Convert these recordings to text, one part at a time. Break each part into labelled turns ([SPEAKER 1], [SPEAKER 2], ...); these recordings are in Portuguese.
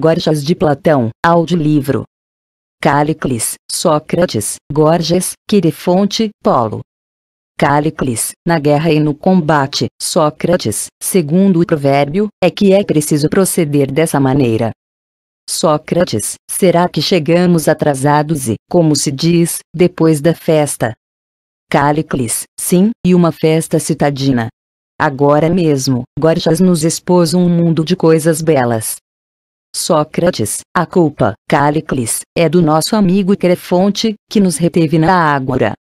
[SPEAKER 1] Gorgias de Platão, audiolivro. Cálicles, Sócrates, Gorgias, Quirifonte, Polo. Cálicles, na guerra e no combate, Sócrates, segundo o provérbio, é que é preciso proceder dessa maneira. Sócrates, será que chegamos atrasados e, como se diz, depois da festa? Cálicles, sim, e uma festa citadina. Agora mesmo, Gorgias nos expôs um mundo de coisas belas, Sócrates, a culpa, Calicles, é do nosso amigo Crefonte, que nos reteve na ágora.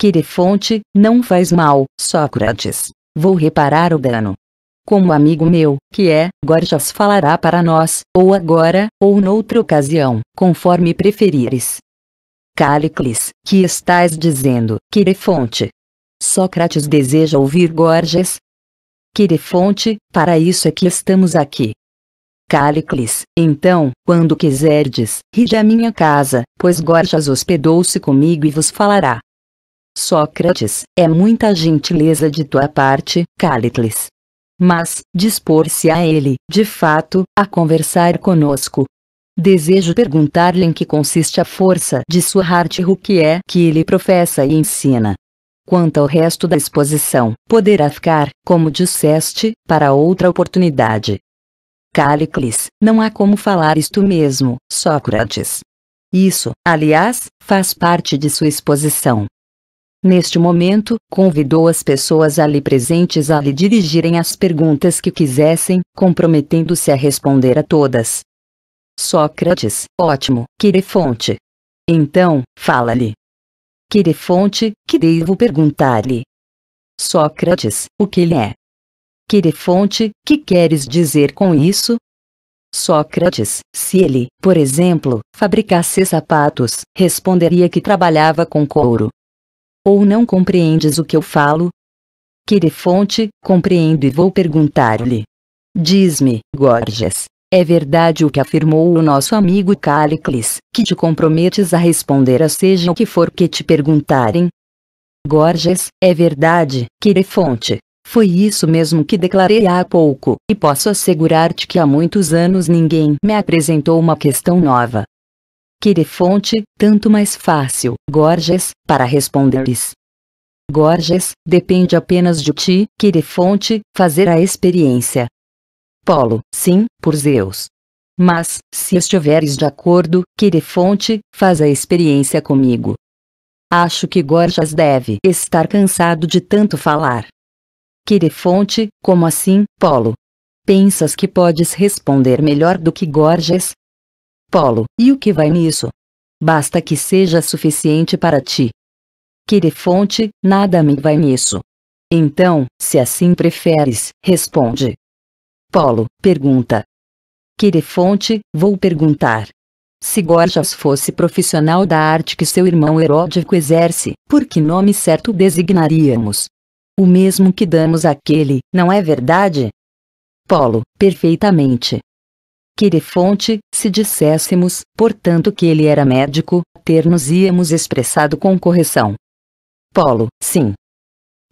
[SPEAKER 1] Querefonte, não faz mal, Sócrates. Vou reparar o dano. Como amigo meu, que é, Gorgias falará para nós, ou agora, ou noutra ocasião, conforme preferires. Calicles, que estás dizendo, Querefonte? Sócrates deseja ouvir Gorgias? Querefonte, para isso é que estamos aqui. Calicles, então, quando quiserdes, ride à minha casa, pois Gorgias hospedou-se comigo e vos falará. Sócrates, é muita gentileza de tua parte, Calicles. Mas, dispor-se a ele, de fato, a conversar conosco. Desejo perguntar-lhe em que consiste a força de sua arte o que é que ele professa e ensina. Quanto ao resto da exposição, poderá ficar, como disseste, para outra oportunidade. Cálicles, não há como falar isto mesmo, Sócrates. Isso, aliás, faz parte de sua exposição. Neste momento, convidou as pessoas ali presentes a lhe dirigirem as perguntas que quisessem, comprometendo-se a responder a todas. Sócrates, ótimo, Querefonte. Então, fala-lhe. Querefonte, que devo perguntar-lhe? Sócrates, o que ele é? Querefonte, que queres dizer com isso? Sócrates, se ele, por exemplo, fabricasse sapatos, responderia que trabalhava com couro. Ou não compreendes o que eu falo? Querefonte, compreendo e vou perguntar-lhe. Diz-me, Gorgias, é verdade o que afirmou o nosso amigo Calicles, que te comprometes a responder a seja o que for que te perguntarem? Gorgias, é verdade, Querefonte, foi isso mesmo que declarei há pouco, e posso assegurar-te que há muitos anos ninguém me apresentou uma questão nova. Querer fonte, tanto mais fácil, Gorges, para responderes. Gorges, depende apenas de ti, querer fonte, fazer a experiência. Polo, sim, por Zeus. Mas, se estiveres de acordo, querer fonte, faz a experiência comigo. Acho que Gorgias deve estar cansado de tanto falar. Querefonte, como assim, Polo? Pensas que podes responder melhor do que Gorges? Polo, e o que vai nisso? Basta que seja suficiente para ti. Querefonte, nada me vai nisso. Então, se assim preferes, responde. Polo, pergunta. Querefonte, vou perguntar. Se Gorgias fosse profissional da arte que seu irmão Heródico exerce, por que nome certo designaríamos? o mesmo que damos àquele, não é verdade? Polo, perfeitamente. Querefonte, se disséssemos, portanto, que ele era médico, ter-nos-íamos expressado com correção. Polo, sim.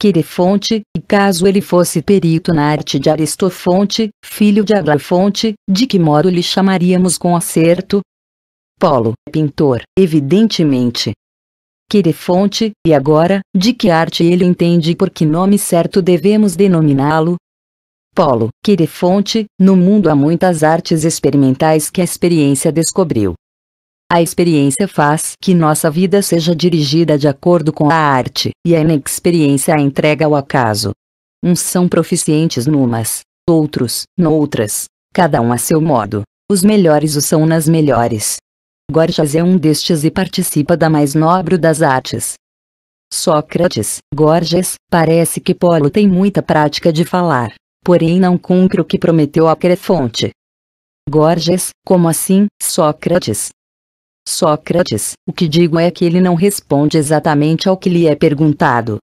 [SPEAKER 1] Querefonte, e caso ele fosse perito na arte de Aristofonte, filho de Aglafonte, de que modo lhe chamaríamos com acerto? Polo, pintor, evidentemente, Querefonte, e agora, de que arte ele entende e por que nome certo devemos denominá-lo? Polo Querefonte, no mundo há muitas artes experimentais que a experiência descobriu. A experiência faz que nossa vida seja dirigida de acordo com a arte, e a inexperiência a entrega ao acaso. Uns são proficientes numas, outros, noutras, cada um a seu modo. Os melhores o são nas melhores, Gorgias é um destes e participa da mais nobre das artes. Sócrates, Gorgias, parece que Polo tem muita prática de falar, porém não cumpre o que prometeu a Crefonte. Gorgias, como assim, Sócrates? Sócrates, o que digo é que ele não responde exatamente ao que lhe é perguntado.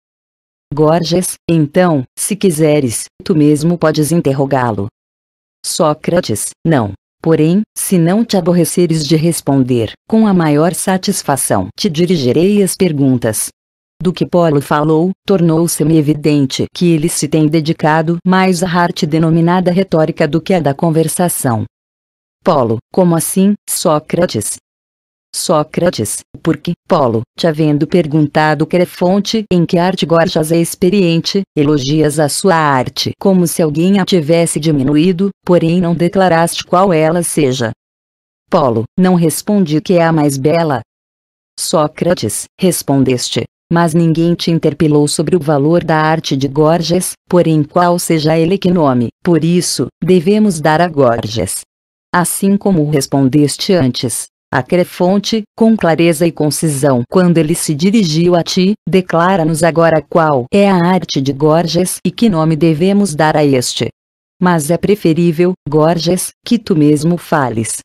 [SPEAKER 1] Gorgias, então, se quiseres, tu mesmo podes interrogá-lo. Sócrates, não, Porém, se não te aborreceres de responder, com a maior satisfação te dirigirei as perguntas. Do que Polo falou, tornou-se-me evidente que ele se tem dedicado mais à arte denominada retórica do que à da conversação. Polo, como assim, Sócrates, Sócrates, porque, Polo, te havendo perguntado Crefonte é em que arte Gorgias é experiente, elogias a sua arte como se alguém a tivesse diminuído, porém não declaraste qual ela seja. Polo, não respondi que é a mais bela. Sócrates, respondeste, mas ninguém te interpelou sobre o valor da arte de Gorgias, porém qual seja ele que nome, por isso, devemos dar a Gorgias. Assim como respondeste antes a Crefonte, com clareza e concisão quando ele se dirigiu a ti, declara-nos agora qual é a arte de Gorges e que nome devemos dar a este. Mas é preferível, Gorges, que tu mesmo fales.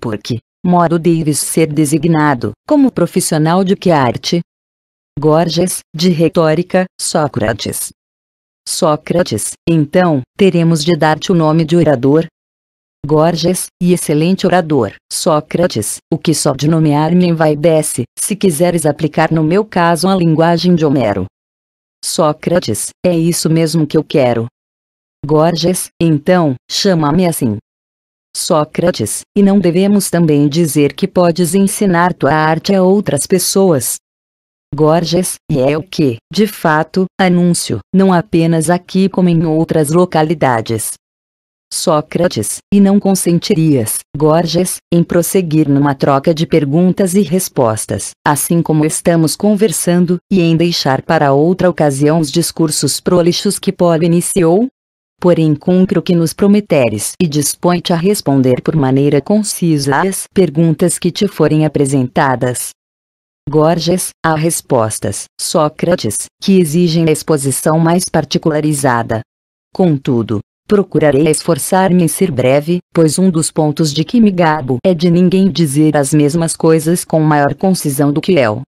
[SPEAKER 1] Porque, modo deves ser designado, como profissional de que arte? Gorges, de retórica, Sócrates. Sócrates, então, teremos de dar-te o nome de orador, Gorges, e excelente orador, Sócrates, o que só de nomear me envaidece, se quiseres aplicar no meu caso a linguagem de Homero. Sócrates, é isso mesmo que eu quero. Gorges, então, chama-me assim. Sócrates, e não devemos também dizer que podes ensinar tua arte a outras pessoas. Gorges, e é o que, de fato, anúncio, não apenas aqui como em outras localidades, Sócrates, e não consentirias, Gorges, em prosseguir numa troca de perguntas e respostas, assim como estamos conversando, e em deixar para outra ocasião os discursos prolixos que Polo iniciou? Porém cumpre o que nos prometeres e dispõe-te a responder por maneira concisa às perguntas que te forem apresentadas. Gorges, há respostas, Sócrates, que exigem a exposição mais particularizada. Contudo, Procurarei esforçar-me em ser breve, pois um dos pontos de que me gabo é de ninguém dizer as mesmas coisas com maior concisão do que eu.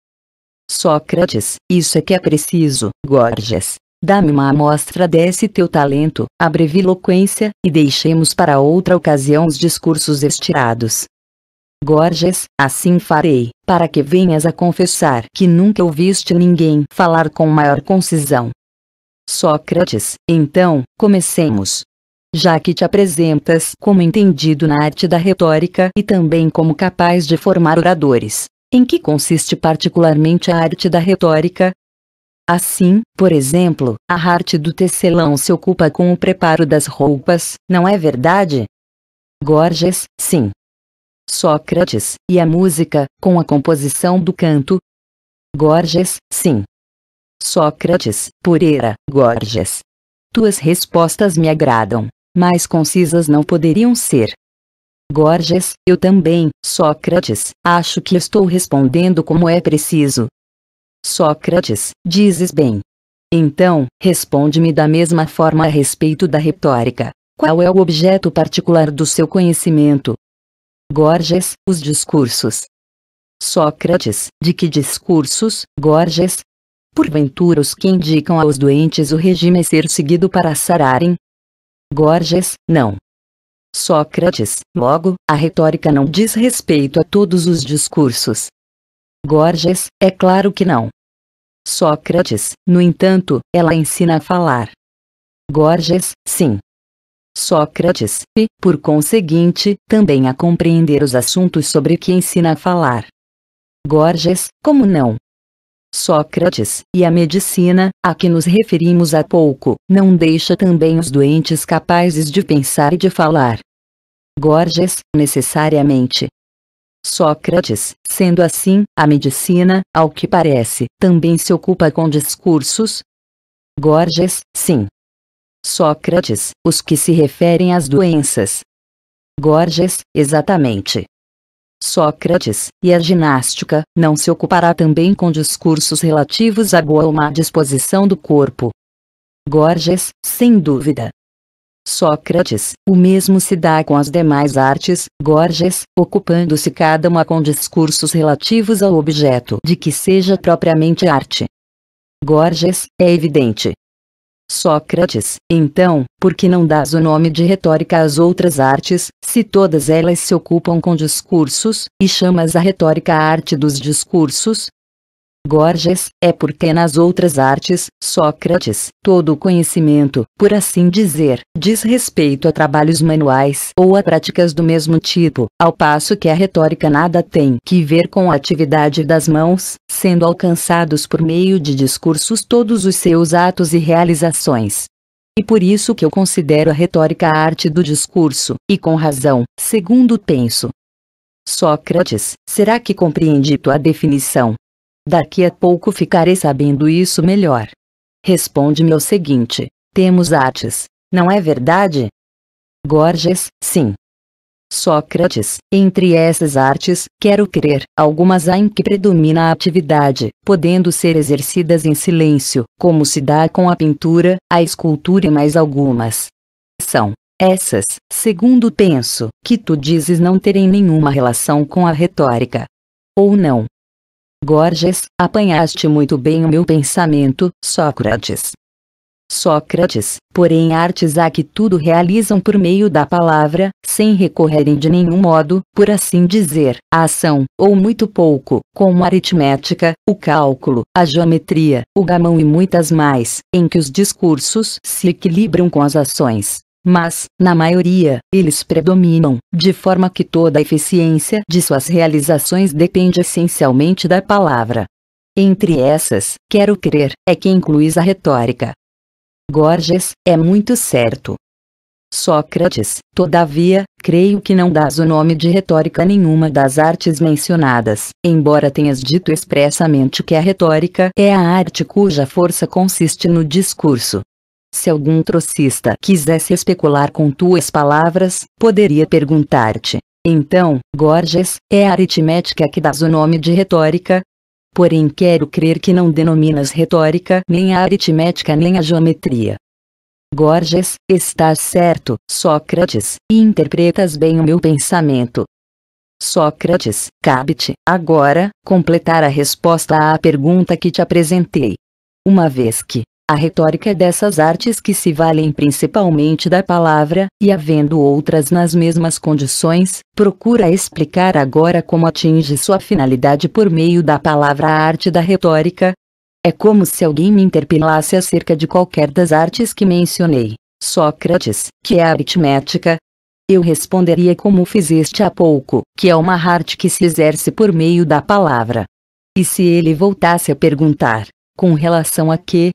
[SPEAKER 1] Sócrates, isso é que é preciso, Gorgias. Dá-me uma amostra desse teu talento, abrevi eloquência, e deixemos para outra ocasião os discursos estirados. Gorgias, assim farei, para que venhas a confessar que nunca ouviste ninguém falar com maior concisão. Sócrates, então, comecemos já que te apresentas como entendido na arte da retórica e também como capaz de formar oradores. Em que consiste particularmente a arte da retórica? Assim, por exemplo, a arte do tecelão se ocupa com o preparo das roupas, não é verdade? Gorges, sim. Sócrates, e a música, com a composição do canto? Gorges, sim. Sócrates, Pureira, Gorges. Tuas respostas me agradam mais concisas não poderiam ser. Gorges, eu também, Sócrates, acho que estou respondendo como é preciso. Sócrates, dizes bem. Então, responde-me da mesma forma a respeito da retórica. Qual é o objeto particular do seu conhecimento? Gorges, os discursos. Sócrates, de que discursos, Gorges? Porventura os que indicam aos doentes o regime a ser seguido para sararem, Gorges, não. Sócrates, logo, a retórica não diz respeito a todos os discursos. Gorges, é claro que não. Sócrates, no entanto, ela ensina a falar. Gorges, sim. Sócrates, e, por conseguinte, também a compreender os assuntos sobre que ensina a falar. Gorges, como não? Sócrates, e a medicina, a que nos referimos há pouco, não deixa também os doentes capazes de pensar e de falar. Gorges, necessariamente. Sócrates, sendo assim, a medicina, ao que parece, também se ocupa com discursos? Gorges, sim. Sócrates, os que se referem às doenças. Gorges, exatamente. Sócrates, e a ginástica, não se ocupará também com discursos relativos à boa ou má disposição do corpo. Gorges, sem dúvida. Sócrates, o mesmo se dá com as demais artes, Gorges, ocupando-se cada uma com discursos relativos ao objeto de que seja propriamente arte. Gorges, é evidente, Sócrates, então, por que não dás o nome de retórica às outras artes, se todas elas se ocupam com discursos, e chamas a retórica a arte dos discursos? é porque nas outras artes, Sócrates, todo o conhecimento, por assim dizer, diz respeito a trabalhos manuais ou a práticas do mesmo tipo, ao passo que a retórica nada tem que ver com a atividade das mãos, sendo alcançados por meio de discursos todos os seus atos e realizações. E por isso que eu considero a retórica a arte do discurso, e com razão, segundo penso. Sócrates, será que compreendi tua definição? Daqui a pouco ficarei sabendo isso melhor. Responde-me o seguinte: temos artes, não é verdade? Gorgias, sim. Sócrates, entre essas artes, quero crer, algumas há em que predomina a atividade, podendo ser exercidas em silêncio, como se dá com a pintura, a escultura e mais algumas. São essas, segundo penso, que tu dizes não terem nenhuma relação com a retórica. Ou não, Gorges, apanhaste muito bem o meu pensamento, Sócrates. Sócrates, porém artes há que tudo realizam por meio da palavra, sem recorrerem de nenhum modo, por assim dizer, à ação, ou muito pouco, como a aritmética, o cálculo, a geometria, o gamão e muitas mais, em que os discursos se equilibram com as ações mas, na maioria, eles predominam, de forma que toda a eficiência de suas realizações depende essencialmente da palavra. Entre essas, quero crer, é que incluís a retórica. Gorges, é muito certo. Sócrates, todavia, creio que não dás o nome de retórica nenhuma das artes mencionadas, embora tenhas dito expressamente que a retórica é a arte cuja força consiste no discurso, se algum trocista quisesse especular com tuas palavras, poderia perguntar-te: então, Gorges, é a aritmética que dás o nome de retórica? Porém, quero crer que não denominas retórica nem a aritmética nem a geometria. Gorges, estás certo, Sócrates, e interpretas bem o meu pensamento. Sócrates, cabe-te, agora, completar a resposta à pergunta que te apresentei. Uma vez que, a retórica é dessas artes que se valem principalmente da palavra, e havendo outras nas mesmas condições, procura explicar agora como atinge sua finalidade por meio da palavra a arte da retórica. É como se alguém me interpelasse acerca de qualquer das artes que mencionei. Sócrates, que é a aritmética, eu responderia como fizeste há pouco, que é uma arte que se exerce por meio da palavra. E se ele voltasse a perguntar, com relação a que,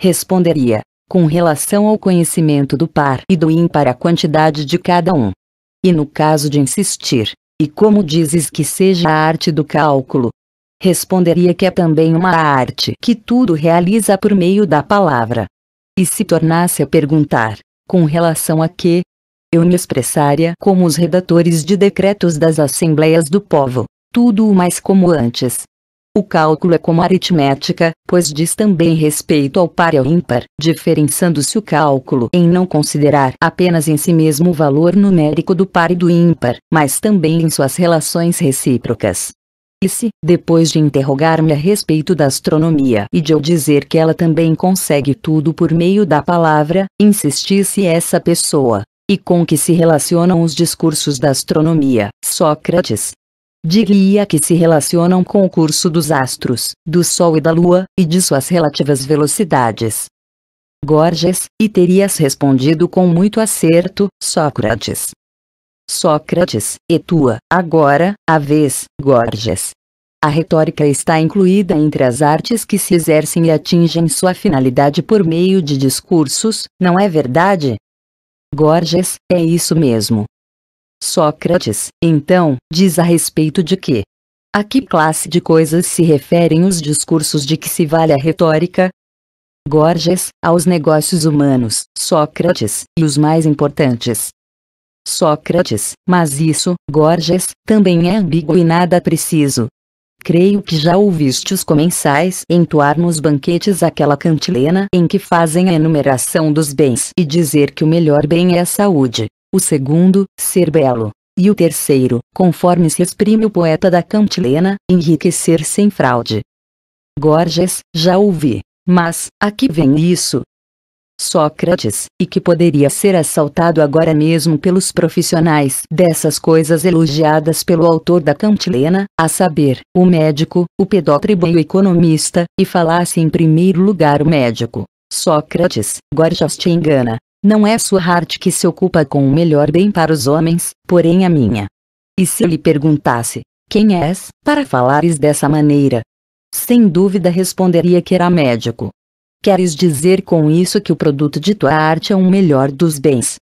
[SPEAKER 1] responderia, com relação ao conhecimento do par e do ímpar a quantidade de cada um. E no caso de insistir, e como dizes que seja a arte do cálculo? Responderia que é também uma arte que tudo realiza por meio da palavra. E se tornasse a perguntar, com relação a que? Eu me expressaria como os redatores de decretos das assembleias do povo, tudo o mais como antes. O cálculo é como aritmética, pois diz também respeito ao par e ao ímpar, diferenciando-se o cálculo em não considerar apenas em si mesmo o valor numérico do par e do ímpar, mas também em suas relações recíprocas. E se, depois de interrogar-me a respeito da astronomia e de eu dizer que ela também consegue tudo por meio da palavra, insistisse essa pessoa, e com que se relacionam os discursos da astronomia, Sócrates, diria que se relacionam com o curso dos astros, do Sol e da Lua, e de suas relativas velocidades. Gorges, e terias respondido com muito acerto, Sócrates. Sócrates, e tua, agora, a vez, Gorges. A retórica está incluída entre as artes que se exercem e atingem sua finalidade por meio de discursos, não é verdade? Gorges, é isso mesmo. Sócrates, então, diz a respeito de quê? A que classe de coisas se referem os discursos de que se vale a retórica? Gorges, aos negócios humanos, Sócrates, e os mais importantes. Sócrates, mas isso, Gorges, também é ambíguo e nada preciso. Creio que já ouviste os comensais entoar nos banquetes aquela cantilena em que fazem a enumeração dos bens e dizer que o melhor bem é a saúde, o segundo, ser belo, e o terceiro, conforme se exprime o poeta da cantilena, enriquecer sem fraude. Gorges, já ouvi, mas, a que vem isso? Sócrates, e que poderia ser assaltado agora mesmo pelos profissionais dessas coisas elogiadas pelo autor da cantilena, a saber, o médico, o pedótribo e o economista, e falasse em primeiro lugar o médico. Sócrates, Gorgias te engana, não é sua arte que se ocupa com o melhor bem para os homens, porém a minha. E se eu lhe perguntasse, quem és, para falares dessa maneira? Sem dúvida responderia que era médico. Queres dizer com isso que o produto de tua arte é o melhor dos bens?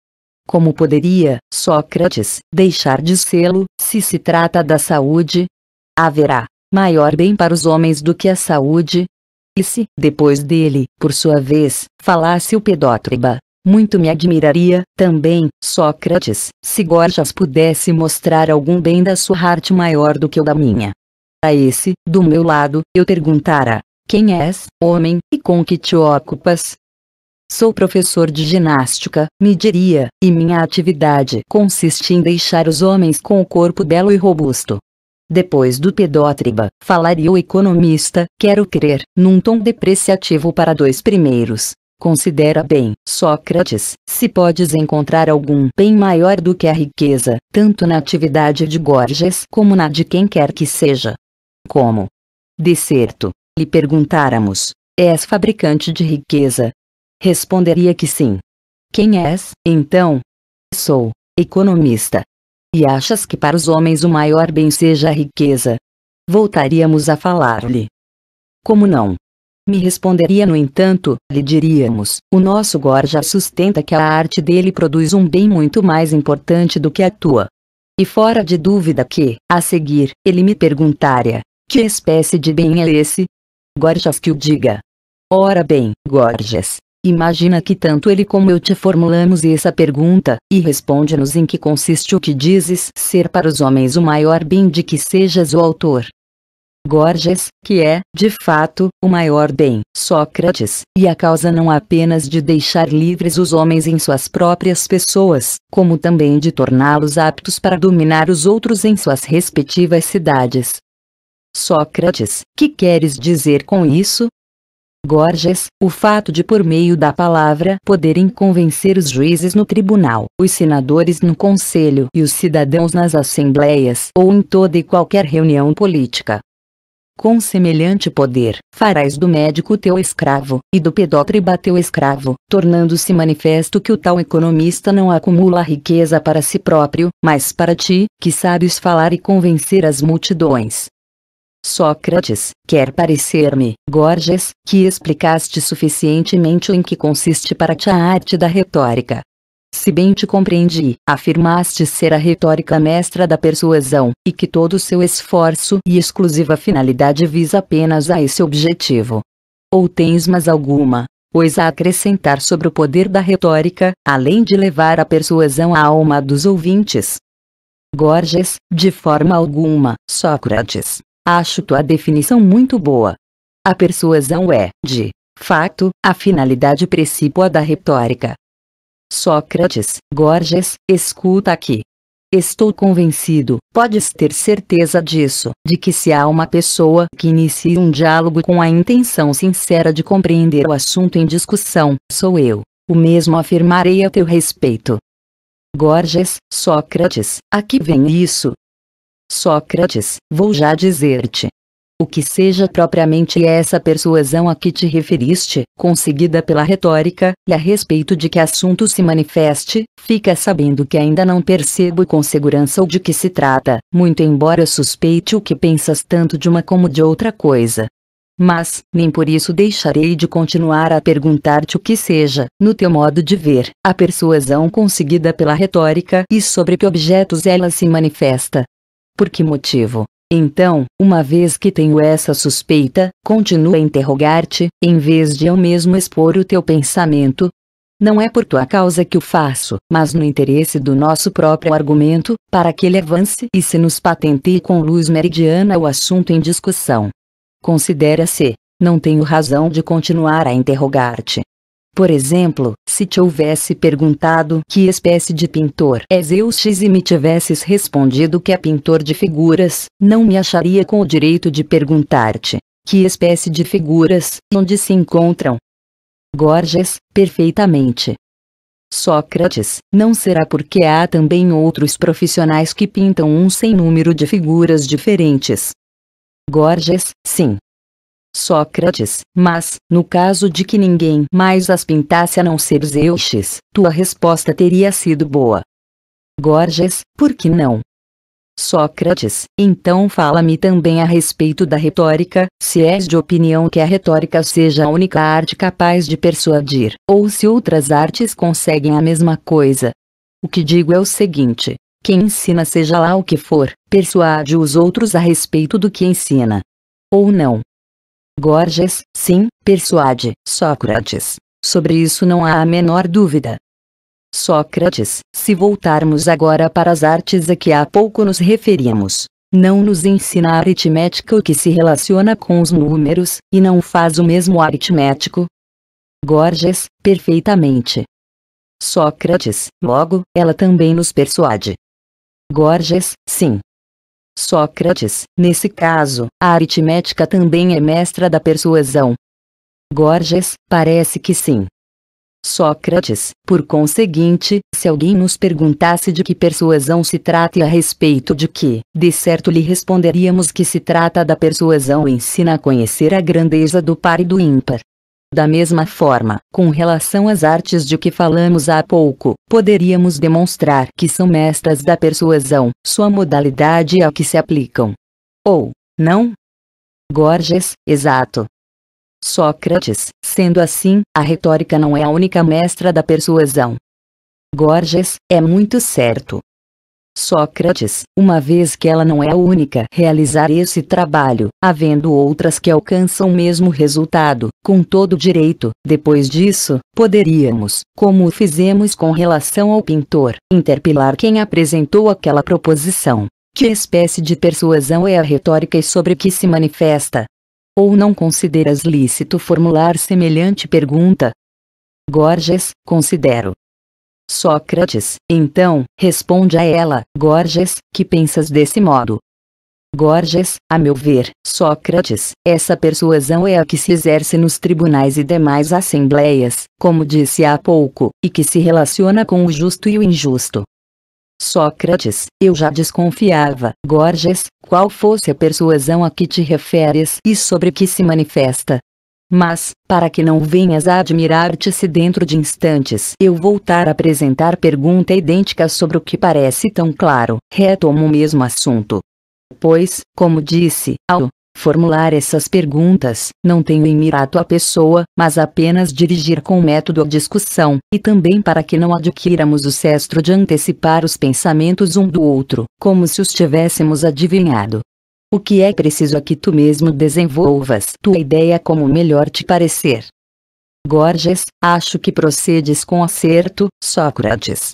[SPEAKER 1] Como poderia, Sócrates, deixar de sê-lo, se se trata da saúde? Haverá maior bem para os homens do que a saúde? E se, depois dele, por sua vez, falasse o Pedótriba, muito me admiraria, também, Sócrates, se Gorgias pudesse mostrar algum bem da sua arte maior do que o da minha. A esse, do meu lado, eu perguntara: Quem és, homem, e com que te ocupas? Sou professor de ginástica, me diria, e minha atividade consiste em deixar os homens com o corpo belo e robusto. Depois do pedótriba, falaria o economista, quero crer, num tom depreciativo para dois primeiros, Considera bem, Sócrates, se podes encontrar algum bem maior do que a riqueza, tanto na atividade de Gorges como na de quem quer que seja. Como? De certo, lhe perguntáramos, és fabricante de riqueza? Responderia que sim. Quem és, então? Sou, economista. E achas que para os homens o maior bem seja a riqueza? Voltaríamos a falar-lhe. Como não? Me responderia no entanto, lhe diríamos, o nosso Gorja sustenta que a arte dele produz um bem muito mais importante do que a tua. E fora de dúvida que, a seguir, ele me perguntaria, que espécie de bem é esse? Gorjas que o diga. Ora bem, Gorjas, Imagina que tanto ele como eu te formulamos essa pergunta, e responde-nos em que consiste o que dizes ser para os homens o maior bem de que sejas o autor. Gorges, que é, de fato, o maior bem, Sócrates, e a causa não apenas de deixar livres os homens em suas próprias pessoas, como também de torná-los aptos para dominar os outros em suas respectivas cidades. Sócrates, que queres dizer com isso? Gorges, o fato de por meio da palavra poderem convencer os juízes no tribunal, os senadores no conselho e os cidadãos nas assembleias ou em toda e qualquer reunião política, com semelhante poder, farás do médico teu escravo, e do pedótriba teu escravo, tornando-se manifesto que o tal economista não acumula riqueza para si próprio, mas para ti, que sabes falar e convencer as multidões. Sócrates, quer parecer-me, Gorges, que explicaste suficientemente o em que consiste para ti a arte da retórica, se bem te compreendi, afirmaste ser a retórica mestra da persuasão, e que todo seu esforço e exclusiva finalidade visa apenas a esse objetivo. Ou tens mais alguma, pois a acrescentar sobre o poder da retórica, além de levar a persuasão à alma dos ouvintes? Gorges, de forma alguma, Sócrates. Acho tua definição muito boa. A persuasão é, de fato, a finalidade principal da retórica, Sócrates, Gorges, escuta aqui. Estou convencido, podes ter certeza disso, de que se há uma pessoa que inicia um diálogo com a intenção sincera de compreender o assunto em discussão, sou eu. O mesmo afirmarei a teu respeito. Gorges, Sócrates, aqui vem isso. Sócrates, vou já dizer-te. O que seja propriamente essa persuasão a que te referiste, conseguida pela retórica, e a respeito de que assunto se manifeste, fica sabendo que ainda não percebo com segurança o de que se trata, muito embora suspeite o que pensas tanto de uma como de outra coisa. Mas, nem por isso deixarei de continuar a perguntar-te o que seja, no teu modo de ver, a persuasão conseguida pela retórica e sobre que objetos ela se manifesta. Por que motivo? Então, uma vez que tenho essa suspeita, continuo a interrogar-te, em vez de eu mesmo expor o teu pensamento. Não é por tua causa que o faço, mas no interesse do nosso próprio argumento, para que ele avance e se nos patenteie com luz meridiana o assunto em discussão. Considera-se, não tenho razão de continuar a interrogar-te. Por exemplo, se te houvesse perguntado que espécie de pintor é Zeus X e me tivesses respondido que é pintor de figuras, não me acharia com o direito de perguntar-te que espécie de figuras onde se encontram. Gorgias, perfeitamente. Sócrates, não será porque há também outros profissionais que pintam um sem número de figuras diferentes. Gorgias, sim, Sócrates, mas, no caso de que ninguém mais as pintasse a não ser Zeuxis, tua resposta teria sido boa. Gorges, por que não? Sócrates, então fala-me também a respeito da retórica, se és de opinião que a retórica seja a única arte capaz de persuadir, ou se outras artes conseguem a mesma coisa. O que digo é o seguinte: quem ensina, seja lá o que for, persuade os outros a respeito do que ensina. Ou não. Gorges, sim, persuade, Sócrates. Sobre isso não há a menor dúvida. Sócrates, se voltarmos agora para as artes a que há pouco nos referíamos, não nos ensina a aritmética o que se relaciona com os números, e não faz o mesmo aritmético? Gorges, perfeitamente. Sócrates, logo, ela também nos persuade. Gorges, sim, Sócrates, nesse caso, a aritmética também é mestra da persuasão. Gorges, parece que sim. Sócrates, por conseguinte, se alguém nos perguntasse de que persuasão se trata e a respeito de que, de certo lhe responderíamos que se trata da persuasão ensina a conhecer a grandeza do par e do ímpar, da mesma forma, com relação às artes de que falamos há pouco, poderíamos demonstrar que são mestras da persuasão, sua modalidade a que se aplicam. Ou, não? Gorges, exato. Sócrates, sendo assim, a retórica não é a única mestra da persuasão. Gorges, é muito certo, Sócrates, uma vez que ela não é a única a realizar esse trabalho, havendo outras que alcançam o mesmo resultado, com todo direito, depois disso, poderíamos, como fizemos com relação ao pintor, interpelar quem apresentou aquela proposição. Que espécie de persuasão é a retórica e sobre que se manifesta? Ou não consideras lícito formular semelhante pergunta? Gorges, considero. Sócrates, então, responde a ela, Gorges, que pensas desse modo? Gorges, a meu ver, Sócrates, essa persuasão é a que se exerce nos tribunais e demais assembleias, como disse há pouco, e que se relaciona com o justo e o injusto. Sócrates, eu já desconfiava, Gorges, qual fosse a persuasão a que te referes e sobre que se manifesta, mas, para que não venhas a admirar-te se dentro de instantes eu voltar a apresentar pergunta idêntica sobre o que parece tão claro, retomo o mesmo assunto. Pois, como disse, ao formular essas perguntas, não tenho em mira a tua pessoa, mas apenas dirigir com método a discussão, e também para que não adquiramos o cestro de antecipar os pensamentos um do outro, como se os tivéssemos adivinhado, o que é preciso é que tu mesmo desenvolvas tua ideia como melhor te parecer. Gorges, acho que procedes com acerto, Sócrates.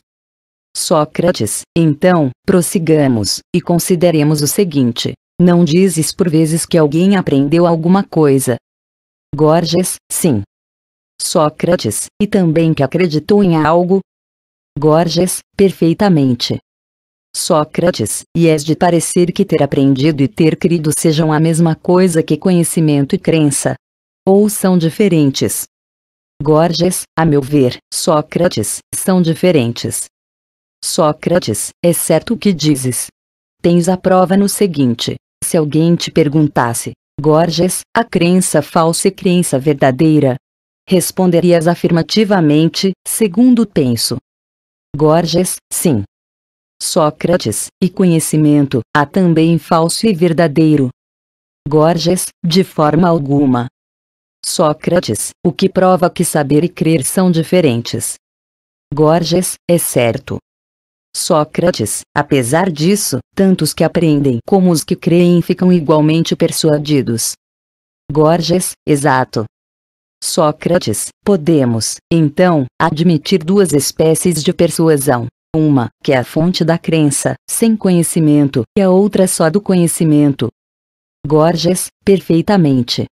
[SPEAKER 1] Sócrates, então, prossigamos, e consideremos o seguinte: não dizes por vezes que alguém aprendeu alguma coisa. Gorges, sim. Sócrates, e também que acreditou em algo? Gorges, perfeitamente. Sócrates, e és de parecer que ter aprendido e ter crido sejam a mesma coisa que conhecimento e crença. Ou são diferentes? Gorges, a meu ver, Sócrates, são diferentes. Sócrates, é certo o que dizes. Tens a prova no seguinte: se alguém te perguntasse, Gorges, a crença falsa e é crença verdadeira, responderias afirmativamente, segundo penso. Gorges, sim. Sócrates, e conhecimento, há também falso e verdadeiro. Gorges, de forma alguma. Sócrates, o que prova que saber e crer são diferentes. Gorges, é certo. Sócrates, apesar disso, tanto os que aprendem como os que creem ficam igualmente persuadidos. Gorges, exato. Sócrates, podemos, então, admitir duas espécies de persuasão, uma, que é a fonte da crença, sem conhecimento, e a outra só do conhecimento. Gorgias, perfeitamente.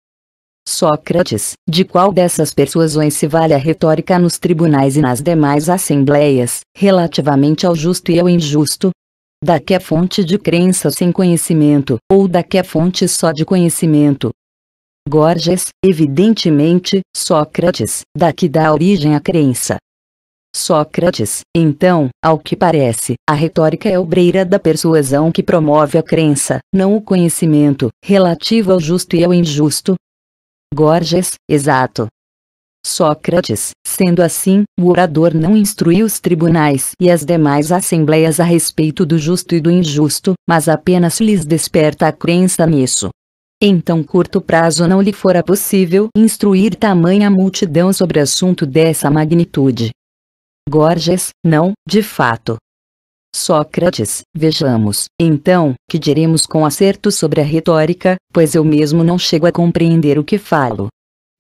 [SPEAKER 1] Sócrates, de qual dessas persuasões se vale a retórica nos tribunais e nas demais assembleias, relativamente ao justo e ao injusto? Da que é fonte de crença sem conhecimento, ou da que é fonte só de conhecimento? Gorgias, evidentemente, Sócrates, da que dá origem à crença. Sócrates, então, ao que parece, a retórica é obreira da persuasão que promove a crença, não o conhecimento, relativo ao justo e ao injusto. Gorges, exato. Sócrates, sendo assim, o orador não instruiu os tribunais e as demais assembleias a respeito do justo e do injusto, mas apenas lhes desperta a crença nisso. Em tão curto prazo não lhe fora possível instruir tamanha multidão sobre assunto dessa magnitude, Gorges, não, de fato. Sócrates, vejamos, então, que diremos com acerto sobre a retórica, pois eu mesmo não chego a compreender o que falo.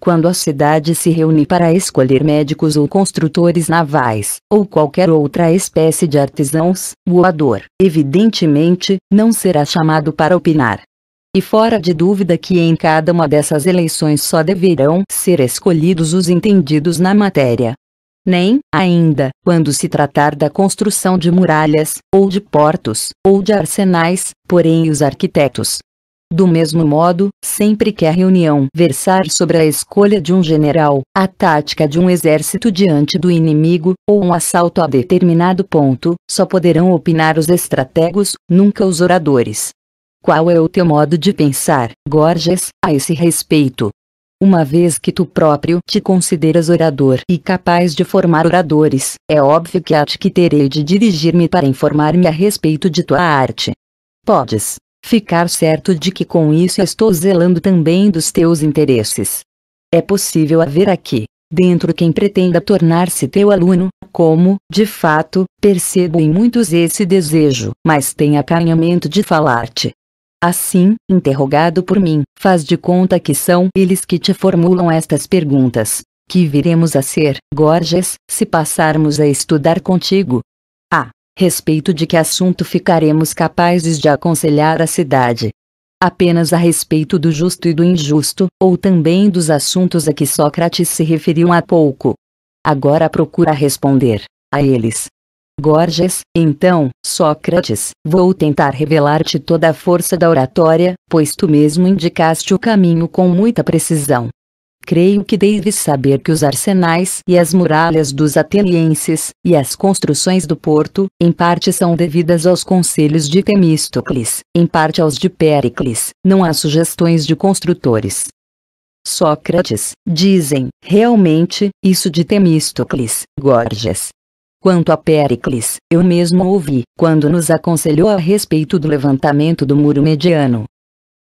[SPEAKER 1] Quando a cidade se reúne para escolher médicos ou construtores navais, ou qualquer outra espécie de artesãos, o orador, evidentemente, não será chamado para opinar. E fora de dúvida que em cada uma dessas eleições só deverão ser escolhidos os entendidos na matéria, nem, ainda, quando se tratar da construção de muralhas, ou de portos, ou de arsenais, porém os arquitetos. Do mesmo modo, sempre que a reunião versar sobre a escolha de um general, a tática de um exército diante do inimigo, ou um assalto a determinado ponto, só poderão opinar os estrategos, nunca os oradores. Qual é o teu modo de pensar, Gorges, a esse respeito? Uma vez que tu próprio te consideras orador e capaz de formar oradores, é óbvio que de que terei de dirigir-me para informar-me a respeito de tua arte. Podes ficar certo de que com isso estou zelando também dos teus interesses. É possível haver aqui, dentro quem pretenda tornar-se teu aluno, como, de fato, percebo em muitos esse desejo, mas tem acanhamento de falar-te, Assim, interrogado por mim, faz de conta que são eles que te formulam estas perguntas, que viremos a ser, Gorges, se passarmos a estudar contigo. A respeito de que assunto ficaremos capazes de aconselhar a cidade, apenas a respeito do justo e do injusto, ou também dos assuntos a que Sócrates se referiu há pouco. Agora procura responder a eles, Gorges, então, Sócrates, vou tentar revelar-te toda a força da oratória, pois tu mesmo indicaste o caminho com muita precisão. Creio que deves saber que os arsenais e as muralhas dos atenienses, e as construções do porto, em parte são devidas aos conselhos de Temístocles, em parte aos de Péricles, não há sugestões de construtores. Sócrates, dizem, realmente, isso de Temístocles, Gorgias, Quanto a Péricles, eu mesmo ouvi, quando nos aconselhou a respeito do levantamento do muro mediano.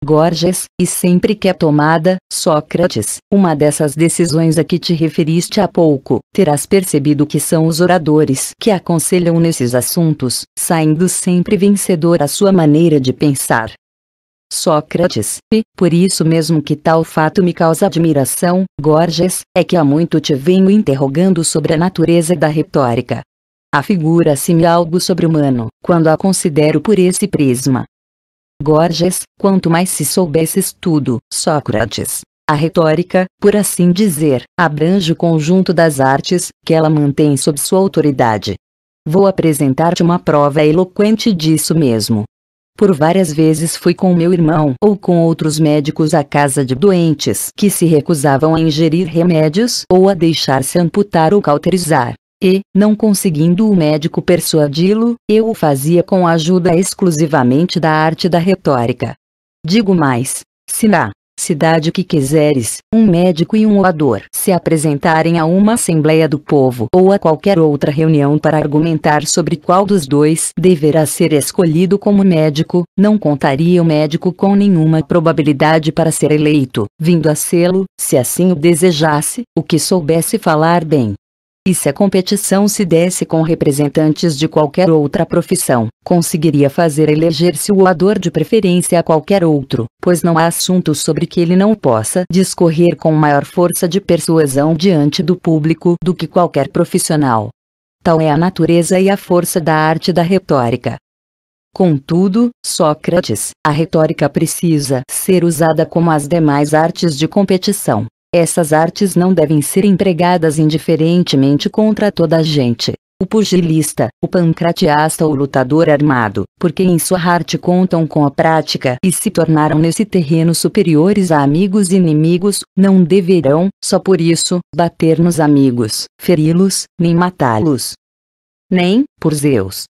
[SPEAKER 1] Gorges, e sempre que é tomada, Sócrates, uma dessas decisões a que te referiste há pouco, terás percebido que são os oradores que aconselham nesses assuntos, saindo sempre vencedor a sua maneira de pensar, Sócrates, e, por isso mesmo que tal fato me causa admiração, Gorges, é que há muito te venho interrogando sobre a natureza da retórica. Afigura-se-me algo sobre-humano, quando a considero por esse prisma. Gorges, quanto mais se soubesses tudo, Sócrates. A retórica, por assim dizer, abrange o conjunto das artes, que ela mantém sob sua autoridade. Vou apresentar-te uma prova eloquente disso mesmo. Por várias vezes fui com meu irmão ou com outros médicos à casa de doentes que se recusavam a ingerir remédios ou a deixar-se amputar ou cauterizar. E, não conseguindo o médico persuadi-lo, eu o fazia com a ajuda exclusivamente da arte da retórica. Digo mais, se na cidade que quiseres, um médico e um orador se apresentarem a uma Assembleia do Povo ou a qualquer outra reunião para argumentar sobre qual dos dois deverá ser escolhido como médico, não contaria o médico com nenhuma probabilidade para ser eleito, vindo a sê-lo, se assim o desejasse, o que soubesse falar bem, e se a competição se desse com representantes de qualquer outra profissão, conseguiria fazer eleger-se o ador de preferência a qualquer outro, pois não há assunto sobre que ele não possa discorrer com maior força de persuasão diante do público do que qualquer profissional. Tal é a natureza e a força da arte da retórica. Contudo, Sócrates, a retórica precisa ser usada como as demais artes de competição, essas artes não devem ser empregadas indiferentemente contra toda a gente o pugilista, o pancratiasta ou o lutador armado, porque em sua arte contam com a prática e se tornaram nesse terreno superiores a amigos e inimigos, não deverão, só por isso, bater nos amigos, feri-los, nem matá-los. Nem, por Zeus,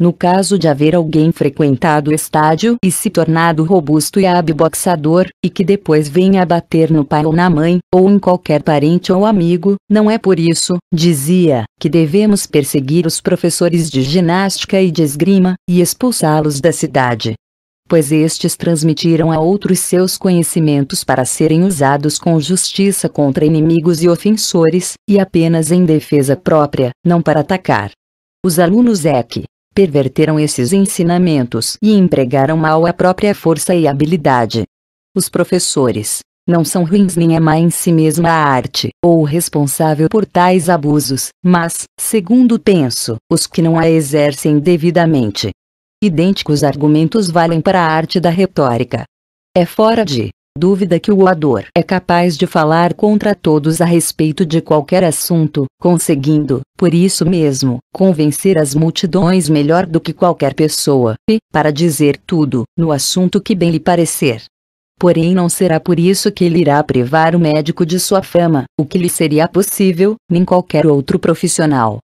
[SPEAKER 1] no caso de haver alguém frequentado o estádio e se tornado robusto e hábil boxador, e que depois venha a bater no pai ou na mãe, ou em qualquer parente ou amigo, não é por isso, dizia, que devemos perseguir os professores de ginástica e de esgrima, e expulsá-los da cidade pois estes transmitiram a outros seus conhecimentos para serem usados com justiça contra inimigos e ofensores, e apenas em defesa própria, não para atacar. Os alunos é que, perverteram esses ensinamentos e empregaram mal a própria força e habilidade. Os professores, não são ruins nem é má em si mesma a arte ou responsável por tais abusos, mas, segundo penso, os que não a exercem devidamente. Idênticos argumentos valem para a arte da retórica. É fora de dúvida que o orador é capaz de falar contra todos a respeito de qualquer assunto, conseguindo, por isso mesmo, convencer as multidões melhor do que qualquer pessoa, e, para dizer tudo, no assunto que bem lhe parecer. Porém não será por isso que ele irá privar o médico de sua fama, o que lhe seria possível, nem qualquer outro profissional.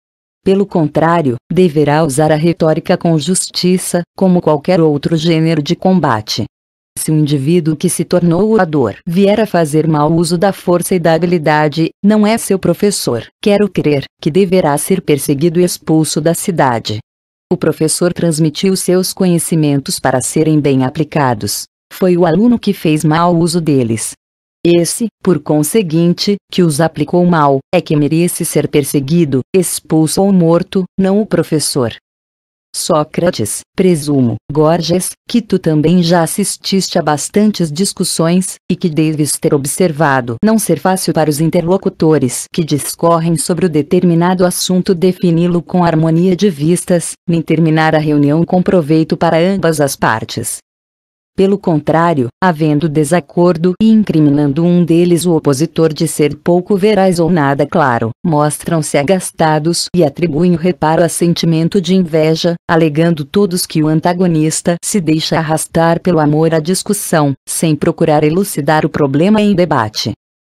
[SPEAKER 1] Pelo contrário, deverá usar a retórica com justiça, como qualquer outro gênero de combate. Se o indivíduo que se tornou orador vier a fazer mau uso da força e da habilidade, não é seu professor, quero crer, que deverá ser perseguido e expulso da cidade. O professor transmitiu seus conhecimentos para serem bem aplicados. Foi o aluno que fez mau uso deles. Esse, por conseguinte, que os aplicou mal, é que merece ser perseguido, expulso ou morto, não o professor. Sócrates, presumo, Gorges, que tu também já assististe a bastantes discussões, e que deves ter observado não ser fácil para os interlocutores que discorrem sobre o determinado assunto defini-lo com harmonia de vistas, nem terminar a reunião com proveito para ambas as partes. Pelo contrário, havendo desacordo e incriminando um deles o opositor de ser pouco veraz ou nada claro, mostram-se agastados e atribuem o reparo a sentimento de inveja, alegando todos que o antagonista se deixa arrastar pelo amor à discussão, sem procurar elucidar o problema em debate.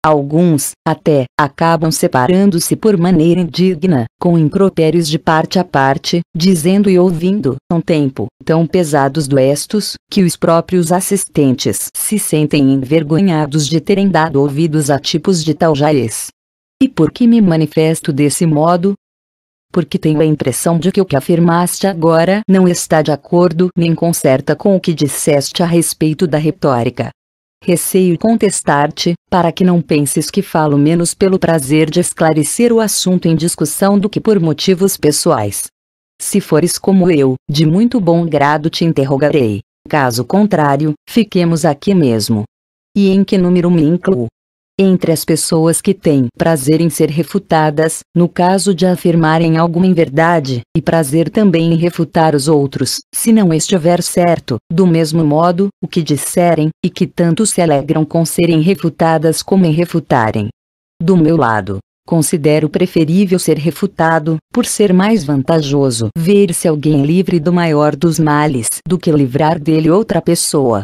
[SPEAKER 1] Alguns, até, acabam separando-se por maneira indigna, com impropérios de parte a parte, dizendo e ouvindo, um tempo, tão pesados doestos que os próprios assistentes se sentem envergonhados de terem dado ouvidos a tipos de tal jaez. E por que me manifesto desse modo? Porque tenho a impressão de que o que afirmaste agora não está de acordo nem concerta com o que disseste a respeito da retórica receio contestar-te, para que não penses que falo menos pelo prazer de esclarecer o assunto em discussão do que por motivos pessoais. Se fores como eu, de muito bom grado te interrogarei. Caso contrário, fiquemos aqui mesmo. E em que número me incluo? Entre as pessoas que têm prazer em ser refutadas, no caso de afirmarem alguma inverdade, e prazer também em refutar os outros, se não estiver certo, do mesmo modo, o que disserem, e que tanto se alegram com serem refutadas como em refutarem. Do meu lado, Considero preferível ser refutado, por ser mais vantajoso ver-se alguém livre do maior dos males do que livrar dele outra pessoa.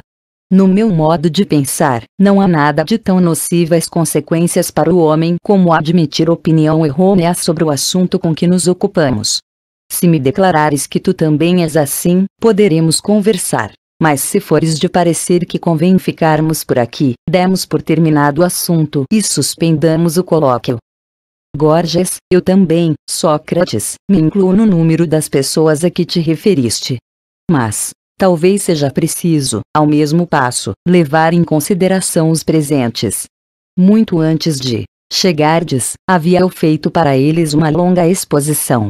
[SPEAKER 1] No meu modo de pensar, não há nada de tão nocivas consequências para o homem como admitir opinião errônea sobre o assunto com que nos ocupamos. Se me declarares que tu também és assim, poderemos conversar. Mas se fores de parecer que convém ficarmos por aqui, demos por terminado o assunto e suspendamos o colóquio. Gorgias, eu também, Sócrates, me incluo no número das pessoas a que te referiste. Mas, Talvez seja preciso, ao mesmo passo, levar em consideração os presentes. Muito antes de chegardes, havia eu feito para eles uma longa exposição.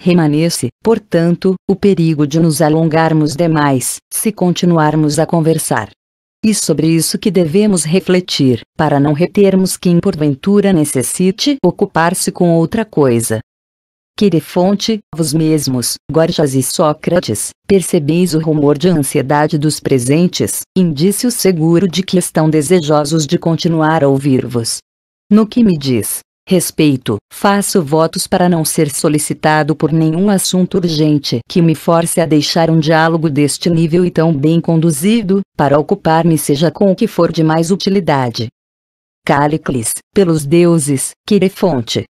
[SPEAKER 1] Remanece, portanto, o perigo de nos alongarmos demais, se continuarmos a conversar. E sobre isso que devemos refletir, para não retermos quem porventura necessite ocupar-se com outra coisa, Querefonte, vos mesmos, Gorgias e Sócrates, percebeis o rumor de ansiedade dos presentes, indício seguro de que estão desejosos de continuar a ouvir-vos. No que me diz respeito, faço votos para não ser solicitado por nenhum assunto urgente que me force a deixar um diálogo deste nível e tão bem conduzido, para ocupar-me seja com o que for de mais utilidade. Calicles, pelos deuses, Querefonte,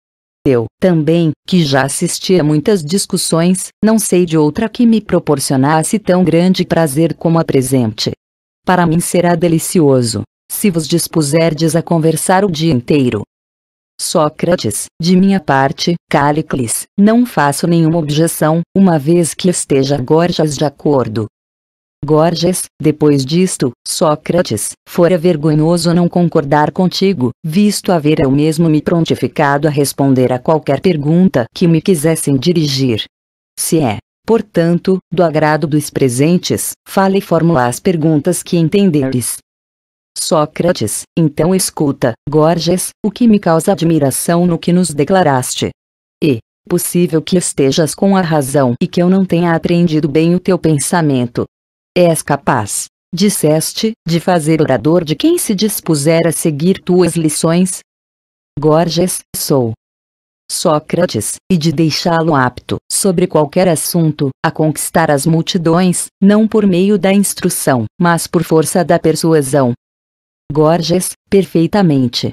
[SPEAKER 1] eu também, que já assisti a muitas discussões, não sei de outra que me proporcionasse tão grande prazer como a presente. Para mim será delicioso, se vos dispuserdes a conversar o dia inteiro. Sócrates, de minha parte, Calicles, não faço nenhuma objeção, uma vez que esteja Gorgias de acordo. Gorges, depois disto, Sócrates, fora vergonhoso não concordar contigo, visto haver eu mesmo me prontificado a responder a qualquer pergunta que me quisessem dirigir. Se é, portanto, do agrado dos presentes, fale e formula as perguntas que entenderes. Sócrates, então escuta, Gorges, o que me causa admiração no que nos declaraste. E, possível que estejas com a razão e que eu não tenha aprendido bem o teu pensamento, És capaz, disseste, de fazer orador de quem se dispuser a seguir tuas lições? Gorges, sou. Sócrates, e de deixá-lo apto, sobre qualquer assunto, a conquistar as multidões, não por meio da instrução, mas por força da persuasão. Gorges, perfeitamente.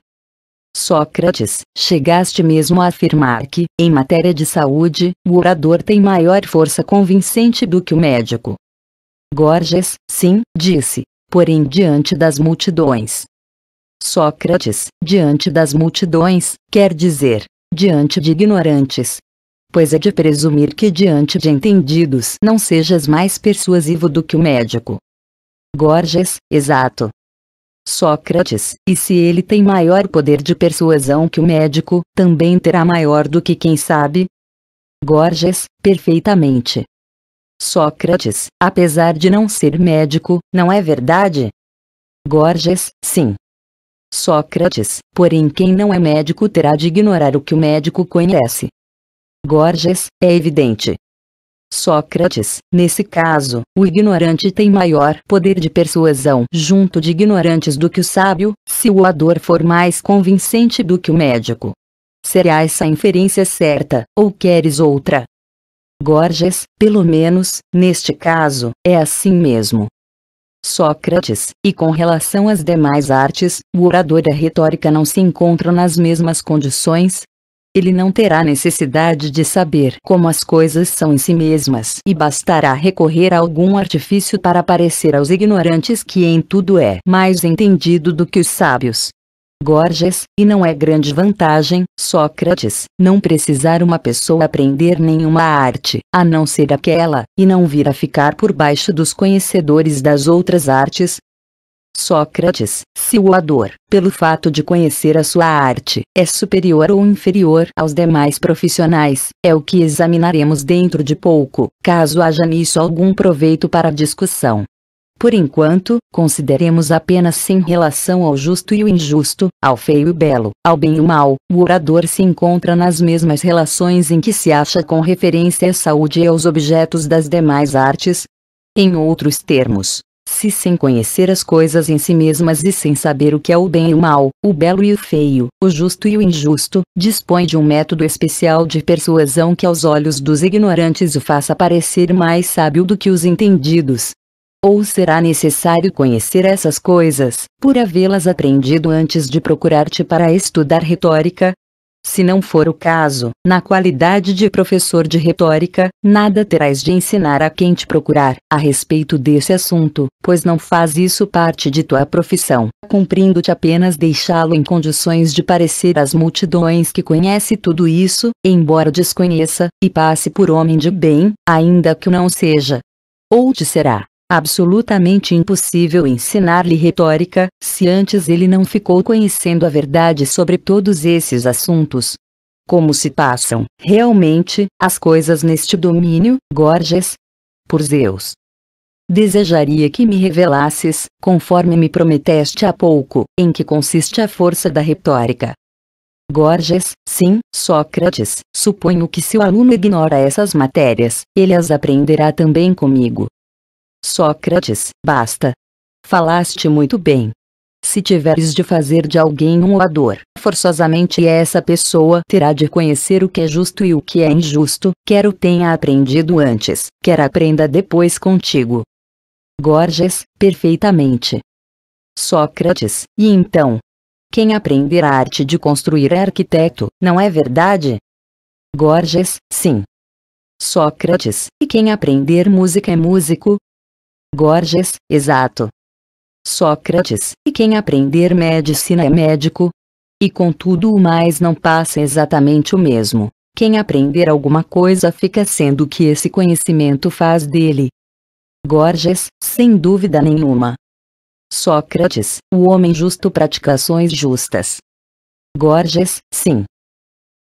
[SPEAKER 1] Sócrates, chegaste mesmo a afirmar que, em matéria de saúde, o orador tem maior força convincente do que o médico. Gorges, sim, disse, porém diante das multidões. Sócrates, diante das multidões, quer dizer, diante de ignorantes. Pois é de presumir que diante de entendidos não sejas mais persuasivo do que o médico. Gorges, exato. Sócrates, e se ele tem maior poder de persuasão que o médico, também terá maior do que quem sabe? Gorges, perfeitamente. Sócrates, apesar de não ser médico, não é verdade? Gorges, sim. Sócrates, porém quem não é médico terá de ignorar o que o médico conhece. Gorges, é evidente. Sócrates, nesse caso, o ignorante tem maior poder de persuasão junto de ignorantes do que o sábio, se o orador for mais convincente do que o médico. Será essa a inferência certa, ou queres outra? Gorgias, pelo menos, neste caso, é assim mesmo. Sócrates, e com relação às demais artes, o orador e a retórica não se encontram nas mesmas condições? Ele não terá necessidade de saber como as coisas são em si mesmas e bastará recorrer a algum artifício para parecer aos ignorantes que em tudo é mais entendido do que os sábios. Gorges, e não é grande vantagem, Sócrates, não precisar uma pessoa aprender nenhuma arte, a não ser aquela, e não vir a ficar por baixo dos conhecedores das outras artes, Sócrates, se o ador, pelo fato de conhecer a sua arte, é superior ou inferior aos demais profissionais, é o que examinaremos dentro de pouco, caso haja nisso algum proveito para a discussão. Por enquanto, consideremos apenas sem relação ao justo e o injusto, ao feio e o belo, ao bem e o mal. O orador se encontra nas mesmas relações em que se acha com referência à saúde e aos objetos das demais artes. Em outros termos, se sem conhecer as coisas em si mesmas e sem saber o que é o bem e o mal, o belo e o feio, o justo e o injusto, dispõe de um método especial de persuasão que aos olhos dos ignorantes o faça parecer mais sábio do que os entendidos, ou será necessário conhecer essas coisas, por havê-las aprendido antes de procurar-te para estudar retórica? Se não for o caso, na qualidade de professor de retórica, nada terás de ensinar a quem te procurar a respeito desse assunto, pois não faz isso parte de tua profissão, cumprindo-te apenas deixá-lo em condições de parecer às multidões que conhece tudo isso, embora desconheça, e passe por homem de bem, ainda que não seja. Ou te será absolutamente impossível ensinar-lhe retórica, se antes ele não ficou conhecendo a verdade sobre todos esses assuntos. Como se passam, realmente, as coisas neste domínio, Gorges? Por Zeus. Desejaria que me revelasses, conforme me prometeste há pouco, em que consiste a força da retórica. Gorges, sim, Sócrates, suponho que se o aluno ignora essas matérias, ele as aprenderá também comigo, Sócrates, basta. Falaste muito bem. Se tiveres de fazer de alguém um orador, forçosamente essa pessoa terá de conhecer o que é justo e o que é injusto, quer o tenha aprendido antes, quer aprenda depois contigo. Gorges, perfeitamente. Sócrates, e então? Quem aprender a arte de construir é arquiteto, não é verdade? Gorges, sim. Sócrates, e quem aprender música é músico, Gorges, exato. Sócrates, e quem aprender medicina é médico? E contudo o mais não passa exatamente o mesmo. Quem aprender alguma coisa fica sendo o que esse conhecimento faz dele. Gorges, sem dúvida nenhuma. Sócrates, o homem justo pratica ações justas. Gorges, sim.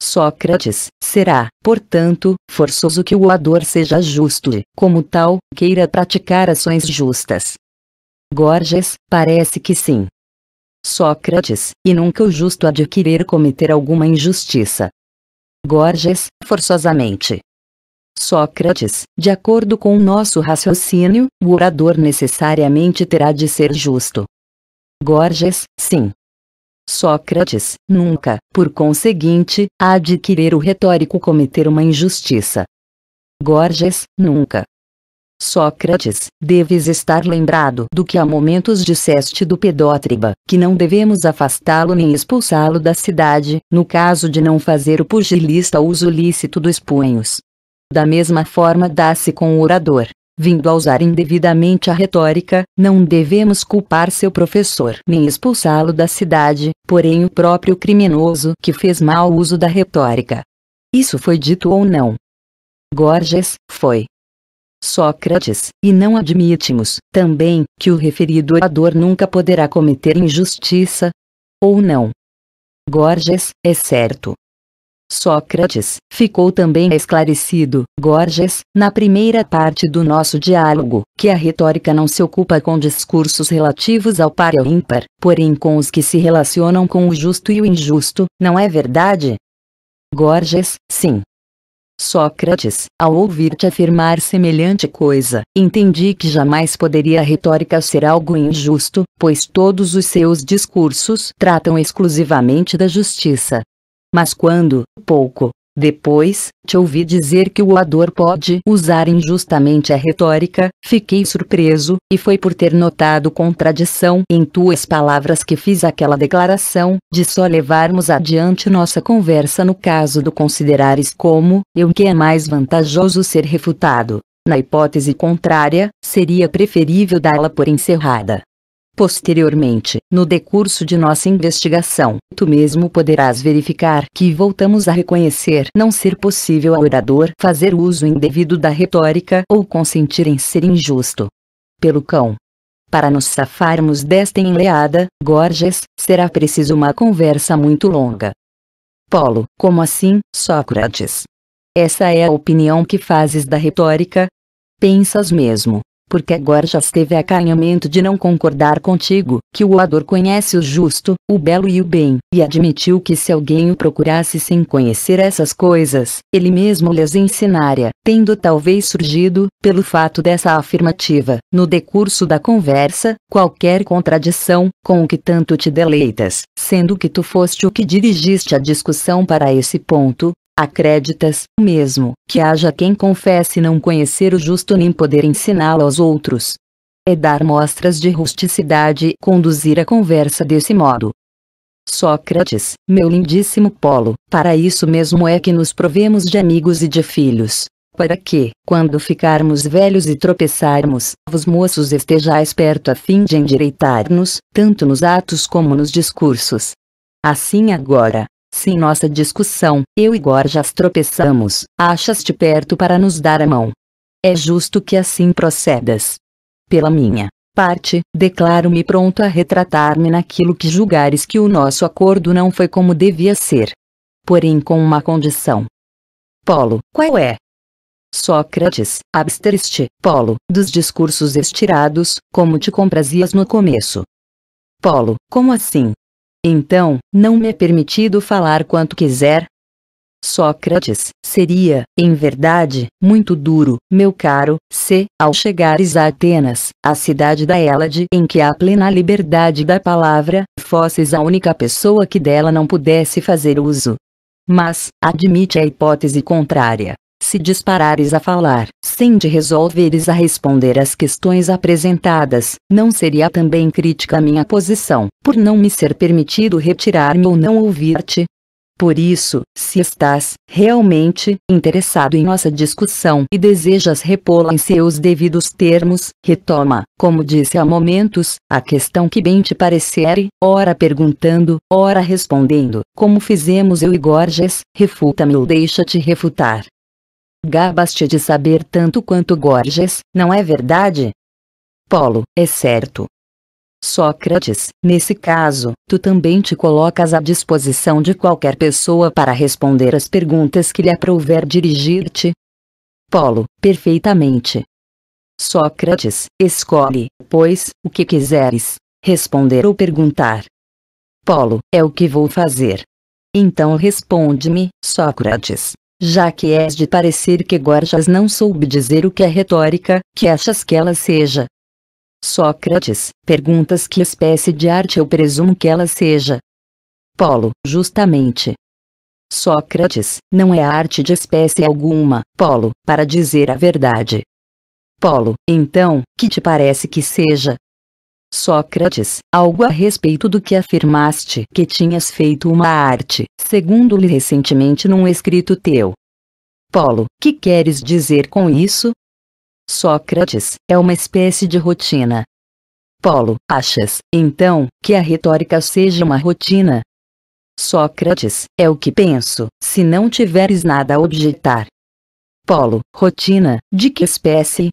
[SPEAKER 1] Sócrates, será, portanto, forçoso que o orador seja justo e, como tal, queira praticar ações justas. Gorges, parece que sim. Sócrates, e nunca o justo adquirir cometer alguma injustiça. Gorges, forçosamente. Sócrates, de acordo com o nosso raciocínio, o orador necessariamente terá de ser justo. Gorges, sim. Sócrates, nunca, por conseguinte, a adquirir o retórico cometer uma injustiça. Gorges, nunca. Sócrates, deves estar lembrado do que há momentos disseste do Pedótriba, que não devemos afastá-lo nem expulsá-lo da cidade, no caso de não fazer o pugilista uso lícito dos punhos. Da mesma forma dá-se com o orador, vindo a usar indevidamente a retórica, não devemos culpar seu professor nem expulsá-lo da cidade, porém o próprio criminoso que fez mau uso da retórica. Isso foi dito ou não? Gorges, foi. Sócrates, e não admitimos, também, que o referido orador nunca poderá cometer injustiça? Ou não? Gorges, é certo, Sócrates, ficou também esclarecido, Gorges, na primeira parte do nosso diálogo, que a retórica não se ocupa com discursos relativos ao par e ao ímpar, porém com os que se relacionam com o justo e o injusto, não é verdade? Gorges, sim. Sócrates, ao ouvir-te afirmar semelhante coisa, entendi que jamais poderia a retórica ser algo injusto, pois todos os seus discursos tratam exclusivamente da justiça, mas quando, pouco, depois, te ouvi dizer que o orador pode usar injustamente a retórica, fiquei surpreso, e foi por ter notado contradição em tuas palavras que fiz aquela declaração, de só levarmos adiante nossa conversa no caso do considerares como, eu que é mais vantajoso ser refutado. Na hipótese contrária, seria preferível dá-la por encerrada. Posteriormente, no decurso de nossa investigação, tu mesmo poderás verificar que voltamos a reconhecer não ser possível ao orador fazer uso indevido da retórica ou consentir em ser injusto. Pelo cão. Para nos safarmos desta enleada, Gorges, será preciso uma conversa muito longa. Polo, como assim, Sócrates? Essa é a opinião que fazes da retórica? Pensas mesmo porque agora já esteve acanhamento de não concordar contigo, que o ador conhece o justo, o belo e o bem, e admitiu que se alguém o procurasse sem conhecer essas coisas, ele mesmo lhes ensinaria, tendo talvez surgido, pelo fato dessa afirmativa, no decurso da conversa, qualquer contradição, com o que tanto te deleitas, sendo que tu foste o que dirigiste a discussão para esse ponto, Acreditas, mesmo, que haja quem confesse não conhecer o justo nem poder ensiná-lo aos outros? É dar mostras de rusticidade e conduzir a conversa desse modo. Sócrates, meu lindíssimo Polo, para isso mesmo é que nos provemos de amigos e de filhos, para que, quando ficarmos velhos e tropeçarmos, os moços estejais perto a fim de endireitar-nos, tanto nos atos como nos discursos. Assim agora, Sim, nossa discussão, eu e Gorjas tropeçamos, achas-te perto para nos dar a mão. É justo que assim procedas. Pela minha parte, declaro-me pronto a retratar-me naquilo que julgares que o nosso acordo não foi como devia ser. Porém com uma condição. Polo, qual é? Sócrates, absteste, Polo, dos discursos estirados, como te comprazias no começo. Polo, como assim? Então, não me é permitido falar quanto quiser? Sócrates, seria, em verdade, muito duro, meu caro, se, ao chegares a Atenas, a cidade da Hélade em que há plena liberdade da palavra, fosses a única pessoa que dela não pudesse fazer uso. Mas, admite a hipótese contrária, se disparares a falar, sem de resolveres a responder às questões apresentadas, não seria também crítica a minha posição, por não me ser permitido retirar-me ou não ouvir-te? Por isso, se estás, realmente, interessado em nossa discussão e desejas repô-la em seus devidos termos, retoma, como disse há momentos, a questão que bem te parecere, ora perguntando, ora respondendo, como fizemos eu e Gorges, refuta-me ou deixa-te refutar, Gabaste de saber tanto quanto Gorges, não é verdade? Polo, é certo. Sócrates, nesse caso, tu também te colocas à disposição de qualquer pessoa para responder as perguntas que lhe aprouver dirigir-te? Polo, perfeitamente. Sócrates, escolhe, pois, o que quiseres, responder ou perguntar. Polo, é o que vou fazer. Então responde-me, Sócrates já que és de parecer que Gorgias não soube dizer o que é retórica, que achas que ela seja? Sócrates, perguntas que espécie de arte eu presumo que ela seja? Polo, justamente. Sócrates, não é arte de espécie alguma, Polo, para dizer a verdade. Polo, então, que te parece que seja? Sócrates, algo a respeito do que afirmaste que tinhas feito uma arte, segundo lhe recentemente num escrito teu. Polo, que queres dizer com isso? Sócrates, é uma espécie de rotina. Polo, achas, então, que a retórica seja uma rotina? Sócrates, é o que penso, se não tiveres nada a objetar. Polo, rotina, de que espécie?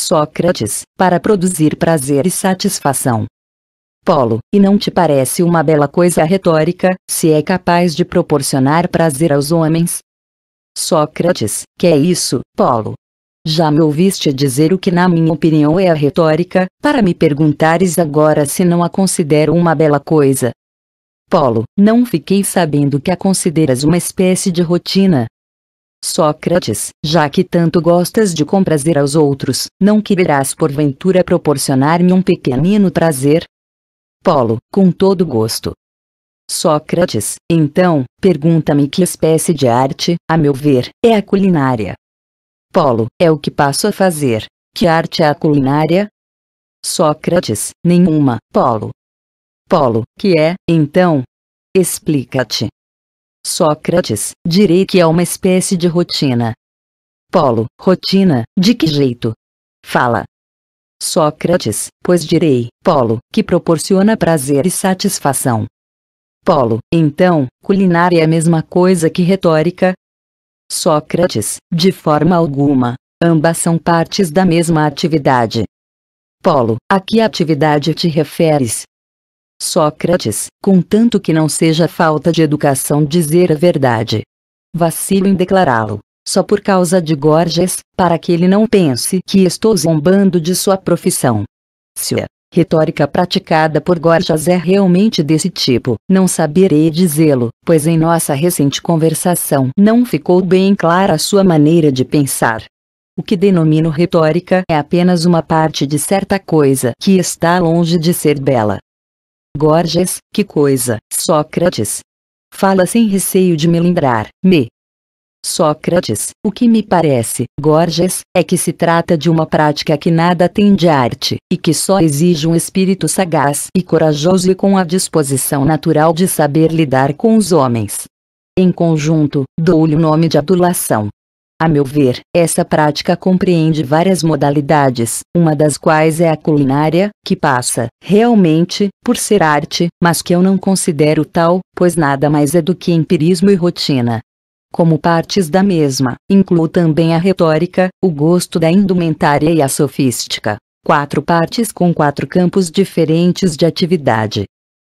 [SPEAKER 1] Sócrates, para produzir prazer e satisfação. Polo, e não te parece uma bela coisa a retórica, se é capaz de proporcionar prazer aos homens? Sócrates, que é isso, Polo? Já me ouviste dizer o que na minha opinião é a retórica, para me perguntares agora se não a considero uma bela coisa. Polo, não fiquei sabendo que a consideras uma espécie de rotina, Sócrates, já que tanto gostas de comprazer aos outros, não quererás porventura proporcionar-me um pequenino prazer? Polo, com todo gosto. Sócrates, então, pergunta-me que espécie de arte, a meu ver, é a culinária. Polo, é o que passo a fazer. Que arte é a culinária? Sócrates, nenhuma, Polo. Polo, que é, então? Explica-te. Sócrates, direi que é uma espécie de rotina. Polo, rotina, de que jeito? Fala. Sócrates, pois direi, Polo, que proporciona prazer e satisfação. Polo, então, culinária é a mesma coisa que retórica? Sócrates, de forma alguma, ambas são partes da mesma atividade. Polo, a que atividade te referes? Sócrates, contanto que não seja falta de educação dizer a verdade. Vacilo em declará-lo, só por causa de Gorges, para que ele não pense que estou zombando de sua profissão. Se a retórica praticada por Gorgias é realmente desse tipo, não saberei dizê-lo, pois em nossa recente conversação não ficou bem clara a sua maneira de pensar. O que denomino retórica é apenas uma parte de certa coisa que está longe de ser bela. Gorges, que coisa, Sócrates. Fala sem receio de me lembrar, me. Sócrates, o que me parece, Gorges, é que se trata de uma prática que nada tem de arte, e que só exige um espírito sagaz e corajoso e com a disposição natural de saber lidar com os homens. Em conjunto, dou-lhe o nome de adulação, a meu ver, essa prática compreende várias modalidades, uma das quais é a culinária, que passa, realmente, por ser arte, mas que eu não considero tal, pois nada mais é do que empirismo e rotina. Como partes da mesma, incluo também a retórica, o gosto da indumentária e a sofística. Quatro partes com quatro campos diferentes de atividade,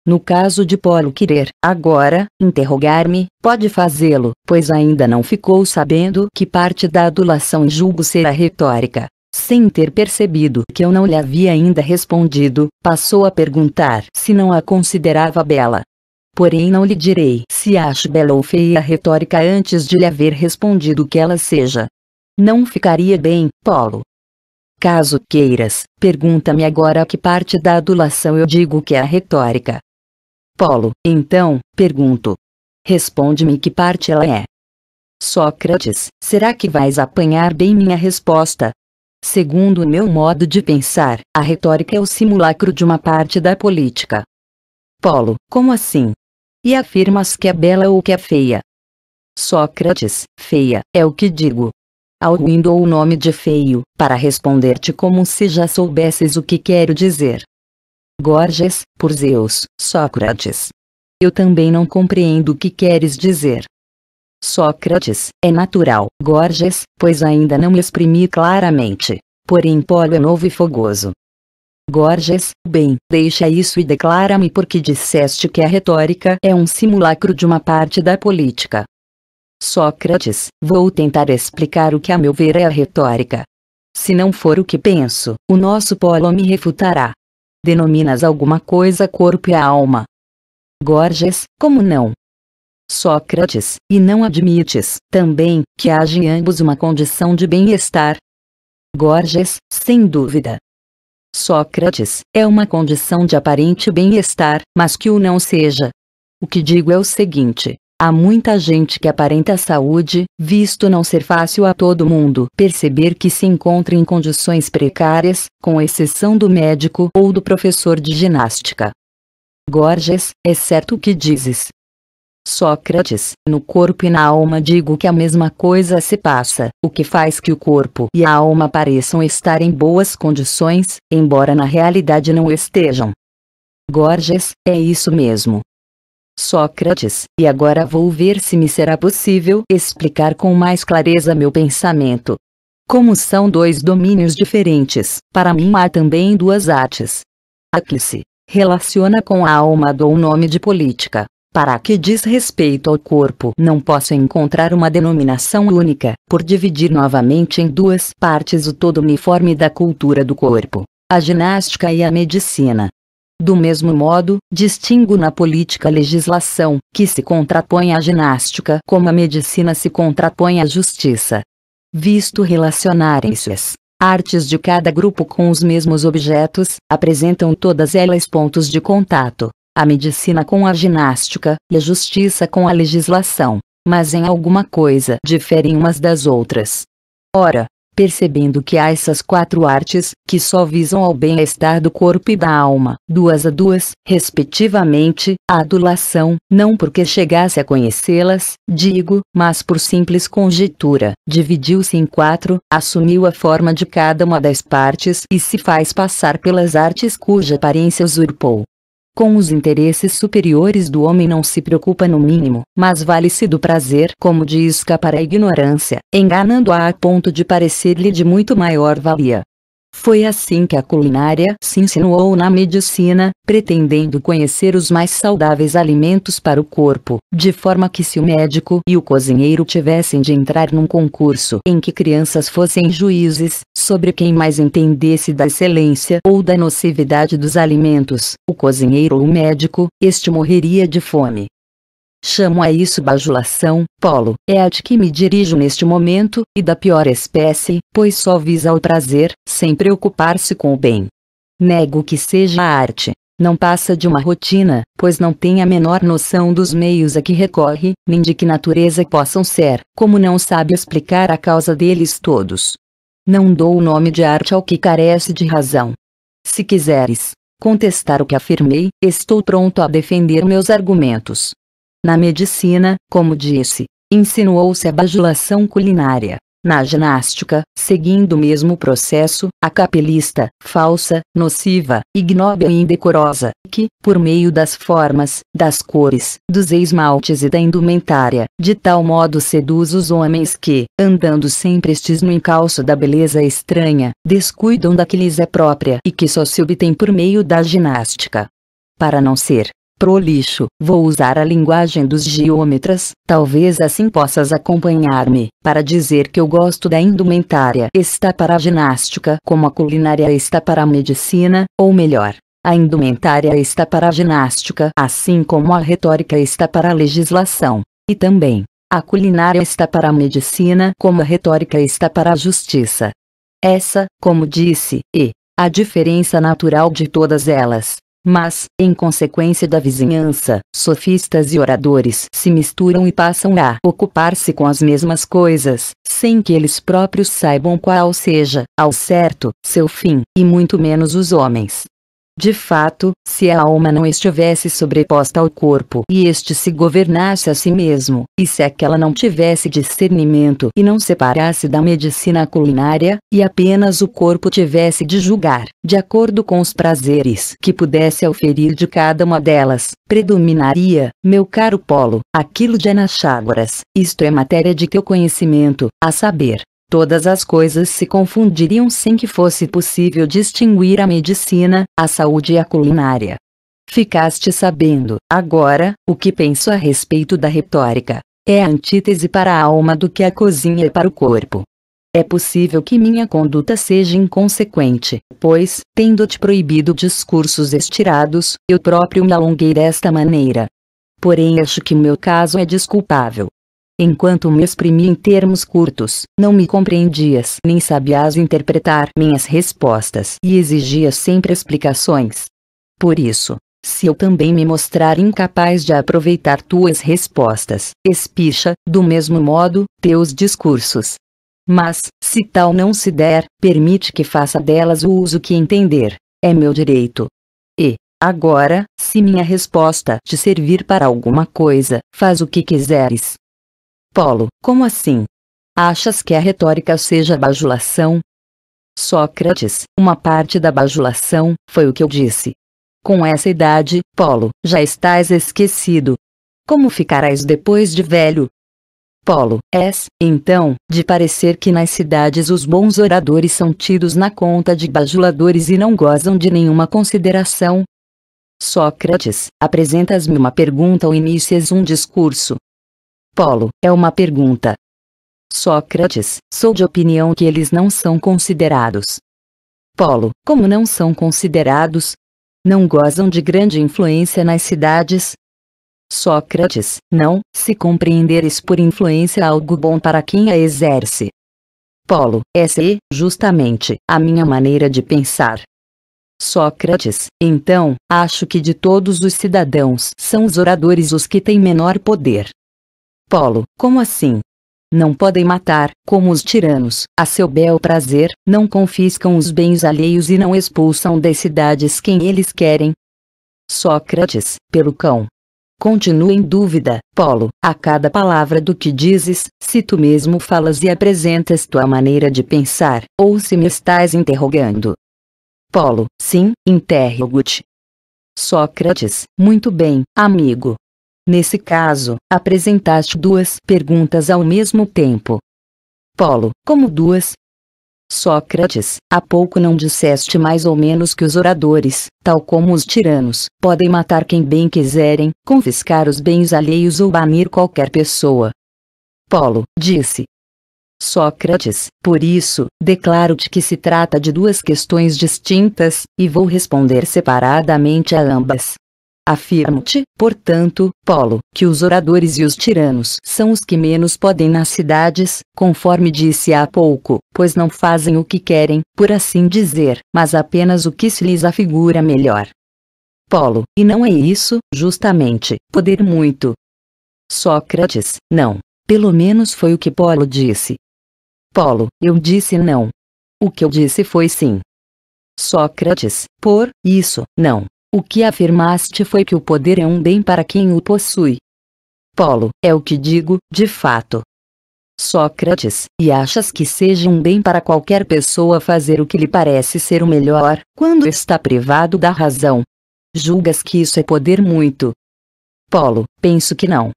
[SPEAKER 1] no caso de Polo querer agora interrogar-me, pode fazê-lo, pois ainda não ficou sabendo que parte da adulação julgo ser a retórica. Sem ter percebido que eu não lhe havia ainda respondido, passou a perguntar se não a considerava bela. Porém não lhe direi se acho bela ou feia a retórica antes de lhe haver respondido que ela seja. Não ficaria bem, Polo. Caso queiras, pergunta-me agora que parte da adulação eu digo que é a retórica. Polo, então, pergunto. Responde-me que parte ela é. Sócrates, será que vais apanhar bem minha resposta? Segundo o meu modo de pensar, a retórica é o simulacro de uma parte da política. Polo, como assim? E afirmas que é bela ou que é feia? Sócrates, feia, é o que digo. Alguindo o nome de feio, para responder-te como se já soubesses o que quero dizer. Gorges, por Zeus, Sócrates. Eu também não compreendo o que queres dizer. Sócrates, é natural, Gorges, pois ainda não me exprimi claramente. Porém Polo é novo e fogoso. Gorges, bem, deixa isso e declara-me porque disseste que a retórica é um simulacro de uma parte da política. Sócrates, vou tentar explicar o que a meu ver é a retórica. Se não for o que penso, o nosso Polo me refutará. Denominas alguma coisa corpo e alma. Gorges, como não? Sócrates, e não admites, também, que haja em ambos uma condição de bem-estar. Gorges, sem dúvida. Sócrates, é uma condição de aparente bem-estar, mas que o não seja. O que digo é o seguinte: Há muita gente que aparenta saúde, visto não ser fácil a todo mundo perceber que se encontra em condições precárias, com exceção do médico ou do professor de ginástica. Gorges, é certo o que dizes. Sócrates, no corpo e na alma digo que a mesma coisa se passa, o que faz que o corpo e a alma pareçam estar em boas condições, embora na realidade não estejam. Gorges, é isso mesmo. Sócrates, e agora vou ver se me será possível explicar com mais clareza meu pensamento. Como são dois domínios diferentes, para mim há também duas artes. se relaciona com a alma dou o nome de política. Para que diz respeito ao corpo, não posso encontrar uma denominação única, por dividir novamente em duas partes o todo uniforme da cultura do corpo, a ginástica e a medicina. Do mesmo modo, distingo na política a legislação, que se contrapõe à ginástica como a medicina se contrapõe à justiça. Visto relacionarem-se as artes de cada grupo com os mesmos objetos, apresentam todas elas pontos de contato, a medicina com a ginástica e a justiça com a legislação, mas em alguma coisa diferem umas das outras. Ora, percebendo que há essas quatro artes, que só visam ao bem-estar do corpo e da alma, duas a duas, respectivamente, a adulação, não porque chegasse a conhecê-las, digo, mas por simples conjectura, dividiu-se em quatro, assumiu a forma de cada uma das partes e se faz passar pelas artes cuja aparência usurpou, com os interesses superiores do homem não se preocupa no mínimo, mas vale-se do prazer como de escapar a ignorância, enganando-a a ponto de parecer-lhe de muito maior valia. Foi assim que a culinária se insinuou na medicina, pretendendo conhecer os mais saudáveis alimentos para o corpo, de forma que se o médico e o cozinheiro tivessem de entrar num concurso em que crianças fossem juízes, sobre quem mais entendesse da excelência ou da nocividade dos alimentos, o cozinheiro ou o médico, este morreria de fome. Chamo a isso bajulação, polo, é a de que me dirijo neste momento, e da pior espécie, pois só visa o prazer, sem preocupar-se com o bem. Nego que seja a arte. Não passa de uma rotina, pois não tem a menor noção dos meios a que recorre, nem de que natureza possam ser, como não sabe explicar a causa deles todos. Não dou o nome de arte ao que carece de razão. Se quiseres contestar o que afirmei, estou pronto a defender meus argumentos. Na medicina, como disse, insinuou-se a bajulação culinária. Na ginástica, seguindo o mesmo processo, a capelista, falsa, nociva, ignóbil e indecorosa, que, por meio das formas, das cores, dos esmaltes e da indumentária, de tal modo seduz os homens que, andando sempre estes no encalço da beleza estranha, descuidam da que lhes é própria e que só se obtém por meio da ginástica. Para não ser, pro lixo. Vou usar a linguagem dos geômetras, talvez assim possas acompanhar-me, para dizer que eu gosto da indumentária. Está para a ginástica, como a culinária está para a medicina, ou melhor, a indumentária está para a ginástica, assim como a retórica está para a legislação. E também, a culinária está para a medicina, como a retórica está para a justiça. Essa, como disse, é a diferença natural de todas elas. Mas, em consequência da vizinhança, sofistas e oradores se misturam e passam a ocupar-se com as mesmas coisas, sem que eles próprios saibam qual seja, ao certo, seu fim, e muito menos os homens, de fato, se a alma não estivesse sobreposta ao corpo e este se governasse a si mesmo, e se aquela não tivesse discernimento e não separasse da medicina culinária, e apenas o corpo tivesse de julgar, de acordo com os prazeres que pudesse oferir de cada uma delas, predominaria, meu caro Polo, aquilo de Anaxágoras, isto é matéria de teu conhecimento, a saber, todas as coisas se confundiriam sem que fosse possível distinguir a medicina, a saúde e a culinária. Ficaste sabendo, agora, o que penso a respeito da retórica. É a antítese para a alma do que a cozinha é para o corpo. É possível que minha conduta seja inconsequente, pois, tendo-te proibido discursos estirados, eu próprio me alonguei desta maneira. Porém acho que meu caso é desculpável, enquanto me exprimi em termos curtos. Não me compreendias nem sabias interpretar minhas respostas e exigias sempre explicações. Por isso, se eu também me mostrar incapaz de aproveitar tuas respostas, espicha, do mesmo modo, teus discursos. Mas, se tal não se der, permite que faça delas o uso que entender. É meu direito. E, agora, se minha resposta te servir para alguma coisa, faz o que quiseres. Polo, como assim? Achas que a retórica seja bajulação? Sócrates, uma parte da bajulação, foi o que eu disse. Com essa idade, Polo, já estás esquecido. Como ficarás depois de velho? Polo, és, então, de parecer que nas cidades os bons oradores são tidos na conta de bajuladores e não gozam de nenhuma consideração. Sócrates, apresentas-me uma pergunta ou inicias um discurso, Polo, é uma pergunta. Sócrates, sou de opinião que eles não são considerados. Polo, como não são considerados? Não gozam de grande influência nas cidades? Sócrates, não, se compreenderes por influência algo bom para quem a exerce. Polo, essa é, justamente, a minha maneira de pensar. Sócrates, então, acho que de todos os cidadãos são os oradores os que têm menor poder. Polo, como assim? Não podem matar, como os tiranos, a seu bel prazer, não confiscam os bens alheios e não expulsam das cidades quem eles querem. Sócrates, pelo cão. Continua em dúvida, Polo, a cada palavra do que dizes, se tu mesmo falas e apresentas tua maneira de pensar, ou se me estás interrogando. Polo, sim, interrogo-te. Sócrates, muito bem, amigo, Nesse caso, apresentaste duas perguntas ao mesmo tempo. Polo, como duas? Sócrates, há pouco não disseste mais ou menos que os oradores, tal como os tiranos, podem matar quem bem quiserem, confiscar os bens alheios ou banir qualquer pessoa. Polo, disse, Sócrates, por isso, declaro-te que se trata de duas questões distintas, e vou responder separadamente a ambas. Afirmo-te, portanto, Polo, que os oradores e os tiranos são os que menos podem nas cidades, conforme disse há pouco, pois não fazem o que querem, por assim dizer, mas apenas o que se lhes afigura melhor. Polo, e não é isso, justamente, poder muito. Sócrates, não. Pelo menos foi o que Polo disse. Polo, eu disse não. O que eu disse foi sim. Sócrates, por isso, não. O que afirmaste foi que o poder é um bem para quem o possui. Polo, é o que digo, de fato. Sócrates, e achas que seja um bem para qualquer pessoa fazer o que lhe parece ser o melhor, quando está privado da razão? Julgas que isso é poder muito? Polo, penso que não.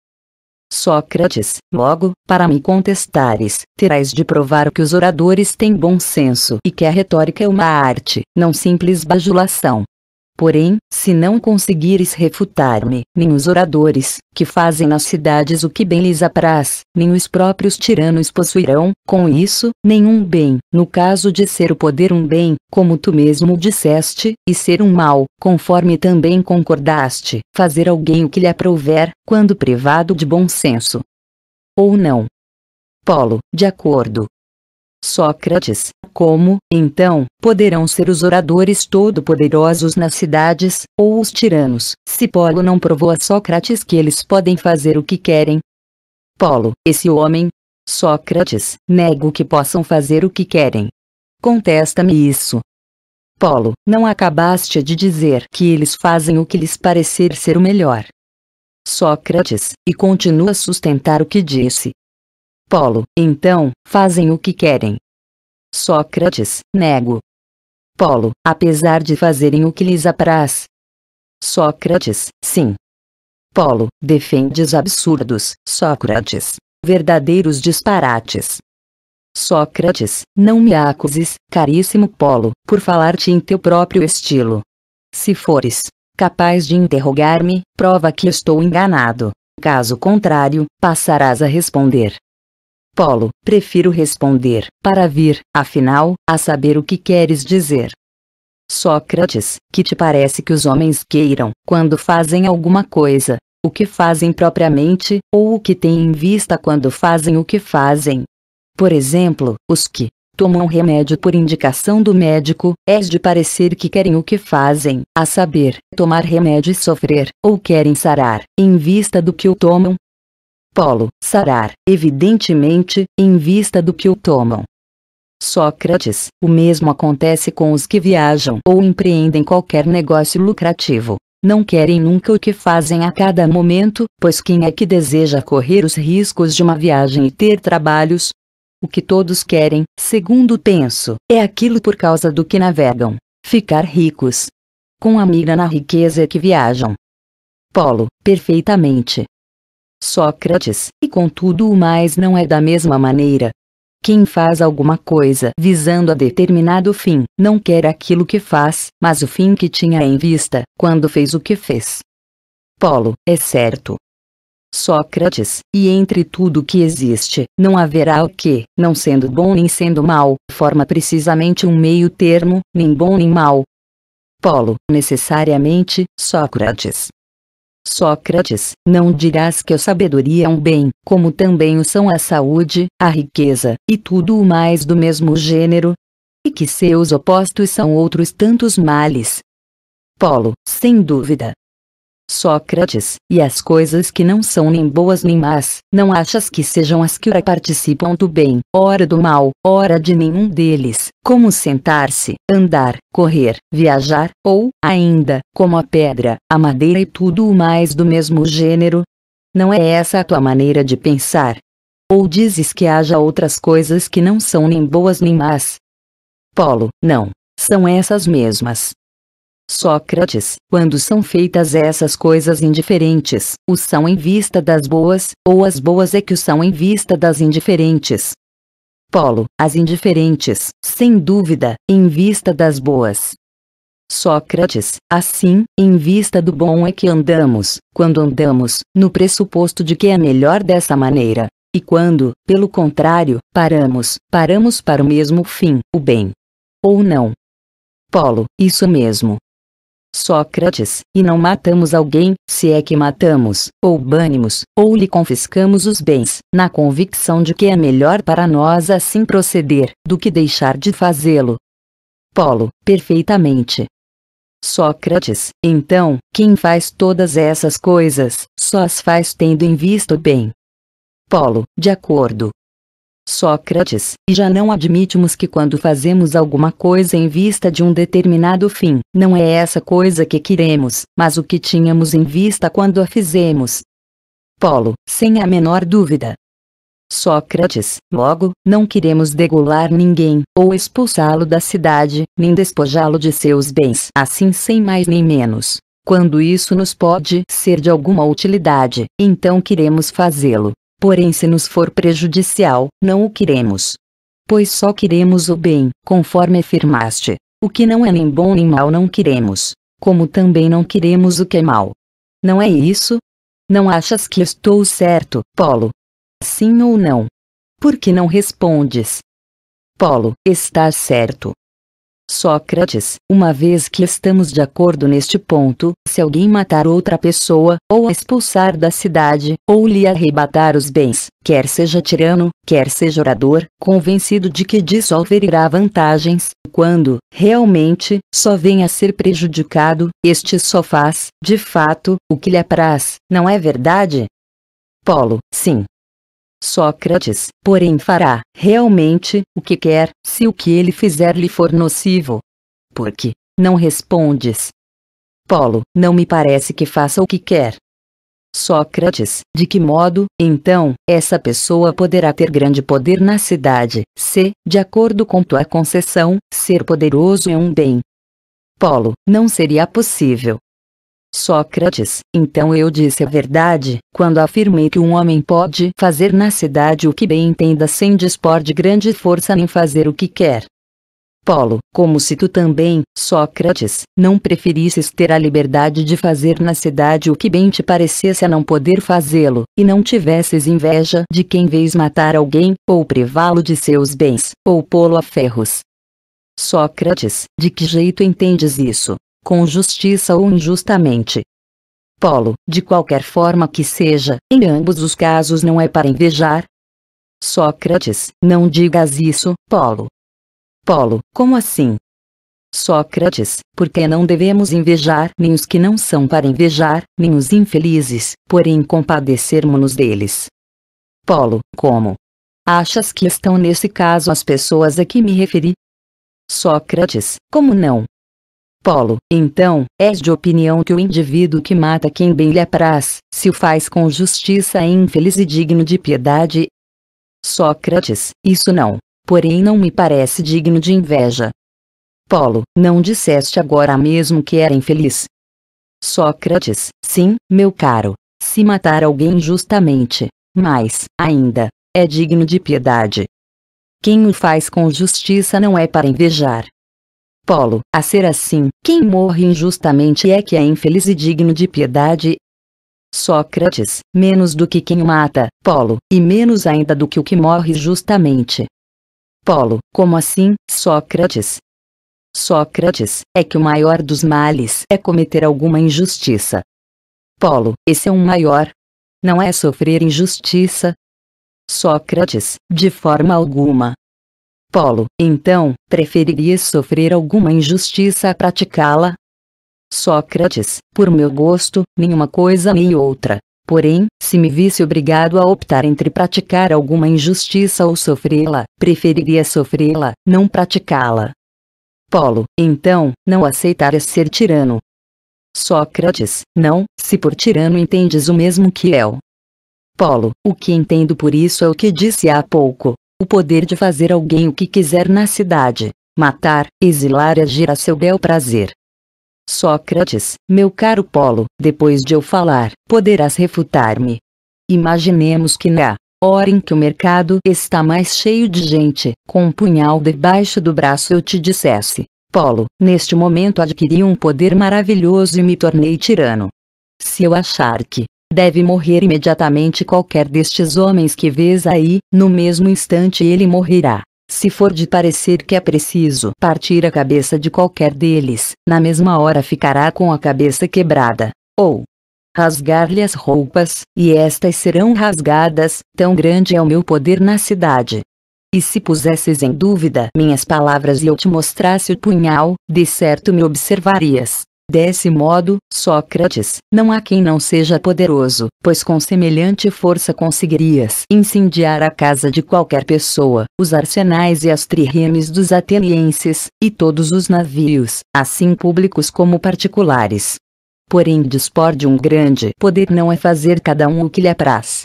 [SPEAKER 1] Sócrates, logo, para me contestares, terás de provar que os oradores têm bom senso e que a retórica é uma arte, não simples bajulação. Porém, se não conseguires refutar-me, nem os oradores, que fazem nas cidades o que bem lhes apraz, nem os próprios tiranos possuirão, com isso, nenhum bem, no caso de ser o poder um bem, como tu mesmo disseste, e ser um mal, conforme também concordaste, fazer alguém o que lhe aprouver, quando privado de bom senso. Ou não. Polo, de acordo. Sócrates, como, então, poderão ser os oradores todo-poderosos nas cidades, ou os tiranos, se Polo não provou a Sócrates que eles podem fazer o que querem? Polo, esse homem, Sócrates, nego que possam fazer o que querem. Contesta-me isso. Polo, não acabaste de dizer que eles fazem o que lhes parecer ser o melhor. Sócrates, e continua a sustentar o que disse. Polo, então, fazem o que querem. Sócrates, nego. Polo, apesar de fazerem o que lhes apraz. Sócrates, sim. Polo, defendes absurdos, Sócrates, verdadeiros disparates. Sócrates, não me acuses, caríssimo Polo, por falar-te em teu próprio estilo. Se fores capaz de interrogar-me, prova que estou enganado. Caso contrário, passarás a responder: Polo, prefiro responder, para vir, afinal, a saber o que queres dizer. Sócrates, que te parece que os homens queiram, quando fazem alguma coisa, o que fazem propriamente, ou o que têm em vista quando fazem o que fazem? Por exemplo, os que tomam remédio por indicação do médico, és de parecer que querem o que fazem, a saber, tomar remédio e sofrer, ou querem sarar, em vista do que o tomam, Polo, sarar, evidentemente, em vista do que o tomam. Sócrates, o mesmo acontece com os que viajam ou empreendem qualquer negócio lucrativo. Não querem nunca o que fazem a cada momento, pois quem é que deseja correr os riscos de uma viagem e ter trabalhos? O que todos querem, segundo penso, é aquilo por causa do que navegam: ficar ricos. Com a mira na riqueza que viajam. Polo, perfeitamente. Sócrates, e contudo o mais não é da mesma maneira. Quem faz alguma coisa visando a determinado fim, não quer aquilo que faz, mas o fim que tinha em vista, quando fez o que fez. Polo, é certo. Sócrates, e entre tudo que existe, não haverá o que, não sendo bom nem sendo mal, forma precisamente um meio termo, nem bom nem mal. Polo, necessariamente, Sócrates. Sócrates, não dirás que a sabedoria é um bem, como também o são a saúde, a riqueza, e tudo o mais do mesmo gênero? E que seus opostos são outros tantos males. Polo, sem dúvida, Sócrates, e as coisas que não são nem boas nem más, não achas que sejam as que ora participam do bem, ora do mal, ora de nenhum deles, como sentar-se, andar, correr, viajar, ou, ainda, como a pedra, a madeira e tudo o mais do mesmo gênero? Não é essa a tua maneira de pensar? Ou dizes que haja outras coisas que não são nem boas nem más? Polo, não, são essas mesmas. Sócrates, quando são feitas essas coisas indiferentes, o são em vista das boas, ou as boas é que o são em vista das indiferentes. Polo, as indiferentes, sem dúvida, em vista das boas. Sócrates, assim, em vista do bom é que andamos, quando andamos, no pressuposto de que é melhor dessa maneira. E quando, pelo contrário, paramos, paramos para o mesmo fim, o bem. Ou não? Polo, isso mesmo, Sócrates, e não matamos alguém, se é que matamos, ou banimos, ou lhe confiscamos os bens, na convicção de que é melhor para nós assim proceder, do que deixar de fazê-lo. Polo, perfeitamente. Sócrates, então, quem faz todas essas coisas, só as faz tendo em vista o bem. Polo, de acordo. Sócrates, e já não admitimos que quando fazemos alguma coisa em vista de um determinado fim, não é essa coisa que queremos, mas o que tínhamos em vista quando a fizemos. Polo, sem a menor dúvida. Sócrates, logo, não queremos degolar ninguém, ou expulsá-lo da cidade, nem despojá-lo de seus bens, assim sem mais nem menos. Quando isso nos pode ser de alguma utilidade, então queremos fazê-lo. Porém, se nos for prejudicial, não o queremos. Pois só queremos o bem, conforme afirmaste. O que não é nem bom nem mal não queremos, como também não queremos o que é mal. Não é isso? Não achas que estou certo, Polo? Sim ou não? Por que não respondes? Polo, estás certo. Sócrates, uma vez que estamos de acordo neste ponto, se alguém matar outra pessoa, ou a expulsar da cidade, ou lhe arrebatar os bens, quer seja tirano, quer seja orador, convencido de que dissolverá vantagens, quando, realmente, só vem a ser prejudicado, este só faz, de fato, o que lhe apraz, não é verdade? Polo, sim, Sócrates, porém fará, realmente, o que quer, se o que ele fizer lhe for nocivo. Porque, não respondes. Polo, não me parece que faça o que quer. Sócrates, de que modo, então, essa pessoa poderá ter grande poder na cidade, se, de acordo com tua concessão, ser poderoso é um bem? Polo, não seria possível, Sócrates, então eu disse a verdade, quando afirmei que um homem pode fazer na cidade o que bem entenda sem dispor de grande força nem fazer o que quer. Polo, como se tu também, Sócrates, não preferisses ter a liberdade de fazer na cidade o que bem te parecesse a não poder fazê-lo, e não tivesses inveja de quem vês matar alguém, ou privá-lo de seus bens, ou pô-lo a ferros. Sócrates, de que jeito entendes isso? com justiça ou injustamente. Polo, de qualquer forma que seja, em ambos os casos não é para invejar. Sócrates, não digas isso, Polo. Polo, como assim? Sócrates, porque não devemos invejar nem os que não são para invejar, nem os infelizes, porém compadecermos-nos deles. Polo, como? Achas que estão nesse caso as pessoas a que me referi? Sócrates, como não? Polo. Então, és de opinião que o indivíduo que mata quem bem lhe apraz, se o faz com justiça é infeliz e digno de piedade? Sócrates, isso não. Porém não me parece digno de inveja. Polo, não disseste agora mesmo que era infeliz? Sócrates, sim, meu caro. Se matar alguém justamente, mas, ainda, é digno de piedade. Quem o faz com justiça não é para invejar, Polo, a ser assim, quem morre injustamente é que é infeliz e digno de piedade. Sócrates, menos do que quem mata, Polo, e menos ainda do que o que morre justamente. Polo, como assim, Sócrates? Sócrates, é que o maior dos males é cometer alguma injustiça. Polo, esse é um maior. Não é sofrer injustiça. Sócrates, de forma alguma. Polo, então, preferirias sofrer alguma injustiça a praticá-la? Sócrates, por meu gosto, nenhuma coisa nem outra. Porém, se me visse obrigado a optar entre praticar alguma injustiça ou sofrê-la, preferiria sofrê-la, não praticá-la. Polo, então, não aceitarias ser tirano. Sócrates, não, se por tirano entendes o mesmo que eu. Polo, o que entendo por isso é o que disse há pouco, o poder de fazer alguém o que quiser na cidade, matar, exilar e agir a seu bel prazer. Sócrates, meu caro Polo, depois de eu falar, poderás refutar-me. Imaginemos que na hora em que o mercado está mais cheio de gente, com um punhal debaixo do braço eu te dissesse, Polo, neste momento adquiri um poder maravilhoso e me tornei tirano. Se eu achar que, deve morrer imediatamente qualquer destes homens que vês aí, no mesmo instante ele morrerá. Se for de parecer que é preciso partir a cabeça de qualquer deles, na mesma hora ficará com a cabeça quebrada, ou rasgar-lhe as roupas, e estas serão rasgadas, tão grande é o meu poder na cidade. E se pusesses em dúvida minhas palavras e eu te mostrasse o punhal, de certo me observarias. Desse modo, Sócrates, não há quem não seja poderoso, pois com semelhante força conseguirias incendiar a casa de qualquer pessoa, os arsenais e as triremes dos atenienses, e todos os navios, assim públicos como particulares. Porém dispor de um grande poder não é fazer cada um o que lhe apraz.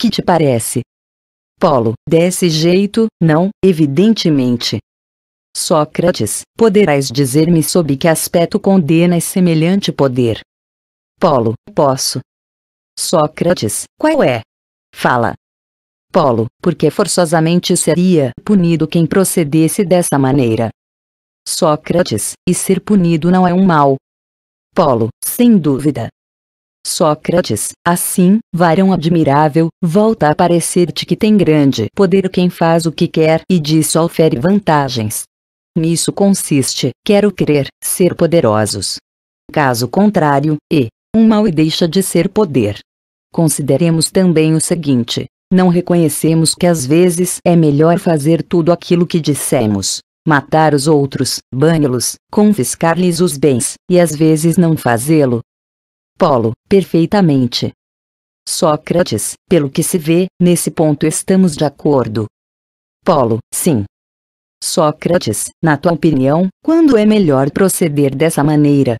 [SPEAKER 1] Que te parece? Polo, desse jeito, não, evidentemente, Sócrates, poderás dizer-me sob que aspecto condenas semelhante poder? Polo, posso. Sócrates, qual é? Fala. Polo, porque forçosamente seria punido quem procedesse dessa maneira. Sócrates, e ser punido não é um mal. Polo, sem dúvida. Sócrates, assim, varão admirável, volta a parecer-te que tem grande poder quem faz o que quer e disso ofere vantagens. Nisso consiste, quero querer, ser poderosos. Caso contrário, e, um mal e deixa de ser poder. Consideremos também o seguinte, não reconhecemos que às vezes é melhor fazer tudo aquilo que dissemos, matar os outros, banhá-los, confiscar-lhes os bens, e às vezes não fazê-lo. Polo, perfeitamente. Sócrates, pelo que se vê, nesse ponto estamos de acordo. Polo, sim, Sócrates, na tua opinião, quando é melhor proceder dessa maneira?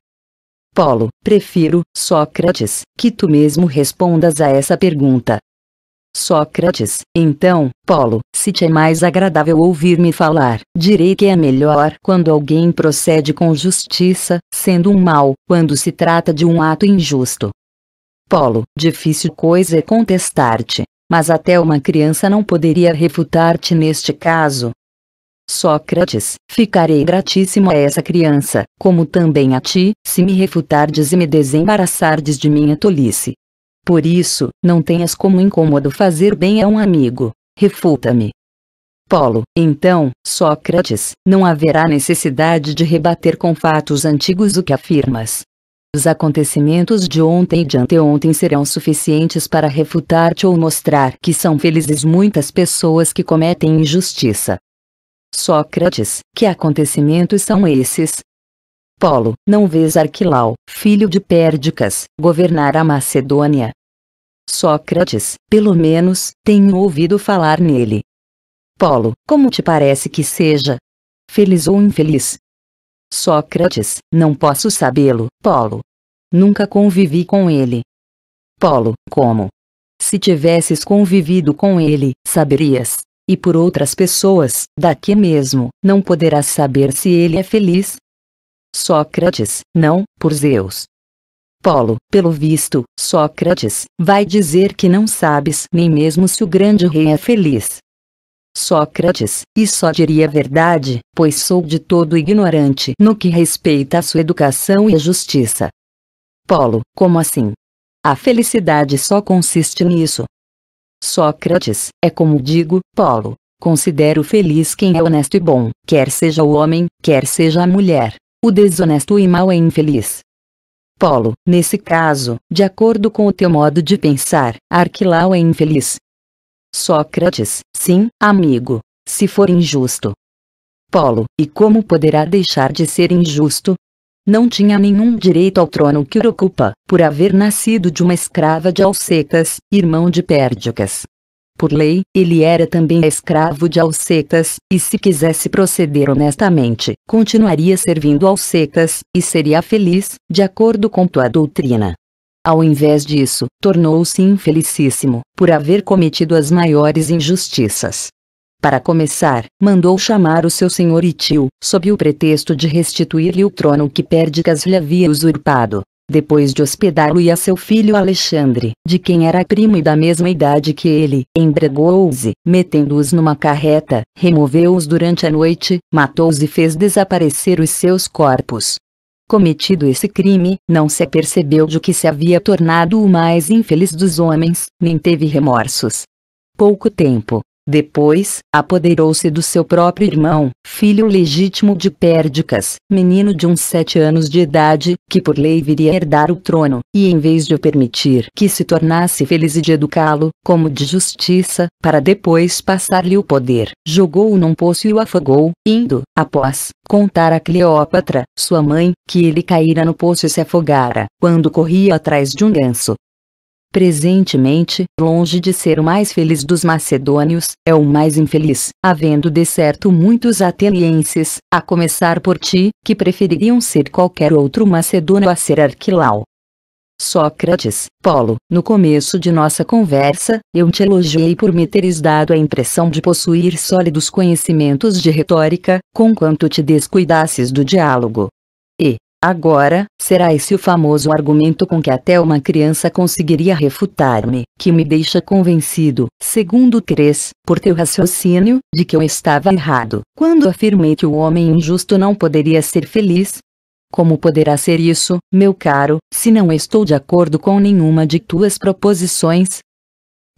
[SPEAKER 1] Polo, prefiro, Sócrates, que tu mesmo respondas a essa pergunta. Sócrates, então, Polo, se te é mais agradável ouvir-me falar, direi que é melhor quando alguém procede com justiça, sendo um mal, quando se trata de um ato injusto. Polo, difícil coisa é contestar-te, mas até uma criança não poderia refutar-te neste caso, Sócrates, ficarei gratíssimo a essa criança, como também a ti, se me refutardes e me desembaraçardes de minha tolice. Por isso, não tenhas como incômodo fazer bem a um amigo. Refuta-me. Polo, então, Sócrates, não haverá necessidade de rebater com fatos antigos o que afirmas. Os acontecimentos de ontem e de anteontem serão suficientes para refutar-te ou mostrar que são felizes muitas pessoas que cometem injustiça. Sócrates, que acontecimentos são esses? Polo, não vês Arquilau, filho de Pérdicas, governar a Macedônia? Sócrates, pelo menos, tenho ouvido falar nele. Polo, como te parece que seja? Feliz ou infeliz? Sócrates, não posso sabê-lo, Polo. Nunca convivi com ele. Polo, como? Se tivesses convivido com ele, saberias e por outras pessoas, daqui mesmo, não poderás saber se ele é feliz. Sócrates, não, por Zeus. Polo, pelo visto, Sócrates, vai dizer que não sabes nem mesmo se o grande rei é feliz. Sócrates, e só diria a verdade, pois sou de todo ignorante no que respeita à sua educação e à justiça. Polo, como assim? A felicidade só consiste nisso, Sócrates, é como digo, Paulo, considero feliz quem é honesto e bom, quer seja o homem, quer seja a mulher. O desonesto e mau é infeliz. Paulo, nesse caso, de acordo com o teu modo de pensar, Arquilau é infeliz. Sócrates, sim, amigo, se for injusto. Paulo, e como poderá deixar de ser injusto? Não tinha nenhum direito ao trono que o ocupa, por haver nascido de uma escrava de Alcetas, irmão de Pérdicas. Por lei, ele era também escravo de Alcetas, e se quisesse proceder honestamente, continuaria servindo Alcetas, e seria feliz, de acordo com tua doutrina. Ao invés disso, tornou-se infelicíssimo, por haver cometido as maiores injustiças. Para começar, mandou chamar o seu senhor e tio, sob o pretexto de restituir-lhe o trono que Perdicas lhe havia usurpado. Depois de hospedá-lo e a seu filho Alexandre, de quem era primo e da mesma idade que ele, embregou-os, metendo-os numa carreta, removeu-os durante a noite, matou-os e fez desaparecer os seus corpos. Cometido esse crime, não se apercebeu de que se havia tornado o mais infeliz dos homens, nem teve remorsos. Pouco tempo, depois, apoderou-se do seu próprio irmão, filho legítimo de Pérdicas, menino de uns sete anos de idade, que por lei viria herdar o trono, e em vez de o permitir que se tornasse feliz e de educá-lo, como de justiça, para depois passar-lhe o poder, jogou-o num poço e o afogou, indo, após, contar a Cleópatra, sua mãe, que ele caíra no poço e se afogara, quando corria atrás de um ganso, presentemente, longe de ser o mais feliz dos macedônios, é o mais infeliz, havendo de certo muitos atenienses, a começar por ti, que prefeririam ser qualquer outro macedônio a ser Arquilau. Sócrates, Polo, no começo de nossa conversa, eu te elogiei por me teres dado a impressão de possuir sólidos conhecimentos de retórica, conquanto te descuidasses do diálogo. E, Agora, será esse o famoso argumento com que até uma criança conseguiria refutar-me, que me deixa convencido, segundo crês, por teu raciocínio, de que eu estava errado, quando afirmei que o homem injusto não poderia ser feliz? Como poderá ser isso, meu caro, se não estou de acordo com nenhuma de tuas proposições?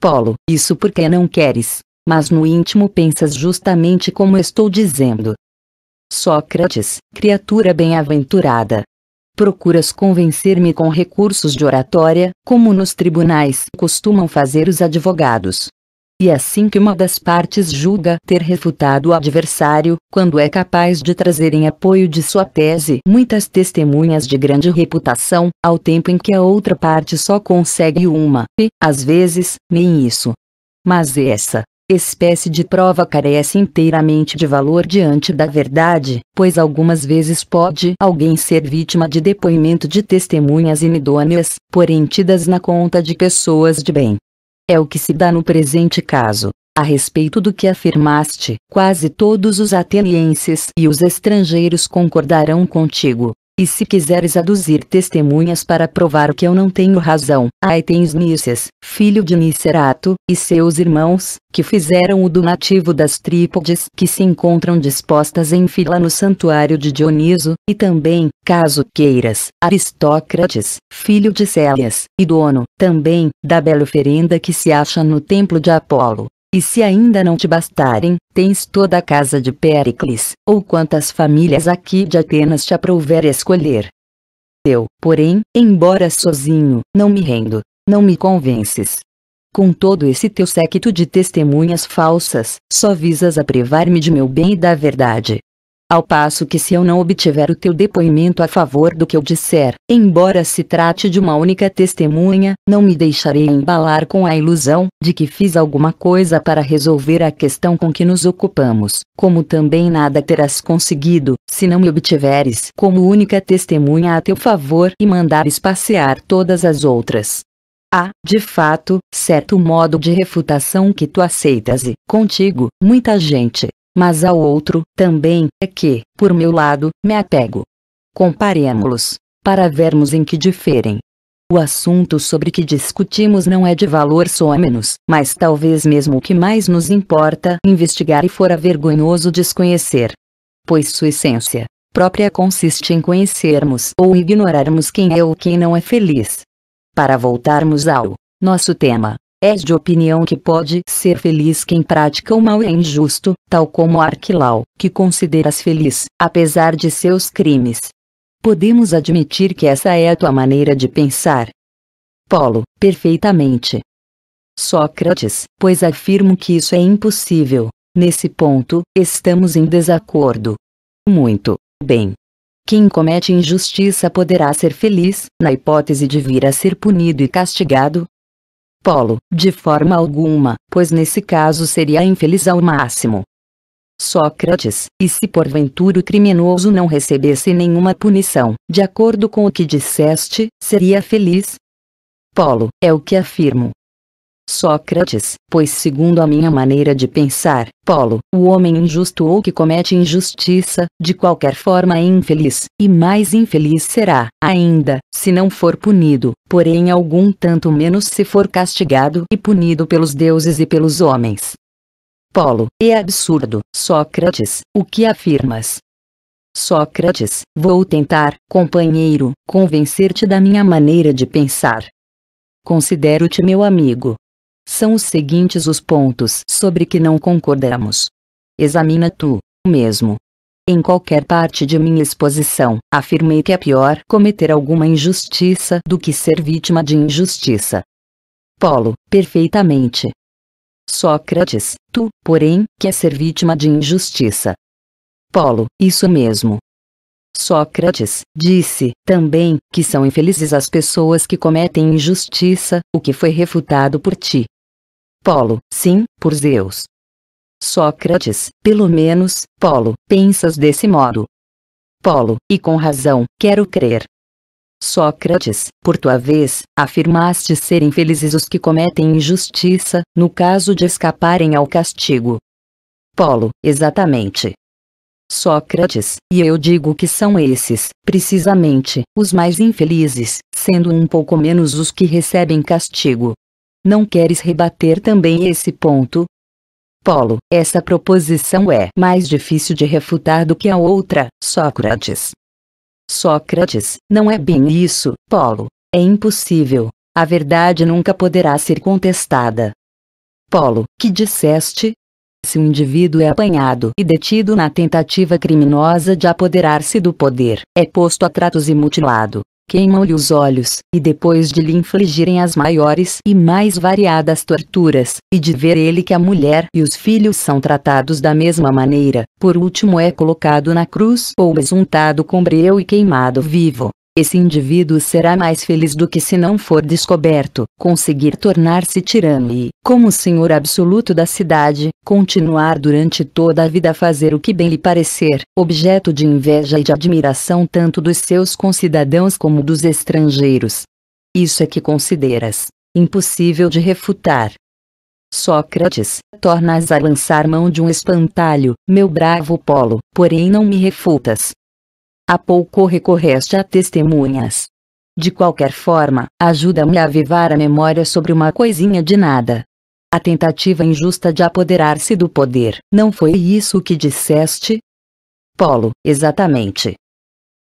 [SPEAKER 1] Polo, isso porque não queres, mas no íntimo pensas justamente como estou dizendo, Sócrates, criatura bem-aventurada. Procuras convencer-me com recursos de oratória, como nos tribunais costumam fazer os advogados. E é assim que uma das partes julga ter refutado o adversário, quando é capaz de trazer em apoio de sua tese muitas testemunhas de grande reputação, ao tempo em que a outra parte só consegue uma, e, às vezes, nem isso. Mas essa espécie de prova carece inteiramente de valor diante da verdade, pois algumas vezes pode alguém ser vítima de depoimento de testemunhas inidôneas, porém tidas na conta de pessoas de bem. É o que se dá no presente caso. A respeito do que afirmaste, quase todos os atenienses e os estrangeiros concordarão contigo. E se quiseres aduzir testemunhas para provar que eu não tenho razão, aí tens Nícias, filho de Nicerato, e seus irmãos, que fizeram o donativo das trípodes que se encontram dispostas em fila no santuário de Dioniso, e também, caso queiras, Aristócrates, filho de Célias, e dono, também, da bela oferenda que se acha no templo de Apolo. E se ainda não te bastarem, tens toda a casa de Péricles, ou quantas famílias aqui de Atenas te aprouver escolher. Eu, porém, embora sozinho, não me rendo, não me convences. Com todo esse teu séquito de testemunhas falsas, só visas a privar-me de meu bem e da verdade. Ao passo que se eu não obtiver o teu depoimento a favor do que eu disser, embora se trate de uma única testemunha, não me deixarei embalar com a ilusão de que fiz alguma coisa para resolver a questão com que nos ocupamos, como também nada terás conseguido, se não me obtiveres como única testemunha a teu favor e mandares passear todas as outras. Há, de fato, certo modo de refutação que tu aceitas e, contigo, muita gente, mas ao outro também é que, por meu lado, me apego. Comparemos-los, para vermos em que diferem. O assunto sobre que discutimos não é de valor sômenos, mas talvez mesmo o que mais nos importa investigar e fora vergonhoso desconhecer. Pois sua essência própria consiste em conhecermos ou ignorarmos quem é ou quem não é feliz. Para voltarmos ao nosso tema, És de opinião que pode ser feliz quem pratica o mal é injusto, tal como Arquilau, que consideras feliz, apesar de seus crimes. Podemos admitir que essa é a tua maneira de pensar. Polo, perfeitamente. Sócrates, pois afirmo que isso é impossível. Nesse ponto, estamos em desacordo. Muito bem. Quem comete injustiça poderá ser feliz, na hipótese de vir a ser punido e castigado, Polo, de forma alguma, pois nesse caso seria infeliz ao máximo. Sócrates, e se porventura o criminoso não recebesse nenhuma punição, de acordo com o que disseste, seria feliz? Polo, é o que afirmo. Sócrates, pois segundo a minha maneira de pensar, Polo, o homem injusto ou que comete injustiça, de qualquer forma é infeliz, e mais infeliz será, ainda, se não for punido, porém algum tanto menos se for castigado e punido pelos deuses e pelos homens. Polo, é absurdo, Sócrates, o que afirmas? Sócrates, vou tentar, companheiro, convencer-te da minha maneira de pensar. Considero-te meu amigo, são os seguintes os pontos sobre que não concordamos. Examina tu mesmo. Em qualquer parte de minha exposição, afirmei que é pior cometer alguma injustiça do que ser vítima de injustiça. Polo, perfeitamente. Sócrates, tu, porém, quer é ser vítima de injustiça. Polo, isso mesmo. Sócrates disse também que são infelizes as pessoas que cometem injustiça, o que foi refutado por ti. Polo, sim, por Zeus. Sócrates, pelo menos, Polo, pensas desse modo. Polo, e com razão, quero crer. Sócrates, por tua vez, afirmaste ser infelizes os que cometem injustiça, no caso de escaparem ao castigo. Polo, exatamente. Sócrates, e eu digo que são esses, precisamente, os mais infelizes, sendo um pouco menos os que recebem castigo. Não queres rebater também esse ponto? Polo, essa proposição é mais difícil de refutar do que a outra, Sócrates. Sócrates, não é bem isso, Polo. É impossível. A verdade nunca poderá ser contestada. Polo, que disseste? Se o um indivíduo é apanhado e detido na tentativa criminosa de apoderar-se do poder, é posto a tratos e mutilado, queimam-lhe os olhos, e depois de lhe infligirem as maiores e mais variadas torturas, e de ver ele que a mulher e os filhos são tratados da mesma maneira, por último é colocado na cruz ou exuntado com breu e queimado vivo. Esse indivíduo será mais feliz do que se não for descoberto, conseguir tornar-se tirano e, como senhor absoluto da cidade, continuar durante toda a vida a fazer o que bem lhe parecer, objeto de inveja e de admiração tanto dos seus concidadãos como dos estrangeiros. Isso é que consideras impossível de refutar. Sócrates, tornas a lançar mão de um espantalho, meu bravo Polo, porém não me refutas, há pouco recorreste a testemunhas. De qualquer forma, ajuda-me a avivar a memória sobre uma coisinha de nada. A tentativa injusta de apoderar-se do poder, não foi isso que disseste? Polo, exatamente.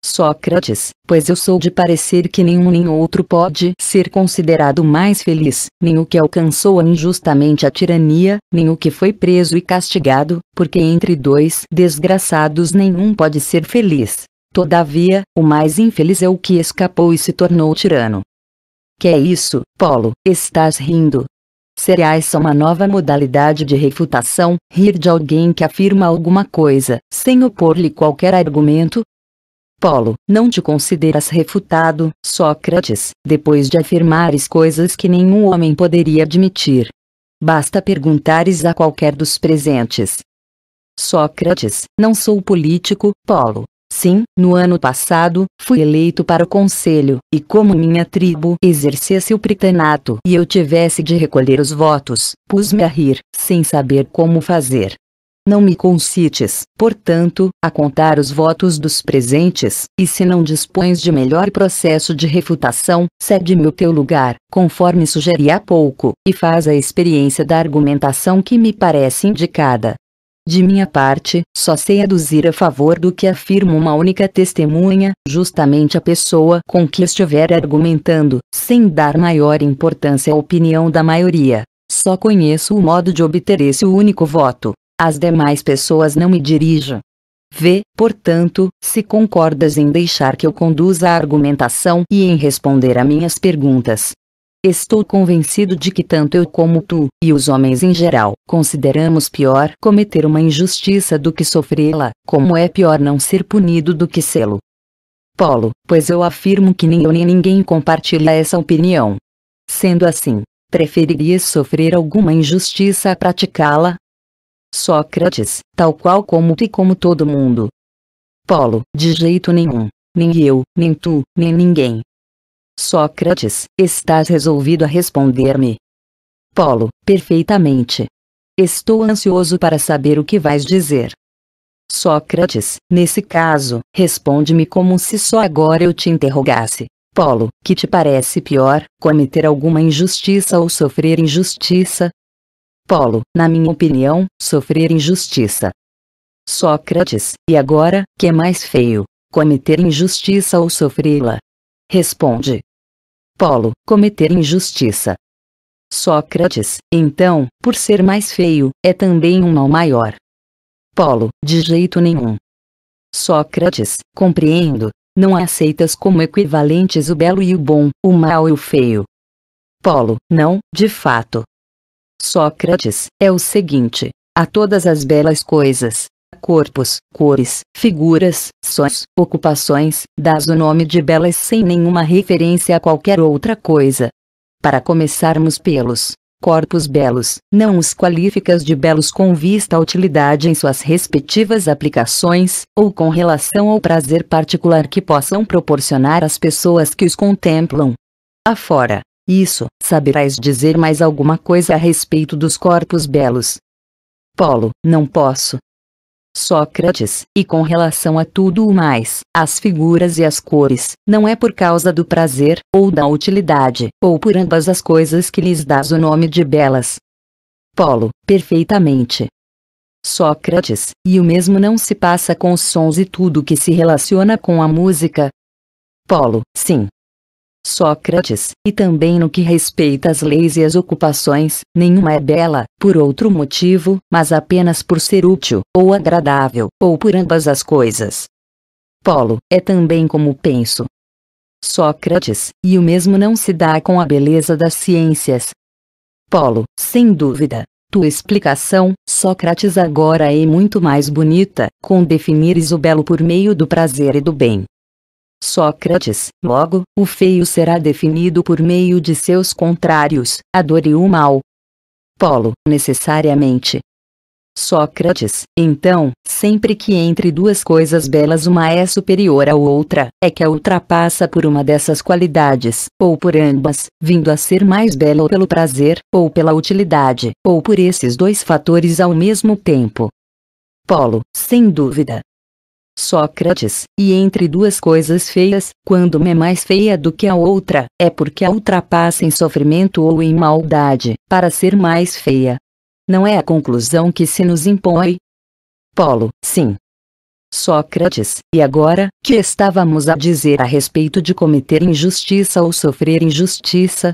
[SPEAKER 1] Sócrates, pois eu sou de parecer que nenhum nem outro pode ser considerado mais feliz, nem o que alcançou injustamente a tirania, nem o que foi preso e castigado, porque entre dois desgraçados nenhum pode ser feliz. Todavia, o mais infeliz é o que escapou e se tornou tirano. Que é isso, Polo, estás rindo? Cereais são uma nova modalidade de refutação, rir de alguém que afirma alguma coisa, sem opor-lhe qualquer argumento? Polo, não te consideras refutado, Sócrates, depois de afirmares coisas que nenhum homem poderia admitir. Basta perguntares a qualquer dos presentes. Sócrates, não sou político, Polo, Sim, no ano passado, fui eleito para o conselho, e como minha tribo exercesse o pritanato e eu tivesse de recolher os votos, pus-me a rir, sem saber como fazer. Não me concites, portanto, a contar os votos dos presentes, e se não dispões de melhor processo de refutação, cede-me o teu lugar, conforme sugeri há pouco, e faz a experiência da argumentação que me parece indicada. De minha parte, só sei aduzir a favor do que afirma uma única testemunha, justamente a pessoa com que estiver argumentando, sem dar maior importância à opinião da maioria. Só conheço o modo de obter esse único voto. As demais pessoas não me dirigem. Vê, portanto, se concordas em deixar que eu conduza a argumentação e em responder a minhas perguntas. Estou convencido de que tanto eu como tu, e os homens em geral, consideramos pior cometer uma injustiça do que sofrê-la, como é pior não ser punido do que sê-lo. Polo, pois eu afirmo que nem eu nem ninguém compartilha essa opinião. Sendo assim, preferirias sofrer alguma injustiça a praticá-la? Sócrates, tal qual como tu e como todo mundo. Polo, de jeito nenhum, nem eu, nem tu, nem ninguém. Sócrates, estás resolvido a responder-me? Polo, perfeitamente. Estou ansioso para saber o que vais dizer. Sócrates, nesse caso, responde-me como se só agora eu te interrogasse. Polo, que te parece pior, cometer alguma injustiça ou sofrer injustiça? Polo, na minha opinião, sofrer injustiça. Sócrates, e agora, que é mais feio, cometer injustiça ou sofrê-la? Responde. Polo, cometer injustiça. Sócrates, então, por ser mais feio, é também um mal maior. Polo, de jeito nenhum. Sócrates, compreendo, não aceitas como equivalentes o belo e o bom, o mal e o feio. Polo, não, de fato. Sócrates, é o seguinte: a todas as belas coisas, corpos, cores, figuras, sons, ocupações, dás o nome de belas sem nenhuma referência a qualquer outra coisa. Para começarmos pelos corpos belos, não os qualificas de belos com vista à utilidade em suas respectivas aplicações, ou com relação ao prazer particular que possam proporcionar às pessoas que os contemplam. Afora, isso, saberás dizer mais alguma coisa a respeito dos corpos belos. Polo, não posso, Sócrates, e com relação a tudo o mais, as figuras e as cores, não é por causa do prazer, ou da utilidade, ou por ambas as coisas que lhes dás o nome de belas. Polo, perfeitamente. Sócrates, e o mesmo não se passa com os sons e tudo que se relaciona com a música? Polo, sim, Sócrates, e também no que respeita às leis e às ocupações, nenhuma é bela, por outro motivo, mas apenas por ser útil, ou agradável, ou por ambas as coisas. Polo, é também como penso. Sócrates, e o mesmo não se dá com a beleza das ciências. Polo, sem dúvida, tua explicação, Sócrates agora é muito mais bonita, com definires o belo por meio do prazer e do bem. Sócrates, logo, o feio será definido por meio de seus contrários, a dor e o mal. Polo, necessariamente. Sócrates, então, sempre que entre duas coisas belas uma é superior à outra, é que a ultrapassa por uma dessas qualidades, ou por ambas, vindo a ser mais bela ou pelo prazer, ou pela utilidade, ou por esses dois fatores ao mesmo tempo. Polo, sem dúvida, Sócrates, e entre duas coisas feias, quando uma é mais feia do que a outra, é porque a ultrapassa em sofrimento ou em maldade, para ser mais feia. Não é a conclusão que se nos impõe? Polo, sim. Sócrates, e agora, que estávamos a dizer a respeito de cometer injustiça ou sofrer injustiça?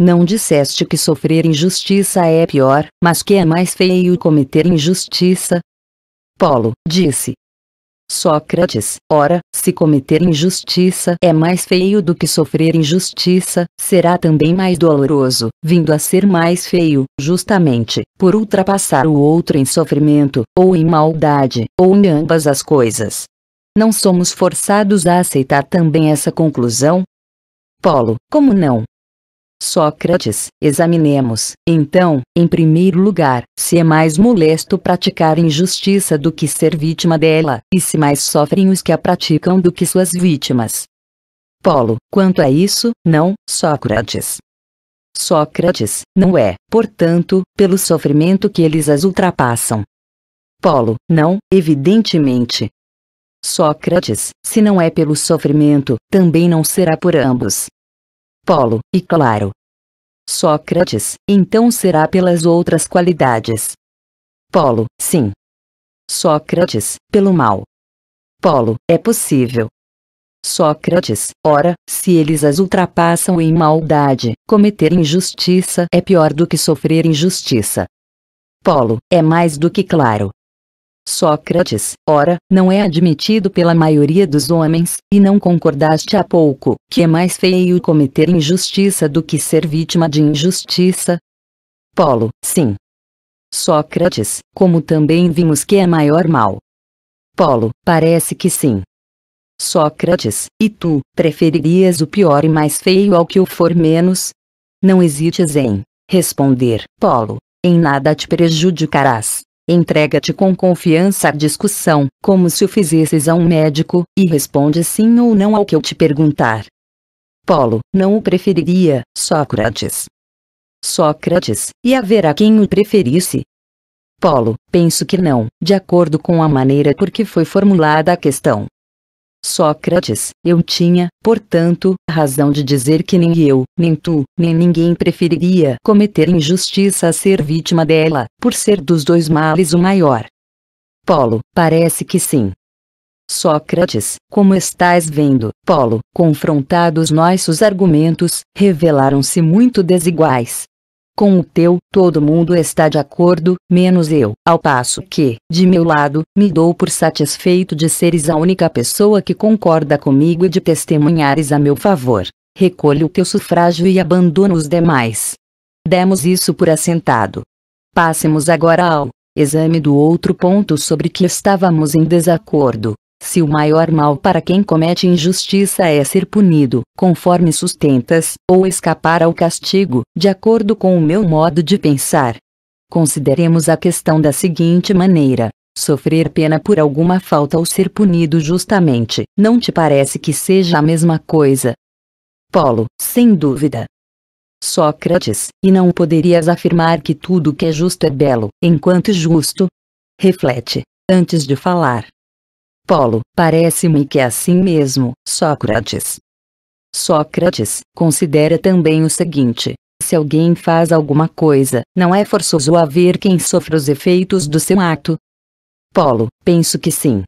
[SPEAKER 1] Não disseste que sofrer injustiça é pior, mas que é mais feio cometer injustiça? Polo, disse, Sócrates, ora, se cometer injustiça é mais feio do que sofrer injustiça, será também mais doloroso, vindo a ser mais feio, justamente, por ultrapassar o outro em sofrimento, ou em maldade, ou em ambas as coisas. Não somos forçados a aceitar também essa conclusão? Polo, como não? Sócrates, examinemos, então, em primeiro lugar, se é mais molesto praticar injustiça do que ser vítima dela, e se mais sofrem os que a praticam do que suas vítimas. Polo, quanto a isso, não, Sócrates. Sócrates, não é, portanto, pelo sofrimento que eles as ultrapassam. Polo, não, evidentemente. Sócrates, se não é pelo sofrimento, também não será por ambos. Polo, e claro. Sócrates, então será pelas outras qualidades. Polo, sim. Sócrates, pelo mal. Polo, é possível. Sócrates, ora, se eles as ultrapassam em maldade, cometer injustiça é pior do que sofrer injustiça. Polo, é mais do que claro. Sócrates, ora, não é admitido pela maioria dos homens, e não concordaste há pouco, que é mais feio cometer injustiça do que ser vítima de injustiça? Polo, sim. Sócrates, como também vimos que é maior mal. Polo, parece que sim. Sócrates, e tu, preferirias o pior e mais feio ao que o for menos? Não hesites em responder, Polo, em nada te prejudicarás. Entrega-te com confiança à discussão, como se o fizesses a um médico, e responde sim ou não ao que eu te perguntar. Polo, não o preferiria, Sócrates. Sócrates, e haverá quem o preferisse? Polo, penso que não, de acordo com a maneira por que foi formulada a questão. Sócrates, eu tinha, portanto, razão de dizer que nem eu, nem tu, nem ninguém preferiria cometer injustiça a ser vítima dela, por ser dos dois males o maior. Polo, parece que sim. Sócrates, como estás vendo, Polo, confrontados nossos argumentos, revelaram-se muito desiguais, com o teu, todo mundo está de acordo, menos eu. Ao passo que, de meu lado, me dou por satisfeito de seres a única pessoa que concorda comigo e de testemunhares a meu favor. Recolho o teu sufrágio e abandono os demais. Demos isso por assentado. Passemos agora ao exame do outro ponto sobre que estávamos em desacordo. Se o maior mal para quem comete injustiça é ser punido, conforme sustentas, ou escapar ao castigo, de acordo com o meu modo de pensar. Consideremos a questão da seguinte maneira: Sofrer pena por alguma falta ou ser punido justamente, não te parece que seja a mesma coisa? Polo, sem dúvida. Sócrates, e não poderias afirmar que tudo que é justo é belo, enquanto justo? Reflete, antes de falar. Polo, parece-me que é assim mesmo, Sócrates. Sócrates, considera também o seguinte: se alguém faz alguma coisa, não é forçoso haver quem sofra os efeitos do seu ato? Polo, penso que sim.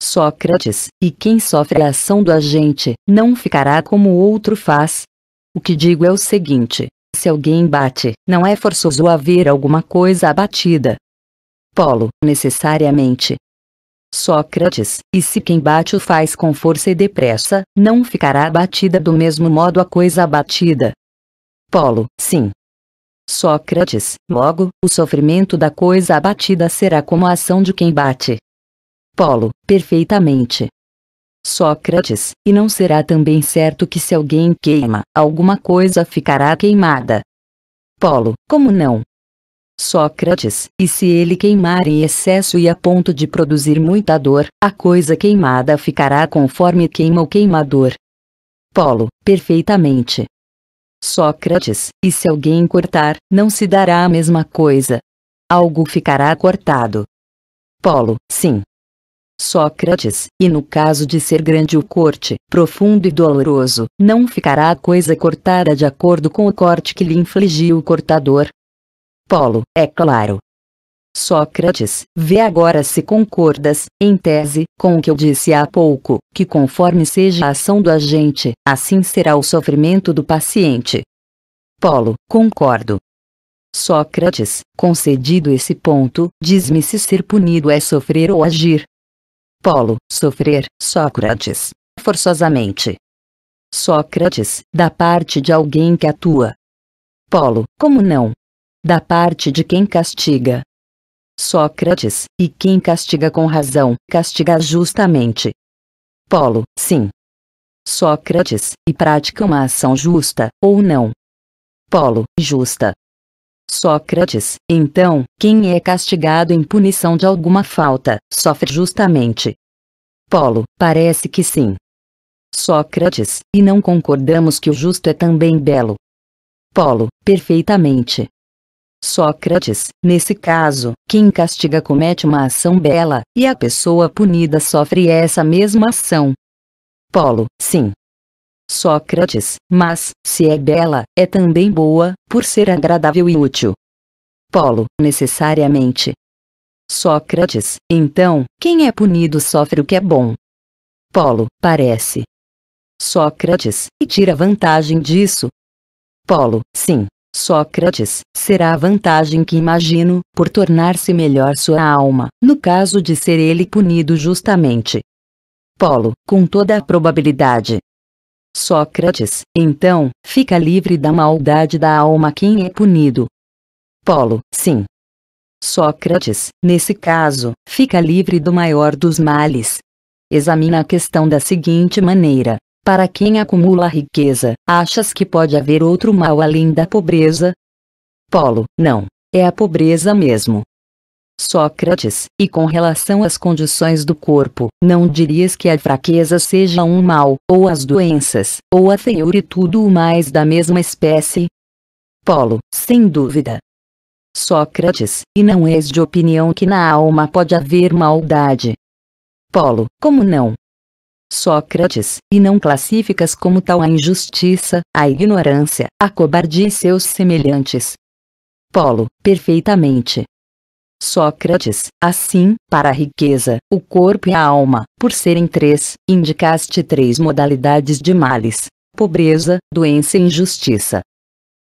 [SPEAKER 1] Sócrates, e quem sofre a ação do agente, não ficará como o outro faz? O que digo é o seguinte: se alguém bate, não é forçoso haver alguma coisa abatida. Polo, necessariamente, Sócrates, e se quem bate o faz com força e depressa, não ficará abatida do mesmo modo a coisa abatida. Polo, sim. Sócrates, logo, o sofrimento da coisa abatida será como a ação de quem bate. Polo, perfeitamente. Sócrates, e não será também certo que se alguém queima, alguma coisa ficará queimada. Polo, como não? Sócrates, e se ele queimar em excesso e a ponto de produzir muita dor, a coisa queimada ficará conforme queima o queimador. Polo, perfeitamente. Sócrates, e se alguém cortar, não se dará a mesma coisa. Algo ficará cortado. Polo, sim. Sócrates, e no caso de ser grande o corte, profundo e doloroso, não ficará a coisa cortada de acordo com o corte que lhe infligiu o cortador, Polo, é claro. Sócrates, vê agora se concordas, em tese, com o que eu disse há pouco, que conforme seja a ação do agente, assim será o sofrimento do paciente. Polo, concordo. Sócrates, concedido esse ponto, diz-me se ser punido é sofrer ou agir. Polo, sofrer, Sócrates, forçosamente. Sócrates, da parte de alguém que atua. Polo, como não, da parte de quem castiga. Sócrates, e quem castiga com razão, castiga justamente. Polo, sim. Sócrates, e pratica uma ação justa, ou não. Polo, justa. Sócrates, então, quem é castigado em punição de alguma falta, sofre justamente. Polo, parece que sim. Sócrates, e não concordamos que o justo é também belo. Polo, perfeitamente. Sócrates, nesse caso, quem castiga comete uma ação bela, e a pessoa punida sofre essa mesma ação. Polo, sim. Sócrates, mas, se é bela, é também boa, por ser agradável e útil. Polo, necessariamente. Sócrates, então, quem é punido sofre o que é bom. Polo, parece. Sócrates, e tira vantagem disso. Polo, sim. Sócrates, será a vantagem que imagino, por tornar-se melhor sua alma, no caso de ser ele punido justamente. Polo, com toda a probabilidade. Sócrates, então, fica livre da maldade da alma quem é punido. Polo, sim. Sócrates, nesse caso, fica livre do maior dos males. Examina a questão da seguinte maneira. Para quem acumula riqueza, achas que pode haver outro mal além da pobreza? Polo, não. É a pobreza mesmo. Sócrates, e com relação às condições do corpo, não dirias que a fraqueza seja um mal, ou as doenças, ou a feiura e tudo o mais da mesma espécie? Polo, sem dúvida. Sócrates, e não és de opinião que na alma pode haver maldade? Polo, como não? Sócrates, e não classificas como tal a injustiça, a ignorância, a cobardia e seus semelhantes. Polo, perfeitamente. Sócrates, assim, para a riqueza, o corpo e a alma, por serem três, indicaste três modalidades de males: pobreza, doença e injustiça.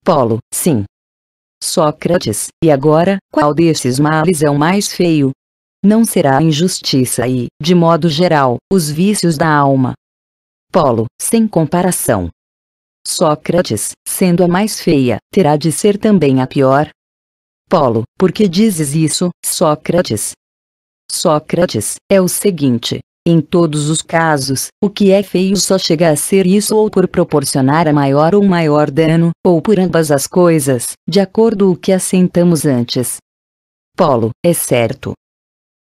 [SPEAKER 1] Polo, sim. Sócrates, e agora, qual desses males é o mais feio? não será injustiça e, de modo geral, os vícios da alma. Polo, sem comparação. Sócrates, sendo a mais feia, terá de ser também a pior? Polo, por que dizes isso, Sócrates? Sócrates, é o seguinte: em todos os casos, o que é feio só chega a ser isso ou por proporcionar a maior ou maior dano, ou por ambas as coisas, de acordo com o que assentamos antes. Polo, é certo.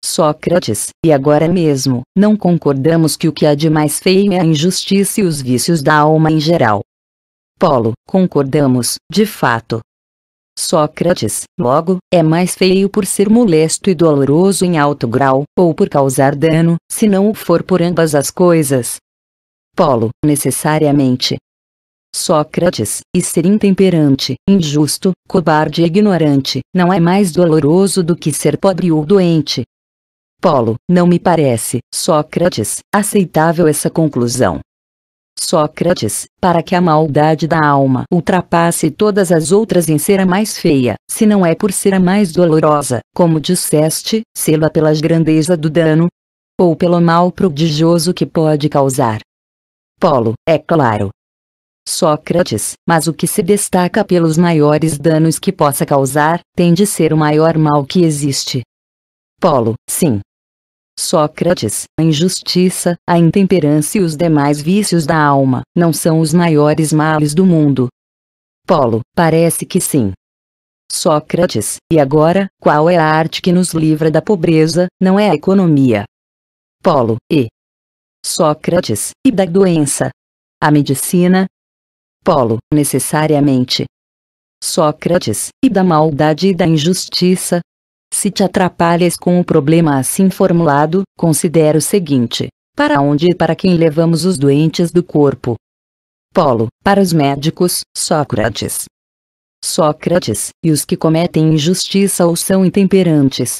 [SPEAKER 1] Sócrates, e agora mesmo, não concordamos que o que há de mais feio é a injustiça e os vícios da alma em geral. Polo, concordamos, de fato. Sócrates, logo, é mais feio por ser molesto e doloroso em alto grau, ou por causar dano, se não o for por ambas as coisas. Polo, necessariamente. Sócrates, e ser intemperante, injusto, cobarde e ignorante, não é mais doloroso do que ser pobre ou doente, Polo, não me parece, Sócrates, aceitável essa conclusão. Sócrates, para que a maldade da alma ultrapasse todas as outras em ser a mais feia, se não é por ser a mais dolorosa, como disseste, sê-la pelas grandeza do dano? Ou pelo mal prodigioso que pode causar? Polo, é claro. Sócrates, mas o que se destaca pelos maiores danos que possa causar, tem de ser o maior mal que existe. Polo, sim, Sócrates, a injustiça, a intemperança e os demais vícios da alma não são os maiores males do mundo. Polo, parece que sim. Sócrates, e agora, qual é a arte que nos livra da pobreza, não é a economia? Polo, e. Sócrates, e da doença? A medicina? Polo, necessariamente. Sócrates, e da maldade e da injustiça, se te atrapalhas com o problema assim formulado, considera o seguinte: para onde e para quem levamos os doentes do corpo? Polo, para os médicos, Sócrates. Sócrates, e os que cometem injustiça ou são intemperantes.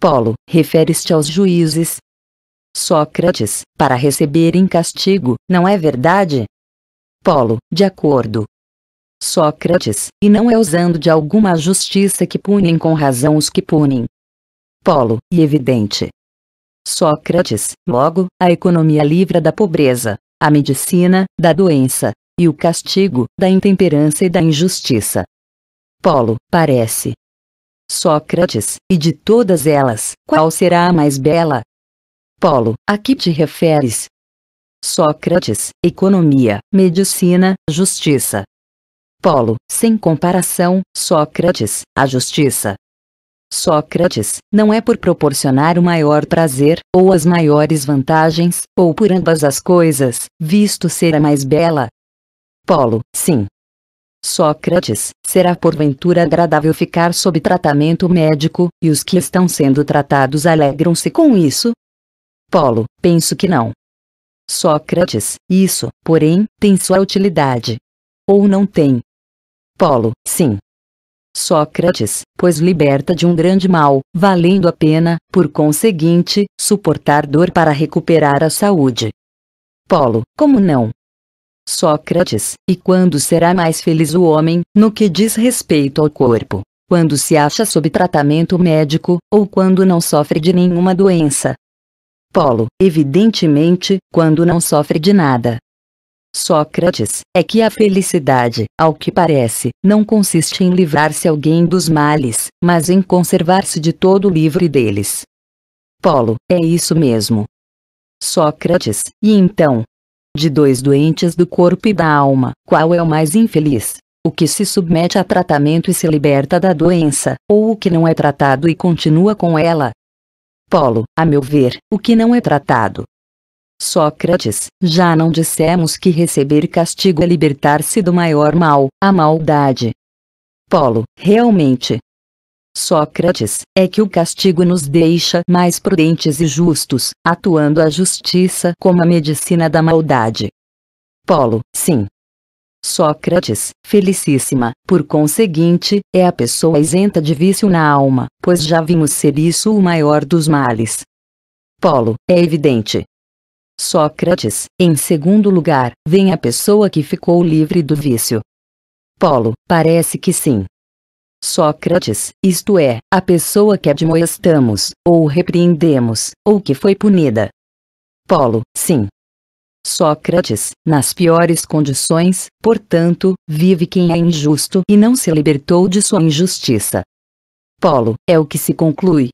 [SPEAKER 1] Polo, referes-te aos juízes. Sócrates, para receberem castigo, não é verdade? Polo, de acordo, Sócrates, e não é usando de alguma justiça que punem com razão os que punem. Polo, e evidente. Sócrates, logo, a economia livra da pobreza, a medicina, da doença, e o castigo, da intemperança e da injustiça. Polo, parece. Sócrates, e de todas elas, qual será a mais bela? Polo, a que te referes? Sócrates, economia, medicina, justiça, Polo, sem comparação, Sócrates, a justiça. Sócrates, não é por proporcionar o maior prazer, ou as maiores vantagens, ou por ambas as coisas, visto ser a mais bela. Polo, sim. Sócrates, será porventura agradável ficar sob tratamento médico, e os que estão sendo tratados alegram-se com isso? Polo, penso que não. Sócrates, isso, porém, tem sua utilidade ou não tem. Polo, sim. Sócrates, pois liberta de um grande mal, valendo a pena, por conseguinte, suportar dor para recuperar a saúde. Polo, como não? Sócrates, e quando será mais feliz o homem, no que diz respeito ao corpo? Quando se acha sob tratamento médico, ou quando não sofre de nenhuma doença? Polo, evidentemente, quando não sofre de nada. Sócrates, é que a felicidade, ao que parece, não consiste em livrar-se alguém dos males, mas em conservar-se de todo livre deles. Polo, é isso mesmo. Sócrates, e então? De dois doentes do corpo e da alma, qual é o mais infeliz? O que se submete a tratamento e se liberta da doença, ou o que não é tratado e continua com ela? Polo, a meu ver, o que não é tratado, Sócrates, já não dissemos que receber castigo é libertar-se do maior mal, a maldade. Polo, realmente. Sócrates, é que o castigo nos deixa mais prudentes e justos, atuando a justiça como a medicina da maldade. Polo, sim. Sócrates, felicíssima, por conseguinte, é a pessoa isenta de vício na alma, pois já vimos ser isso o maior dos males. Polo, é evidente, Sócrates, em segundo lugar, vem a pessoa que ficou livre do vício. Polo, parece que sim. Sócrates, isto é, a pessoa que admoestamos, ou repreendemos, ou que foi punida. Polo, sim. Sócrates, nas piores condições, portanto, vive quem é injusto e não se libertou de sua injustiça. Polo, é o que se conclui,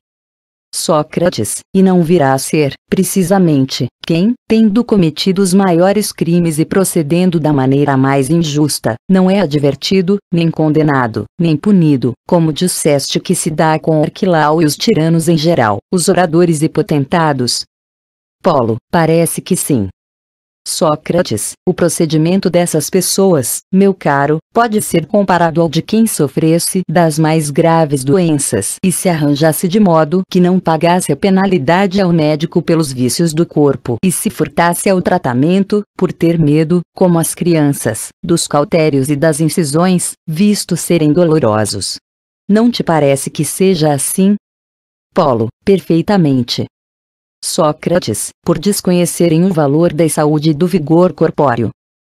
[SPEAKER 1] Sócrates, e não virá a ser, precisamente, quem, tendo cometido os maiores crimes e procedendo da maneira mais injusta, não é advertido, nem condenado, nem punido, como disseste que se dá com Arquilau e os tiranos em geral, os oradores e potentados? Polo, parece que sim. Sócrates, o procedimento dessas pessoas, meu caro, pode ser comparado ao de quem sofresse das mais graves doenças e se arranjasse de modo que não pagasse a penalidade ao médico pelos vícios do corpo e se furtasse ao tratamento, por ter medo, como as crianças, dos cautérios e das incisões, visto serem dolorosos. Não te parece que seja assim? Polo, perfeitamente. Sócrates, por desconhecerem o valor da saúde e do vigor corpóreo.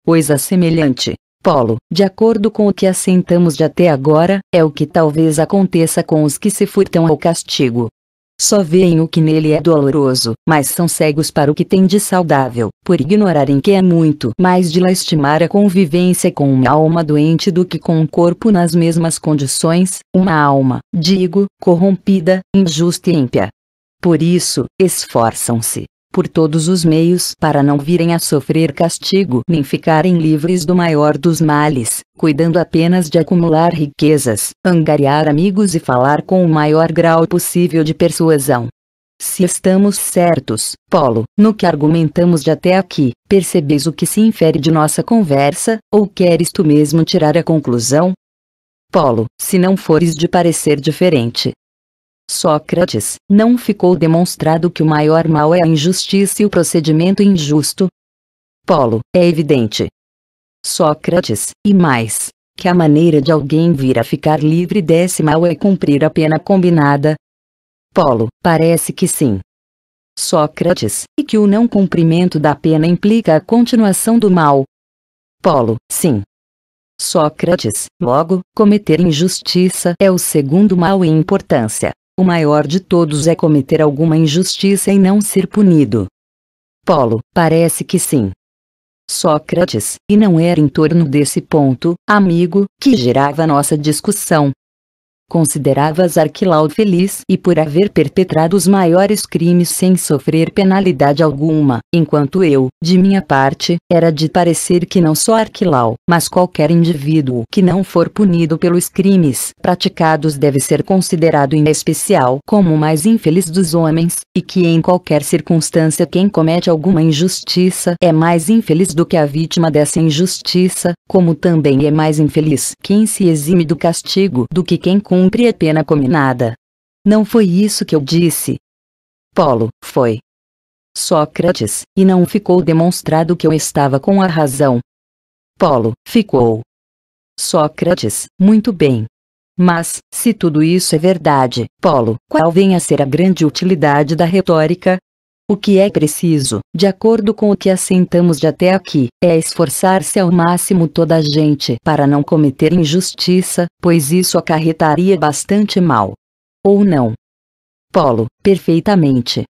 [SPEAKER 1] Coisa semelhante, Polo, de acordo com o que assentamos de até agora, é o que talvez aconteça com os que se furtam ao castigo. Só veem o que nele é doloroso, mas são cegos para o que tem de saudável, por ignorarem que é muito mais de lastimar a convivência com uma alma doente do que com um corpo nas mesmas condições, uma alma, digo, corrompida, injusta e ímpia. Por isso, esforçam-se, por todos os meios para não virem a sofrer castigo nem ficarem livres do maior dos males, cuidando apenas de acumular riquezas, angariar amigos e falar com o maior grau possível de persuasão. Se estamos certos, Polo, no que argumentamos de até aqui, percebes o que se infere de nossa conversa, ou queres tu mesmo tirar a conclusão? Polo, se não fores de parecer diferente, Sócrates, não ficou demonstrado que o maior mal é a injustiça e o procedimento injusto? Polo, é evidente. Sócrates, e mais, que a maneira de alguém vir a ficar livre desse mal é cumprir a pena combinada? Polo, parece que sim. Sócrates, e que o não cumprimento da pena implica a continuação do mal? Polo, sim. Sócrates, logo, cometer injustiça é o segundo mal em importância. O maior de todos é cometer alguma injustiça e não ser punido. Polo, parece que sim. Sócrates, e não era em torno desse ponto, amigo, que gerava nossa discussão, considerava Zarquilau feliz e por haver perpetrado os maiores crimes sem sofrer penalidade alguma, enquanto eu, de minha parte, era de parecer que não só Arquilau, mas qualquer indivíduo que não for punido pelos crimes praticados deve ser considerado em especial como o mais infeliz dos homens, e que em qualquer circunstância quem comete alguma injustiça é mais infeliz do que a vítima dessa injustiça, como também é mais infeliz quem se exime do castigo do que quem cumpre a pena combinada. Não foi isso que eu disse. Polo, foi. Sócrates, e não ficou demonstrado que eu estava com a razão. Polo, ficou. Sócrates, muito bem. Mas, se tudo isso é verdade, Polo, qual vem a ser a grande utilidade da retórica? O que é preciso, de acordo com o que assentamos de até aqui, é esforçar-se ao máximo toda a gente para não cometer injustiça, pois isso acarretaria bastante mal. Ou não? Polo, perfeitamente.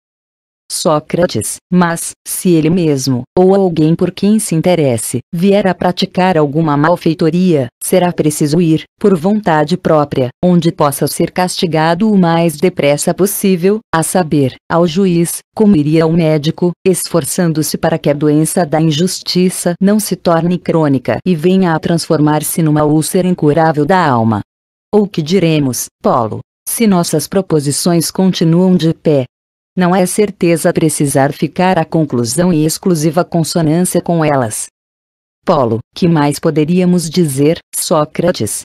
[SPEAKER 1] Sócrates, mas, se ele mesmo, ou alguém por quem se interesse, vier a praticar alguma malfeitoria, será preciso ir, por vontade própria, onde possa ser castigado o mais depressa possível, a saber, ao juiz, como iria ao médico, esforçando-se para que a doença da injustiça não se torne crônica e venha a transformar-se numa úlcera incurável da alma. Ou que diremos, Paulo, se nossas proposições continuam de pé, não é certeza precisar ficar à conclusão e exclusiva consonância com elas. Polo, que mais poderíamos dizer, Sócrates?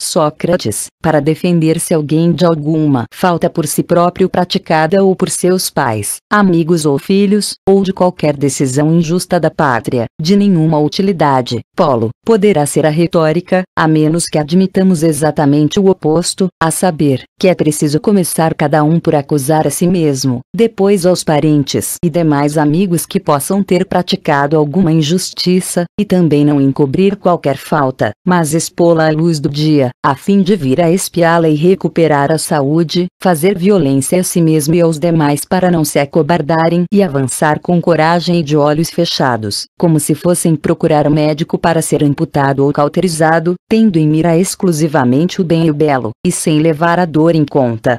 [SPEAKER 1] Sócrates, para defender-se alguém de alguma falta por si próprio praticada ou por seus pais, amigos ou filhos, ou de qualquer decisão injusta da pátria, de nenhuma utilidade, polo, poderá ser a retórica, a menos que admitamos exatamente o oposto, a saber, que é preciso começar cada um por acusar a si mesmo, depois aos parentes e demais amigos que possam ter praticado alguma injustiça, e também não encobrir qualquer falta, mas expô-la à luz do dia, a fim de vir a espiá-la e recuperar a saúde, fazer violência a si mesmo e aos demais para não se acobardarem e avançar com coragem e de olhos fechados, como se fossem procurar o médico para ser amputado ou cauterizado, tendo em mira exclusivamente o bem e o belo, e sem levar a dor em conta.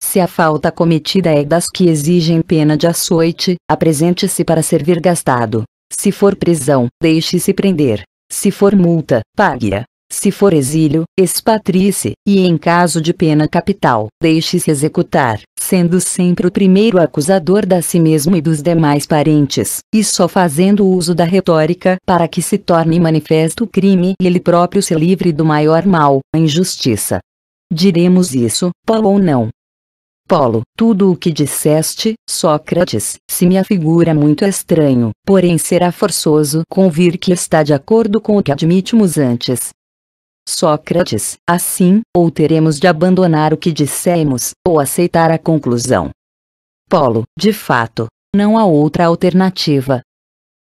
[SPEAKER 1] Se a falta cometida é das que exigem pena de açoite, apresente-se para servir gastado. Se for prisão, deixe-se prender. Se for multa, pague-a. Se for exílio, expatrie-se, e em caso de pena capital, deixe-se executar, sendo sempre o primeiro acusador da si mesmo e dos demais parentes, e só fazendo uso da retórica para que se torne manifesto o crime e ele próprio se livre do maior mal, a injustiça. Diremos isso, Paulo ou não? Polo, tudo o que disseste, Sócrates, se me afigura muito estranho, porém será forçoso convir que está de acordo com o que admitimos antes, Sócrates, assim, ou teremos de abandonar o que dissemos, ou aceitar a conclusão. Polo, de fato, não há outra alternativa.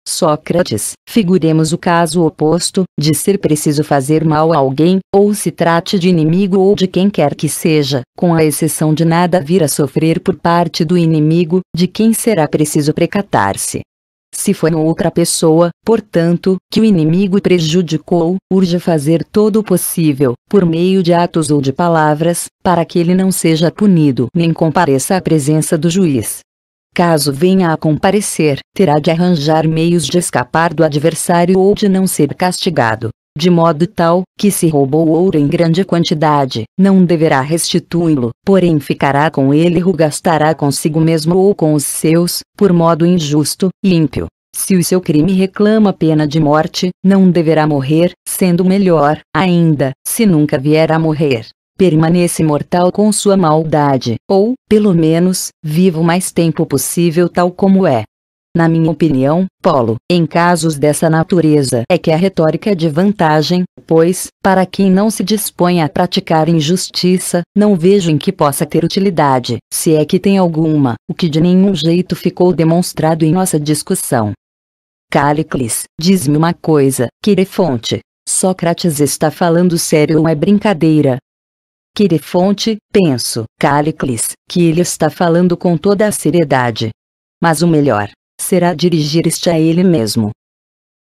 [SPEAKER 1] Sócrates, figuremos o caso oposto, de ser preciso fazer mal a alguém, ou se trate de inimigo ou de quem quer que seja, com a exceção de nada vir a sofrer por parte do inimigo, de quem será preciso precatar-se. Se foi outra pessoa, portanto, que o inimigo prejudicou, urge fazer todo o possível, por meio de atos ou de palavras, para que ele não seja punido nem compareça à presença do juiz. Caso venha a comparecer, terá de arranjar meios de escapar do adversário ou de não ser castigado de modo tal que se roubou ouro em grande quantidade, não deverá restituí-lo, porém ficará com ele ou gastará consigo mesmo ou com os seus, por modo injusto ímpio. Se o seu crime reclama pena de morte, não deverá morrer, sendo melhor, ainda, se nunca vier a morrer permaneça mortal com sua maldade, ou, pelo menos, viva o mais tempo possível tal como é, na minha opinião, Polo, em casos dessa natureza é que a retórica é de vantagem, pois, para quem não se dispõe a praticar injustiça, não vejo em que possa ter utilidade, se é que tem alguma, o que de nenhum jeito ficou demonstrado em nossa discussão. Calicles, diz-me uma coisa, Querefonte. Sócrates está falando sério ou é brincadeira? Querefonte, penso, Calicles, que ele está falando com toda a seriedade. Mas o melhor, será dirigir te a ele mesmo.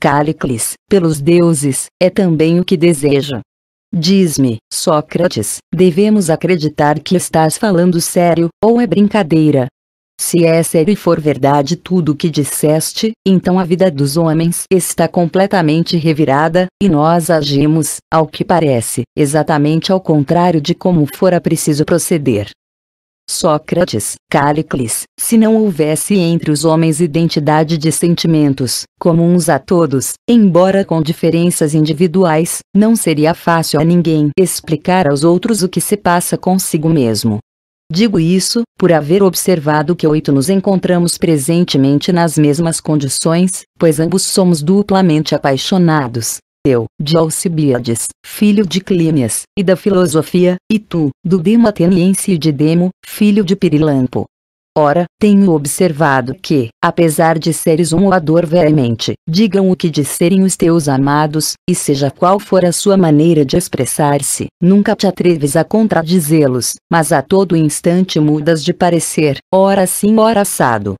[SPEAKER 1] Cálicles, pelos deuses, é também o que deseja. Diz-me, Sócrates, devemos acreditar que estás falando sério, ou é brincadeira? Se é sério e for verdade tudo o que disseste, então a vida dos homens está completamente revirada, e nós agimos, ao que parece, exatamente ao contrário de como fora preciso proceder. Sócrates, Cálicles, se não houvesse entre os homens identidade de sentimentos, comuns a todos, embora com diferenças individuais, não seria fácil a ninguém explicar aos outros o que se passa consigo mesmo. Digo isso, por haver observado que oito nos encontramos presentemente nas mesmas condições, pois ambos somos duplamente apaixonados, eu, de Alcibiades, filho de Clínias, e da filosofia, e tu, do Demo ateniense e de Demo, filho de Pirilampo. Ora, tenho observado que, apesar de seres um orador veemente, digam o que disserem os teus amados, e seja qual for a sua maneira de expressar-se, nunca te atreves a contradizê-los, mas a todo instante mudas de parecer, ora sim ora assado.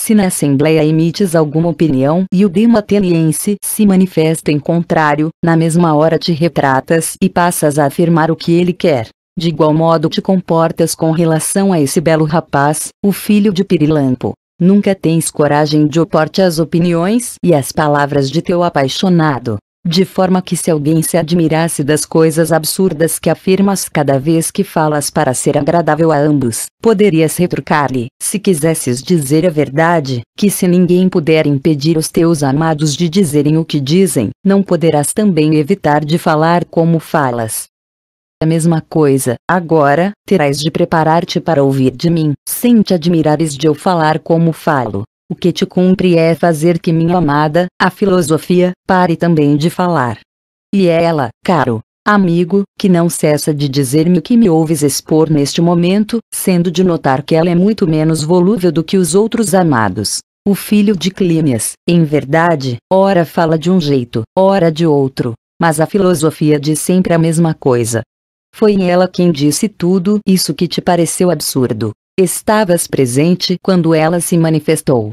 [SPEAKER 1] Se na Assembleia emites alguma opinião e o demateniense se manifesta em contrário, na mesma hora te retratas e passas a afirmar o que ele quer. De igual modo te comportas com relação a esse belo rapaz, o filho de Pirilampo. Nunca tens coragem de opor-te às opiniões e às palavras de teu apaixonado de forma que se alguém se admirasse das coisas absurdas que afirmas cada vez que falas para ser agradável a ambos, poderias retrucar-lhe, se quisesses dizer a verdade, que se ninguém puder impedir os teus amados de dizerem o que dizem, não poderás também evitar de falar como falas. A mesma coisa, agora, terás de preparar-te para ouvir de mim, sem te admirares de eu falar como falo. O que te cumpre é fazer que minha amada, a filosofia, pare também de falar. E é ela, caro, amigo, que não cessa de dizer-me o que me ouves expor neste momento, sendo de notar que ela é muito menos volúvel do que os outros amados. O filho de Clínias, em verdade, ora fala de um jeito, ora de outro, mas a filosofia diz sempre a mesma coisa. Foi ela quem disse tudo isso que te pareceu absurdo. Estavas presente quando ela se manifestou.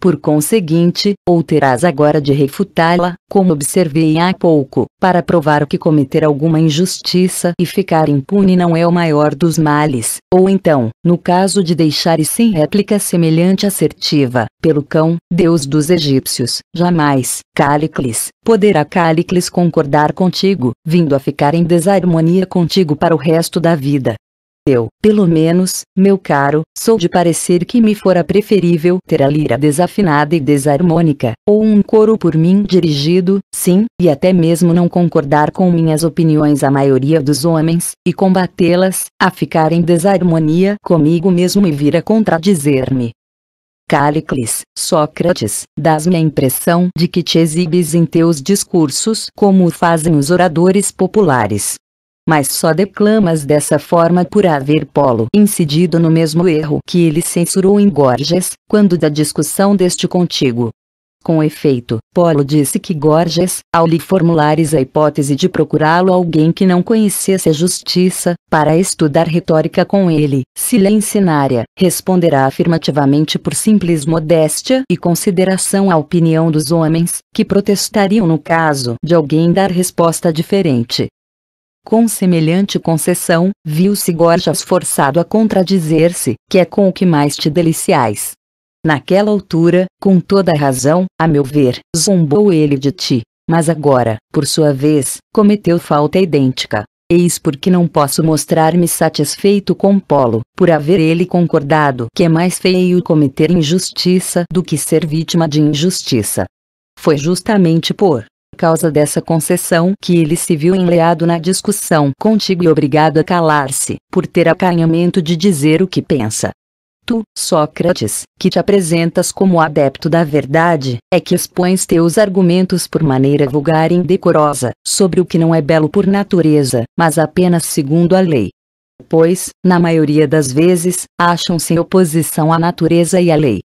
[SPEAKER 1] Por conseguinte, ou terás agora de refutá-la, como observei há pouco, para provar que cometer alguma injustiça e ficar impune não é o maior dos males, ou então, no caso de deixares sem réplica semelhante assertiva, pelo cão, deus dos egípcios, jamais, Cálicles, poderá Cálicles concordar contigo, vindo a ficar em desarmonia contigo para o resto da vida. Eu, pelo menos, meu caro, sou de parecer que me fora preferível ter a lira desafinada e desarmônica, ou um coro por mim dirigido, sim, e até mesmo não concordar com minhas opiniões a maioria dos homens, e combatê-las, a ficar em desarmonia comigo mesmo e vir a contradizer-me. Cálicles, Sócrates, dás-me a impressão de que te exibes em teus discursos como fazem os oradores populares, mas só declamas dessa forma por haver Polo incidido no mesmo erro que ele censurou em Gorgias, quando da discussão deste contigo. Com efeito, Polo disse que Gorgias, ao lhe formulares a hipótese de procurá-lo alguém que não conhecesse a justiça, para estudar retórica com ele, se lhe ensinária, responderá afirmativamente por simples modéstia e consideração à opinião dos homens, que protestariam no caso de alguém dar resposta diferente. Com semelhante concessão, viu-se Gorgias forçado a contradizer-se, que é com o que mais te deliciais. Naquela altura, com toda a razão, a meu ver, zombou ele de ti, mas agora, por sua vez, cometeu falta idêntica. Eis porque não posso mostrar-me satisfeito com Polo, por haver ele concordado que é mais feio cometer injustiça do que ser vítima de injustiça. Foi justamente por por causa dessa concessão que ele se viu enleado na discussão contigo e obrigado a calar-se, por ter acanhamento de dizer o que pensa. Tu, Sócrates, que te apresentas como adepto da verdade, é que expões teus argumentos por maneira vulgar e indecorosa, sobre o que não é belo por natureza, mas apenas segundo a lei. Pois, na maioria das vezes, acham-se em oposição à natureza e à lei.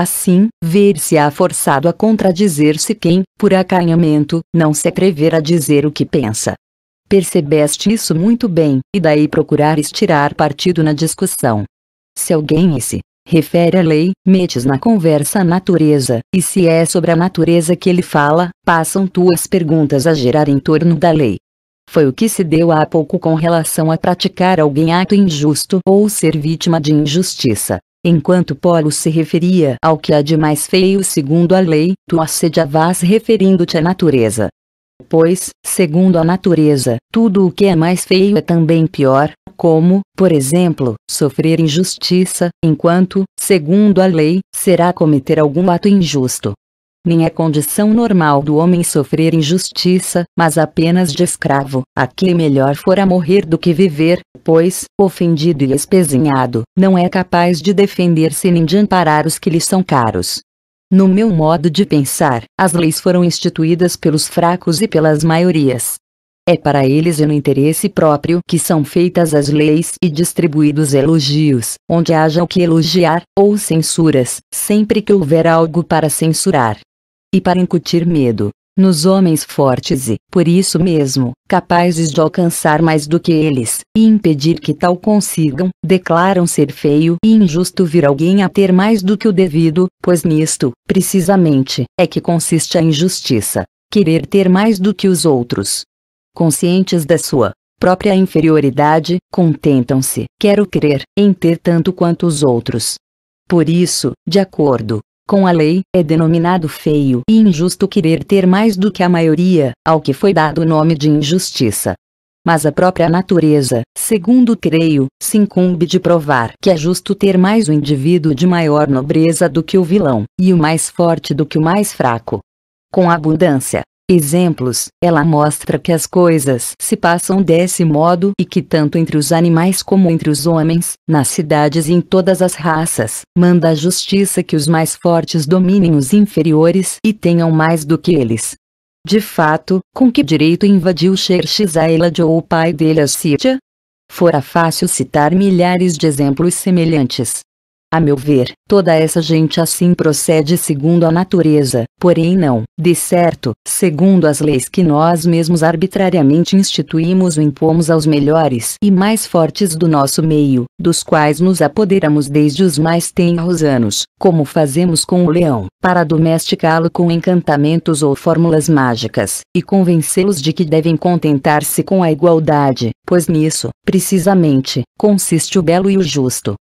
[SPEAKER 1] Assim, ver-se-á forçado a contradizer-se quem, por acanhamento, não se atrever a dizer o que pensa. Percebeste isso muito bem, e daí procurares tirar partido na discussão. Se alguém esse refere à lei, metes na conversa a natureza, e se é sobre a natureza que ele fala, passam tuas perguntas a gerar em torno da lei. Foi o que se deu há pouco com relação a praticar alguém ato injusto ou ser vítima de injustiça. Enquanto Polo se referia ao que há de mais feio segundo a lei, tu assediavas referindo-te à natureza. Pois, segundo a natureza, tudo o que é mais feio é também pior, como, por exemplo, sofrer injustiça, enquanto, segundo a lei, será cometer algum ato injusto nem é condição normal do homem sofrer injustiça, mas apenas de escravo, a quem melhor fora morrer do que viver, pois, ofendido e espezinhado, não é capaz de defender-se nem de amparar os que lhe são caros. No meu modo de pensar, as leis foram instituídas pelos fracos e pelas maiorias. É para eles e no interesse próprio que são feitas as leis e distribuídos elogios, onde haja o que elogiar, ou censuras, sempre que houver algo para censurar e para incutir medo nos homens fortes e, por isso mesmo, capazes de alcançar mais do que eles, e impedir que tal consigam, declaram ser feio e injusto vir alguém a ter mais do que o devido, pois nisto, precisamente, é que consiste a injustiça, querer ter mais do que os outros. Conscientes da sua própria inferioridade, contentam-se, quero crer, em ter tanto quanto os outros. Por isso, de acordo com a lei, é denominado feio e injusto querer ter mais do que a maioria, ao que foi dado o nome de injustiça. Mas a própria natureza, segundo creio, se incumbe de provar que é justo ter mais o indivíduo de maior nobreza do que o vilão, e o mais forte do que o mais fraco. Com abundância, exemplos, ela mostra que as coisas se passam desse modo e que tanto entre os animais como entre os homens, nas cidades e em todas as raças, manda a justiça que os mais fortes dominem os inferiores e tenham mais do que eles. De fato, com que direito invadiu Xerxes a Elad ou o pai dele a Síria? Fora fácil citar milhares de exemplos semelhantes. A meu ver, toda essa gente assim procede segundo a natureza, porém não, de certo, segundo as leis que nós mesmos arbitrariamente instituímos ou impomos aos melhores e mais fortes do nosso meio, dos quais nos apoderamos desde os mais tenros anos, como fazemos com o leão, para domesticá-lo com encantamentos ou fórmulas mágicas, e convencê-los de que devem contentar-se com a igualdade, pois nisso, precisamente, consiste o belo e o justo,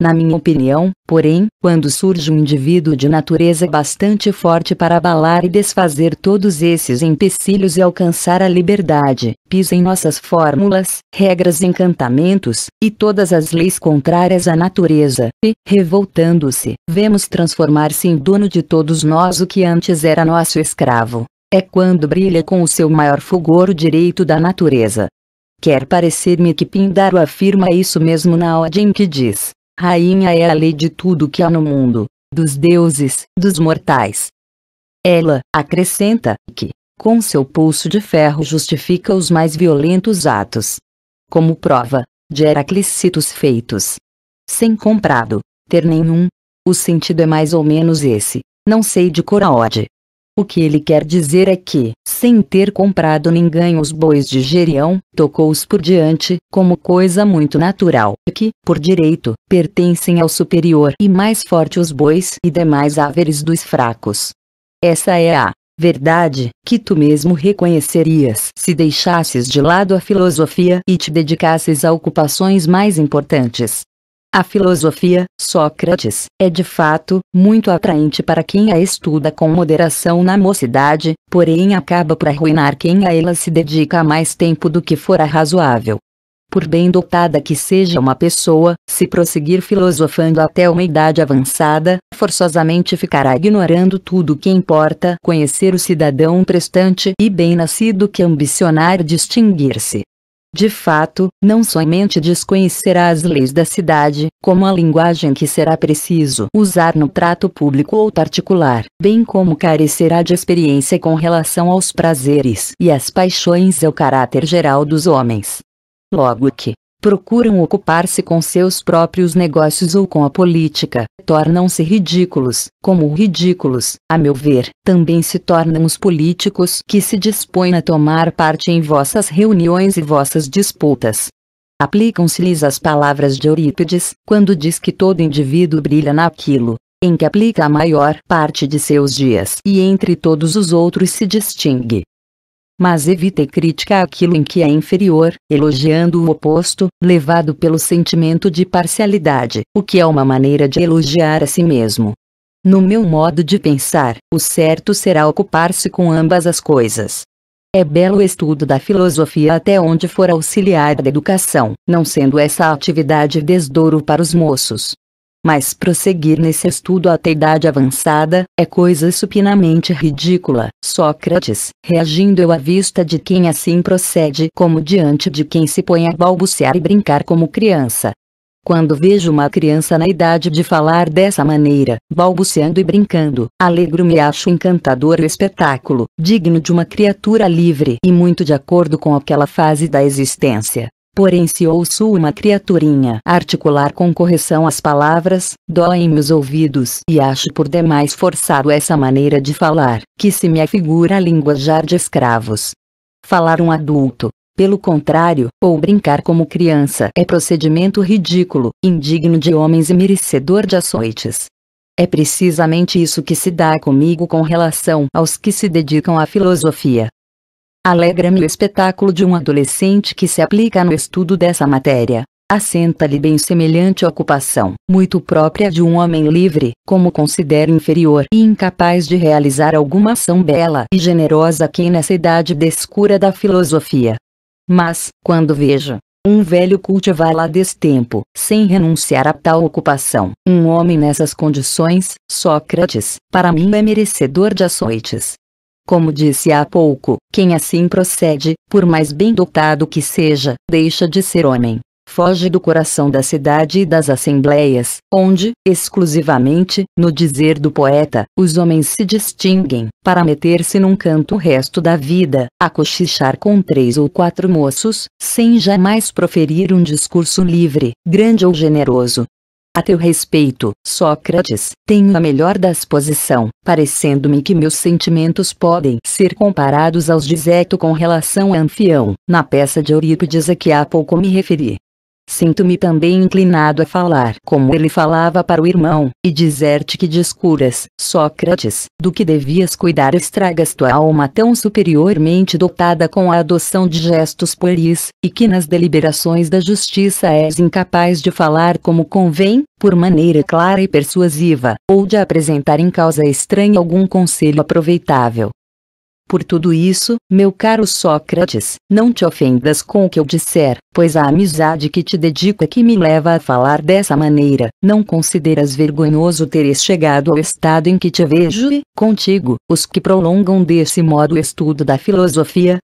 [SPEAKER 1] na minha opinião, porém, quando surge um indivíduo de natureza bastante forte para abalar e desfazer todos esses empecilhos e alcançar a liberdade, pisa em nossas fórmulas, regras, encantamentos, e todas as leis contrárias à natureza, e, revoltando-se, vemos transformar-se em dono de todos nós o que antes era nosso escravo. É quando brilha com o seu maior fulgor o direito da natureza. Quer parecer-me que Pindaro afirma isso mesmo na ode em que diz: Rainha é a lei de tudo que há no mundo, dos deuses, dos mortais. Ela acrescenta que, com seu pulso de ferro, justifica os mais violentos atos. Como prova de Heraclicitos feitos. Sem comprado, ter nenhum. O sentido é mais ou menos esse, não sei de cor a ode, o que ele quer dizer é que, sem ter comprado ninguém os bois de Gerião, tocou-os por diante, como coisa muito natural, que, por direito, pertencem ao superior e mais forte os bois e demais haveres dos fracos. Essa é a verdade que tu mesmo reconhecerias se deixasses de lado a filosofia e te dedicasses a ocupações mais importantes. A filosofia, Sócrates, é de fato muito atraente para quem a estuda com moderação na mocidade, porém acaba por arruinar quem a ela se dedica há mais tempo do que fora razoável. Por bem dotada que seja uma pessoa, se prosseguir filosofando até uma idade avançada, forçosamente ficará ignorando tudo o que importa conhecer o cidadão prestante e bem-nascido que ambicionar distinguir-se de fato, não somente desconhecerá as leis da cidade, como a linguagem que será preciso usar no trato público ou particular, bem como carecerá de experiência com relação aos prazeres e às paixões e ao caráter geral dos homens. Logo que, procuram ocupar-se com seus próprios negócios ou com a política, tornam-se ridículos, como ridículos, a meu ver, também se tornam os políticos que se dispõem a tomar parte em vossas reuniões e vossas disputas. Aplicam-se-lhes as palavras de Eurípides, quando diz que todo indivíduo brilha naquilo, em que aplica a maior parte de seus dias e entre todos os outros se distingue mas evite crítica àquilo em que é inferior, elogiando o oposto, levado pelo sentimento de parcialidade, o que é uma maneira de elogiar a si mesmo. No meu modo de pensar, o certo será ocupar-se com ambas as coisas. É belo o estudo da filosofia até onde for auxiliar da educação, não sendo essa atividade desdouro para os moços mas prosseguir nesse estudo até idade avançada é coisa supinamente ridícula. Sócrates, reagindo eu à vista de quem assim procede como diante de quem se põe a balbuciar e brincar como criança. Quando vejo uma criança na idade de falar dessa maneira, balbuciando e brincando, alegro-me e acho encantador o espetáculo, digno de uma criatura livre e muito de acordo com aquela fase da existência. Porém se ouço uma criaturinha articular com correção as palavras, doem-me os ouvidos e acho por demais forçado essa maneira de falar, que se me afigura a linguajar de escravos. Falar um adulto, pelo contrário, ou brincar como criança é procedimento ridículo, indigno de homens e merecedor de açoites. É precisamente isso que se dá comigo com relação aos que se dedicam à filosofia, Alegra-me o espetáculo de um adolescente que se aplica no estudo dessa matéria. Assenta-lhe bem semelhante ocupação, muito própria de um homem livre, como considero inferior e incapaz de realizar alguma ação bela e generosa quem nessa idade descura da filosofia. Mas, quando vejo, um velho cultivá-la destempo, sem renunciar a tal ocupação. Um homem nessas condições, Sócrates, para mim é merecedor de açoites. Como disse há pouco, quem assim procede, por mais bem dotado que seja, deixa de ser homem. Foge do coração da cidade e das assembleias, onde, exclusivamente, no dizer do poeta, os homens se distinguem, para meter-se num canto o resto da vida, a cochichar com três ou quatro moços, sem jamais proferir um discurso livre, grande ou generoso, a teu respeito, Sócrates, tenho a melhor das posição, parecendo-me que meus sentimentos podem ser comparados aos de Zeto com relação a Anfião, na peça de Eurípides a que há pouco me referi. Sinto-me também inclinado a falar como ele falava para o irmão, e dizer-te que descuras, Sócrates, do que devias cuidar estragas tua alma tão superiormente dotada com a adoção de gestos pueris, e que nas deliberações da justiça és incapaz de falar como convém, por maneira clara e persuasiva, ou de apresentar em causa estranha algum conselho aproveitável, por tudo isso, meu caro Sócrates, não te ofendas com o que eu disser, pois a amizade que te dedico é que me leva a falar dessa maneira. Não consideras vergonhoso teres chegado ao estado em que te vejo e, contigo, os que prolongam desse modo o estudo da filosofia?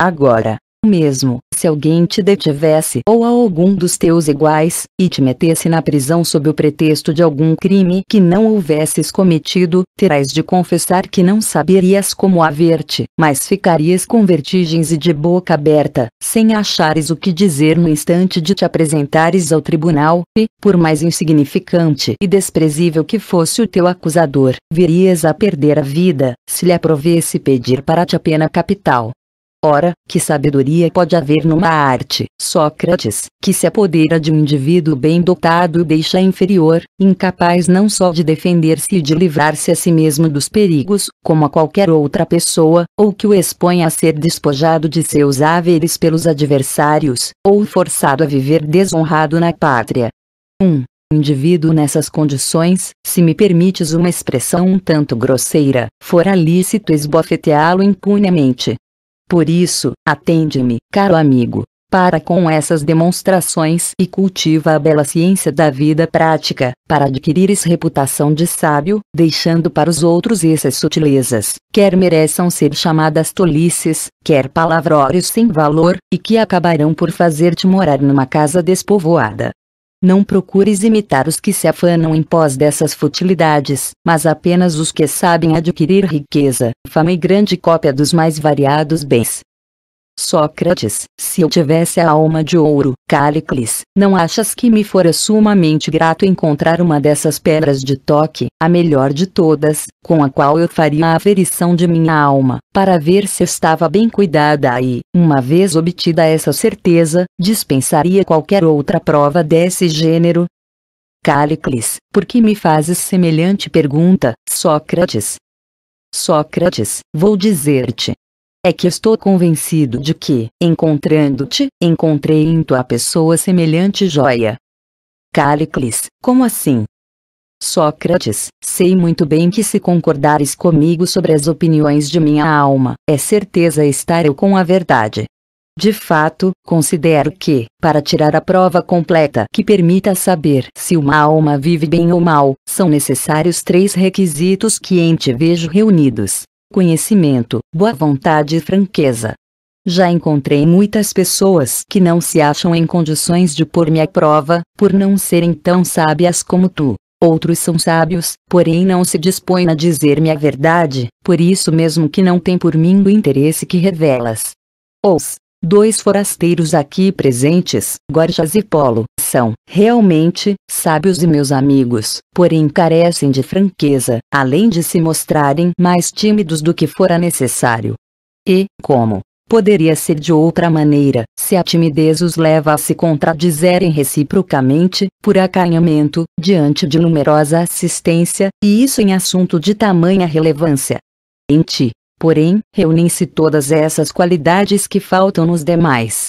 [SPEAKER 1] Agora, mesmo, se alguém te detivesse ou a algum dos teus iguais, e te metesse na prisão sob o pretexto de algum crime que não houvesses cometido, terás de confessar que não saberias como haver-te, mas ficarias com vertigens e de boca aberta, sem achares o que dizer no instante de te apresentares ao tribunal, e, por mais insignificante e desprezível que fosse o teu acusador, virias a perder a vida, se lhe aprovesse pedir para ti a pena capital. Ora, que sabedoria pode haver numa arte, Sócrates, que se apodera de um indivíduo bem dotado e deixa inferior, incapaz não só de defender-se e de livrar-se a si mesmo dos perigos, como a qualquer outra pessoa, ou que o expõe a ser despojado de seus haveres pelos adversários, ou forçado a viver desonrado na pátria. 1. Um indivíduo nessas condições, se me permites uma expressão um tanto grosseira, fora lícito esbofeteá-lo impunemente, por isso, atende-me, caro amigo, para com essas demonstrações e cultiva a bela ciência da vida prática, para adquirires reputação de sábio, deixando para os outros essas sutilezas, quer mereçam ser chamadas tolices, quer palavrórios sem valor, e que acabarão por fazer-te morar numa casa despovoada, não procures imitar os que se afanam em pós dessas futilidades, mas apenas os que sabem adquirir riqueza, fama e grande cópia dos mais variados bens, Sócrates, se eu tivesse a alma de ouro, Calicles, não achas que me fora sumamente grato encontrar uma dessas pedras de toque, a melhor de todas, com a qual eu faria a aferição de minha alma, para ver se estava bem cuidada aí, uma vez obtida essa certeza, dispensaria qualquer outra prova desse gênero? Calicles, por que me fazes semelhante pergunta, Sócrates? Sócrates, vou dizer-te, é que estou convencido de que, encontrando-te, encontrei em tua pessoa semelhante joia. Calicles, como assim? Sócrates, sei muito bem que se concordares comigo sobre as opiniões de minha alma, é certeza estar eu com a verdade. De fato, considero que, para tirar a prova completa que permita saber se uma alma vive bem ou mal, são necessários três requisitos que em te vejo reunidos conhecimento, boa vontade e franqueza. Já encontrei muitas pessoas que não se acham em condições de pôr-me à prova, por não serem tão sábias como tu. Outros são sábios, porém não se dispõem a dizer-me a verdade, por isso mesmo que não tem por mim o interesse que revelas. Os dois forasteiros aqui presentes, Gorjas e Polo, são, realmente, sábios e meus amigos, porém carecem de franqueza, além de se mostrarem mais tímidos do que fora necessário. E, como, Poderia ser de outra maneira, se a timidez os leva a se contradizerem reciprocamente, por acanhamento, diante de numerosa assistência, e isso em assunto de tamanha relevância. Em ti, porém, reúnem-se todas essas qualidades que faltam nos demais,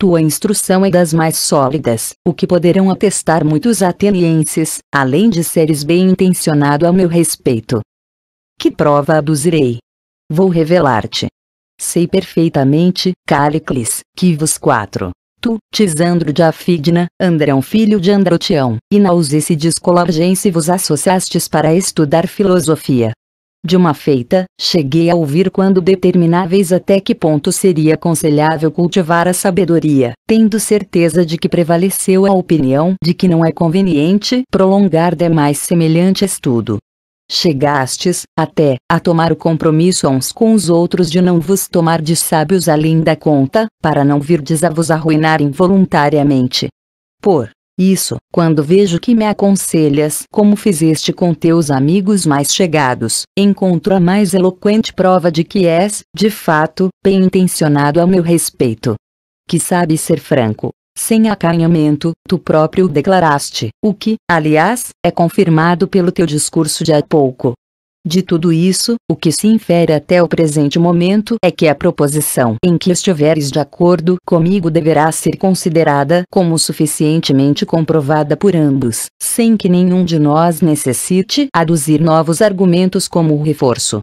[SPEAKER 1] tua instrução é das mais sólidas, o que poderão atestar muitos atenienses, além de seres bem intencionado a meu respeito. Que prova aduzirei? Vou revelar-te. Sei perfeitamente, Calicles, que vos quatro. Tu, Tisandro de Afidna, Andrão filho de Androtião, e Nausice de Escolagense vos associastes para estudar filosofia, de uma feita, cheguei a ouvir quando determináveis até que ponto seria aconselhável cultivar a sabedoria, tendo certeza de que prevaleceu a opinião de que não é conveniente prolongar demais semelhante estudo. Chegastes, até, a tomar o compromisso uns com os outros de não vos tomar de sábios além da conta, para não virdes a vos arruinar involuntariamente. Por isso, quando vejo que me aconselhas como fizeste com teus amigos mais chegados, encontro a mais eloquente prova de que és, de fato, bem intencionado a meu respeito. Que sabe ser franco. Sem acanhamento, tu próprio declaraste, o que, aliás, é confirmado pelo teu discurso de há pouco. De tudo isso, o que se infere até o presente momento é que a proposição em que estiveres de acordo comigo deverá ser considerada como suficientemente comprovada por ambos, sem que nenhum de nós necessite aduzir novos argumentos como o reforço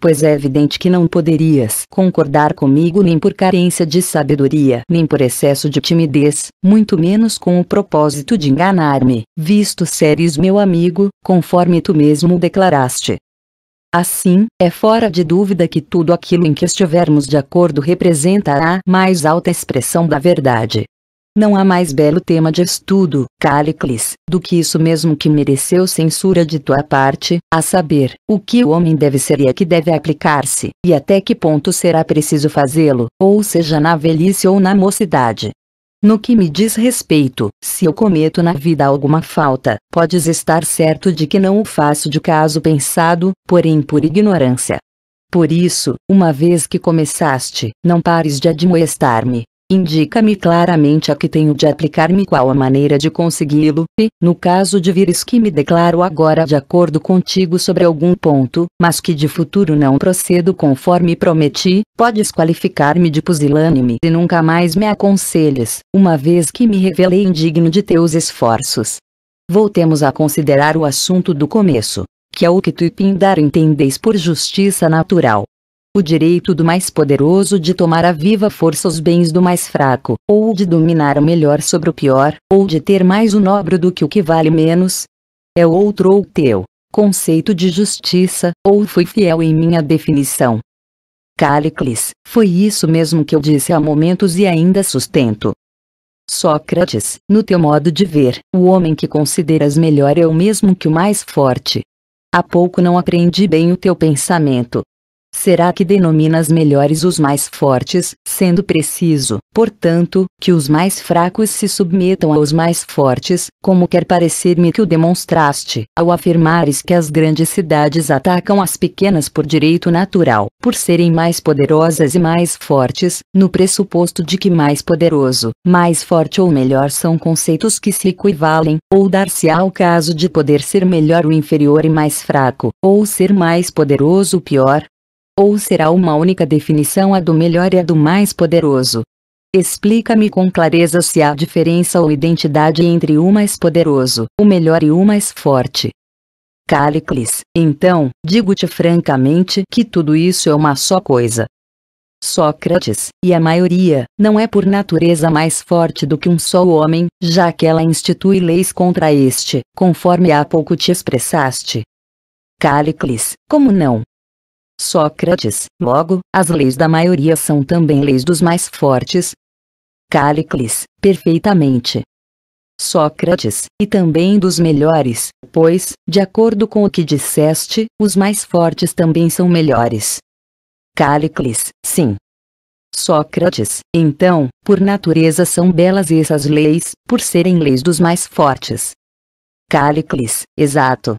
[SPEAKER 1] pois é evidente que não poderias concordar comigo nem por carência de sabedoria, nem por excesso de timidez, muito menos com o propósito de enganar-me, visto seres meu amigo, conforme tu mesmo declaraste. Assim, é fora de dúvida que tudo aquilo em que estivermos de acordo representará a mais alta expressão da verdade. Não há mais belo tema de estudo, Calicles, do que isso mesmo que mereceu censura de tua parte, a saber, o que o homem deve ser e a que deve aplicar-se, e até que ponto será preciso fazê-lo, ou seja na velhice ou na mocidade. No que me diz respeito, se eu cometo na vida alguma falta, podes estar certo de que não o faço de caso pensado, porém por ignorância. Por isso, uma vez que começaste, não pares de admoestar-me, indica-me claramente a que tenho de aplicar-me qual a maneira de consegui-lo, e, no caso de vires que me declaro agora de acordo contigo sobre algum ponto, mas que de futuro não procedo conforme prometi, podes qualificar-me de pusilânime e nunca mais me aconselhes, uma vez que me revelei indigno de teus esforços. Voltemos a considerar o assunto do começo, que é o que tu e Pindar entendeis por justiça natural o direito do mais poderoso de tomar à viva força os bens do mais fraco, ou de dominar o melhor sobre o pior, ou de ter mais o nobre do que o que vale menos, é outro ou teu conceito de justiça, ou fui fiel em minha definição. Calicles, foi isso mesmo que eu disse há momentos e ainda sustento. Sócrates, no teu modo de ver, o homem que consideras melhor é o mesmo que o mais forte. Há pouco não aprendi bem o teu pensamento, será que denominas melhores os mais fortes, sendo preciso, portanto, que os mais fracos se submetam aos mais fortes, como quer parecer-me que o demonstraste, ao afirmares que as grandes cidades atacam as pequenas por direito natural, por serem mais poderosas e mais fortes, no pressuposto de que mais poderoso, mais forte ou melhor são conceitos que se equivalem, ou dar-se-á o caso de poder ser melhor o inferior e mais fraco, ou ser mais poderoso o pior, ou será uma única definição a do melhor e a do mais poderoso? Explica-me com clareza se há diferença ou identidade entre o mais poderoso, o melhor e o mais forte. Calicles, então, digo-te francamente que tudo isso é uma só coisa. Sócrates, e a maioria, não é por natureza mais forte do que um só homem, já que ela institui leis contra este, conforme há pouco te expressaste. Calicles, como não? Sócrates, logo, as leis da maioria são também leis dos mais fortes. Cálicles, perfeitamente. Sócrates, e também dos melhores, pois, de acordo com o que disseste, os mais fortes também são melhores. Cálicles, sim. Sócrates, então, por natureza são belas essas leis, por serem leis dos mais fortes. Cálicles, exato.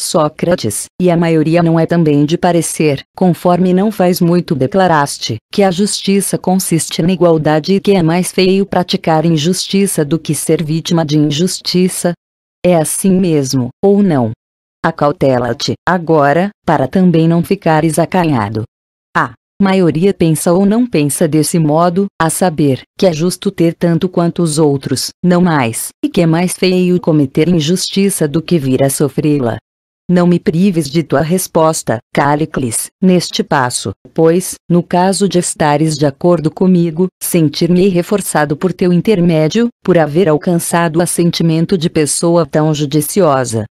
[SPEAKER 1] Sócrates, e a maioria não é também de parecer, conforme não faz muito declaraste, que a justiça consiste na igualdade e que é mais feio praticar injustiça do que ser vítima de injustiça? É assim mesmo, ou não? Acautela-te, agora, para também não ficares acanhado. A maioria pensa ou não pensa desse modo, a saber, que é justo ter tanto quanto os outros, não mais, e que é mais feio cometer injustiça do que vir a sofrê-la. Não me prives de tua resposta, Calicles, neste passo, pois, no caso de estares de acordo comigo, sentir-me reforçado por teu intermédio, por haver alcançado o assentimento de pessoa tão judiciosa.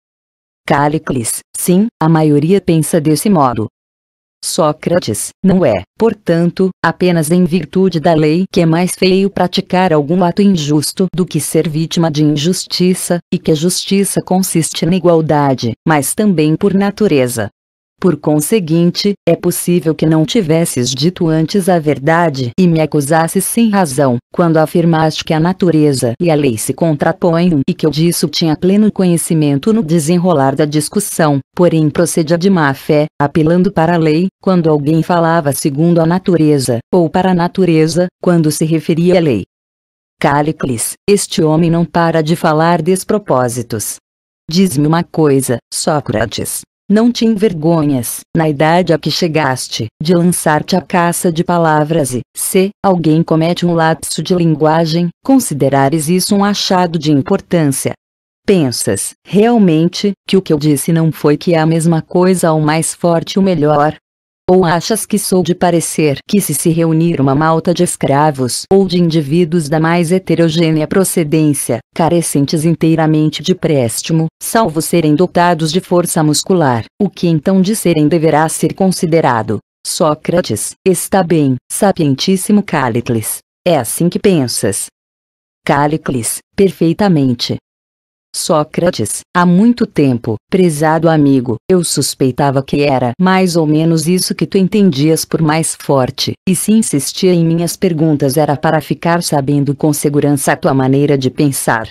[SPEAKER 1] Calicles, sim, a maioria pensa desse modo, Sócrates, não é, portanto, apenas em virtude da lei que é mais feio praticar algum ato injusto do que ser vítima de injustiça, e que a justiça consiste na igualdade, mas também por natureza, por conseguinte, é possível que não tivesses dito antes a verdade e me acusasses sem razão, quando afirmaste que a natureza e a lei se contrapõem e que eu disso tinha pleno conhecimento no desenrolar da discussão, porém procedia de má fé, apelando para a lei, quando alguém falava segundo a natureza, ou para a natureza, quando se referia à lei. Calicles, este homem não para de falar despropósitos. Diz-me uma coisa, Sócrates, não te envergonhas, na idade a que chegaste, de lançar-te à caça de palavras e, se alguém comete um lapso de linguagem, considerares isso um achado de importância. Pensas, realmente, que o que eu disse não foi que é a mesma coisa ao mais forte o melhor, ou achas que sou de parecer que se se reunir uma malta de escravos ou de indivíduos da mais heterogênea procedência, carecentes inteiramente de préstimo, salvo serem dotados de força muscular, o que então de serem deverá ser considerado? Sócrates, está bem, sapientíssimo Cálicles. É assim que pensas. Cálicles, perfeitamente. Sócrates, há muito tempo, prezado amigo, eu suspeitava que era mais ou menos isso que tu entendias por mais forte, e se insistia em minhas perguntas era para ficar sabendo com segurança a tua maneira de pensar.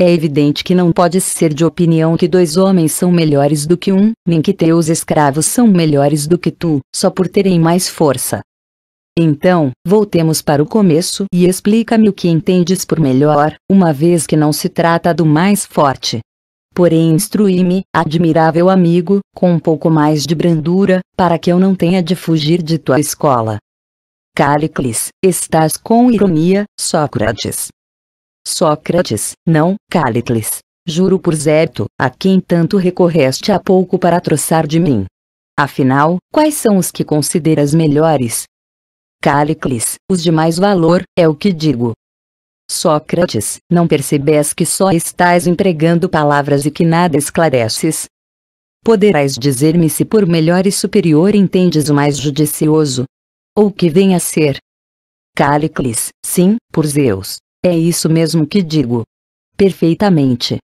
[SPEAKER 1] É evidente que não pode ser de opinião que dois homens são melhores do que um, nem que teus escravos são melhores do que tu, só por terem mais força. Então, voltemos para o começo e explica-me o que entendes por melhor, uma vez que não se trata do mais forte. Porém, instrui-me, admirável amigo, com um pouco mais de brandura, para que eu não tenha de fugir de tua escola. Calicles, estás com ironia, Sócrates. Sócrates, não, Calicles. Juro por certo, a quem tanto recorreste há pouco para troçar de mim. Afinal, quais são os que consideras melhores, Cálicles, os de mais valor, é o que digo. Sócrates, não percebes que só estás empregando palavras e que nada esclareces? Poderás dizer-me se por melhor e superior entendes o mais judicioso? Ou que vem a ser? Cálicles, sim, por Zeus, é isso mesmo que digo. Perfeitamente.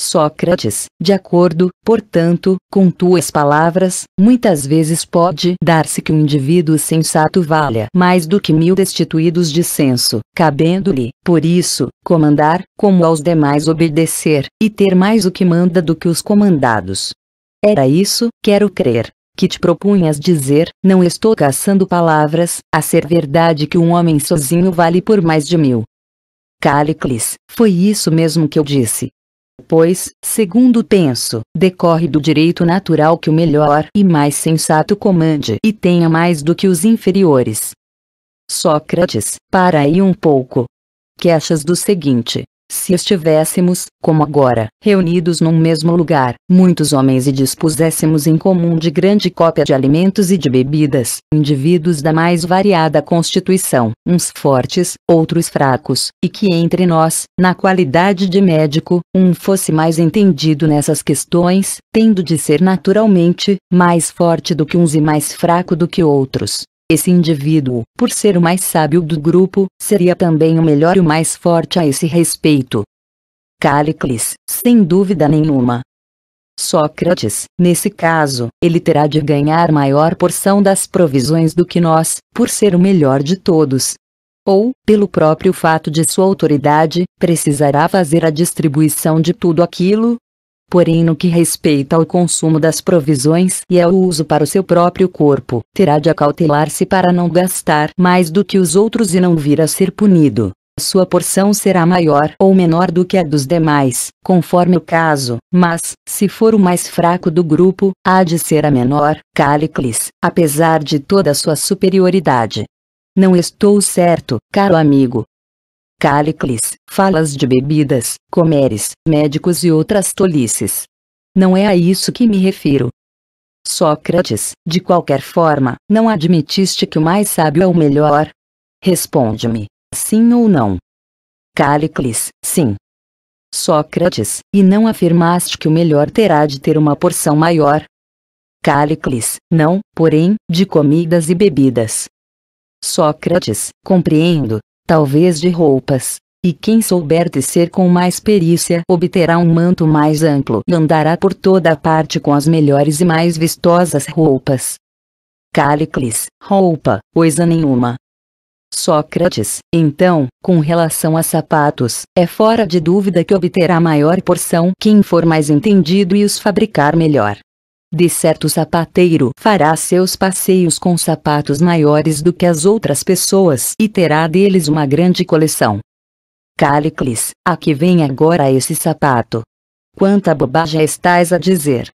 [SPEAKER 1] Sócrates, de acordo, portanto, com tuas palavras, muitas vezes pode dar-se que um indivíduo sensato valha mais do que mil destituídos de senso, cabendo-lhe, por isso, comandar, como aos demais obedecer, e ter mais o que manda do que os comandados. Era isso, quero crer, que te propunhas dizer, não estou caçando palavras, a ser verdade que um homem sozinho vale por mais de mil. Cálicles, foi isso mesmo que eu disse, pois, segundo penso, decorre do direito natural que o melhor e mais sensato comande e tenha mais do que os inferiores. Sócrates, para aí um pouco. Que achas do seguinte? Se estivéssemos, como agora, reunidos num mesmo lugar, muitos homens e dispuséssemos em comum de grande cópia de alimentos e de bebidas, indivíduos da mais variada constituição, uns fortes, outros fracos, e que entre nós, na qualidade de médico, um fosse mais entendido nessas questões, tendo de ser naturalmente, mais forte do que uns e mais fraco do que outros, esse indivíduo, por ser o mais sábio do grupo, seria também o melhor e o mais forte a esse respeito. Calicles, sem dúvida nenhuma. Sócrates, nesse caso, ele terá de ganhar maior porção das provisões do que nós, por ser o melhor de todos. Ou, pelo próprio fato de sua autoridade, precisará fazer a distribuição de tudo aquilo porém no que respeita ao consumo das provisões e ao uso para o seu próprio corpo, terá de acautelar-se para não gastar mais do que os outros e não vir a ser punido. Sua porção será maior ou menor do que a dos demais, conforme o caso, mas, se for o mais fraco do grupo, há de ser a menor, Calicles, apesar de toda sua superioridade. Não estou certo, caro amigo, Cállicles, falas de bebidas, comeres, médicos e outras tolices. Não é a isso que me refiro. Sócrates, de qualquer forma, não admitiste que o mais sábio é o melhor? Responde-me, sim ou não? Cállicles, sim. Sócrates, e não afirmaste que o melhor terá de ter uma porção maior? Cállicles, não, porém, de comidas e bebidas. Sócrates, compreendo, talvez de roupas, e quem souber tecer com mais perícia obterá um manto mais amplo e andará por toda a parte com as melhores e mais vistosas roupas. Calicles, roupa, coisa nenhuma. Sócrates, então, com relação a sapatos, é fora de dúvida que obterá maior porção quem for mais entendido e os fabricar melhor de certo sapateiro fará seus passeios com sapatos maiores do que as outras pessoas e terá deles uma grande coleção. Calicles, a que vem agora esse sapato? Quanta bobagem estás a dizer?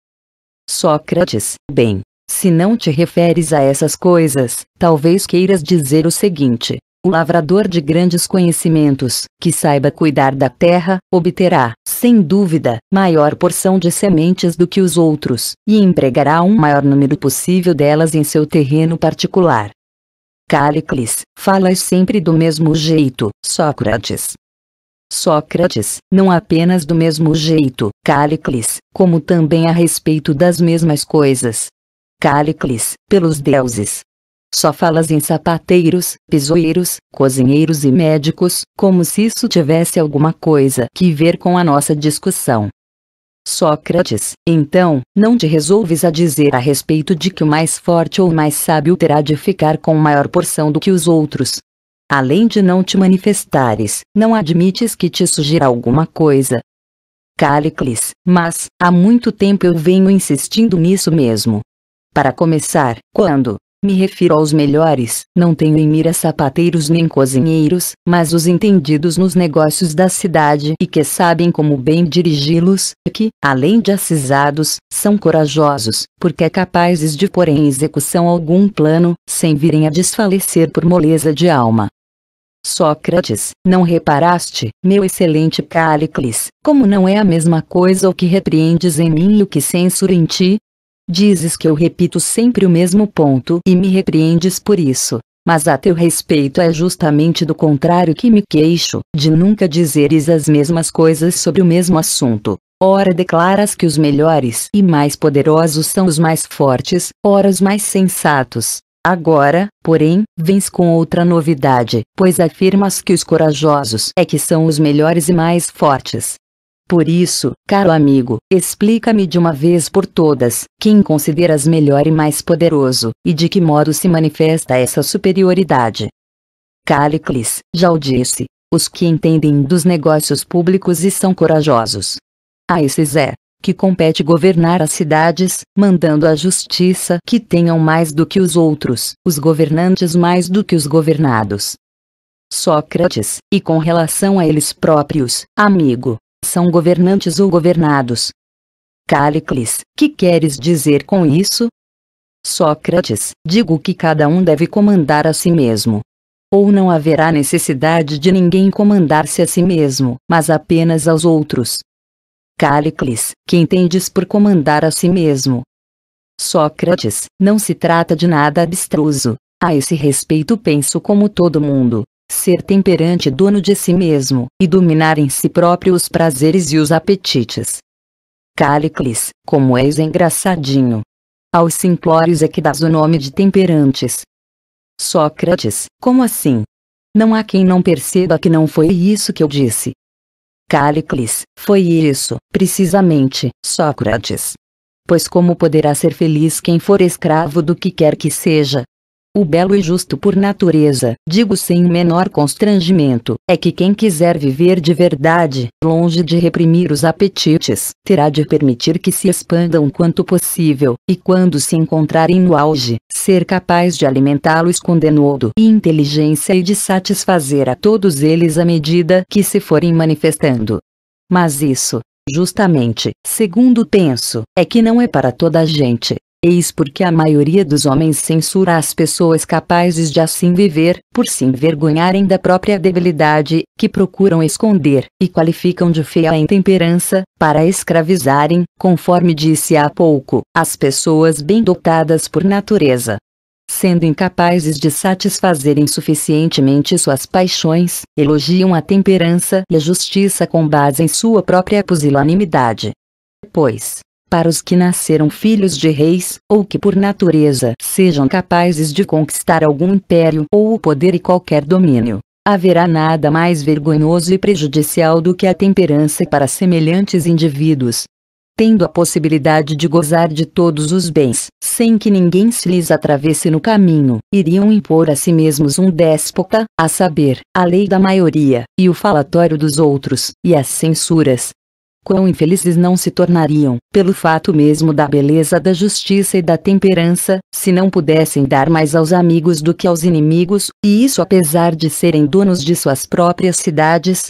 [SPEAKER 1] Sócrates, bem, se não te referes a essas coisas, talvez queiras dizer o seguinte: o lavrador de grandes conhecimentos, que saiba cuidar da terra, obterá, sem dúvida, maior porção de sementes do que os outros, e empregará um maior número possível delas em seu terreno particular. Calicles, falas sempre do mesmo jeito, Sócrates. Sócrates, não apenas do mesmo jeito, Calicles, como também a respeito das mesmas coisas. Calicles, pelos deuses, só falas em sapateiros, pisoeiros, cozinheiros e médicos, como se isso tivesse alguma coisa que ver com a nossa discussão. Sócrates, então, não te resolves a dizer a respeito de que o mais forte ou mais sábio terá de ficar com maior porção do que os outros. Além de não te manifestares, não admites que te sugira alguma coisa. Cálicles, mas, há muito tempo eu venho insistindo nisso mesmo. Para começar, quando, me refiro aos melhores, não tenho em mira sapateiros nem cozinheiros, mas os entendidos nos negócios da cidade e que sabem como bem dirigi-los, e que, além de acisados, são corajosos, porque capazes de pôr em execução algum plano, sem virem a desfalecer por moleza de alma. Sócrates, não reparaste, meu excelente Cálicles, como não é a mesma coisa o que repreendes em mim e o que censuro em ti? Dizes que eu repito sempre o mesmo ponto e me repreendes por isso. Mas a teu respeito é justamente do contrário que me queixo, de nunca dizeres as mesmas coisas sobre o mesmo assunto. Ora declaras que os melhores e mais poderosos são os mais fortes, ora os mais sensatos. Agora, porém, vens com outra novidade, pois afirmas que os corajosos é que são os melhores e mais fortes. Por isso, caro amigo, explica-me de uma vez por todas, quem consideras melhor e mais poderoso, e de que modo se manifesta essa superioridade. Calicles, já o disse, os que entendem dos negócios públicos e são corajosos. A esses é, que compete governar as cidades, mandando à justiça que tenham mais do que os outros, os governantes mais do que os governados. Sócrates, e com relação a eles próprios, amigo, são governantes ou governados. Cálicles, que queres dizer com isso? Sócrates, digo que cada um deve comandar a si mesmo. Ou não haverá necessidade de ninguém comandar-se a si mesmo, mas apenas aos outros. Cálicles, que entendes por comandar a si mesmo? Sócrates, não se trata de nada abstruso. A esse respeito penso como todo mundo ser temperante dono de si mesmo, e dominar em si próprio os prazeres e os apetites. Calicles, como és engraçadinho. Aos simplórios é que dás o nome de temperantes. Sócrates, como assim? Não há quem não perceba que não foi isso que eu disse. Calicles, foi isso, precisamente, Sócrates. Pois como poderá ser feliz quem for escravo do que quer que seja, o belo e justo por natureza, digo sem o menor constrangimento, é que quem quiser viver de verdade, longe de reprimir os apetites, terá de permitir que se expandam quanto possível, e quando se encontrarem no auge, ser capaz de alimentá-los com denodo e inteligência e de satisfazer a todos eles à medida que se forem manifestando. Mas isso, justamente, segundo penso, é que não é para toda a gente. Eis porque a maioria dos homens censura as pessoas capazes de assim viver, por se envergonharem da própria debilidade, que procuram esconder, e qualificam de feia a intemperança, para escravizarem, conforme disse há pouco, as pessoas bem dotadas por natureza sendo incapazes de satisfazerem suficientemente suas paixões, elogiam a temperança e a justiça com base em sua própria pusilanimidade. Pois, para os que nasceram filhos de reis, ou que por natureza sejam capazes de conquistar algum império ou o poder e qualquer domínio. Haverá nada mais vergonhoso e prejudicial do que a temperança para semelhantes indivíduos. Tendo a possibilidade de gozar de todos os bens, sem que ninguém se lhes atravesse no caminho, iriam impor a si mesmos um déspota, a saber, a lei da maioria, e o falatório dos outros, e as censuras, quão infelizes não se tornariam, pelo fato mesmo da beleza da justiça e da temperança, se não pudessem dar mais aos amigos do que aos inimigos, e isso apesar de serem donos de suas próprias cidades,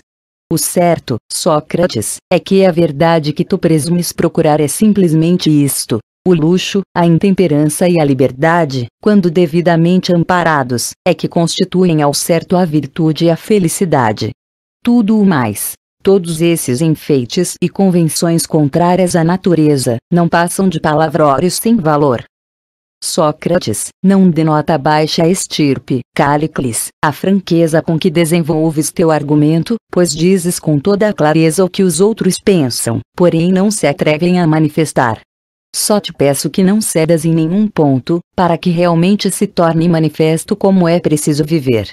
[SPEAKER 1] o certo, Sócrates, é que a verdade que tu presumes procurar é simplesmente isto: o luxo, a intemperança e a liberdade, quando devidamente amparados, é que constituem ao certo a virtude e a felicidade. Tudo o mais, Todos esses enfeites e convenções contrárias à natureza não passam de palavrões sem valor. Sócrates, não denota a baixa estirpe, Calicles, a franqueza com que desenvolves teu argumento, pois dizes com toda a clareza o que os outros pensam, porém não se atrevem a manifestar. Só te peço que não cedas em nenhum ponto, para que realmente se torne manifesto como é preciso viver.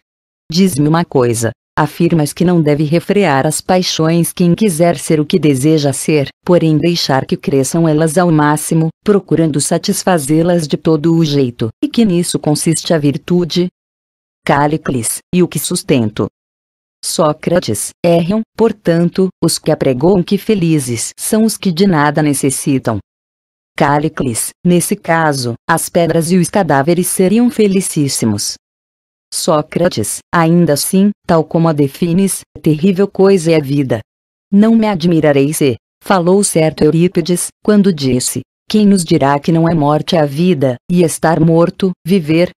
[SPEAKER 1] Diz-me uma coisa, afirmas que não deve refrear as paixões quem quiser ser o que deseja ser, porém deixar que cresçam elas ao máximo, procurando satisfazê-las de todo o jeito, e que nisso consiste a virtude. Cálicles, e o que sustento. Sócrates, erram, portanto, os que apregoam que felizes são os que de nada necessitam. Cálicles, nesse caso, as pedras e os cadáveres seriam felicíssimos, Sócrates, ainda assim, tal como a defines, é terrível coisa é a vida. Não me admirarei se, falou certo Eurípides, quando disse, quem nos dirá que não é morte a vida, e estar morto, viver?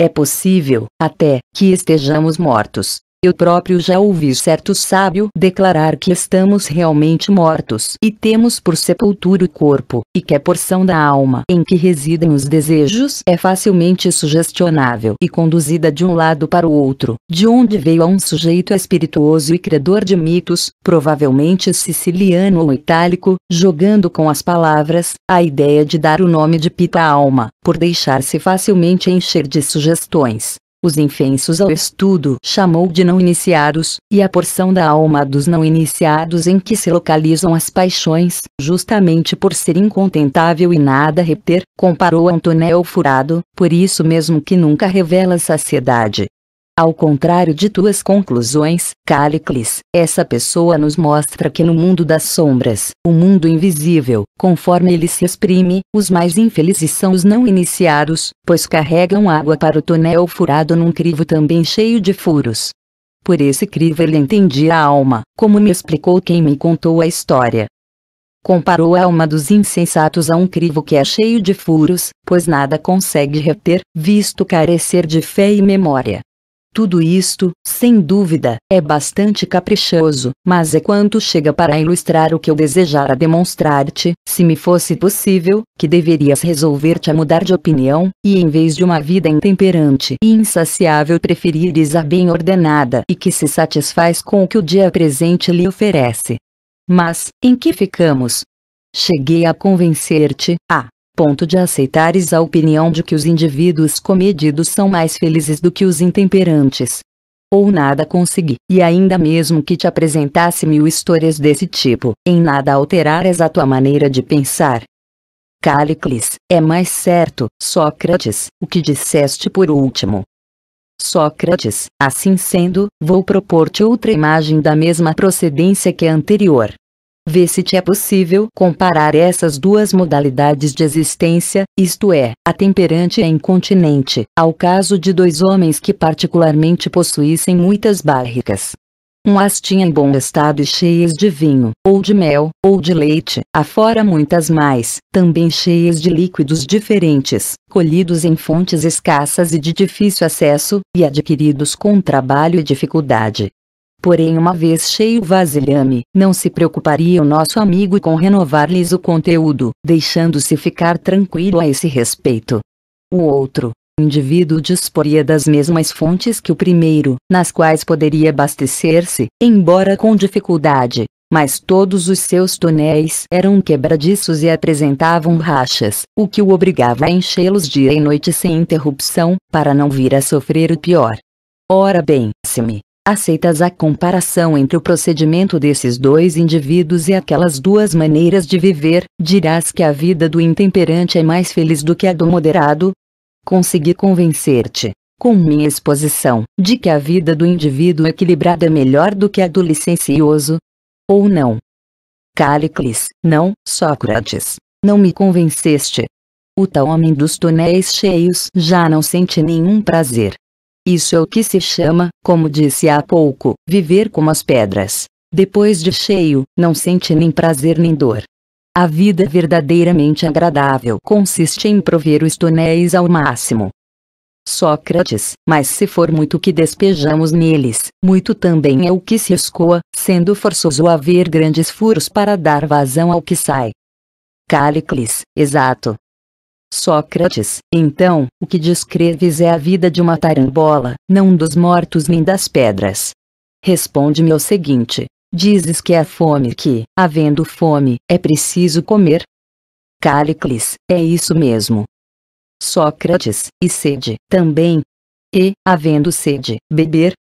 [SPEAKER 1] É possível, até, que estejamos mortos, eu próprio já ouvi certo sábio declarar que estamos realmente mortos e temos por sepultura o corpo, e que a porção da alma em que residem os desejos é facilmente sugestionável e conduzida de um lado para o outro, de onde veio a um sujeito espirituoso e credor de mitos, provavelmente siciliano ou itálico, jogando com as palavras, a ideia de dar o nome de pita alma, por deixar-se facilmente encher de sugestões, os infensos ao estudo chamou de não iniciados, e a porção da alma dos não iniciados em que se localizam as paixões, justamente por ser incontentável e nada reter, comparou a Antonel Furado, por isso mesmo que nunca revela saciedade. Ao contrário de tuas conclusões, Calicles, essa pessoa nos mostra que no mundo das sombras, o mundo invisível, conforme ele se exprime, os mais infelizes são os não iniciados, pois carregam água para o tonel furado num crivo também cheio de furos. Por esse crivo ele entendia a alma, como me explicou quem me contou a história. Comparou a alma dos insensatos a um crivo que é cheio de furos, pois nada consegue reter, visto carecer de fé e memória. Tudo isto, sem dúvida, é bastante caprichoso, mas é quanto chega para ilustrar o que eu desejara demonstrar-te, se me fosse possível, que deverias resolver-te a mudar de opinião, e em vez de uma vida intemperante e insaciável preferires a bem ordenada e que se satisfaz com o que o dia presente lhe oferece. Mas, em que ficamos? Cheguei a convencer-te, ah, ponto de aceitares a opinião de que os indivíduos comedidos são mais felizes do que os intemperantes. Ou nada consegui, e ainda mesmo que te apresentasse mil histórias desse tipo, em nada alterares a tua maneira de pensar. Calicles, é mais certo, Sócrates, o que disseste por último, Sócrates, assim sendo, vou propor-te outra imagem da mesma procedência que a anterior, vê se te é possível comparar essas duas modalidades de existência, isto é, a temperante e a incontinente, ao caso de dois homens que particularmente possuíssem muitas barricas. Um as tinha em bom estado e cheias de vinho, ou de mel, ou de leite, afora muitas mais, também cheias de líquidos diferentes, colhidos em fontes escassas e de difícil acesso, e adquiridos com trabalho e dificuldade porém uma vez cheio o vasilhame, não se preocuparia o nosso amigo com renovar-lhes o conteúdo, deixando-se ficar tranquilo a esse respeito. O outro, indivíduo disporia das mesmas fontes que o primeiro, nas quais poderia abastecer-se, embora com dificuldade, mas todos os seus tonéis eram quebradiços e apresentavam rachas, o que o obrigava a enchê-los dia e noite sem interrupção, para não vir a sofrer o pior. Ora bem, se me aceitas a comparação entre o procedimento desses dois indivíduos e aquelas duas maneiras de viver, dirás que a vida do intemperante é mais feliz do que a do moderado? Consegui convencer-te, com minha exposição, de que a vida do indivíduo equilibrado é melhor do que a do licencioso? Ou não? Calicles, não, Sócrates, não me convenceste. O tal homem dos tonéis cheios já não sente nenhum prazer, isso é o que se chama, como disse há pouco, viver como as pedras. Depois de cheio, não sente nem prazer nem dor. A vida é verdadeiramente agradável consiste em prover os tonéis ao máximo. Sócrates, mas se for muito que despejamos neles, muito também é o que se escoa, sendo forçoso haver grandes furos para dar vazão ao que sai. Cálicles, exato, Sócrates, então, o que descreves é a vida de uma tarambola, não dos mortos nem das pedras. Responde-me o seguinte: dizes que é fome que, havendo fome, é preciso comer? Calicles, é isso mesmo. Sócrates, e sede, também. E, havendo sede, beber?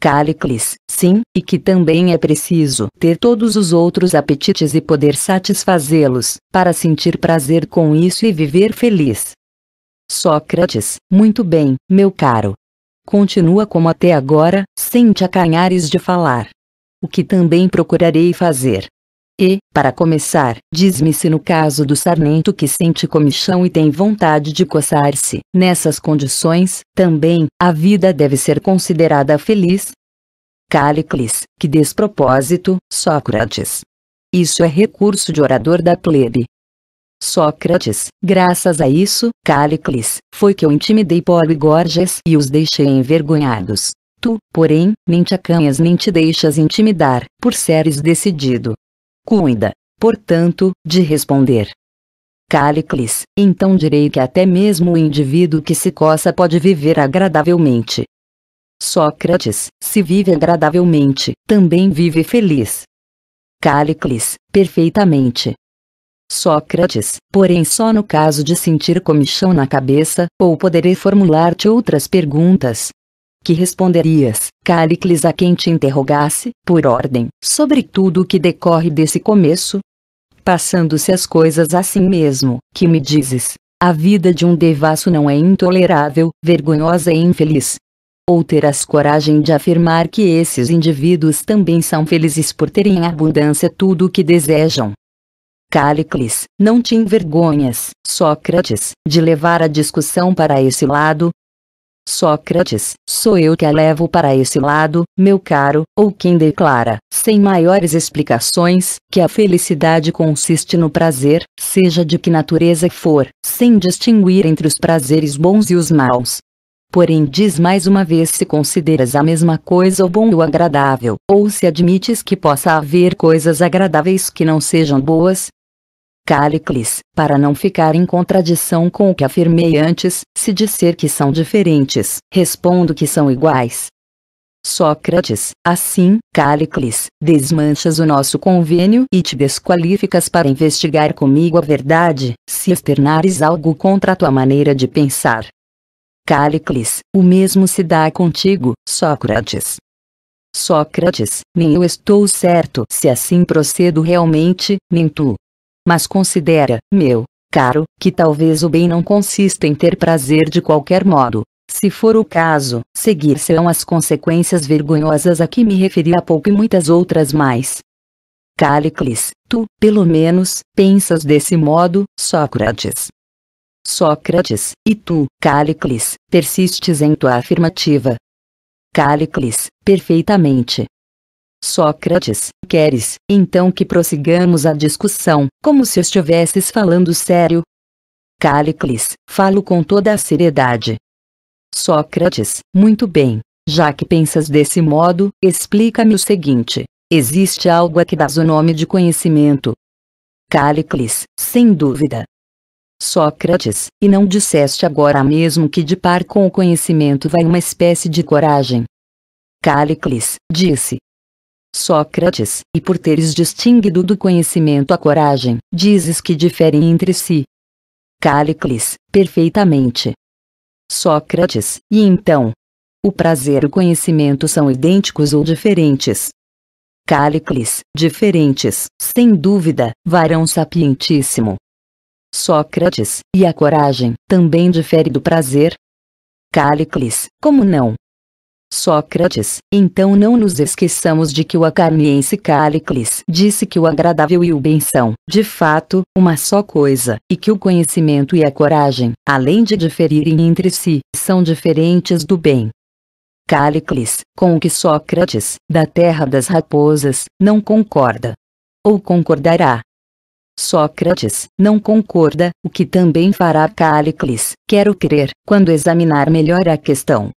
[SPEAKER 1] Cálicles, sim, e que também é preciso ter todos os outros apetites e poder satisfazê-los, para sentir prazer com isso e viver feliz. Sócrates, muito bem, meu caro. Continua como até agora, sem te acanhares de falar. O que também procurarei fazer. E, para começar, diz-me se no caso do sarmento que sente comichão e tem vontade de coçar-se, nessas condições, também, a vida deve ser considerada feliz? Calicles, que despropósito, Sócrates. Isso é recurso de orador da plebe. Sócrates, graças a isso, Calicles, foi que eu intimidei Polo e Gorgias e os deixei envergonhados. Tu, porém, nem te acanhas nem te deixas intimidar, por seres decidido, cuida, portanto, de responder. Calicles, então direi que até mesmo o indivíduo que se coça pode viver agradavelmente. Sócrates, se vive agradavelmente, também vive feliz. Calicles, perfeitamente. Sócrates, porém só no caso de sentir comichão na cabeça, ou poderei formular-te outras perguntas, que responderias, Caricles a quem te interrogasse, por ordem, sobre tudo o que decorre desse começo? Passando-se as coisas assim mesmo, que me dizes, a vida de um devasso não é intolerável, vergonhosa e infeliz. Ou terás coragem de afirmar que esses indivíduos também são felizes por terem em abundância tudo o que desejam, Cálicles, não te envergonhas, Sócrates, de levar a discussão para esse lado, Sócrates, sou eu que a levo para esse lado, meu caro, ou quem declara, sem maiores explicações, que a felicidade consiste no prazer, seja de que natureza for, sem distinguir entre os prazeres bons e os maus. Porém, diz mais uma vez se consideras a mesma coisa o bom ou o agradável, ou se admites que possa haver coisas agradáveis que não sejam boas, Calicles, para não ficar em contradição com o que afirmei antes, se disser que são diferentes, respondo que são iguais. Sócrates, assim, Calicles, desmanchas o nosso convênio e te desqualificas para investigar comigo a verdade, se externares algo contra a tua maneira de pensar. Calicles, o mesmo se dá contigo, Sócrates. Sócrates, nem eu estou certo se assim procedo realmente, nem tu mas considera, meu caro, que talvez o bem não consista em ter prazer de qualquer modo. Se for o caso, seguir se ão as consequências vergonhosas a que me referi há pouco e muitas outras mais. Calicles, tu, pelo menos, pensas desse modo, Sócrates. Sócrates, e tu, Calicles, persistes em tua afirmativa. Calicles, perfeitamente. Sócrates, queres, então que prossigamos a discussão, como se estivesses falando sério? Cálicles, falo com toda a seriedade. Sócrates, muito bem, já que pensas desse modo, explica-me o seguinte: existe algo a que dás o nome de conhecimento? Cálicles, sem dúvida. Sócrates, e não disseste agora mesmo que de par com o conhecimento vai uma espécie de coragem? Cálicles, disse, Sócrates, e por teres distinguido do conhecimento a coragem, dizes que diferem entre si. Cálicles, perfeitamente. Sócrates, e então? O prazer e o conhecimento são idênticos ou diferentes? Cálicles, diferentes, sem dúvida, varão sapientíssimo. Sócrates, e a coragem, também difere do prazer? Cálicles, como não? Sócrates, então não nos esqueçamos de que o acarniense Cálicles disse que o agradável e o bem são, de fato, uma só coisa, e que o conhecimento e a coragem, além de diferirem entre si, são diferentes do bem. Cálicles, com o que Sócrates, da terra das raposas, não concorda. Ou concordará. Sócrates não concorda, o que também fará Cálicles, quero crer, quando examinar melhor a questão.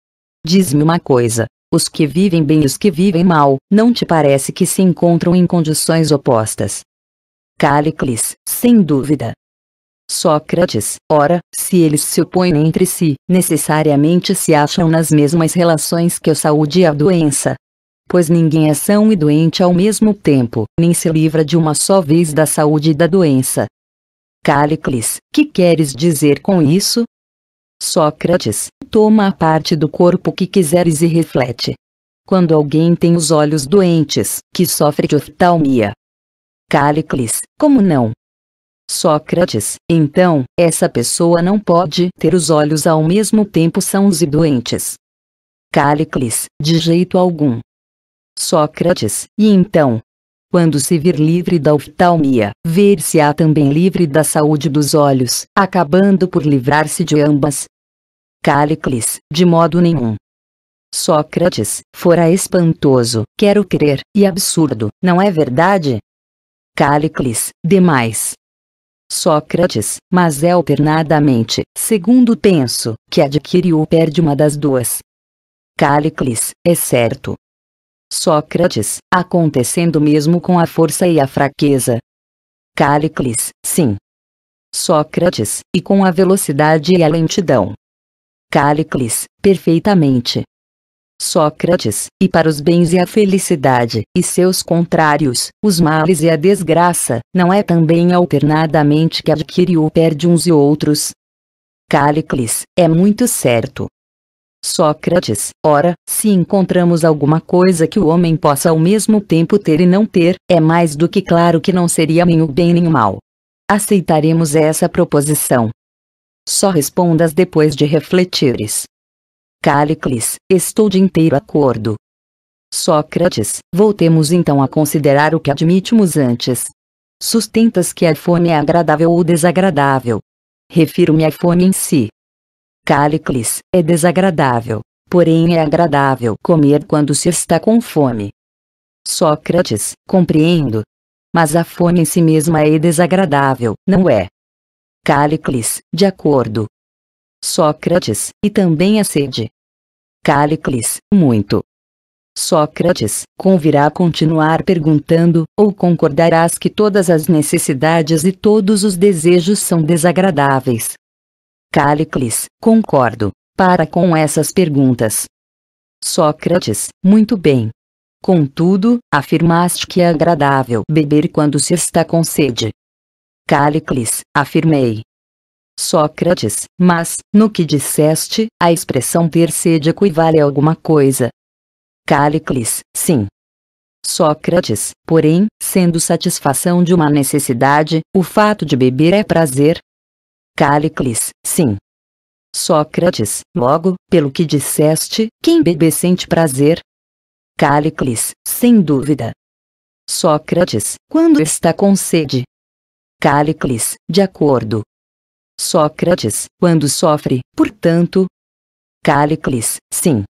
[SPEAKER 1] Diz-me uma coisa: os que vivem bem e os que vivem mal, não te parece que se encontram em condições opostas? Calicles, sem dúvida. Sócrates, ora, se eles se opõem entre si, necessariamente se acham nas mesmas relações que a saúde e a doença. Pois ninguém é são e doente ao mesmo tempo, nem se livra de uma só vez da saúde e da doença. Calicles, que queres dizer com isso? Sócrates, toma a parte do corpo que quiseres e reflete. Quando alguém tem os olhos doentes, que sofre de oftalmia. Cálicles, como não? Sócrates, então, essa pessoa não pode ter os olhos ao mesmo tempo sãos e doentes. Cálicles, de jeito algum. Sócrates, e então, quando se vir livre da oftalmia, ver-se-á também livre da saúde dos olhos, acabando por livrar-se de ambas. Cálicles, de modo nenhum. Sócrates, fora espantoso, quero crer, e absurdo, não é verdade? Cálicles, demais. Sócrates, mas é alternadamente, segundo penso, que adquire ou perde uma das duas. Cálicles, é certo, Sócrates, acontecendo mesmo com a força e a fraqueza. Cálicles, sim. Sócrates, e com a velocidade e a lentidão. Cálicles, perfeitamente. Sócrates, e para os bens e a felicidade, e seus contrários, os males e a desgraça, não é também alternadamente que adquire ou perde uns e outros? Cálicles, é muito certo. Sócrates, ora, se encontramos alguma coisa que o homem possa ao mesmo tempo ter e não ter, é mais do que claro que não seria nem o bem nem o mal. Aceitaremos essa proposição. Só respondas depois de refletires. Cálicles, estou de inteiro acordo. Sócrates, voltemos então a considerar o que admitimos antes. Sustentas que a fome é agradável ou desagradável. Refiro-me à fome em si. Cállicles, é desagradável, porém é agradável comer quando se está com fome. Sócrates, compreendo. Mas a fome em si mesma é desagradável, não é? Cálicles, de acordo. Sócrates, e também a sede. Cálicles, muito. Sócrates, convirá continuar perguntando, ou concordarás que todas as necessidades e todos os desejos são desagradáveis, Calicles, concordo, para com essas perguntas. Sócrates, muito bem. Contudo, afirmaste que é agradável beber quando se está com sede. Calicles, afirmei. Sócrates, mas, no que disseste, a expressão ter sede equivale a alguma coisa. Calicles, sim. Sócrates, porém, sendo satisfação de uma necessidade, o fato de beber é prazer, Calicles, sim. Sócrates, logo, pelo que disseste, quem bebe sente prazer? Calicles, sem dúvida. Sócrates, quando está com sede? Calicles, de acordo. Sócrates, quando sofre, portanto? Calicles, sim.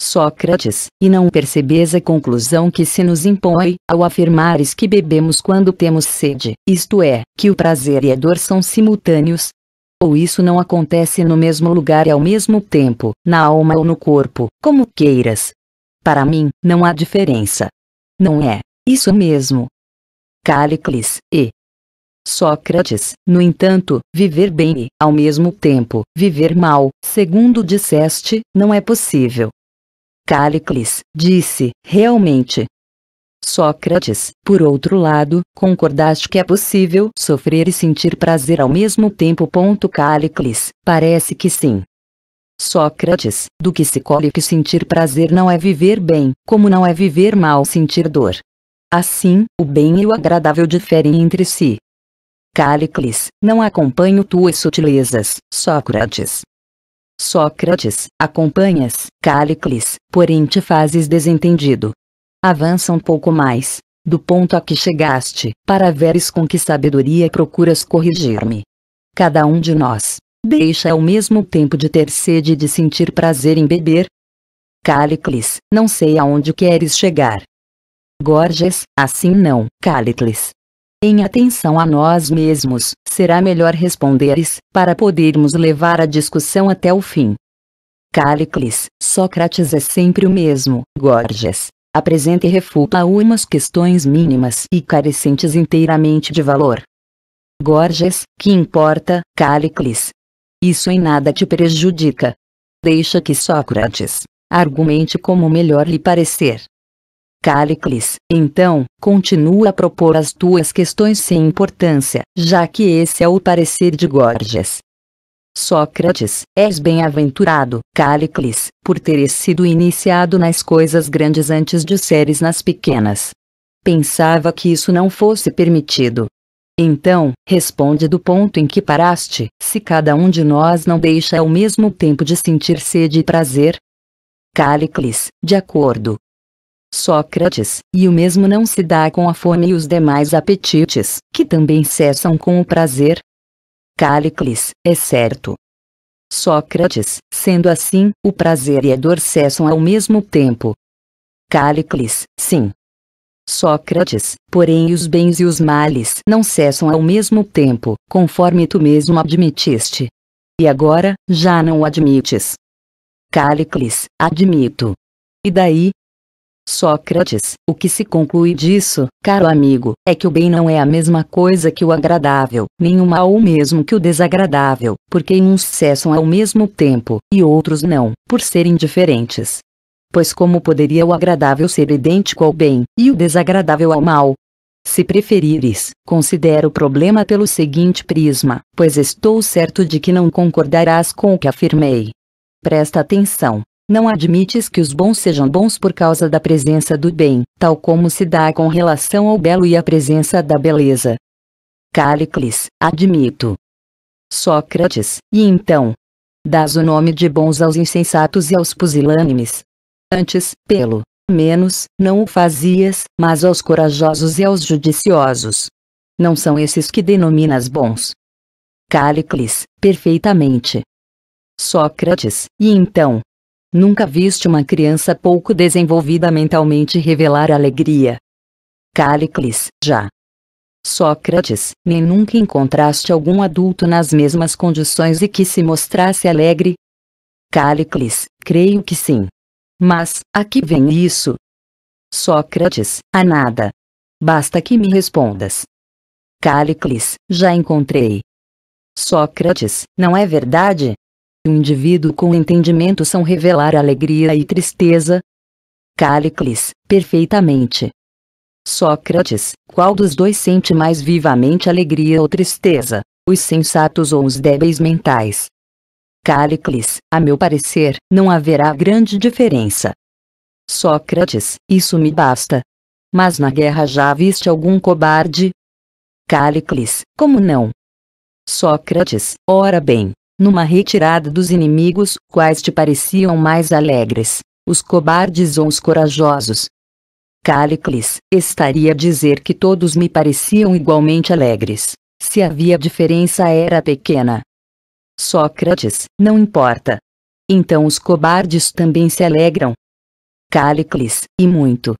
[SPEAKER 1] Sócrates, e não percebes a conclusão que se nos impõe, ao afirmares que bebemos quando temos sede, isto é, que o prazer e a dor são simultâneos? Ou isso não acontece no mesmo lugar e ao mesmo tempo, na alma ou no corpo, como queiras? Para mim, não há diferença. Não é, isso mesmo. Calicles, e Sócrates, no entanto, viver bem e, ao mesmo tempo, viver mal, segundo disseste, não é possível. Callicles, disse, realmente. Sócrates, por outro lado, concordaste que é possível sofrer e sentir prazer ao mesmo tempo. Ponto Callicles, parece que sim. Sócrates, do que se colhe que sentir prazer não é viver bem, como não é viver mal sentir dor. Assim, o bem e o agradável diferem entre si. Callicles, não acompanho tuas sutilezas, Sócrates, Sócrates, acompanhas, Cálicles, porém te fazes desentendido. Avança um pouco mais, do ponto a que chegaste, para veres com que sabedoria procuras corrigir-me. Cada um de nós, deixa ao mesmo tempo de ter sede e de sentir prazer em beber. Cálicles, não sei aonde queres chegar. Gorges, assim não, Cálicles em atenção a nós mesmos, será melhor responderes, para podermos levar a discussão até o fim. Calicles, Sócrates é sempre o mesmo, Gorgias. Apresenta e refuta umas questões mínimas e carecentes inteiramente de valor. Gorgias, que importa, Calicles? Isso em nada te prejudica. Deixa que Sócrates argumente como melhor lhe parecer. Callicles, então, continua a propor as tuas questões sem importância, já que esse é o parecer de Gorgias. Sócrates, és bem-aventurado, Callicles, por teres sido iniciado nas coisas grandes antes de seres nas pequenas. Pensava que isso não fosse permitido. Então, responde do ponto em que paraste, se cada um de nós não deixa ao mesmo tempo de sentir sede e prazer. Callicles, de acordo, Sócrates, e o mesmo não se dá com a fome e os demais apetites, que também cessam com o prazer. Cálicles, é certo. Sócrates, sendo assim, o prazer e a dor cessam ao mesmo tempo. Cálicles, sim. Sócrates, porém os bens e os males não cessam ao mesmo tempo, conforme tu mesmo admitiste. E agora, já não admites. Cálicles, admito. E daí, Sócrates, o que se conclui disso, caro amigo, é que o bem não é a mesma coisa que o agradável, nem o mal o mesmo que o desagradável, porque uns cessam ao mesmo tempo, e outros não, por serem diferentes. Pois como poderia o agradável ser idêntico ao bem, e o desagradável ao mal? Se preferires, considera o problema pelo seguinte prisma, pois estou certo de que não concordarás com o que afirmei. Presta atenção, não admites que os bons sejam bons por causa da presença do bem, tal como se dá com relação ao belo e à presença da beleza. Calicles, admito. Sócrates, e então? Dás o nome de bons aos insensatos e aos pusilânimes? Antes, pelo menos, não o fazias, mas aos corajosos e aos judiciosos. Não são esses que denominas bons. Calicles, perfeitamente. Sócrates, e então? Nunca viste uma criança pouco desenvolvida mentalmente revelar alegria. Cálicles, já. Sócrates, nem nunca encontraste algum adulto nas mesmas condições e que se mostrasse alegre? Cálicles, creio que sim. Mas, a que vem isso? Sócrates, a nada. Basta que me respondas. Cálicles, já encontrei. Sócrates, não é verdade? um indivíduo com entendimento são revelar alegria e tristeza? Cálicles, perfeitamente. Sócrates, qual dos dois sente mais vivamente alegria ou tristeza, os sensatos ou os débeis mentais? Cálicles, a meu parecer, não haverá grande diferença. Sócrates, isso me basta. Mas na guerra já viste algum cobarde? Cálicles, como não? Sócrates, ora bem, numa retirada dos inimigos, quais te pareciam mais alegres, os cobardes ou os corajosos? Calicles, estaria a dizer que todos me pareciam igualmente alegres, se havia diferença era pequena. Sócrates, não importa. Então os cobardes também se alegram? Calicles, e muito.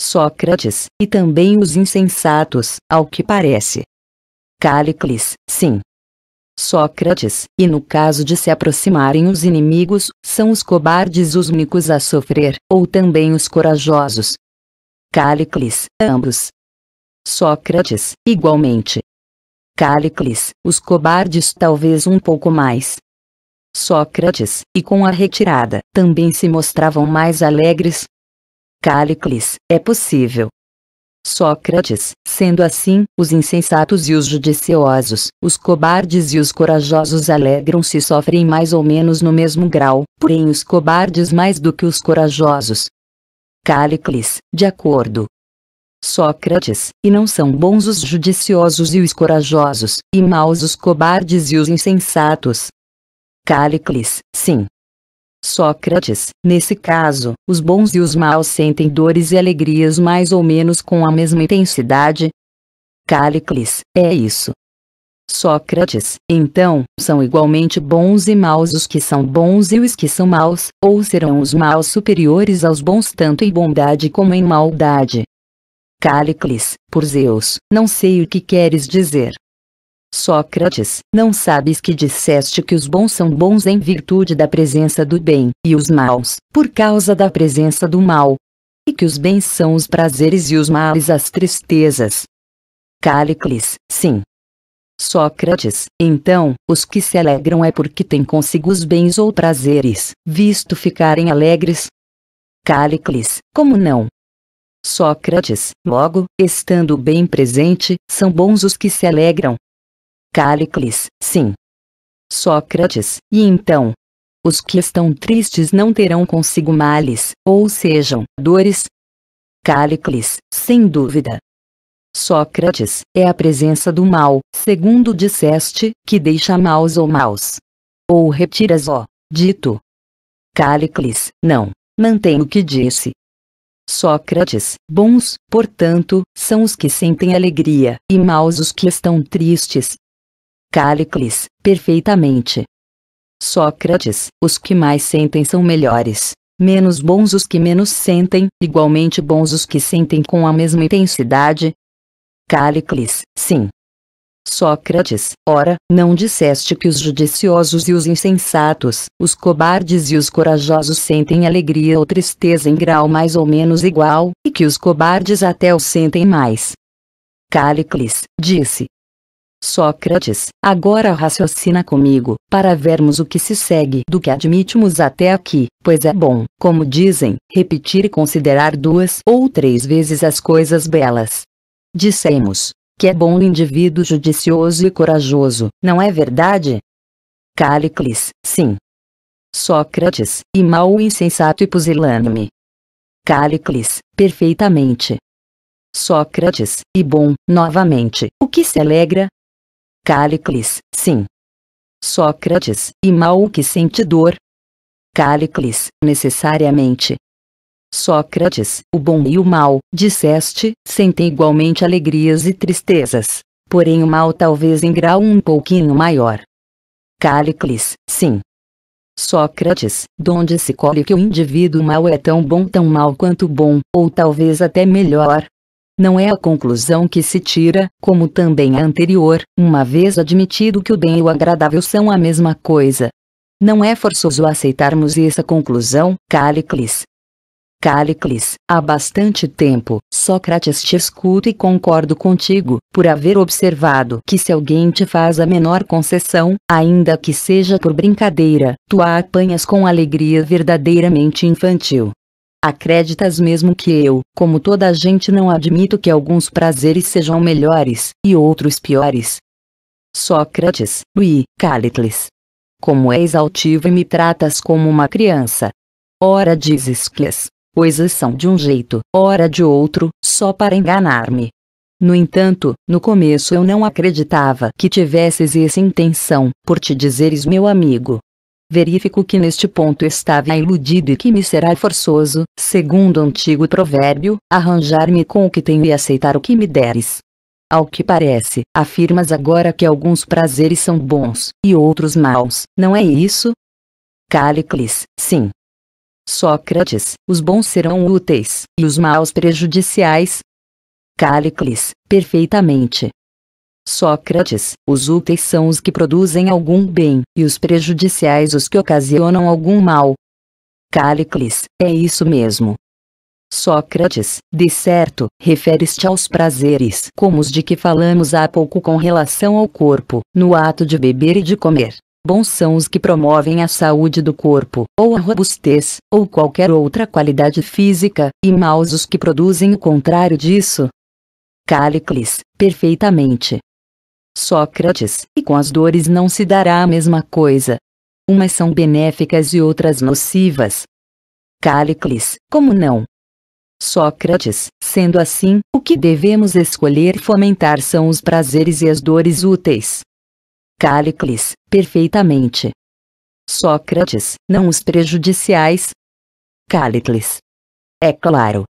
[SPEAKER 1] Sócrates, e também os insensatos, ao que parece. Calicles, sim, Sócrates, e no caso de se aproximarem os inimigos, são os cobardes os únicos a sofrer, ou também os corajosos. Cálicles, ambos. Sócrates, igualmente. Cálicles, os cobardes talvez um pouco mais. Sócrates, e com a retirada, também se mostravam mais alegres. Cálicles, é possível, Sócrates, sendo assim, os insensatos e os judiciosos, os cobardes e os corajosos alegram-se e sofrem mais ou menos no mesmo grau, porém os cobardes mais do que os corajosos. Cálicles, de acordo. Sócrates, e não são bons os judiciosos e os corajosos, e maus os cobardes e os insensatos. Cálicles, sim, Sócrates, nesse caso, os bons e os maus sentem dores e alegrias mais ou menos com a mesma intensidade? Calicles, é isso. Sócrates, então, são igualmente bons e maus os que são bons e os que são maus, ou serão os maus superiores aos bons tanto em bondade como em maldade? Calicles, por Zeus, não sei o que queres dizer. Sócrates, não sabes que disseste que os bons são bons em virtude da presença do bem, e os maus, por causa da presença do mal? E que os bens são os prazeres e os males as tristezas? Cálicles, sim. Sócrates, então, os que se alegram é porque têm consigo os bens ou prazeres, visto ficarem alegres? Cálicles, como não? Sócrates, logo, estando bem presente, são bons os que se alegram, Callicles, sim. Sócrates, e então? Os que estão tristes não terão consigo males, ou sejam, dores? Callicles, sem dúvida. Sócrates, é a presença do mal, segundo disseste, que deixa maus ou maus. Ou retiras-o, dito. Callicles, não, mantém o que disse. Sócrates, bons, portanto, são os que sentem alegria, e maus os que estão tristes, Callicles, perfeitamente. Sócrates, os que mais sentem são melhores, menos bons os que menos sentem, igualmente bons os que sentem com a mesma intensidade. Callicles, sim. Sócrates, ora, não disseste que os judiciosos e os insensatos, os cobardes e os corajosos sentem alegria ou tristeza em grau mais ou menos igual, e que os cobardes até o sentem mais. Callicles, disse, Sócrates, agora raciocina comigo, para vermos o que se segue do que admitimos até aqui, pois é bom, como dizem, repetir e considerar duas ou três vezes as coisas belas. Dissemos que é bom o indivíduo judicioso e corajoso, não é verdade? Calicles, sim. Sócrates, e mau insensato e pusilânime. Calicles, perfeitamente. Sócrates, e bom, novamente, o que se alegra, Cálicles, sim. Sócrates, e mal o que sente dor? Cálicles, necessariamente. Sócrates, o bom e o mal, disseste, sentem igualmente alegrias e tristezas, porém o mal talvez em grau um pouquinho maior. Cálicles, sim. Sócrates, donde se colhe que o indivíduo mal é tão bom tão mal quanto bom, ou talvez até melhor, não é a conclusão que se tira, como também a anterior, uma vez admitido que o bem e o agradável são a mesma coisa. Não é forçoso aceitarmos essa conclusão, Calicles. Calicles, há bastante tempo, Sócrates te escuto e concordo contigo, por haver observado que se alguém te faz a menor concessão, ainda que seja por brincadeira, tu a apanhas com alegria verdadeiramente infantil, Acreditas mesmo que eu, como toda a gente, não admito que alguns prazeres sejam melhores e outros piores? Sócrates, Ui, Cálitles. Como és altivo e me tratas como uma criança. Ora dizes que as coisas são de um jeito, ora de outro, só para enganar-me. No entanto, no começo eu não acreditava que tivesses essa intenção, por te dizeres meu amigo, verifico que neste ponto estava iludido e que me será forçoso, segundo o antigo provérbio, arranjar-me com o que tenho e aceitar o que me deres. Ao que parece, afirmas agora que alguns prazeres são bons, e outros maus, não é isso? Calicles, sim. Sócrates, os bons serão úteis, e os maus prejudiciais? Calicles, perfeitamente. Sócrates, os úteis são os que produzem algum bem, e os prejudiciais os que ocasionam algum mal. Cálicles, é isso mesmo. Sócrates, de certo, referes-te aos prazeres como os de que falamos há pouco com relação ao corpo, no ato de beber e de comer. Bons são os que promovem a saúde do corpo, ou a robustez, ou qualquer outra qualidade física, e maus os que produzem o contrário disso. Cálicles, perfeitamente. Sócrates, e com as dores não se dará a mesma coisa. Umas são benéficas e outras nocivas. Cálicles, como não? Sócrates, sendo assim, o que devemos escolher fomentar são os prazeres e as dores úteis. Cálicles, perfeitamente. Sócrates, não os prejudiciais? Cálicles. É claro.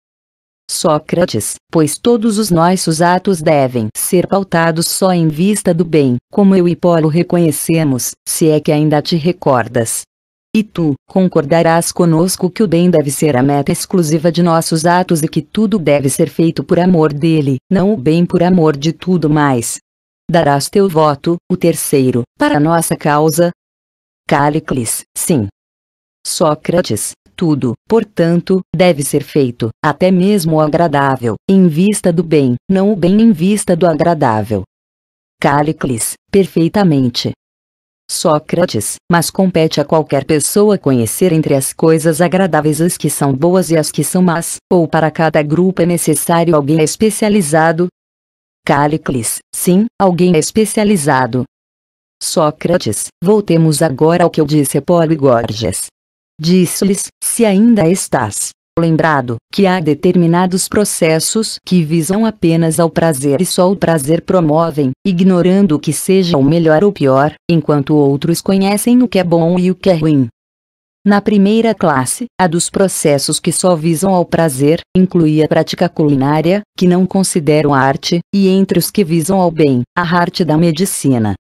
[SPEAKER 1] Sócrates, pois todos os nossos atos devem ser pautados só em vista do bem, como eu e Polo reconhecemos, se é que ainda te recordas. E tu, concordarás conosco que o bem deve ser a meta exclusiva de nossos atos e que tudo deve ser feito por amor dele, não o bem por amor de tudo mais. Darás teu voto, o terceiro, para nossa causa? Calicles, sim. Sócrates, tudo, portanto, deve ser feito, até mesmo o agradável, em vista do bem, não o bem em vista do agradável. Cálicles, perfeitamente. Sócrates, mas compete a qualquer pessoa conhecer entre as coisas agradáveis as que são boas e as que são más, ou para cada grupo é necessário alguém especializado? Cálicles, sim, alguém especializado. Sócrates, voltemos agora ao que eu disse a Gorgias. Disse-lhes, se ainda estás lembrado, que há determinados processos que visam apenas ao prazer e só o prazer promovem, ignorando o que seja o melhor ou pior, enquanto outros conhecem o que é bom e o que é ruim. Na primeira classe, a dos processos que só visam ao prazer, inclui a prática culinária, que não consideram arte, e entre os que visam ao bem, a arte da medicina,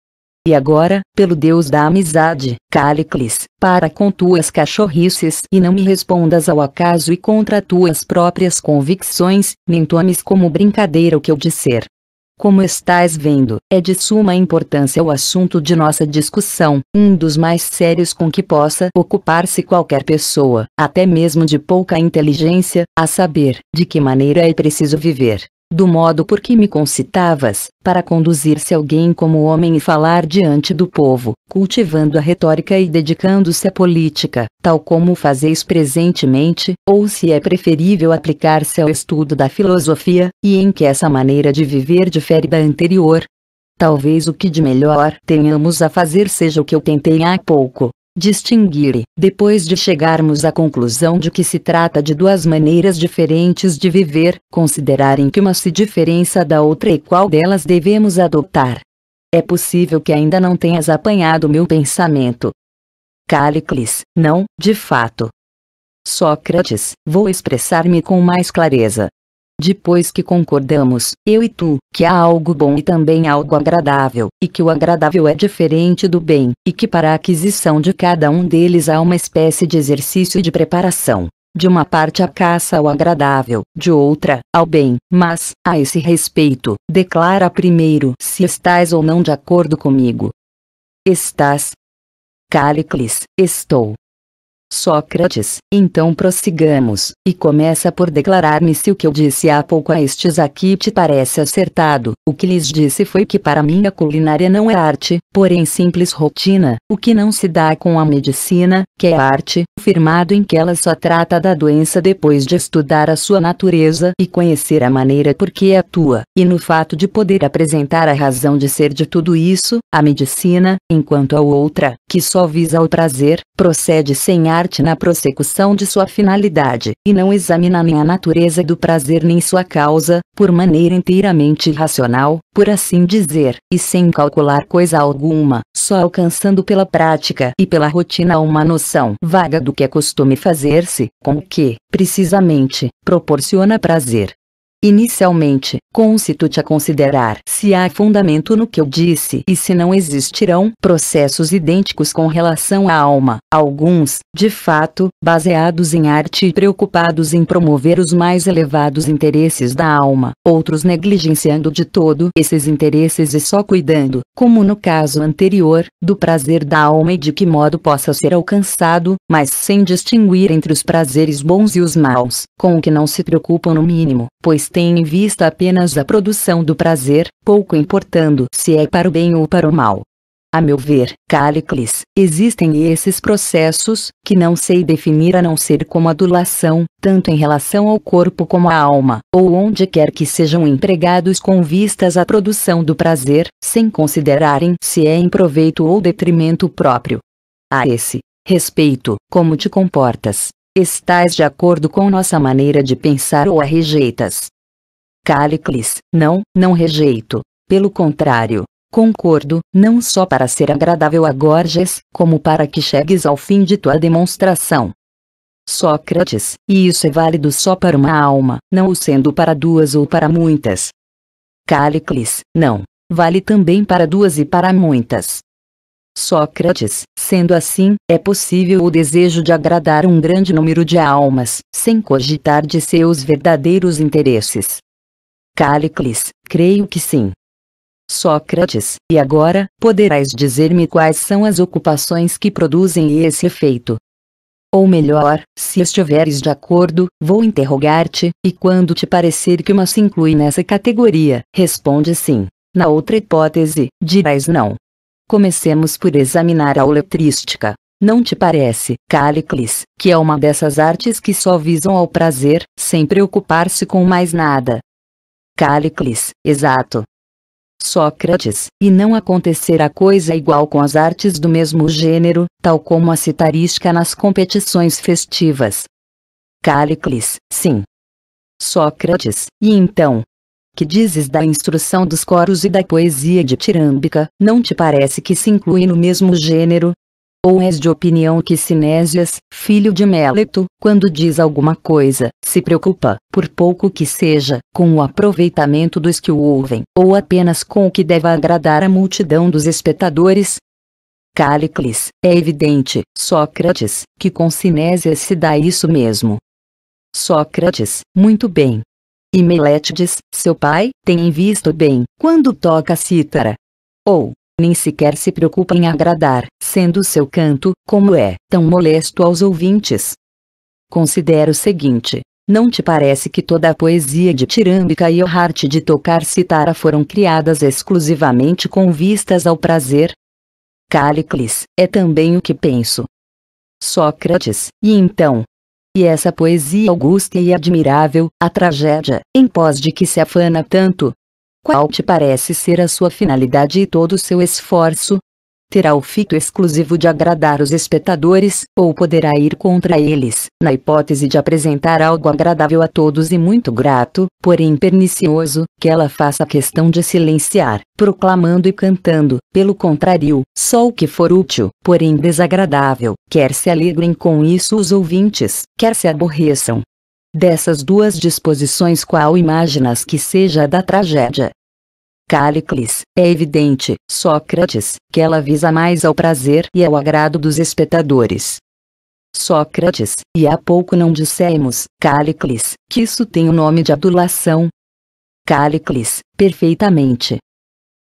[SPEAKER 1] e agora, pelo Deus da amizade, Calicles, para com tuas cachorrices e não me respondas ao acaso e contra tuas próprias convicções, nem tomes como brincadeira o que eu disser. Como estás vendo, é de suma importância o assunto de nossa discussão, um dos mais sérios com que possa ocupar-se qualquer pessoa, até mesmo de pouca inteligência, a saber, de que maneira é preciso viver do modo por que me concitavas, para conduzir-se alguém como homem e falar diante do povo, cultivando a retórica e dedicando-se à política, tal como fazeis presentemente, ou se é preferível aplicar-se ao estudo da filosofia, e em que essa maneira de viver difere da anterior, Talvez o que de melhor tenhamos a fazer seja o que eu tentei há pouco, distinguir, depois de chegarmos à conclusão de que se trata de duas maneiras diferentes de viver, considerarem que uma se diferença da outra e qual delas devemos adotar. É possível que ainda não tenhas apanhado meu pensamento. Calicles, não, de fato. Sócrates, vou expressar-me com mais clareza. Depois que concordamos, eu e tu, que há algo bom e também algo agradável, e que o agradável é diferente do bem, e que para a aquisição de cada um deles há uma espécie de exercício e de preparação. De uma parte a caça ao agradável, de outra, ao bem, mas, a esse respeito, declara primeiro se estás ou não de acordo comigo. Estás. Calicles, estou. Sócrates, então prossigamos, e começa por declarar-me se o que eu disse há pouco a estes aqui te parece acertado. O que lhes disse foi que para mim a culinária não é arte, porém simples rotina, o que não se dá com a medicina, que é arte, firmado em que ela só trata da doença depois de estudar a sua natureza e conhecer a maneira por que atua, e no fato de poder apresentar a razão de ser de tudo isso, a medicina, enquanto a outra, que só visa o prazer, procede sem arte parte na prossecução de sua finalidade, e não examina nem a natureza do prazer nem sua causa, por maneira inteiramente irracional, por assim dizer, e sem calcular coisa alguma, só alcançando pela prática e pela rotina uma noção vaga do que é costume fazer-se, com o que, precisamente, proporciona prazer, Inicialmente, consito-te a considerar se há fundamento no que eu disse e se não existirão processos idênticos com relação à alma, alguns, de fato, baseados em arte e preocupados em promover os mais elevados interesses da alma, outros negligenciando de todo esses interesses e só cuidando, como no caso anterior, do prazer da alma e de que modo possa ser alcançado, mas sem distinguir entre os prazeres bons e os maus, com o que não se preocupam no mínimo, pois têm em vista apenas a produção do prazer, pouco importando se é para o bem ou para o mal. A meu ver, Calicles, existem esses processos, que não sei definir a não ser como adulação, tanto em relação ao corpo como à alma, ou onde quer que sejam empregados com vistas à produção do prazer, sem considerarem se é em proveito ou detrimento próprio. A esse respeito, como te comportas? Estás de acordo com nossa maneira de pensar ou a rejeitas? Calicles, não, não rejeito. Pelo contrário, concordo, não só para ser agradável a Gorges, como para que chegues ao fim de tua demonstração. Sócrates, e isso é válido só para uma alma, não o sendo para duas ou para muitas. Calicles, não, vale também para duas e para muitas. Sócrates, sendo assim, é possível o desejo de agradar um grande número de almas, sem cogitar de seus verdadeiros interesses. Calicles, creio que sim. Sócrates, e agora, poderás dizer-me quais são as ocupações que produzem esse efeito? Ou melhor, se estiveres de acordo, vou interrogar-te, e quando te parecer que uma se inclui nessa categoria, responde sim. Na outra hipótese, dirás não. Comecemos por examinar a oletrística. Não te parece, Calicles, que é uma dessas artes que só visam ao prazer, sem preocupar-se com mais nada, Calicles, exato. Sócrates, e não acontecerá coisa igual com as artes do mesmo gênero, tal como a citarística nas competições festivas. Calicles, sim. Sócrates, e então? Que dizes da instrução dos coros e da poesia de Tirâmbica, não te parece que se inclui no mesmo gênero, ou és de opinião que Sinésias, filho de Méleto, quando diz alguma coisa, se preocupa, por pouco que seja, com o aproveitamento dos que o ouvem, ou apenas com o que deve agradar a multidão dos espectadores? Calicles, é evidente, Sócrates, que com Sinésias se dá isso mesmo. Sócrates, muito bem. E Melétides, seu pai, tem visto bem, quando toca a cítara. Ou, nem sequer se preocupa em agradar, sendo seu canto, como é, tão molesto aos ouvintes. Considera o seguinte: não te parece que toda a poesia de Tirâmbica e o arte de tocar citara foram criadas exclusivamente com vistas ao prazer? Cálicles, é também o que penso. Sócrates, e então? E essa poesia augusta e admirável, a tragédia, em pós de que se afana tanto, qual te parece ser a sua finalidade e todo o seu esforço? Terá o fito exclusivo de agradar os espectadores, ou poderá ir contra eles, na hipótese de apresentar algo agradável a todos e muito grato, porém pernicioso, que ela faça questão de silenciar, proclamando e cantando, pelo contrário, só o que for útil, porém desagradável, quer se alegrem com isso os ouvintes, quer se aborreçam, Dessas duas disposições qual imaginas que seja a da tragédia? Calicles, é evidente, Sócrates, que ela visa mais ao prazer e ao agrado dos espectadores. Sócrates, e há pouco não dissemos, Calicles, que isso tem o nome de adulação. Calicles, perfeitamente.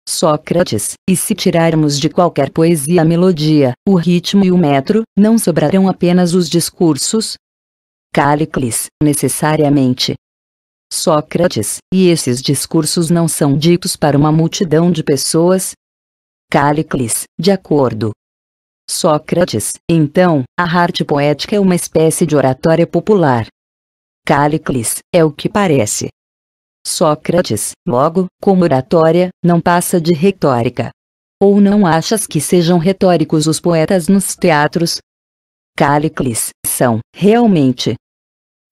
[SPEAKER 1] Sócrates, e se tirarmos de qualquer poesia a melodia, o ritmo e o metro, não sobrarão apenas os discursos, Cállicles, necessariamente. Sócrates, e esses discursos não são ditos para uma multidão de pessoas? Cállicles, de acordo. Sócrates, então, a arte poética é uma espécie de oratória popular. Cállicles, é o que parece. Sócrates, logo, como oratória, não passa de retórica. Ou não achas que sejam retóricos os poetas nos teatros? Cállicles, são, realmente,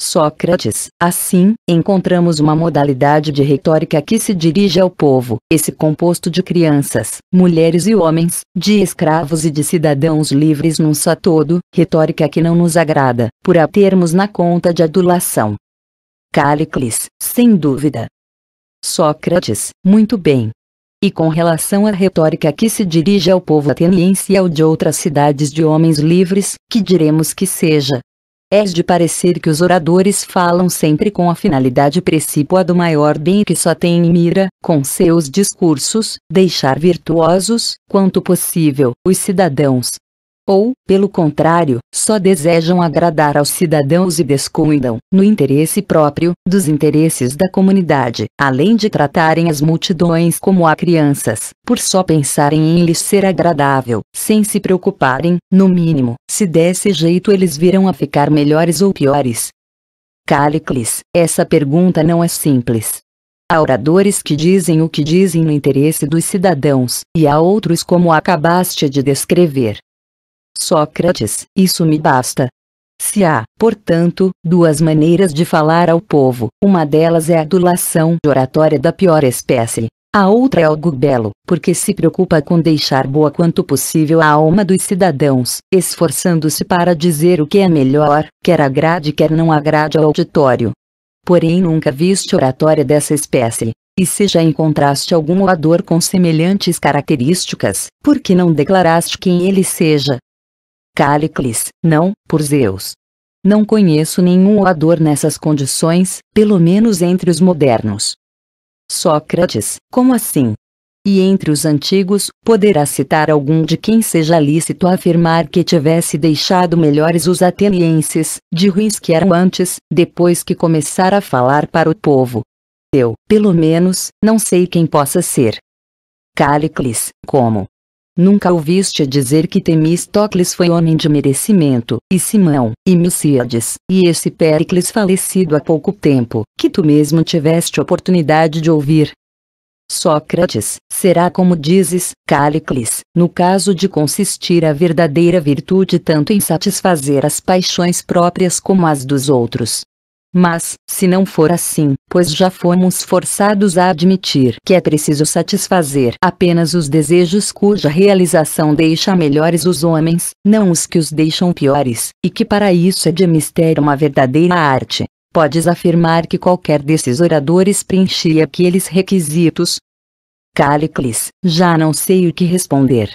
[SPEAKER 1] Sócrates. Assim, encontramos uma modalidade de retórica que se dirige ao povo, esse composto de crianças, mulheres e homens, de escravos e de cidadãos livres num só todo, retórica que não nos agrada, por a termos na conta de adulação. Calicles, sem dúvida. Sócrates, muito bem, e com relação à retórica que se dirige ao povo ateniense e ao de outras cidades de homens livres, que diremos que seja, És de parecer que os oradores falam sempre com a finalidade precípua do maior bem que só têm em mira, com seus discursos, deixar virtuosos, quanto possível, os cidadãos, ou, pelo contrário, só desejam agradar aos cidadãos e descuidam, no interesse próprio, dos interesses da comunidade, além de tratarem as multidões como a crianças, por só pensarem em lhes ser agradável, sem se preocuparem, no mínimo, se desse jeito eles virão a ficar melhores ou piores. Calicles, essa pergunta não é simples. Há oradores que dizem o que dizem no interesse dos cidadãos, e há outros como acabaste de descrever, Sócrates, isso me basta. Se há, portanto, duas maneiras de falar ao povo, uma delas é a adulação oratória da pior espécie. A outra é algo belo, porque se preocupa com deixar boa quanto possível a alma dos cidadãos, esforçando-se para dizer o que é melhor, quer agrade quer não agrade ao auditório. Porém nunca viste oratória dessa espécie, e se já encontraste algum orador com semelhantes características, por que não declaraste quem ele seja, Calicles, não, por Zeus. Não conheço nenhum orador nessas condições, pelo menos entre os modernos. Sócrates, como assim? E entre os antigos, poderá citar algum de quem seja lícito afirmar que tivesse deixado melhores os atenienses, de ruins que eram antes, depois que começar a falar para o povo. Eu, pelo menos, não sei quem possa ser. Calicles, como? Nunca ouviste dizer que Temístocles foi homem de merecimento, e Simão, e Milcíades, e esse Péricles falecido há pouco tempo, que tu mesmo tiveste oportunidade de ouvir. Sócrates, será como dizes, Calicles, no caso de consistir a verdadeira virtude tanto em satisfazer as paixões próprias como as dos outros, mas, se não for assim, pois já fomos forçados a admitir que é preciso satisfazer apenas os desejos cuja realização deixa melhores os homens, não os que os deixam piores, e que para isso é de mistério uma verdadeira arte. Podes afirmar que qualquer desses oradores preenchia aqueles requisitos? Calicles, já não sei o que responder.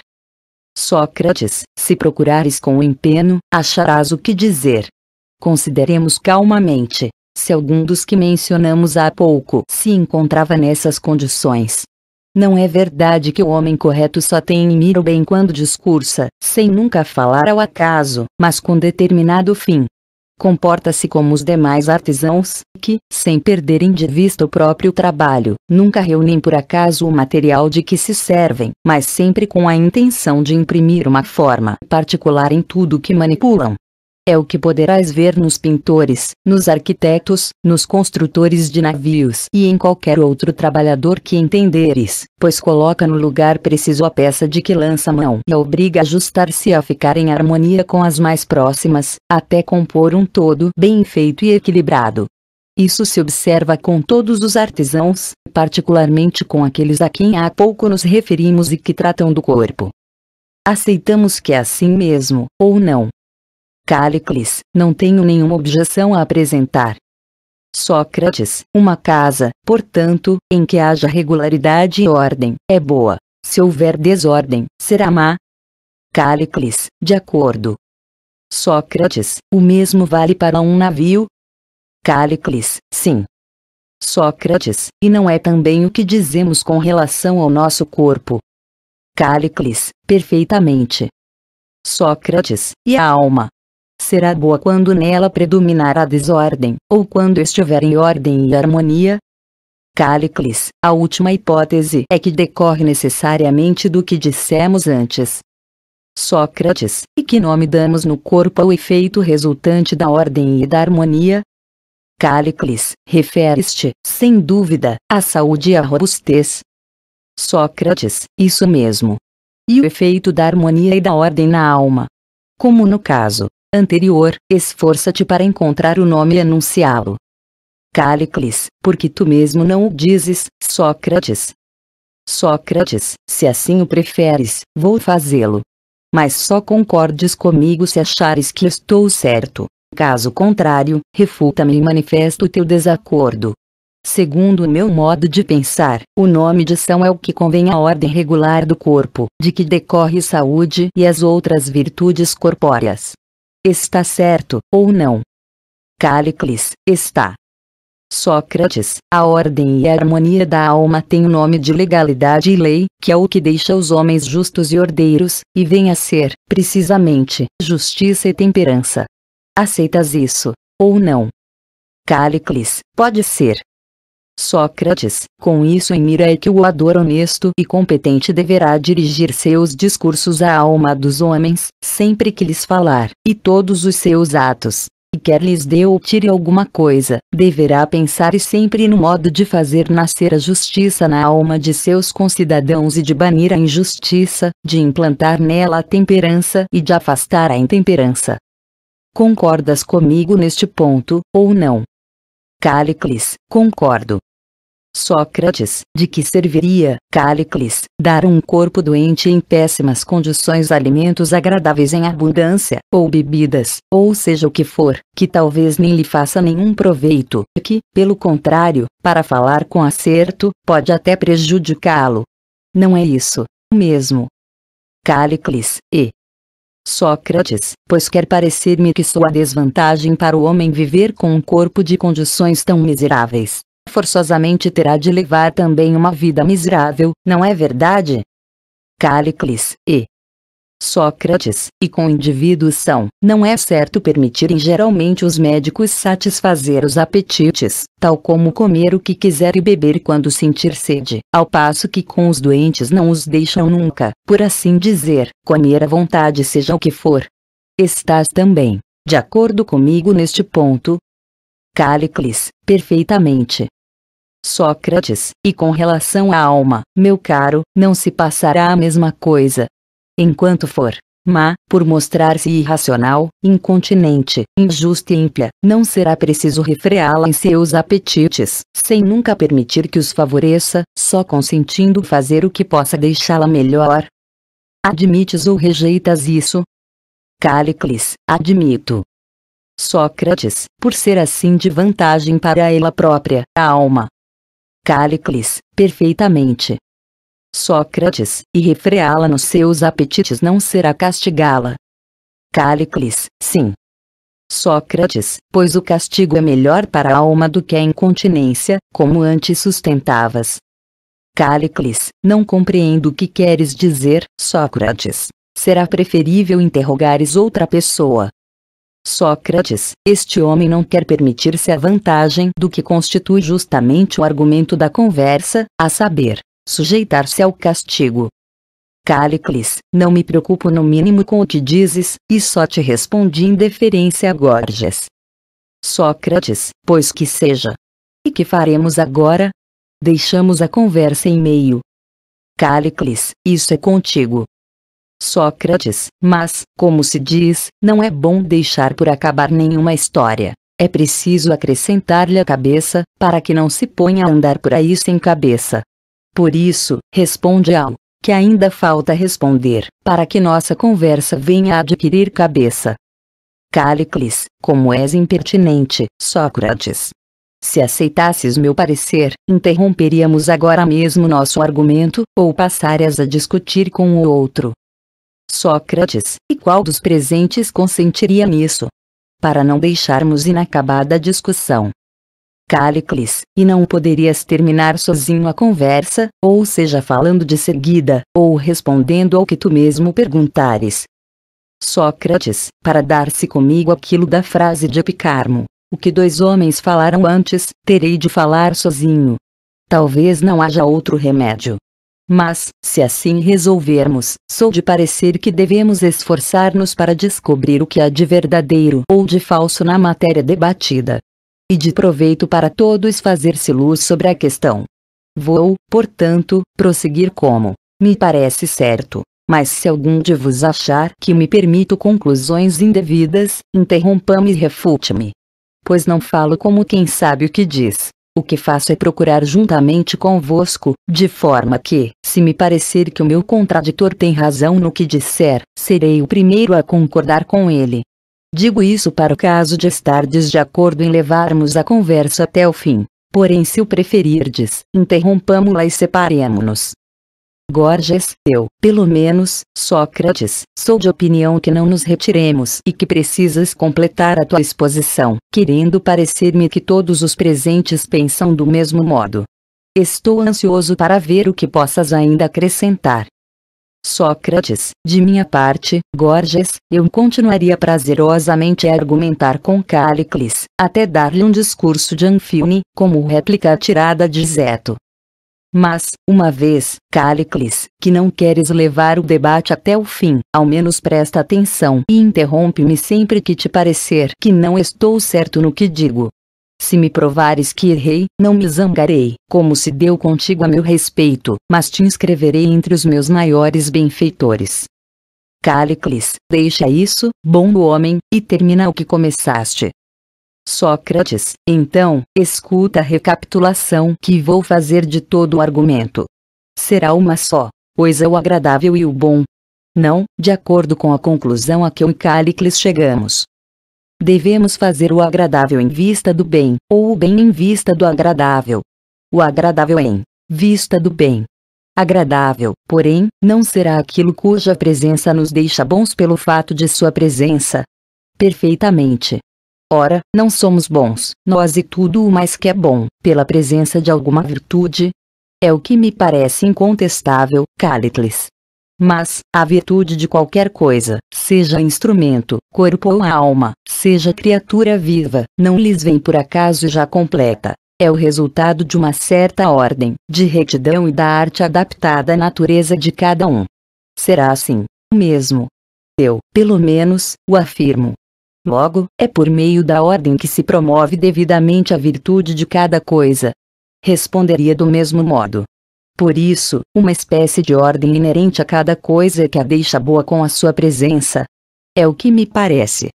[SPEAKER 1] Sócrates, se procurares com empenho, acharás o que dizer, Consideremos calmamente, se algum dos que mencionamos há pouco se encontrava nessas condições. Não é verdade que o homem correto só tem em mira o bem quando discursa, sem nunca falar ao acaso, mas com determinado fim. Comporta-se como os demais artesãos, que, sem perderem de vista o próprio trabalho, nunca reúnem por acaso o material de que se servem, mas sempre com a intenção de imprimir uma forma particular em tudo que manipulam é o que poderás ver nos pintores, nos arquitetos, nos construtores de navios e em qualquer outro trabalhador que entenderes, pois coloca no lugar preciso a peça de que lança mão e a obriga a ajustar-se a ficar em harmonia com as mais próximas, até compor um todo bem feito e equilibrado. Isso se observa com todos os artesãos, particularmente com aqueles a quem há pouco nos referimos e que tratam do corpo. Aceitamos que é assim mesmo, ou não, Calícles, não tenho nenhuma objeção a apresentar. Sócrates, uma casa, portanto, em que haja regularidade e ordem, é boa. Se houver desordem, será má. Calícles, de acordo. Sócrates, o mesmo vale para um navio? Calícles, sim. Sócrates, e não é também o que dizemos com relação ao nosso corpo? Calícles, perfeitamente. Sócrates, e a alma? será boa quando nela predominar a desordem, ou quando estiver em ordem e harmonia, Cálicles, a última hipótese é que decorre necessariamente do que dissemos antes. Sócrates, e que nome damos no corpo ao efeito resultante da ordem e da harmonia? Cálicles, referes-te, sem dúvida, à saúde e à robustez. Sócrates, isso mesmo. E o efeito da harmonia e da ordem na alma? Como no caso, anterior, esforça-te para encontrar o nome e anunciá-lo. Cálicles, porque tu mesmo não o dizes, Sócrates. Sócrates, se assim o preferes, vou fazê-lo. Mas só concordes comigo se achares que estou certo. Caso contrário, refuta-me e manifesta o teu desacordo. Segundo o meu modo de pensar, o nome de São é o que convém à ordem regular do corpo, de que decorre saúde e as outras virtudes corpóreas está certo ou não. Cálicles, está. Sócrates, a ordem e a harmonia da alma têm o nome de legalidade e lei, que é o que deixa os homens justos e ordeiros, e vem a ser, precisamente, justiça e temperança. Aceitas isso, ou não? Cálicles, pode ser. Sócrates, com isso em mira é que o ador honesto e competente deverá dirigir seus discursos à alma dos homens, sempre que lhes falar, e todos os seus atos, e quer lhes dê ou tire alguma coisa, deverá pensar e sempre no modo de fazer nascer a justiça na alma de seus concidadãos e de banir a injustiça, de implantar nela a temperança e de afastar a intemperança. Concordas comigo neste ponto, ou não? Calicles, concordo. Sócrates, de que serviria, Cálicles, dar um corpo doente em péssimas condições alimentos agradáveis em abundância, ou bebidas, ou seja o que for, que talvez nem lhe faça nenhum proveito, e que, pelo contrário, para falar com acerto, pode até prejudicá-lo. Não é isso, mesmo. Cálicles, e, Sócrates, pois quer parecer-me que sou a desvantagem para o homem viver com um corpo de condições tão miseráveis, forçosamente terá de levar também uma vida miserável, não é verdade? Cálicles e Sócrates, e com indivíduos são, não é certo permitirem geralmente os médicos satisfazer os apetites, tal como comer o que quiser e beber quando sentir sede, ao passo que com os doentes não os deixam nunca, por assim dizer, comer à vontade seja o que for. Estás também, de acordo comigo neste ponto? Cálicles, perfeitamente. Sócrates, e com relação à alma, meu caro, não se passará a mesma coisa. Enquanto for má, por mostrar-se irracional, incontinente, injusta e ímpia, não será preciso refreá-la em seus apetites, sem nunca permitir que os favoreça, só consentindo fazer o que possa deixá-la melhor. Admites ou rejeitas isso? Calicles, admito. Sócrates, por ser assim de vantagem para ela própria, a alma, Calicles, perfeitamente. Sócrates, e refreá-la nos seus apetites não será castigá-la. Calicles, sim. Sócrates, pois o castigo é melhor para a alma do que a incontinência, como antes sustentavas. Calicles, não compreendo o que queres dizer, Sócrates. Será preferível interrogares outra pessoa, Sócrates, este homem não quer permitir-se a vantagem do que constitui justamente o argumento da conversa, a saber, sujeitar-se ao castigo. Cálicles, não me preocupo no mínimo com o que dizes, e só te respondi em deferência a Gorges. Sócrates, pois que seja. E que faremos agora? Deixamos a conversa em meio. Cálicles, isso é contigo. Sócrates, mas, como se diz, não é bom deixar por acabar nenhuma história. É preciso acrescentar-lhe a cabeça, para que não se ponha a andar por aí sem cabeça. Por isso, responde ao que ainda falta responder, para que nossa conversa venha a adquirir cabeça. Calicles, como és impertinente, Sócrates. Se aceitasses meu parecer, interromperíamos agora mesmo nosso argumento, ou passarias a discutir com o outro. Sócrates, e qual dos presentes consentiria nisso? Para não deixarmos inacabada a discussão. Cálicles, e não poderias terminar sozinho a conversa, ou seja, falando de seguida, ou respondendo ao que tu mesmo perguntares. Sócrates, para dar-se comigo aquilo da frase de Epicarmo: O que dois homens falaram antes, terei de falar sozinho. Talvez não haja outro remédio. Mas, se assim resolvermos, sou de parecer que devemos esforçar-nos para descobrir o que há de verdadeiro ou de falso na matéria debatida. E de proveito para todos fazer-se luz sobre a questão. Vou, portanto, prosseguir como me parece certo. Mas se algum de vos achar que me permito conclusões indevidas, interrompa-me e refute-me. Pois não falo como quem sabe o que diz, o que faço é procurar juntamente convosco, de forma que, se me parecer que o meu contraditor tem razão no que disser, serei o primeiro a concordar com ele. Digo isso para o caso de estardes de acordo em levarmos a conversa até o fim. Porém, se o preferirdes, interrompamo-la e separemo-nos. Gorges, eu, pelo menos, Sócrates, sou de opinião que não nos retiremos e que precisas completar a tua exposição, querendo parecer-me que todos os presentes pensam do mesmo modo. Estou ansioso para ver o que possas ainda acrescentar. Sócrates, de minha parte, Gorges, eu continuaria prazerosamente a argumentar com Calicles, até dar-lhe um discurso de Anfíone, como réplica tirada de Zeto, mas, uma vez, Calicles, que não queres levar o debate até o fim, ao menos presta atenção e interrompe-me sempre que te parecer que não estou certo no que digo. Se me provares que errei, não me zangarei, como se deu contigo a meu respeito, mas te inscreverei entre os meus maiores benfeitores. Calicles, deixa isso, bom homem, e termina o que começaste. Sócrates, então, escuta a recapitulação que vou fazer de todo o argumento. Será uma só, pois é o agradável e o bom. Não, de acordo com a conclusão a que eu e Cálicles chegamos. Devemos fazer o agradável em vista do bem, ou o bem em vista do agradável. O agradável é em vista do bem. Agradável, porém, não será aquilo cuja presença nos deixa bons pelo fato de sua presença. Perfeitamente, Ora, não somos bons, nós e tudo o mais que é bom, pela presença de alguma virtude? É o que me parece incontestável, Cálitles. Mas, a virtude de qualquer coisa, seja instrumento, corpo ou alma, seja criatura viva, não lhes vem por acaso já completa. É o resultado de uma certa ordem, de retidão e da arte adaptada à natureza de cada um. Será assim, mesmo. Eu, pelo menos, o afirmo. Logo, é por meio da ordem que se promove devidamente a virtude de cada coisa. Responderia do mesmo modo. Por isso, uma espécie de ordem inerente a cada coisa é que a deixa boa com a sua presença. É o que me parece.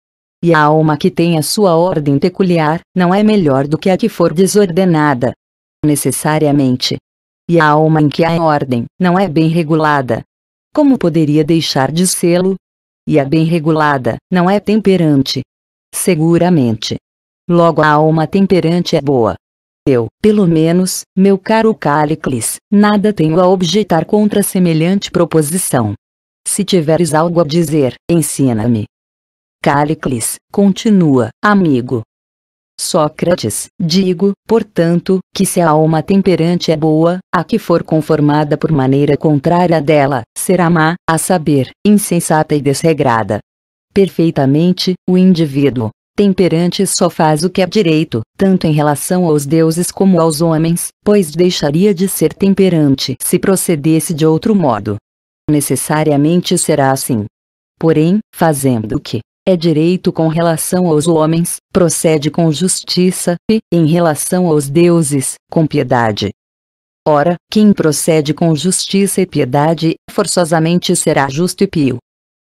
[SPEAKER 1] E a alma que tem a sua ordem peculiar, não é melhor do que a que for desordenada. Necessariamente. E a alma em que há ordem não é bem regulada. Como poderia deixar de sê-lo, e a é bem regulada não é temperante. Seguramente. Logo a alma temperante é boa. Eu, pelo menos, meu caro Calicles, nada tenho a objetar contra semelhante proposição. Se tiveres algo a dizer, ensina-me. Calicles, continua, amigo, Sócrates, digo, portanto, que se a alma temperante é boa, a que for conformada por maneira contrária dela, será má, a saber, insensata e desregrada. Perfeitamente, o indivíduo temperante só faz o que é direito, tanto em relação aos deuses como aos homens, pois deixaria de ser temperante se procedesse de outro modo. Necessariamente será assim. Porém, fazendo o que é direito com relação aos homens, procede com justiça, e, em relação aos deuses, com piedade. Ora, quem procede com justiça e piedade, forçosamente será justo e pio.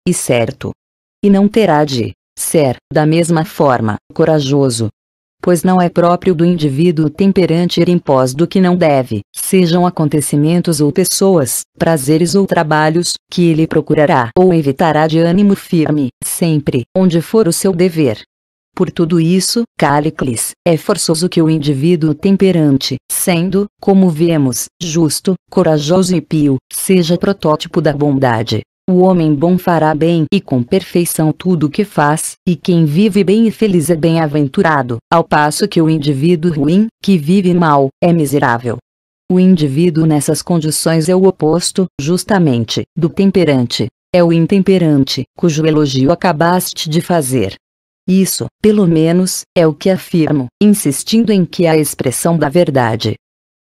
[SPEAKER 1] E certo. E não terá de ser, da mesma forma, corajoso, pois não é próprio do indivíduo temperante ir em pós do que não deve, sejam acontecimentos ou pessoas, prazeres ou trabalhos, que ele procurará ou evitará de ânimo firme, sempre, onde for o seu dever. Por tudo isso, Calicles, é forçoso que o indivíduo temperante, sendo, como vemos, justo, corajoso e pio, seja protótipo da bondade, o homem bom fará bem e com perfeição tudo o que faz, e quem vive bem e feliz é bem-aventurado, ao passo que o indivíduo ruim, que vive mal, é miserável. O indivíduo nessas condições é o oposto, justamente, do temperante. É o intemperante, cujo elogio acabaste de fazer. Isso, pelo menos, é o que afirmo, insistindo em que é a expressão da verdade.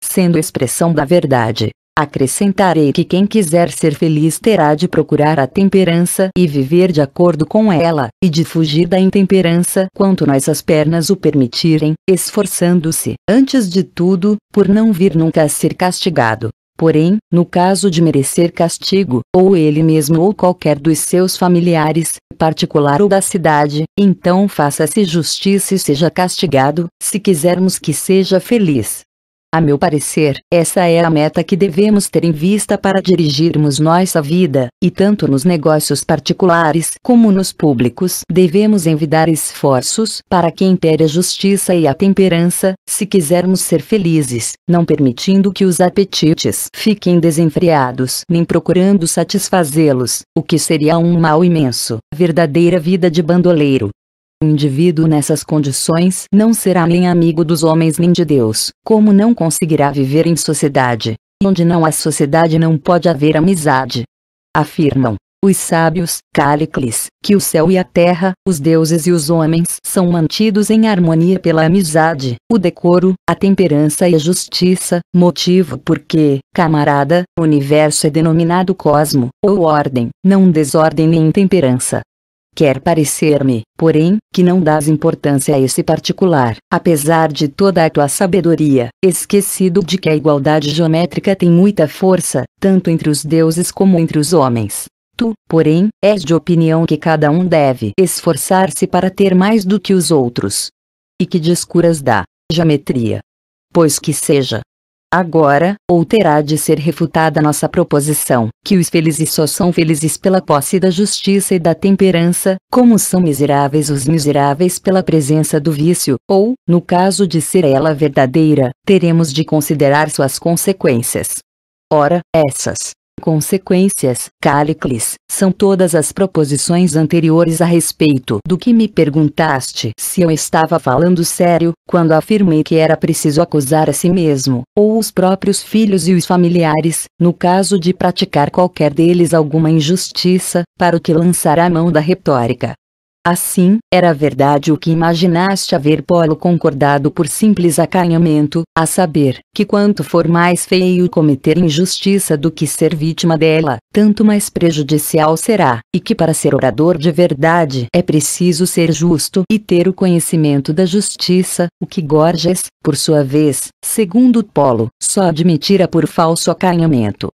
[SPEAKER 1] Sendo expressão da verdade, Acrescentarei que quem quiser ser feliz terá de procurar a temperança e viver de acordo com ela, e de fugir da intemperança quanto nossas pernas o permitirem, esforçando-se, antes de tudo, por não vir nunca a ser castigado. Porém, no caso de merecer castigo, ou ele mesmo ou qualquer dos seus familiares, particular ou da cidade, então faça-se justiça e seja castigado, se quisermos que seja feliz. A meu parecer, essa é a meta que devemos ter em vista para dirigirmos nossa vida, e tanto nos negócios particulares como nos públicos devemos envidar esforços para que impere a justiça e a temperança, se quisermos ser felizes, não permitindo que os apetites fiquem desenfreados nem procurando satisfazê-los, o que seria um mal imenso, verdadeira vida de bandoleiro. O indivíduo nessas condições não será nem amigo dos homens nem de Deus, como não conseguirá viver em sociedade. Onde não há sociedade não pode haver amizade. Afirmam os sábios, Cálicles, que o céu e a terra, os deuses e os homens são mantidos em harmonia pela amizade, o decoro, a temperança e a justiça, motivo porque, camarada, o universo é denominado cosmo, ou ordem, não desordem nem intemperança. Quer parecer-me, porém, que não dás importância a esse particular, apesar de toda a tua sabedoria, esquecido de que a igualdade geométrica tem muita força, tanto entre os deuses como entre os homens. Tu, porém, és de opinião que cada um deve esforçar-se para ter mais do que os outros. E que descuras da geometria. Pois que seja, agora, ou terá de ser refutada nossa proposição, que os felizes só são felizes pela posse da justiça e da temperança, como são miseráveis os miseráveis pela presença do vício, ou, no caso de ser ela verdadeira, teremos de considerar suas consequências. Ora, essas Consequências, Calicles, são todas as proposições anteriores a respeito do que me perguntaste se eu estava falando sério, quando afirmei que era preciso acusar a si mesmo, ou os próprios filhos e os familiares, no caso de praticar qualquer deles alguma injustiça, para o que lançar a mão da retórica, Assim, era verdade o que imaginaste haver polo concordado por simples acanhamento, a saber, que quanto for mais feio cometer injustiça do que ser vítima dela, tanto mais prejudicial será, e que para ser orador de verdade é preciso ser justo e ter o conhecimento da justiça, o que Gorges, por sua vez, segundo Polo, só admitira por falso acanhamento.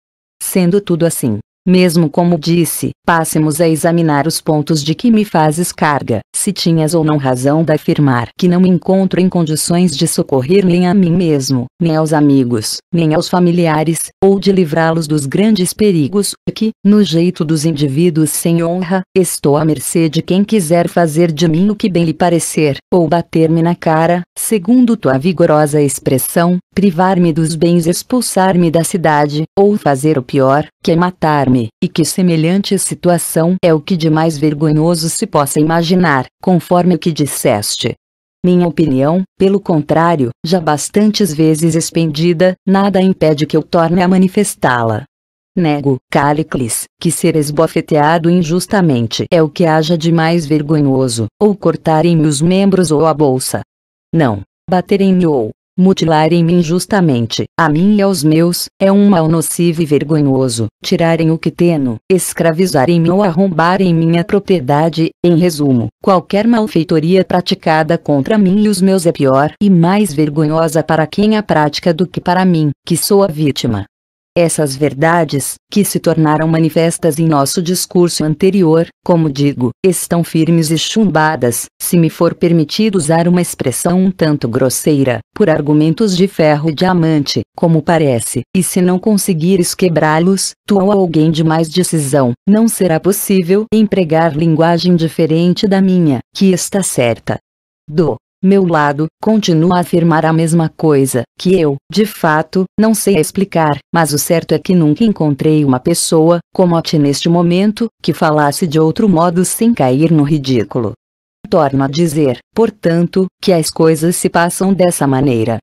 [SPEAKER 1] Sendo tudo assim, mesmo como disse, passemos a examinar os pontos de que me fazes carga, se tinhas ou não razão de afirmar que não me encontro em condições de socorrer nem a mim mesmo, nem aos amigos, nem aos familiares, ou de livrá-los dos grandes perigos, e que, no jeito dos indivíduos sem honra, estou à mercê de quem quiser fazer de mim o que bem lhe parecer, ou bater-me na cara, segundo tua vigorosa expressão, privar-me dos bens, expulsar-me da cidade, ou fazer o pior, que é matar-me, e que semelhante situação é o que de mais vergonhoso se possa imaginar, conforme o que disseste. Minha opinião, pelo contrário, já bastantes vezes expendida, nada impede que eu torne a manifestá-la. Nego, Calicles, que ser esbofeteado injustamente é o que haja de mais vergonhoso, ou cortarem-me os membros ou a bolsa. Não, baterem-me ou, mutilarem-me injustamente, a mim e aos meus, é um mal nocivo e vergonhoso, tirarem o que teno, escravizarem-me ou arrombarem minha propriedade, em resumo, qualquer malfeitoria praticada contra mim e os meus é pior e mais vergonhosa para quem a prática do que para mim, que sou a vítima. Essas verdades, que se tornaram manifestas em nosso discurso anterior, como digo, estão firmes e chumbadas, se me for permitido usar uma expressão um tanto grosseira, por argumentos de ferro e diamante, como parece, e se não conseguires quebrá-los, tu ou alguém de mais decisão, não será possível empregar linguagem diferente da minha, que está certa. Do meu lado, continua a afirmar a mesma coisa, que eu, de fato, não sei explicar, mas o certo é que nunca encontrei uma pessoa, como a ti neste momento, que falasse de outro modo sem cair no ridículo. Torno a dizer, portanto, que as coisas se passam dessa maneira.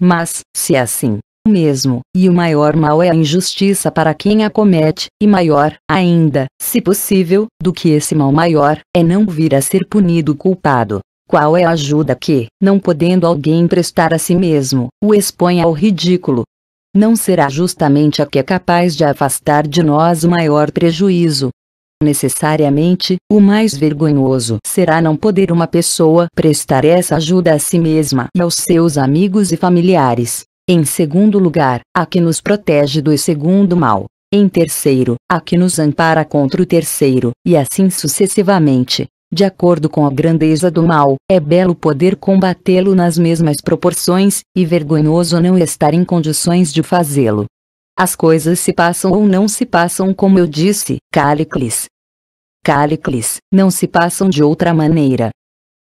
[SPEAKER 1] Mas, se é assim mesmo, e o maior mal é a injustiça para quem a comete, e maior, ainda, se possível, do que esse mal maior, é não vir a ser punido o culpado. Qual é a ajuda que, não podendo alguém prestar a si mesmo, o expõe ao ridículo? Não será justamente a que é capaz de afastar de nós o maior prejuízo. Necessariamente, o mais vergonhoso será não poder uma pessoa prestar essa ajuda a si mesma e aos seus amigos e familiares. Em segundo lugar, a que nos protege do segundo mal. Em terceiro, a que nos ampara contra o terceiro, e assim sucessivamente de acordo com a grandeza do mal, é belo poder combatê-lo nas mesmas proporções, e vergonhoso não estar em condições de fazê-lo. As coisas se passam ou não se passam como eu disse, Cálicles. Cálicles, não se passam de outra maneira.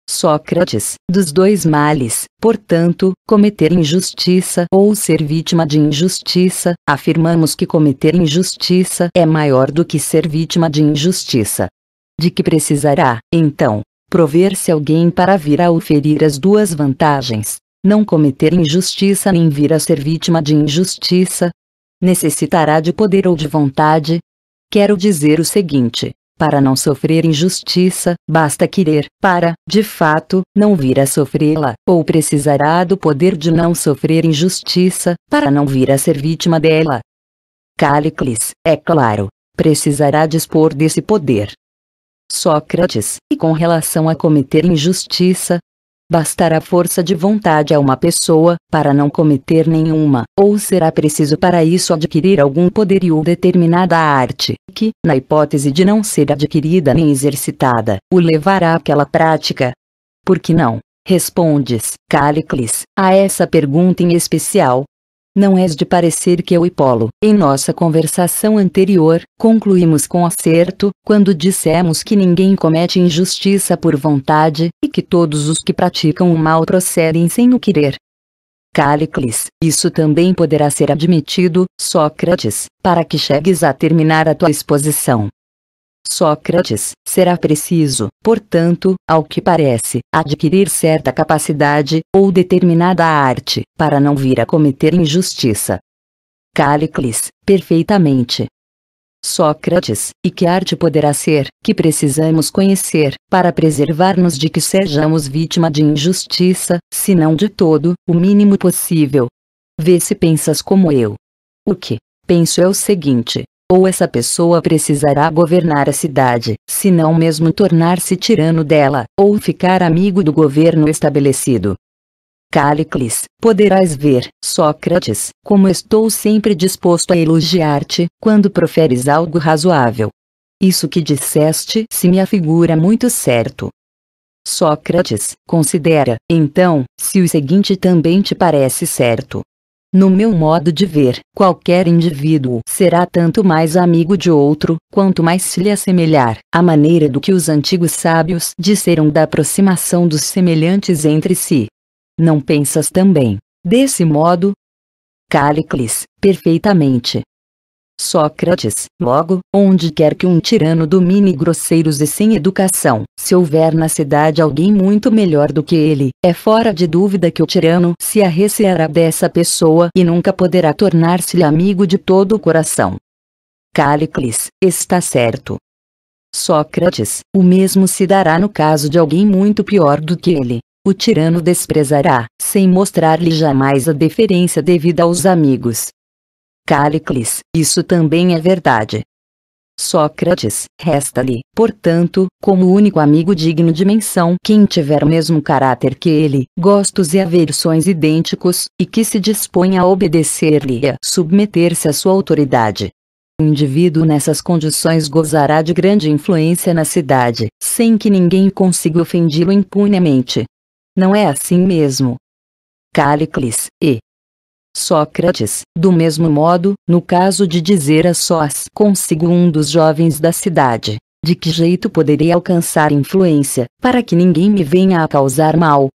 [SPEAKER 1] Sócrates, dos dois males, portanto, cometer injustiça ou ser vítima de injustiça, afirmamos que cometer injustiça é maior do que ser vítima de injustiça de que precisará, então, prover-se alguém para vir a oferir as duas vantagens, não cometer injustiça nem vir a ser vítima de injustiça. Necessitará de poder ou de vontade. Quero dizer o seguinte: para não sofrer injustiça, basta querer, para, de fato, não vir a sofrê-la, ou precisará do poder de não sofrer injustiça, para não vir a ser vítima dela. Calicles, é claro, precisará dispor desse poder, Sócrates, e com relação a cometer injustiça, Bastará força de vontade a uma pessoa, para não cometer nenhuma, ou será preciso para isso adquirir algum poderio determinada arte, que, na hipótese de não ser adquirida nem exercitada, o levará àquela prática? Por que não? Respondes, Calicles, a essa pergunta em especial, não és de parecer que eu e Polo. Em nossa conversação anterior, concluímos com acerto, quando dissemos que ninguém comete injustiça por vontade, e que todos os que praticam o mal procedem sem o querer. Calicles, isso também poderá ser admitido, Sócrates, para que chegues a terminar a tua exposição. Sócrates, será preciso, portanto, ao que parece, adquirir certa capacidade, ou determinada arte, para não vir a cometer injustiça. Callicles, perfeitamente. Sócrates, e que arte poderá ser, que precisamos conhecer, para preservar-nos de que sejamos vítima de injustiça, se não de todo, o mínimo possível. Vê se pensas como eu. O que penso é o seguinte: ou essa pessoa precisará governar a cidade, se não mesmo tornar-se tirano dela, ou ficar amigo do governo estabelecido. Calicles, poderás ver, Sócrates, como estou sempre disposto a elogiar-te, quando proferes algo razoável. Isso que disseste se me afigura muito certo. Sócrates, considera, então, se o seguinte também te parece certo. No meu modo de ver, qualquer indivíduo será tanto mais amigo de outro, quanto mais se lhe assemelhar. A maneira do que os antigos sábios disseram da aproximação dos semelhantes entre si. Não pensas também, desse modo? Calicles, perfeitamente. Sócrates, logo, onde quer que um tirano domine grosseiros e sem educação, se houver na cidade alguém muito melhor do que ele, é fora de dúvida que o tirano se arreceará dessa pessoa e nunca poderá tornar-se-lhe amigo de todo o coração. Calicles, está certo. Sócrates, o mesmo se dará no caso de alguém muito pior do que ele. O tirano desprezará, sem mostrar-lhe jamais a deferência devida aos amigos, Callicles, isso também é verdade. Sócrates, resta-lhe, portanto, como único amigo digno de menção quem tiver o mesmo caráter que ele, gostos e aversões idênticos, e que se disponha a obedecer-lhe e a submeter-se à sua autoridade. O indivíduo nessas condições gozará de grande influência na cidade, sem que ninguém consiga ofendi lo impunemente. Não é assim mesmo? Callicles, e, Sócrates, do mesmo modo, no caso de dizer a sós consigo um dos jovens da cidade, de que jeito poderei alcançar influência, para que ninguém me venha a causar mal?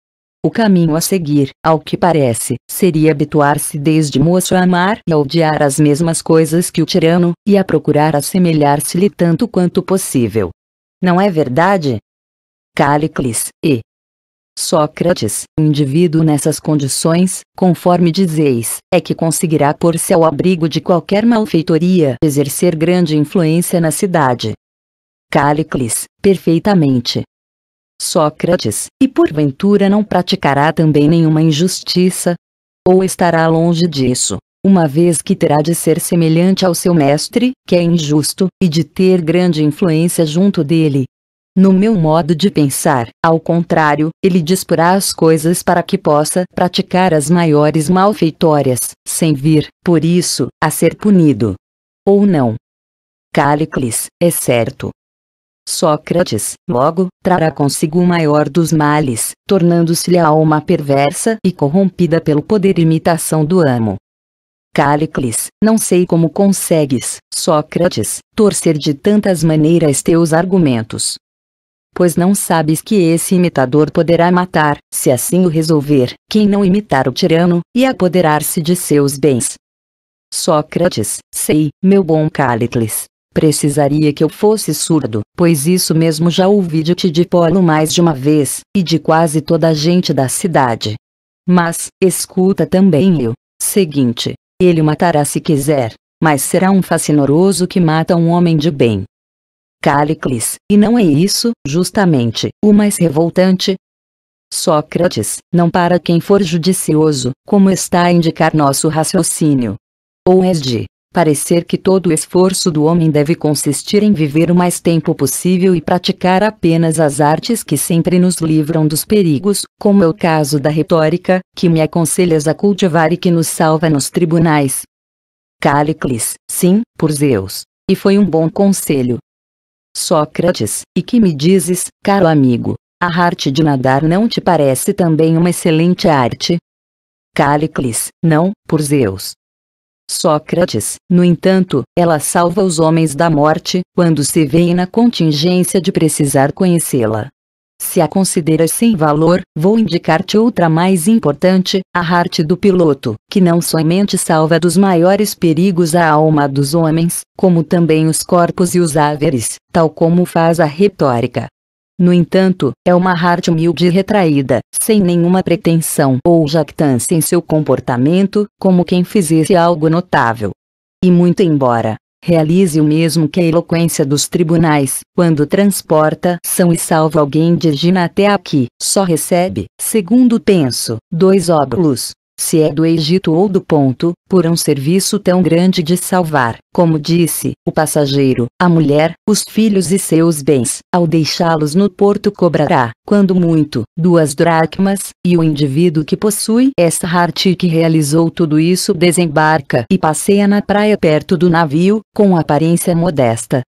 [SPEAKER 1] O caminho a seguir, ao que parece, seria habituar-se desde moço a amar e a odiar as mesmas coisas que o tirano, e a procurar assemelhar-se-lhe tanto quanto possível. Não é verdade? Calicles, e, Sócrates, indivíduo nessas condições, conforme dizeis, é que conseguirá pôr-se ao abrigo de qualquer malfeitoria exercer grande influência na cidade. Cálicles, perfeitamente. Sócrates, e porventura não praticará também nenhuma injustiça? Ou estará longe disso, uma vez que terá de ser semelhante ao seu mestre, que é injusto, e de ter grande influência junto dele, no meu modo de pensar, ao contrário, ele disporá as coisas para que possa praticar as maiores malfeitórias, sem vir, por isso, a ser punido. Ou não. Cálicles, é certo. Sócrates, logo, trará consigo o maior dos males, tornando-se-lhe a alma perversa e corrompida pelo poder e imitação do amo. Cálicles, não sei como consegues, Sócrates, torcer de tantas maneiras teus argumentos pois não sabes que esse imitador poderá matar, se assim o resolver, quem não imitar o tirano, e apoderar-se de seus bens. Sócrates, sei, meu bom Calicles. Precisaria que eu fosse surdo, pois isso mesmo já ouvi de Polo mais de uma vez, e de quase toda a gente da cidade. Mas, escuta também eu. Seguinte, ele matará se quiser, mas será um facinoroso que mata um homem de bem. Calicles, e não é isso, justamente, o mais revoltante? Sócrates, não para quem for judicioso, como está a indicar nosso raciocínio. Ou és de parecer que todo o esforço do homem deve consistir em viver o mais tempo possível e praticar apenas as artes que sempre nos livram dos perigos, como é o caso da retórica, que me aconselhas a cultivar e que nos salva nos tribunais. Calicles, sim, por Zeus. E foi um bom conselho, Sócrates, e que me dizes, caro amigo, a arte de nadar não te parece também uma excelente arte? Cálicles, não, por Zeus. Sócrates, no entanto, ela salva os homens da morte, quando se veem na contingência de precisar conhecê-la. Se a consideras sem valor, vou indicar-te outra mais importante, a arte do piloto, que não somente salva dos maiores perigos a alma dos homens, como também os corpos e os haveres, tal como faz a retórica. No entanto, é uma arte humilde e retraída, sem nenhuma pretensão ou jactância em seu comportamento, como quem fizesse algo notável. E muito embora realize o mesmo que a eloquência dos tribunais, quando transporta são e salva alguém de Gina até aqui, só recebe, segundo penso, dois óbulos, se é do Egito ou do ponto, por um serviço tão grande de salvar, como disse, o passageiro, a mulher, os filhos e seus bens, ao deixá-los no porto cobrará, quando muito, duas dracmas, e o indivíduo que possui essa arte que realizou tudo isso desembarca e passeia na praia perto do navio, com aparência modesta.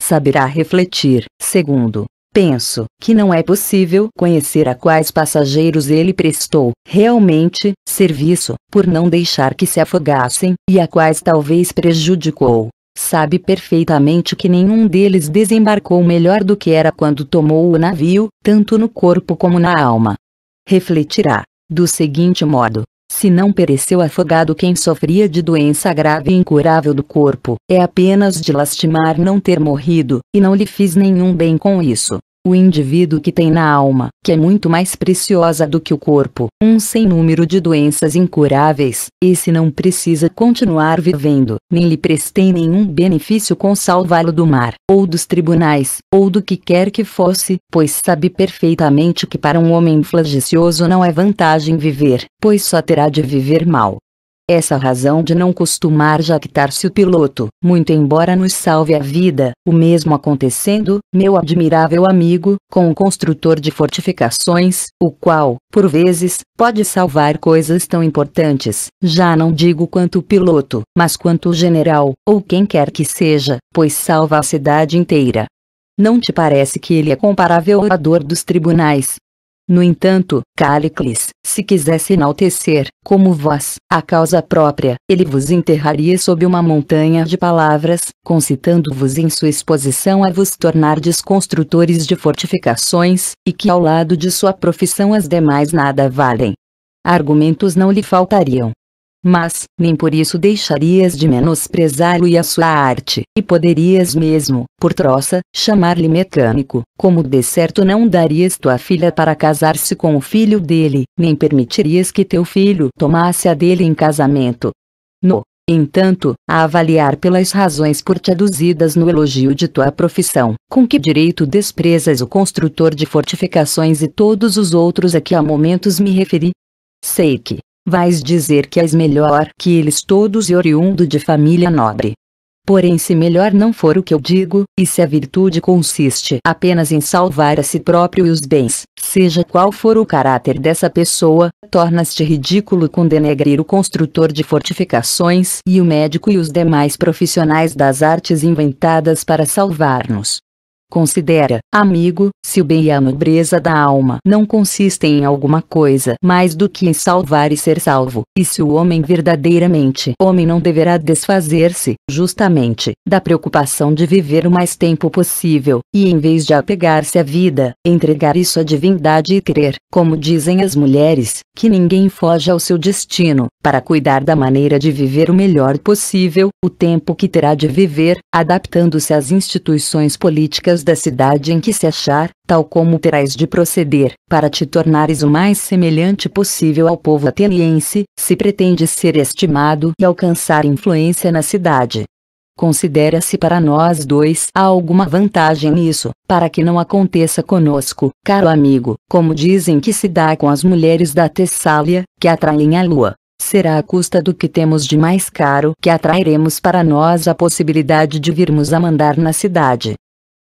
[SPEAKER 1] Saberá refletir, segundo, Penso que não é possível conhecer a quais passageiros ele prestou, realmente, serviço, por não deixar que se afogassem, e a quais talvez prejudicou. Sabe perfeitamente que nenhum deles desembarcou melhor do que era quando tomou o navio, tanto no corpo como na alma. Refletirá, do seguinte modo: se não pereceu afogado quem sofria de doença grave e incurável do corpo, é apenas de lastimar não ter morrido, e não lhe fiz nenhum bem com isso o indivíduo que tem na alma, que é muito mais preciosa do que o corpo, um sem número de doenças incuráveis, esse não precisa continuar vivendo, nem lhe prestei nenhum benefício com salvá-lo do mar, ou dos tribunais, ou do que quer que fosse, pois sabe perfeitamente que para um homem flagicioso não é vantagem viver, pois só terá de viver mal. Essa razão de não costumar jactar-se o piloto, muito embora nos salve a vida, o mesmo acontecendo, meu admirável amigo, com o construtor de fortificações, o qual, por vezes, pode salvar coisas tão importantes, já não digo quanto o piloto, mas quanto o general, ou quem quer que seja, pois salva a cidade inteira. Não te parece que ele é comparável ao dor dos tribunais, no entanto, Calicles, se quisesse enaltecer, como vós, a causa própria, ele vos enterraria sob uma montanha de palavras, concitando-vos em sua exposição a vos tornardes construtores de fortificações, e que ao lado de sua profissão as demais nada valem. Argumentos não lhe faltariam, mas nem por isso deixarias de menosprezá-lo e a sua arte, e poderias mesmo, por troça, chamar-lhe mecânico, como de certo não darias tua filha para casar-se com o filho dele, nem permitirias que teu filho tomasse a dele em casamento. No entanto, a avaliar pelas razões por te aduzidas no elogio de tua profissão, com que direito desprezas o construtor de fortificações e todos os outros a que há momentos me referi? Sei que, vais dizer que és melhor que eles todos e oriundo de família nobre. Porém, se melhor não for o que eu digo, e se a virtude consiste apenas em salvar a si próprio e os bens, seja qual for o caráter dessa pessoa, tornas-te ridículo com denegrir o construtor de fortificações e o médico e os demais profissionais das artes inventadas para salvar-nos. Considera, amigo, se o bem e a nobreza da alma não consistem em alguma coisa mais do que em salvar e ser salvo, e se o homem verdadeiramente homem não deverá desfazer-se, justamente, da preocupação de viver o mais tempo possível, e em vez de apegar-se à vida, entregar isso à divindade e crer, como dizem as mulheres, que ninguém foge ao seu destino, para cuidar da maneira de viver o melhor possível, o tempo que terá de viver, adaptando-se às instituições políticas da cidade em que se achar, tal como terás de proceder, para te tornares o mais semelhante possível ao povo ateniense, se pretendes ser estimado e alcançar influência na cidade. Considera-se para nós dois há alguma vantagem nisso, para que não aconteça conosco, caro amigo, como dizem que se dá com as mulheres da Tessália, que atraem a lua. Será à custa do que temos de mais caro que atrairemos para nós a possibilidade de virmos a mandar na cidade.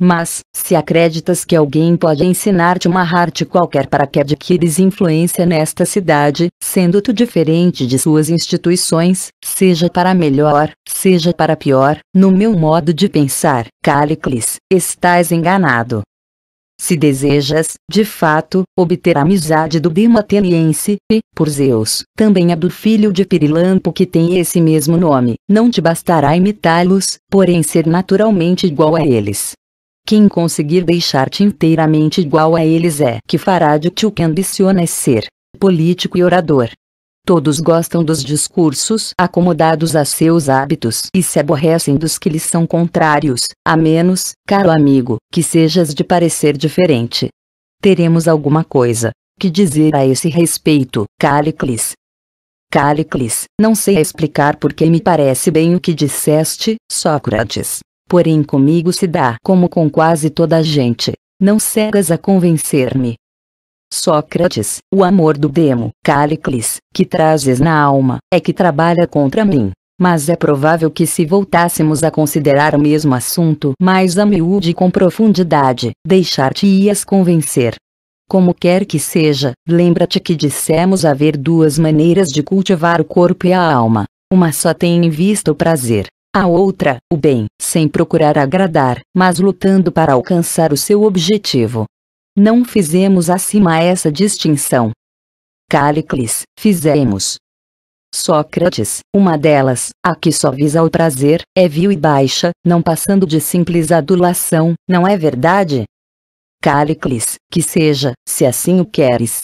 [SPEAKER 1] Mas, se acreditas que alguém pode ensinar-te uma arte qualquer para que adquires influência nesta cidade, sendo tu diferente de suas instituições, seja para melhor, seja para pior, no meu modo de pensar, Calicles, estás enganado. Se desejas, de fato, obter a amizade do Demo ateniense, e, por Zeus, também a do filho de Pirilampo que tem esse mesmo nome, não te bastará imitá-los, porém ser naturalmente igual a eles. Quem conseguir deixar-te inteiramente igual a eles é que fará de ti o que ambicionas é ser, político e orador. Todos gostam dos discursos acomodados a seus hábitos e se aborrecem dos que lhes são contrários, a menos, caro amigo, que sejas de parecer diferente. Teremos alguma coisa que dizer a esse respeito, Calicles. Calicles, não sei explicar porque me parece bem o que disseste, Sócrates porém comigo se dá como com quase toda a gente, não cegas a convencer-me. Sócrates, o amor do demo, Calicles, que trazes na alma, é que trabalha contra mim. Mas é provável que se voltássemos a considerar o mesmo assunto mais a miúde e com profundidade, deixar-te-ias convencer. Como quer que seja, lembra-te que dissemos haver duas maneiras de cultivar o corpo e a alma. Uma só tem em vista o prazer, a outra, o bem, sem procurar agradar, mas lutando para alcançar o seu objetivo. Não fizemos acima essa distinção. Cálicles? fizemos. Sócrates, uma delas, a que só visa o prazer, é vil e baixa, não passando de simples adulação, não é verdade? Cálicles, que seja, se assim o queres.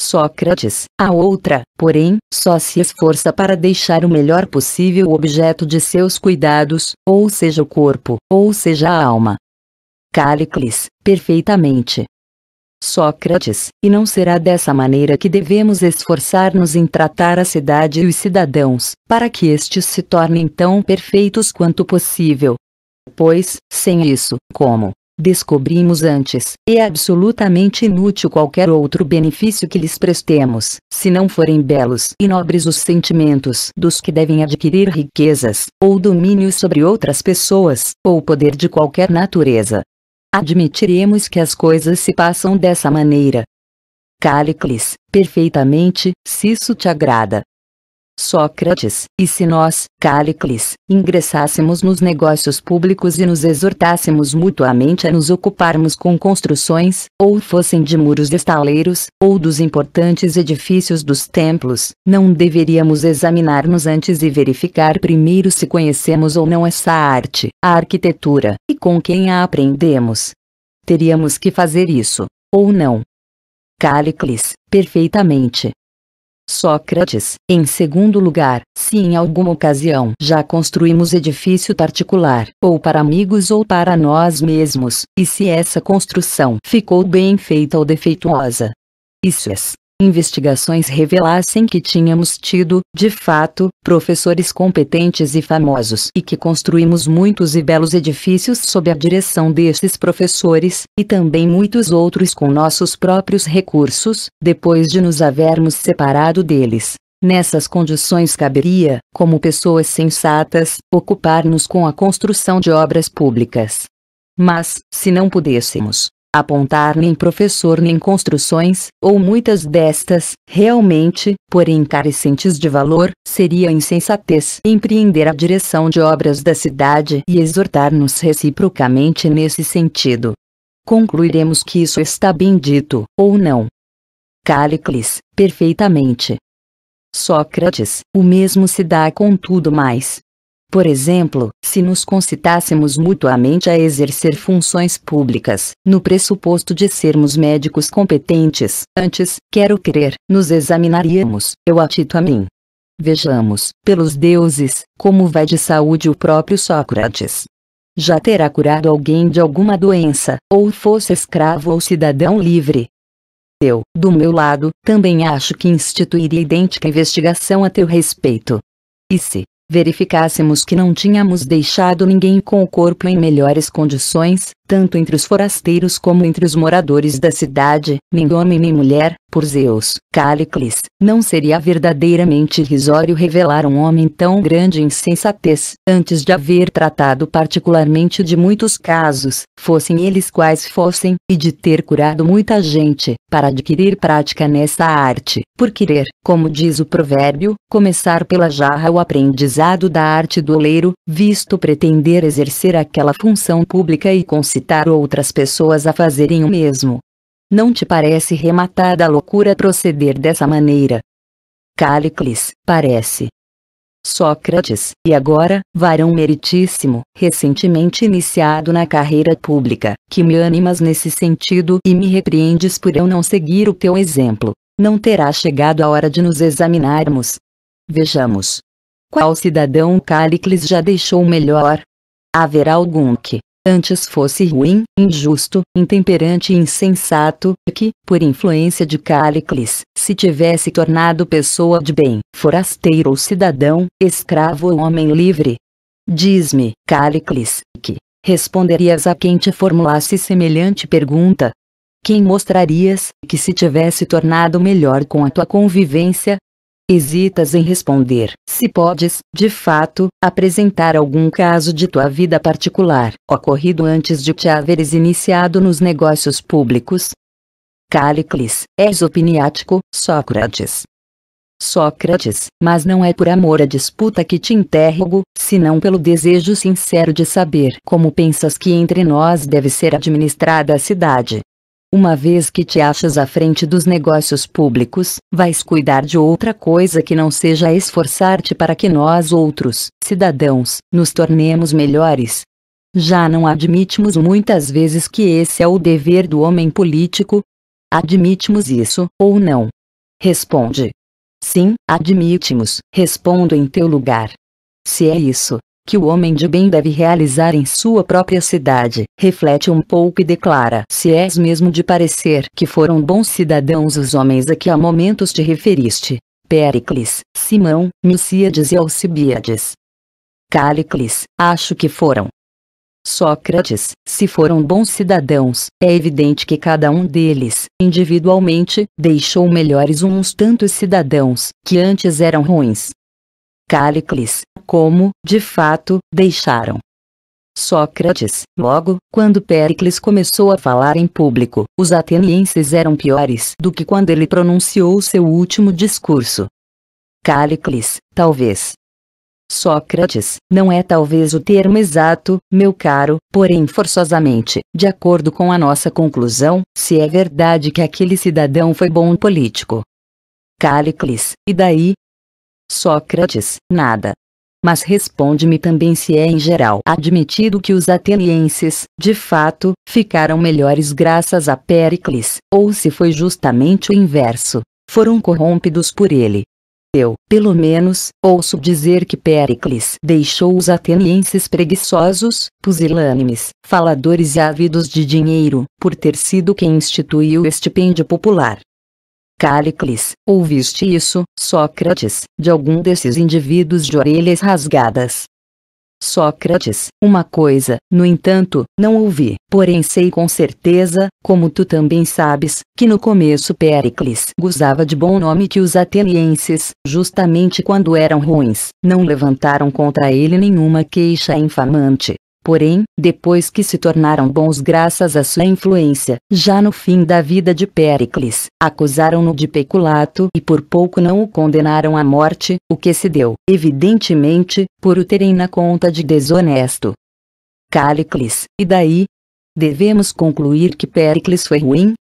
[SPEAKER 1] Sócrates, a outra, porém, só se esforça para deixar o melhor possível o objeto de seus cuidados, ou seja o corpo, ou seja a alma. Calicles, perfeitamente. Sócrates, e não será dessa maneira que devemos esforçar-nos em tratar a cidade e os cidadãos, para que estes se tornem tão perfeitos quanto possível. Pois, sem isso, como, descobrimos antes, é absolutamente inútil qualquer outro benefício que lhes prestemos, se não forem belos e nobres os sentimentos dos que devem adquirir riquezas, ou domínio sobre outras pessoas, ou poder de qualquer natureza. Admitiremos que as coisas se passam dessa maneira. Calicles, perfeitamente, se isso te agrada, Sócrates, e se nós, Cálicles, ingressássemos nos negócios públicos e nos exortássemos mutuamente a nos ocuparmos com construções, ou fossem de muros de estaleiros, ou dos importantes edifícios dos templos, não deveríamos examinar-nos antes e verificar primeiro se conhecemos ou não essa arte, a arquitetura, e com quem a aprendemos. Teríamos que fazer isso, ou não. Cálicles, perfeitamente. Sócrates, em segundo lugar, se em alguma ocasião já construímos edifício particular, ou para amigos ou para nós mesmos, e se essa construção ficou bem feita ou defeituosa. Isso é investigações revelassem que tínhamos tido, de fato, professores competentes e famosos e que construímos muitos e belos edifícios sob a direção desses professores, e também muitos outros com nossos próprios recursos, depois de nos havermos separado deles. Nessas condições caberia, como pessoas sensatas, ocupar-nos com a construção de obras públicas. Mas, se não pudéssemos, apontar nem professor nem construções, ou muitas destas, realmente, porém carecentes de valor, seria insensatez empreender a direção de obras da cidade e exortar-nos reciprocamente nesse sentido. Concluiremos que isso está bem dito, ou não. Calicles, perfeitamente. Sócrates, o mesmo se dá contudo mais, por exemplo, se nos concitássemos mutuamente a exercer funções públicas, no pressuposto de sermos médicos competentes, antes, quero crer, nos examinaríamos, eu atito a mim. Vejamos, pelos deuses, como vai de saúde o próprio Sócrates. Já terá curado alguém de alguma doença, ou fosse escravo ou cidadão livre, eu, do meu lado, também acho que instituiria idêntica investigação a teu respeito. E se, verificássemos que não tínhamos deixado ninguém com o corpo em melhores condições, tanto entre os forasteiros como entre os moradores da cidade, nem homem nem mulher, por Zeus, Calicles, não seria verdadeiramente irrisório revelar um homem tão grande insensatez, antes de haver tratado particularmente de muitos casos, fossem eles quais fossem, e de ter curado muita gente, para adquirir prática nessa arte, por querer, como diz o provérbio, começar pela jarra o aprendizado da arte do oleiro, visto pretender exercer aquela função pública e considerar incitar outras pessoas a fazerem o mesmo. Não te parece rematada a loucura proceder dessa maneira? Cálicles, parece. Sócrates, e agora, varão meritíssimo, recentemente iniciado na carreira pública, que me animas nesse sentido e me repreendes por eu não seguir o teu exemplo, não terá chegado a hora de nos examinarmos? Vejamos. Qual cidadão Cálicles já deixou melhor? Haverá algum que, antes fosse ruim, injusto, intemperante e insensato, e que, por influência de Calicles, se tivesse tornado pessoa de bem, forasteiro ou cidadão, escravo ou homem livre. Diz-me, Calicles, que responderias a quem te formulasse semelhante pergunta? Quem mostrarias que se tivesse tornado melhor com a tua convivência, hesitas em responder se podes, de fato, apresentar algum caso de tua vida particular, ocorrido antes de te haveres iniciado nos negócios públicos? Calicles, és opiniático, Sócrates. Sócrates, mas não é por amor à disputa que te interrogo, senão pelo desejo sincero de saber como pensas que entre nós deve ser administrada a cidade, uma vez que te achas à frente dos negócios públicos, vais cuidar de outra coisa que não seja esforçar-te para que nós outros, cidadãos, nos tornemos melhores. Já não admitimos muitas vezes que esse é o dever do homem político? Admitimos isso, ou não? Responde. Sim, admitimos, respondo em teu lugar. Se é isso, que o homem de bem deve realizar em sua própria cidade. Reflete um pouco e declara: Se és mesmo de parecer que foram bons cidadãos os homens a que há momentos te referiste. Péricles, Simão, Micíades e Alcibiades. Cálicles, acho que foram. Sócrates, se foram bons cidadãos, é evidente que cada um deles, individualmente, deixou melhores uns tantos cidadãos, que antes eram ruins. Cálicles, como, de fato, deixaram. Sócrates. Logo, quando Péricles começou a falar em público, os atenienses eram piores do que quando ele pronunciou seu último discurso. Cálicles, talvez. Sócrates, não é talvez o termo exato, meu caro, porém forçosamente, de acordo com a nossa conclusão, se é verdade que aquele cidadão foi bom político. Cálicles, e daí? Sócrates, nada, mas responde-me também se é em geral admitido que os atenienses, de fato, ficaram melhores graças a Péricles, ou se foi justamente o inverso. Foram corrompidos por ele. Eu, pelo menos, ouço dizer que Péricles deixou os atenienses preguiçosos, pusilânimes, faladores e ávidos de dinheiro, por ter sido quem instituiu o estipêndio popular. Calicles, ouviste isso, Sócrates, de algum desses indivíduos de orelhas rasgadas. Sócrates, uma coisa, no entanto, não ouvi, porém sei com certeza, como tu também sabes, que no começo Péricles gozava de bom nome que os atenienses, justamente quando eram ruins, não levantaram contra ele nenhuma queixa infamante, Porém, depois que se tornaram bons graças à sua influência, já no fim da vida de Péricles, acusaram-no de peculato e por pouco não o condenaram à morte, o que se deu, evidentemente, por o terem na conta de desonesto. Cálicles, e daí? Devemos concluir que Péricles foi ruim?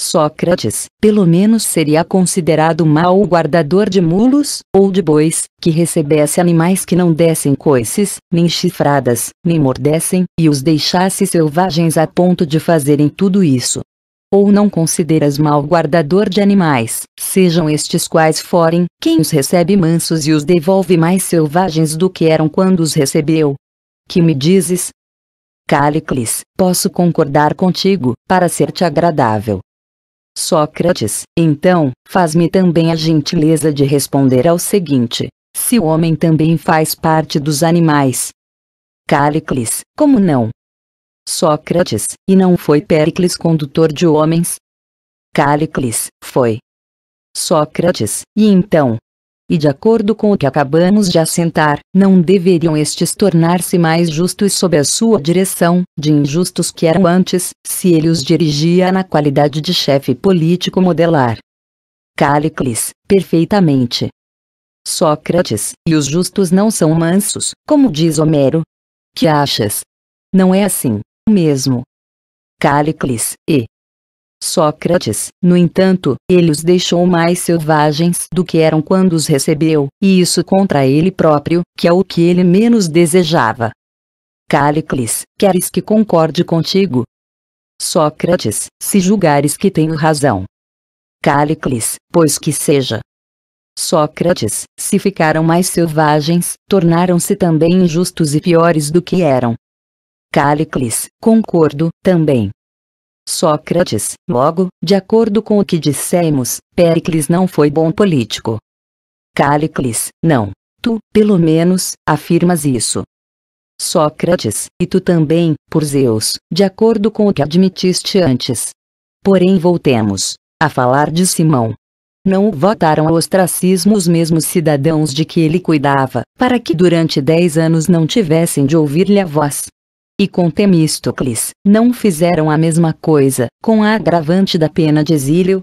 [SPEAKER 1] Sócrates, pelo menos seria considerado mau guardador de mulos, ou de bois, que recebesse animais que não dessem coices, nem chifradas, nem mordessem, e os deixasse selvagens a ponto de fazerem tudo isso. Ou não consideras mau guardador de animais, sejam estes quais forem, quem os recebe mansos e os devolve mais selvagens do que eram quando os recebeu? Que me dizes? Calicles, posso concordar contigo, para ser-te agradável. Sócrates, então, faz-me também a gentileza de responder ao seguinte: se o homem também faz parte dos animais? Calicles, como não? Sócrates, e não foi Péricles condutor de homens? Calicles, foi. Sócrates, e então, e de acordo com o que acabamos de assentar, não deveriam estes tornar-se mais justos sob a sua direção, de injustos que eram antes, se ele os dirigia na qualidade de chefe político modelar. Calicles, perfeitamente. Sócrates, e os justos não são mansos, como diz Homero. Que achas? Não é assim, mesmo. Calicles, e, Sócrates. No entanto, ele os deixou mais selvagens do que eram quando os recebeu, e isso contra ele próprio, que é o que ele menos desejava. Calicles, queres que concorde contigo? Sócrates, se julgares que tenho razão. Calicles, pois que seja. Sócrates, se ficaram mais selvagens, tornaram-se também injustos e piores do que eram. Calicles, concordo, também. Sócrates, logo, de acordo com o que dissemos, Péricles não foi bom político. Cálicles, não. Tu, pelo menos, afirmas isso. Sócrates, e tu também, por Zeus, de acordo com o que admitiste antes. Porém voltemos a falar de Simão. Não votaram ao ostracismo os mesmos cidadãos de que ele cuidava, para que durante dez anos não tivessem de ouvir-lhe a voz e com Temístocles, não fizeram a mesma coisa, com a agravante da pena de exílio?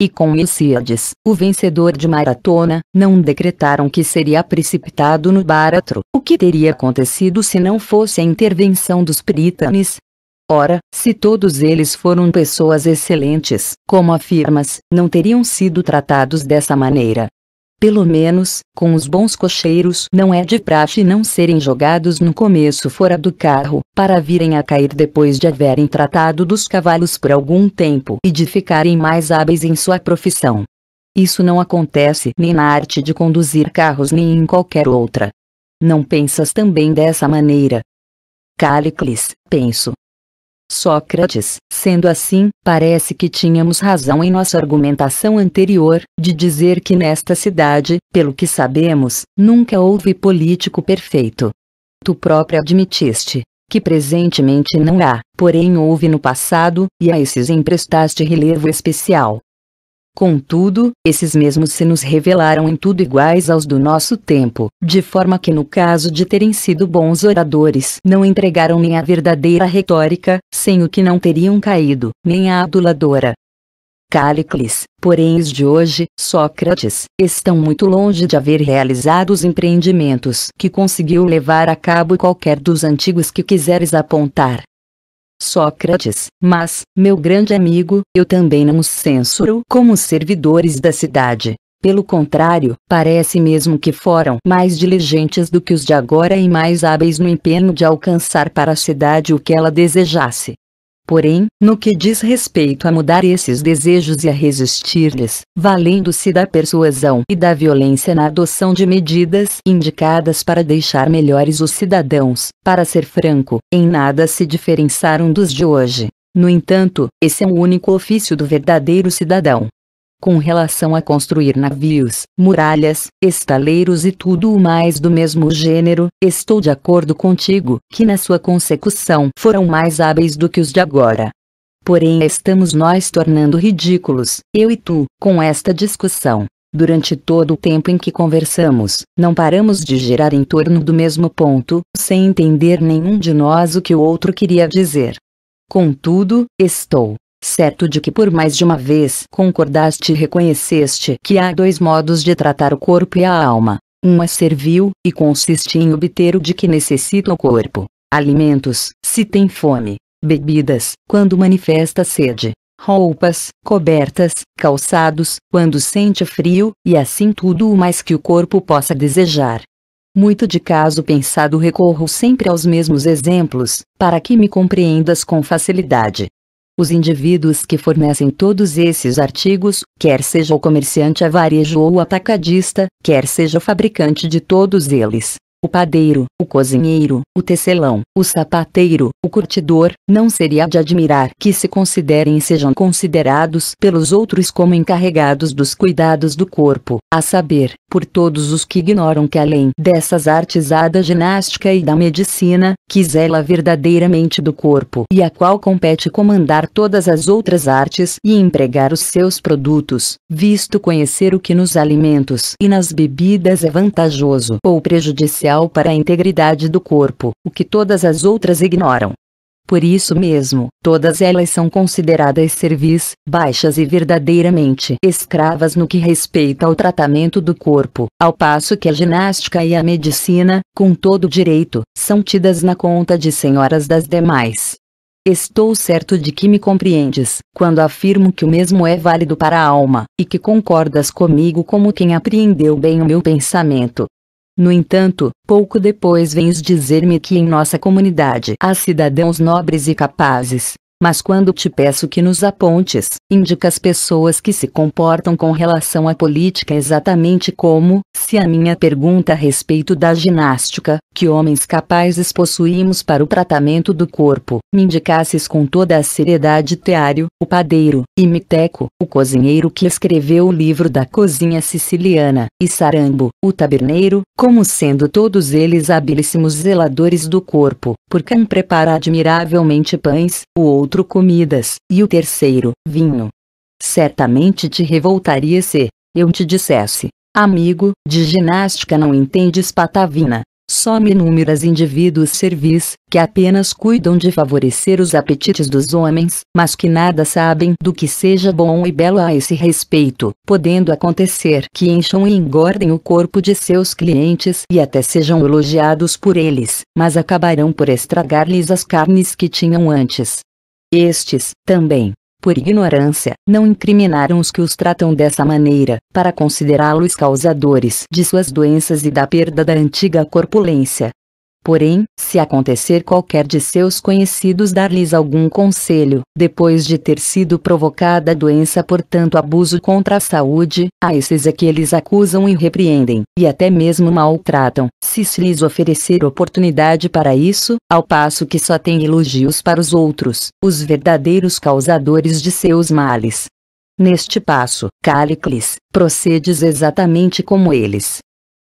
[SPEAKER 1] E com Isíades, o vencedor de maratona, não decretaram que seria precipitado no Báratro, o que teria acontecido se não fosse a intervenção dos Prítanes? Ora, se todos eles foram pessoas excelentes, como afirmas, não teriam sido tratados dessa maneira. Pelo menos, com os bons cocheiros não é de praxe não serem jogados no começo fora do carro, para virem a cair depois de haverem tratado dos cavalos por algum tempo e de ficarem mais hábeis em sua profissão. Isso não acontece nem na arte de conduzir carros nem em qualquer outra. Não pensas também dessa maneira? Calicles, penso, Sócrates. Sendo assim, parece que tínhamos razão em nossa argumentação anterior, de dizer que nesta cidade, pelo que sabemos, nunca houve político perfeito. Tu próprio admitiste que presentemente não há, porém houve no passado, e a esses emprestaste relevo especial. Contudo, esses mesmos se nos revelaram em tudo iguais aos do nosso tempo, de forma que no caso de terem sido bons oradores, não entregaram nem a verdadeira retórica, sem o que não teriam caído, nem a aduladora. Cálicles, porém os de hoje, Sócrates, estão muito longe de haver realizado os empreendimentos que conseguiu levar a cabo qualquer dos antigos que quiseres apontar. Sócrates, mas, meu grande amigo, eu também não os censuro como servidores da cidade. Pelo contrário, parece mesmo que foram mais diligentes do que os de agora e mais hábeis no empenho de alcançar para a cidade o que ela desejasse. Porém, no que diz respeito a mudar esses desejos e a resistir-lhes, valendo-se da persuasão e da violência na adoção de medidas indicadas para deixar melhores os cidadãos, para ser franco, em nada se diferenciaram dos de hoje. No entanto, esse é o único ofício do verdadeiro cidadão, com relação a construir navios, muralhas, estaleiros e tudo o mais do mesmo gênero, estou de acordo contigo que na sua consecução foram mais hábeis do que os de agora. Porém, estamos nós tornando ridículos, eu e tu, com esta discussão. Durante todo o tempo em que conversamos, não paramos de girar em torno do mesmo ponto, sem entender nenhum de nós o que o outro queria dizer. Contudo, estou certo de que por mais de uma vez concordaste e reconheceste que há dois modos de tratar o corpo e a alma. Um é servil, e consiste em obter o de que necessita o corpo. Alimentos, se tem fome. Bebidas, quando manifesta sede. Roupas, cobertas, calçados, quando sente frio, e assim tudo o mais que o corpo possa desejar. Muito de caso pensado recorro sempre aos mesmos exemplos, para que me compreendas com facilidade. Os indivíduos que fornecem todos esses artigos, quer seja o comerciante a varejo ou o atacadista, quer seja o fabricante de todos eles, o padeiro, o cozinheiro, o tecelão, o sapateiro, o curtidor, não seria de admirar que se considerem e sejam considerados pelos outros como encarregados dos cuidados do corpo, a saber, por todos os que ignoram que além dessas artes há da ginástica e da medicina, que zela verdadeiramente do corpo e a qual compete comandar todas as outras artes e empregar os seus produtos, visto conhecer o que nos alimentos e nas bebidas é vantajoso ou prejudicial para a integridade do corpo, o que todas as outras ignoram. Por isso mesmo, todas elas são consideradas servis, baixas e verdadeiramente escravas no que respeita ao tratamento do corpo, ao passo que a ginástica e a medicina, com todo direito, são tidas na conta de senhoras das demais. Estou certo de que me compreendes, quando afirmo que o mesmo é válido para a alma, e que concordas comigo como quem apreendeu bem o meu pensamento, no entanto, pouco depois vens dizer-me que em nossa comunidade há cidadãos nobres e capazes, mas quando te peço que nos apontes, indica as pessoas que se comportam com relação à política exatamente como, se a minha pergunta a respeito da ginástica, que homens capazes possuímos para o tratamento do corpo, me indicasses com toda a seriedade Teário, o padeiro, e Miteco, o cozinheiro que escreveu o livro da cozinha siciliana, e Sarambo, o taberneiro, como sendo todos eles habilíssimos zeladores do corpo, porque um prepara admiravelmente pães, o outro outro comidas, e o terceiro, vinho. Certamente te revoltaria se eu te dissesse, amigo, de ginástica não entendes patavina. Some inúmeras indivíduos servis, que apenas cuidam de favorecer os apetites dos homens, mas que nada sabem do que seja bom e belo a esse respeito, podendo acontecer que encham e engordem o corpo de seus clientes e até sejam elogiados por eles, mas acabarão por estragar-lhes as carnes que tinham antes. Estes, também, por ignorância, não incriminaram os que os tratam dessa maneira, para considerá-los causadores de suas doenças e da perda da antiga corpulência, Porém, se acontecer qualquer de seus conhecidos dar-lhes algum conselho, depois de ter sido provocada a doença por tanto abuso contra a saúde, a esses é que eles acusam e repreendem, e até mesmo maltratam, se se lhes oferecer oportunidade para isso, ao passo que só tem elogios para os outros, os verdadeiros causadores de seus males. Neste passo, Calicles, procedes exatamente como eles.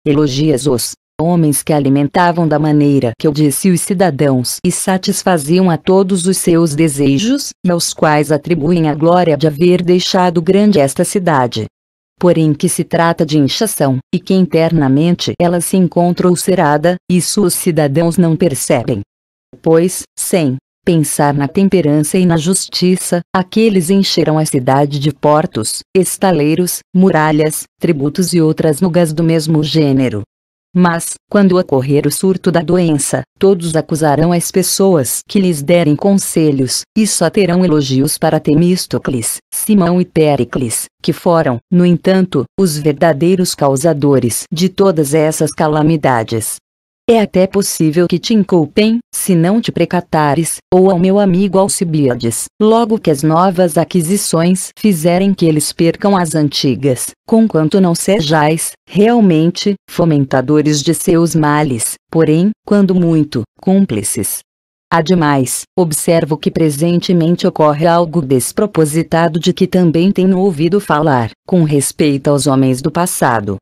[SPEAKER 1] Elogias-os, homens que alimentavam da maneira que eu disse os cidadãos e satisfaziam a todos os seus desejos, e aos quais atribuem a glória de haver deixado grande esta cidade. Porém que se trata de inchação, e que internamente ela se encontra ulcerada, isso os cidadãos não percebem. Pois, sem pensar na temperança e na justiça, aqueles encheram a cidade de portos, estaleiros, muralhas, tributos e outras nugas do mesmo gênero, mas, quando ocorrer o surto da doença, todos acusarão as pessoas que lhes derem conselhos, e só terão elogios para Temístocles, Simão e Péricles, que foram, no entanto, os verdadeiros causadores de todas essas calamidades. É até possível que te inculpem, se não te precatares, ou ao meu amigo Alcibiades, logo que as novas aquisições fizerem que eles percam as antigas, conquanto não sejais, realmente, fomentadores de seus males, porém, quando muito, cúmplices. Ademais, observo que presentemente ocorre algo despropositado de que também tenho ouvido falar, com respeito aos homens do passado,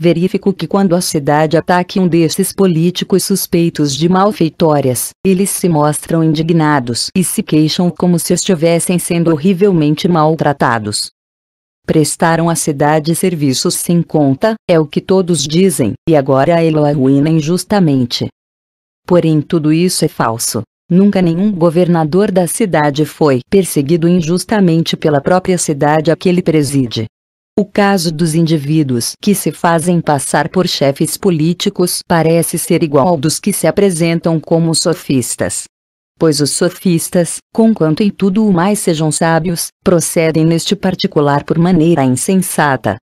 [SPEAKER 1] verifico que quando a cidade ataque um desses políticos suspeitos de malfeitórias, eles se mostram indignados e se queixam como se estivessem sendo horrivelmente maltratados. Prestaram à cidade serviços sem conta, é o que todos dizem, e agora ela a arruína é injustamente. Porém tudo isso é falso. Nunca nenhum governador da cidade foi perseguido injustamente pela própria cidade a que ele preside. O caso dos indivíduos que se fazem passar por chefes políticos parece ser igual ao dos que se apresentam como sofistas. Pois os sofistas, conquanto em tudo o mais sejam sábios, procedem neste particular por maneira insensata.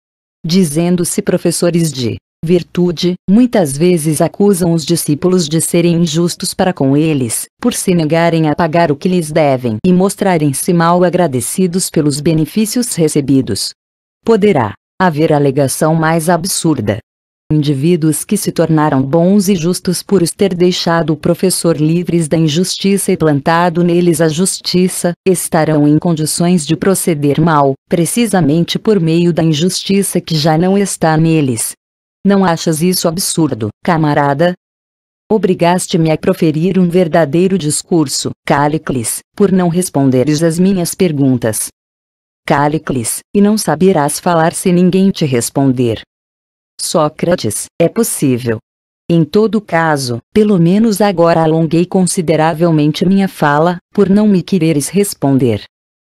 [SPEAKER 1] Dizendo-se professores de virtude, muitas vezes acusam os discípulos de serem injustos para com eles, por se negarem a pagar o que lhes devem e mostrarem-se mal agradecidos pelos benefícios recebidos poderá haver alegação mais absurda. Indivíduos que se tornaram bons e justos por os ter deixado o professor livres da injustiça e plantado neles a justiça, estarão em condições de proceder mal, precisamente por meio da injustiça que já não está neles. Não achas isso absurdo, camarada? Obrigaste-me a proferir um verdadeiro discurso, Calicles, por não responderes às minhas perguntas. Callicles, e não saberás falar se ninguém te responder. Sócrates, é possível. Em todo caso, pelo menos agora alonguei consideravelmente minha fala, por não me quereres responder.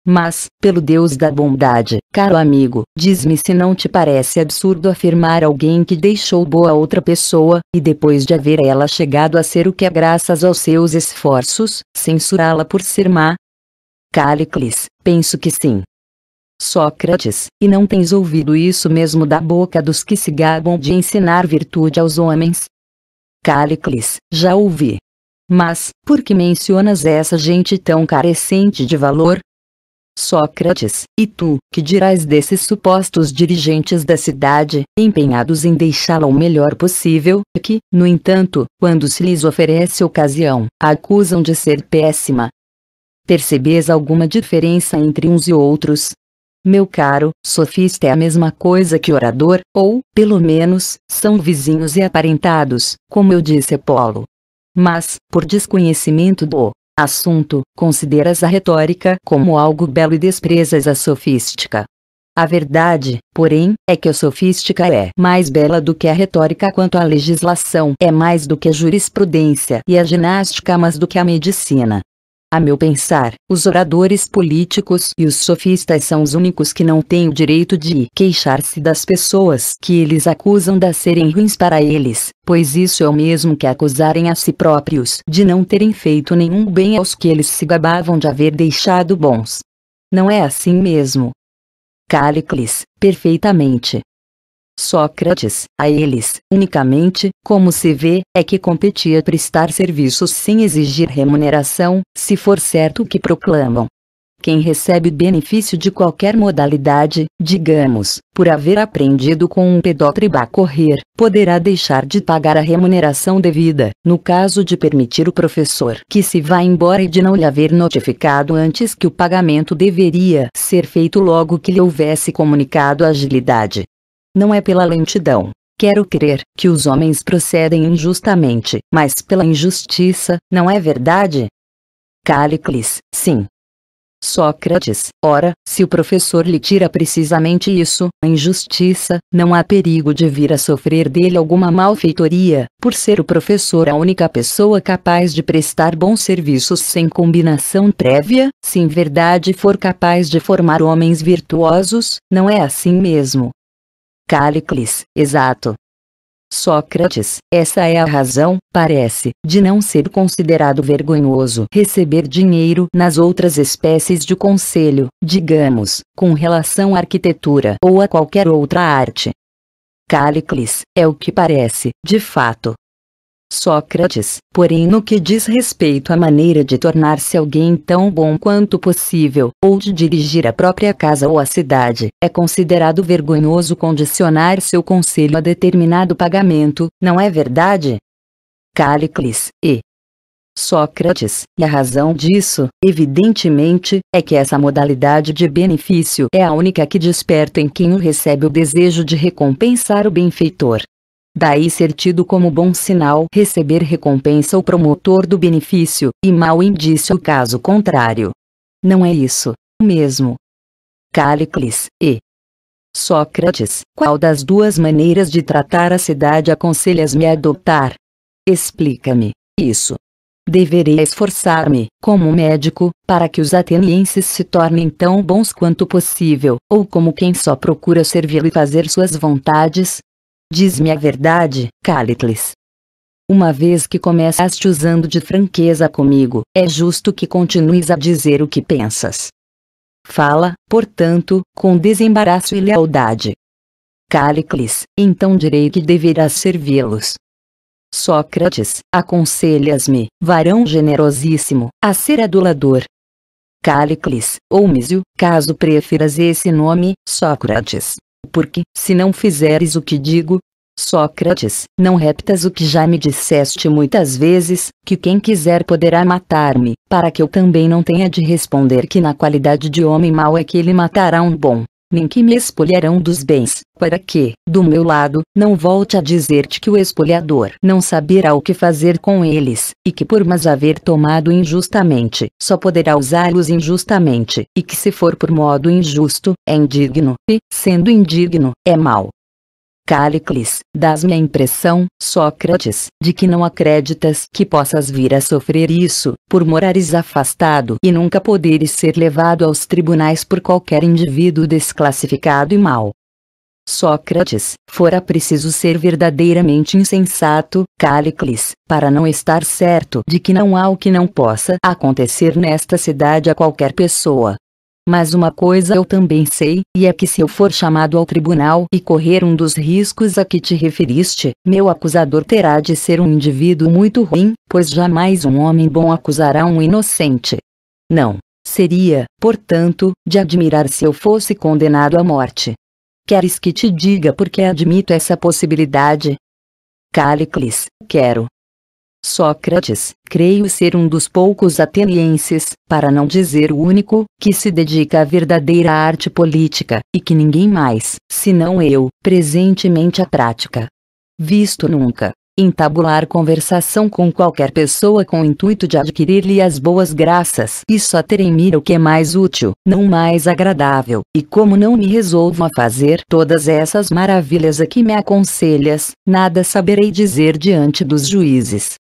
[SPEAKER 1] Mas, pelo Deus da bondade, caro amigo, diz-me se não te parece absurdo afirmar alguém que deixou boa outra pessoa, e depois de haver ela chegado a ser o que é graças aos seus esforços, censurá-la por ser má? Calicles, penso que sim. Sócrates, e não tens ouvido isso mesmo da boca dos que se gabam de ensinar virtude aos homens? Cálicles, já ouvi. Mas, por que mencionas essa gente tão carecente de valor? Sócrates, e tu, que dirás desses supostos dirigentes da cidade, empenhados em deixá-la o melhor possível, que, no entanto, quando se lhes oferece ocasião, a acusam de ser péssima? Percebes alguma diferença entre uns e outros, meu caro, sofista é a mesma coisa que orador, ou, pelo menos, são vizinhos e aparentados, como eu disse Apolo. Mas, por desconhecimento do assunto, consideras a retórica como algo belo e desprezas a sofística. A verdade, porém, é que a sofística é mais bela do que a retórica quanto à legislação, é mais do que a jurisprudência e a ginástica, mais do que a medicina. A meu pensar, os oradores políticos e os sofistas são os únicos que não têm o direito de queixar-se das pessoas que eles acusam de serem ruins para eles, pois isso é o mesmo que acusarem a si próprios de não terem feito nenhum bem aos que eles se gabavam de haver deixado bons. Não é assim mesmo. Calicles, perfeitamente. Sócrates, a eles, unicamente, como se vê, é que competia prestar serviços sem exigir remuneração, se for certo o que proclamam. Quem recebe benefício de qualquer modalidade, digamos, por haver aprendido com um pedótriba a correr, poderá deixar de pagar a remuneração devida, no caso de permitir o professor que se vá embora e de não lhe haver notificado antes que o pagamento deveria ser feito logo que lhe houvesse comunicado a agilidade. Não é pela lentidão, quero crer, que os homens procedem injustamente, mas pela injustiça, não é verdade? Cálicles, sim. Sócrates, ora, se o professor lhe tira precisamente isso, a injustiça, não há perigo de vir a sofrer dele alguma malfeitoria, por ser o professor a única pessoa capaz de prestar bons serviços sem combinação prévia, se em verdade for capaz de formar homens virtuosos, não é assim mesmo, Callicles, exato. Sócrates, essa é a razão, parece, de não ser considerado vergonhoso receber dinheiro nas outras espécies de conselho, digamos, com relação à arquitetura ou a qualquer outra arte. Callicles, é o que parece, de fato, Sócrates, porém no que diz respeito à maneira de tornar-se alguém tão bom quanto possível, ou de dirigir a própria casa ou a cidade, é considerado vergonhoso condicionar seu conselho a determinado pagamento, não é verdade? Cálicles, e Sócrates, e a razão disso, evidentemente, é que essa modalidade de benefício é a única que desperta em quem o recebe o desejo de recompensar o benfeitor, daí ser tido como bom sinal receber recompensa o promotor do benefício, e mau indício o caso contrário. Não é isso, mesmo. Calicles, e Sócrates, qual das duas maneiras de tratar a cidade aconselhas-me a adotar? Explica-me, isso. Deverei esforçar-me, como médico, para que os atenienses se tornem tão bons quanto possível, ou como quem só procura servi-lo e fazer suas vontades, Diz-me a verdade, Cálitles. Uma vez que começaste usando de franqueza comigo, é justo que continues a dizer o que pensas. Fala, portanto, com desembaraço e lealdade. Calicles, então direi que deverás servi-los. Sócrates, aconselhas-me, varão generosíssimo, a ser adulador. Calicles, ou Mísio, caso prefiras esse nome, Sócrates, porque, se não fizeres o que digo, Sócrates, não reptas o que já me disseste muitas vezes, que quem quiser poderá matar-me, para que eu também não tenha de responder que na qualidade de homem mau é que ele matará um bom nem que me espolharão dos bens, para que, do meu lado, não volte a dizer-te que o espolhador não saberá o que fazer com eles, e que por mas haver tomado injustamente, só poderá usá-los injustamente, e que se for por modo injusto, é indigno, e, sendo indigno, é mau. Cálicles, dás-me a impressão, Sócrates, de que não acreditas que possas vir a sofrer isso, por morares afastado e nunca poderes ser levado aos tribunais por qualquer indivíduo desclassificado e mau. Sócrates, fora preciso ser verdadeiramente insensato, Cálicles, para não estar certo de que não há o que não possa acontecer nesta cidade a qualquer pessoa, mas uma coisa eu também sei, e é que se eu for chamado ao tribunal e correr um dos riscos a que te referiste, meu acusador terá de ser um indivíduo muito ruim, pois jamais um homem bom acusará um inocente. Não. Seria, portanto, de admirar se eu fosse condenado à morte. Queres que te diga por que admito essa possibilidade? Calicles, quero, Sócrates, creio ser um dos poucos atenienses, para não dizer o único, que se dedica à verdadeira arte política, e que ninguém mais, senão eu, presentemente a prática. Visto nunca, entabular conversação com qualquer pessoa com o intuito de adquirir-lhe as boas graças e só ter em mira o que é mais útil, não mais agradável, e como não me resolvo a fazer todas essas maravilhas a que me aconselhas, nada saberei dizer diante dos juízes,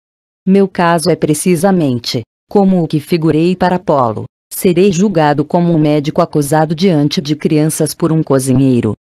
[SPEAKER 1] meu caso é precisamente, como o que figurei para Apolo. Serei julgado como um médico acusado diante de crianças por um cozinheiro.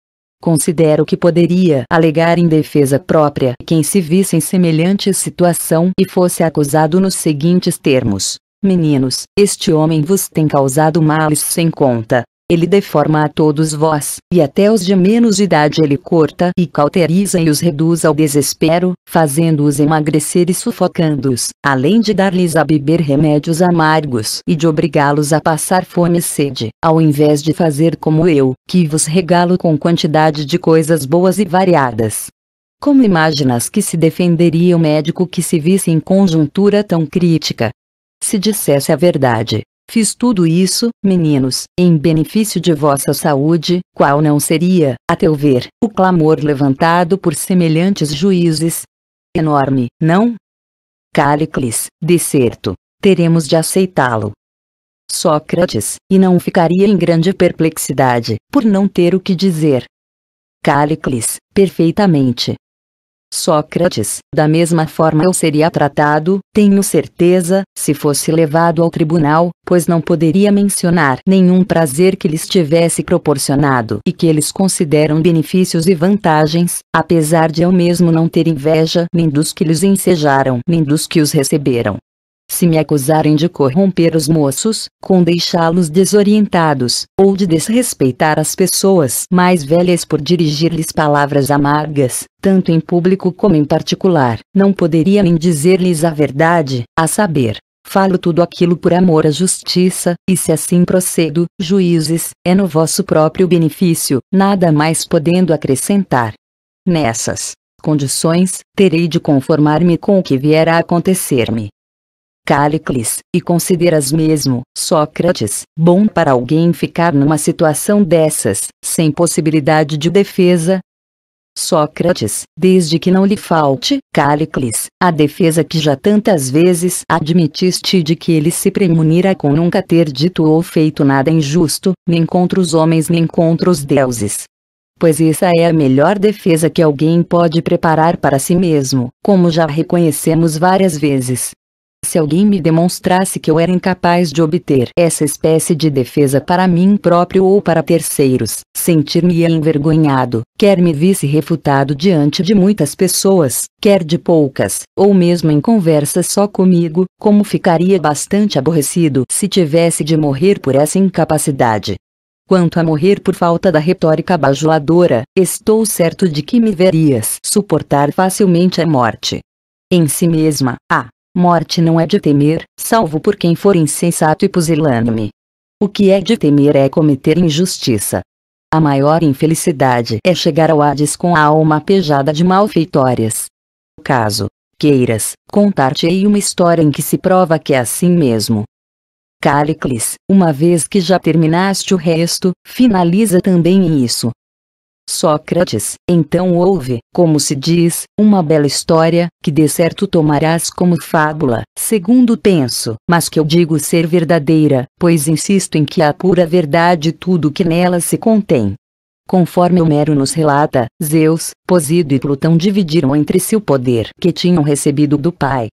[SPEAKER 1] Considero que poderia alegar em defesa própria quem se visse em semelhante situação e fosse acusado nos seguintes termos: Meninos, este homem vos tem causado males sem conta, ele deforma a todos vós, e até os de menos idade ele corta e cauteriza e os reduz ao desespero, fazendo-os emagrecer e sufocando-os, além de dar-lhes a beber remédios amargos e de obrigá-los a passar fome e sede, ao invés de fazer como eu, que vos regalo com quantidade de coisas boas e variadas. Como imaginas que se defenderia o médico que se visse em conjuntura tão crítica? Se dissesse a verdade, Fiz tudo isso, meninos, em benefício de vossa saúde, qual não seria, a teu ver, o clamor levantado por semelhantes juízes? Enorme, não? Cálicles, de certo, teremos de aceitá-lo. Sócrates, e não ficaria em grande perplexidade, por não ter o que dizer. Cálicles, perfeitamente. Sócrates, da mesma forma eu seria tratado, tenho certeza, se fosse levado ao tribunal, pois não poderia mencionar nenhum prazer que lhes tivesse proporcionado e que eles consideram benefícios e vantagens, apesar de eu mesmo não ter inveja nem dos que lhes ensejaram nem dos que os receberam se me acusarem de corromper os moços, com deixá-los desorientados, ou de desrespeitar as pessoas mais velhas por dirigir-lhes palavras amargas, tanto em público como em particular, não poderia nem dizer-lhes a verdade, a saber, Falo tudo aquilo por amor à justiça, e se assim procedo, juízes, é no vosso próprio benefício, nada mais podendo acrescentar. Nessas condições, terei de conformar-me com o que vier a acontecer-me. Callicles, e consideras mesmo, Sócrates, bom para alguém ficar numa situação dessas, sem possibilidade de defesa? Sócrates, desde que não lhe falte, Callicles, a defesa que já tantas vezes admitiste de que ele se premunira com nunca ter dito ou feito nada injusto, nem contra os homens nem contra os deuses pois essa é a melhor defesa que alguém pode preparar para si mesmo, como já reconhecemos várias vezes. Se alguém me demonstrasse que eu era incapaz de obter essa espécie de defesa para mim próprio ou para terceiros, sentir me envergonhado, quer me visse refutado diante de muitas pessoas, quer de poucas, ou mesmo em conversa só comigo, como ficaria bastante aborrecido se tivesse de morrer por essa incapacidade. Quanto a morrer por falta da retórica bajuladora, estou certo de que me verias suportar facilmente a morte. Em si mesma, a Morte não é de temer, salvo por quem for insensato e pusilânime. O que é de temer é cometer injustiça. A maior infelicidade é chegar ao Hades com a alma pejada de malfeitórias. Caso queiras, contar-te-ei uma história em que se prova que é assim mesmo. Calicles, uma vez que já terminaste o resto, finaliza também isso, Sócrates, então houve, como se diz, uma bela história, que de certo tomarás como fábula, segundo penso, mas que eu digo ser verdadeira, pois insisto em que há pura verdade tudo que nela se contém. Conforme Homero nos relata, Zeus, Posido e Plutão dividiram entre si o poder que tinham recebido do pai.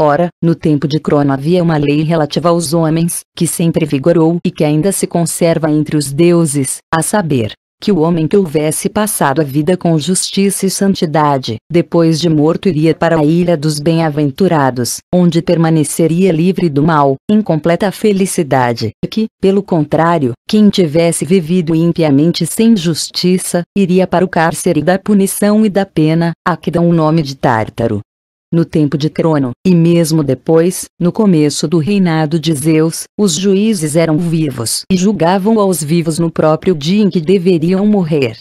[SPEAKER 1] Ora, no tempo de Crono havia uma lei relativa aos homens, que sempre vigorou e que ainda se conserva entre os deuses, a saber, que o homem que houvesse passado a vida com justiça e santidade, depois de morto iria para a ilha dos bem-aventurados, onde permaneceria livre do mal, em completa felicidade, e que, pelo contrário, quem tivesse vivido impiamente sem justiça, iria para o cárcere da punição e da pena, a que dão o nome de Tártaro, no tempo de Crono, e mesmo depois, no começo do reinado de Zeus, os juízes eram vivos e julgavam aos vivos no próprio dia em que deveriam morrer.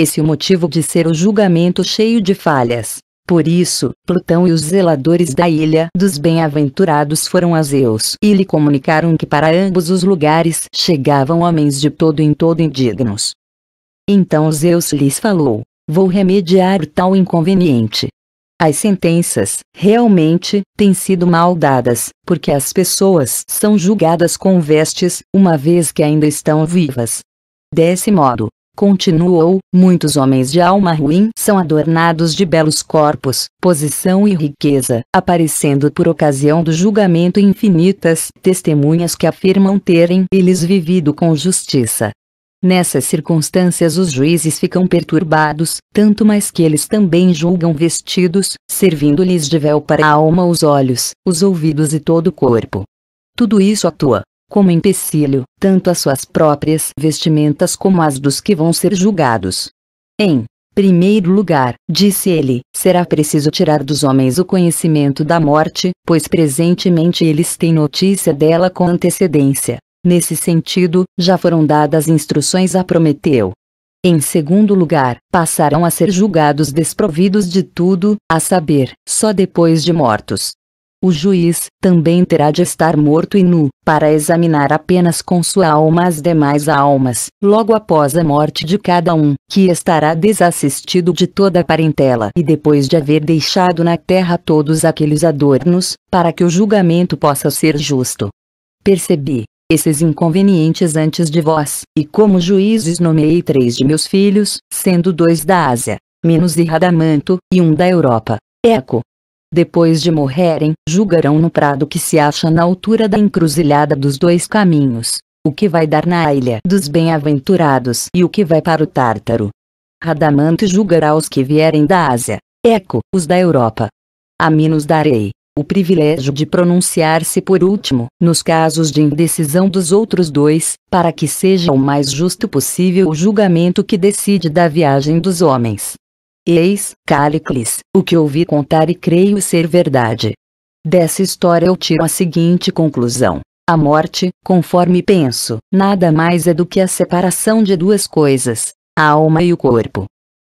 [SPEAKER 1] Esse é o motivo de ser o julgamento cheio de falhas. Por isso, Plutão e os zeladores da ilha dos bem-aventurados foram a Zeus e lhe comunicaram que para ambos os lugares chegavam homens de todo em todo indignos. Então Zeus lhes falou: Vou remediar tal inconveniente, as sentenças, realmente, têm sido mal dadas, porque as pessoas são julgadas com vestes, uma vez que ainda estão vivas. Desse modo, continuou, muitos homens de alma ruim são adornados de belos corpos, posição e riqueza, aparecendo por ocasião do julgamento infinitas testemunhas que afirmam terem eles vivido com justiça. Nessas circunstâncias os juízes ficam perturbados, tanto mais que eles também julgam vestidos, servindo-lhes de véu para a alma os olhos, os ouvidos e todo o corpo. Tudo isso atua, como empecilho, tanto às suas próprias vestimentas como às dos que vão ser julgados. Em primeiro lugar, disse ele, será preciso tirar dos homens o conhecimento da morte, pois presentemente eles têm notícia dela com antecedência, Nesse sentido, já foram dadas instruções a Prometeu. Em segundo lugar, passarão a ser julgados desprovidos de tudo, a saber, só depois de mortos. O juiz também terá de estar morto e nu, para examinar apenas com sua alma as demais almas, logo após a morte de cada um, que estará desassistido de toda a parentela e depois de haver deixado na terra todos aqueles adornos, para que o julgamento possa ser justo. Percebi esses inconvenientes antes de vós, e como juízes nomeei três de meus filhos, sendo dois da Ásia, Minos e Radamanto, e um da Europa, Eco. Depois de morrerem, julgarão no prado que se acha na altura da encruzilhada dos dois caminhos, o que vai dar na ilha dos bem-aventurados e o que vai para o Tártaro. Radamanto julgará os que vierem da Ásia, Eco, os da Europa. A Minos darei, o privilégio de pronunciar-se por último, nos casos de indecisão dos outros dois, para que seja o mais justo possível o julgamento que decide da viagem dos homens. Eis, Calicles, o que ouvi contar e creio ser verdade. Dessa história eu tiro a seguinte conclusão. A morte, conforme penso, nada mais é do que a separação de duas coisas, a alma e o corpo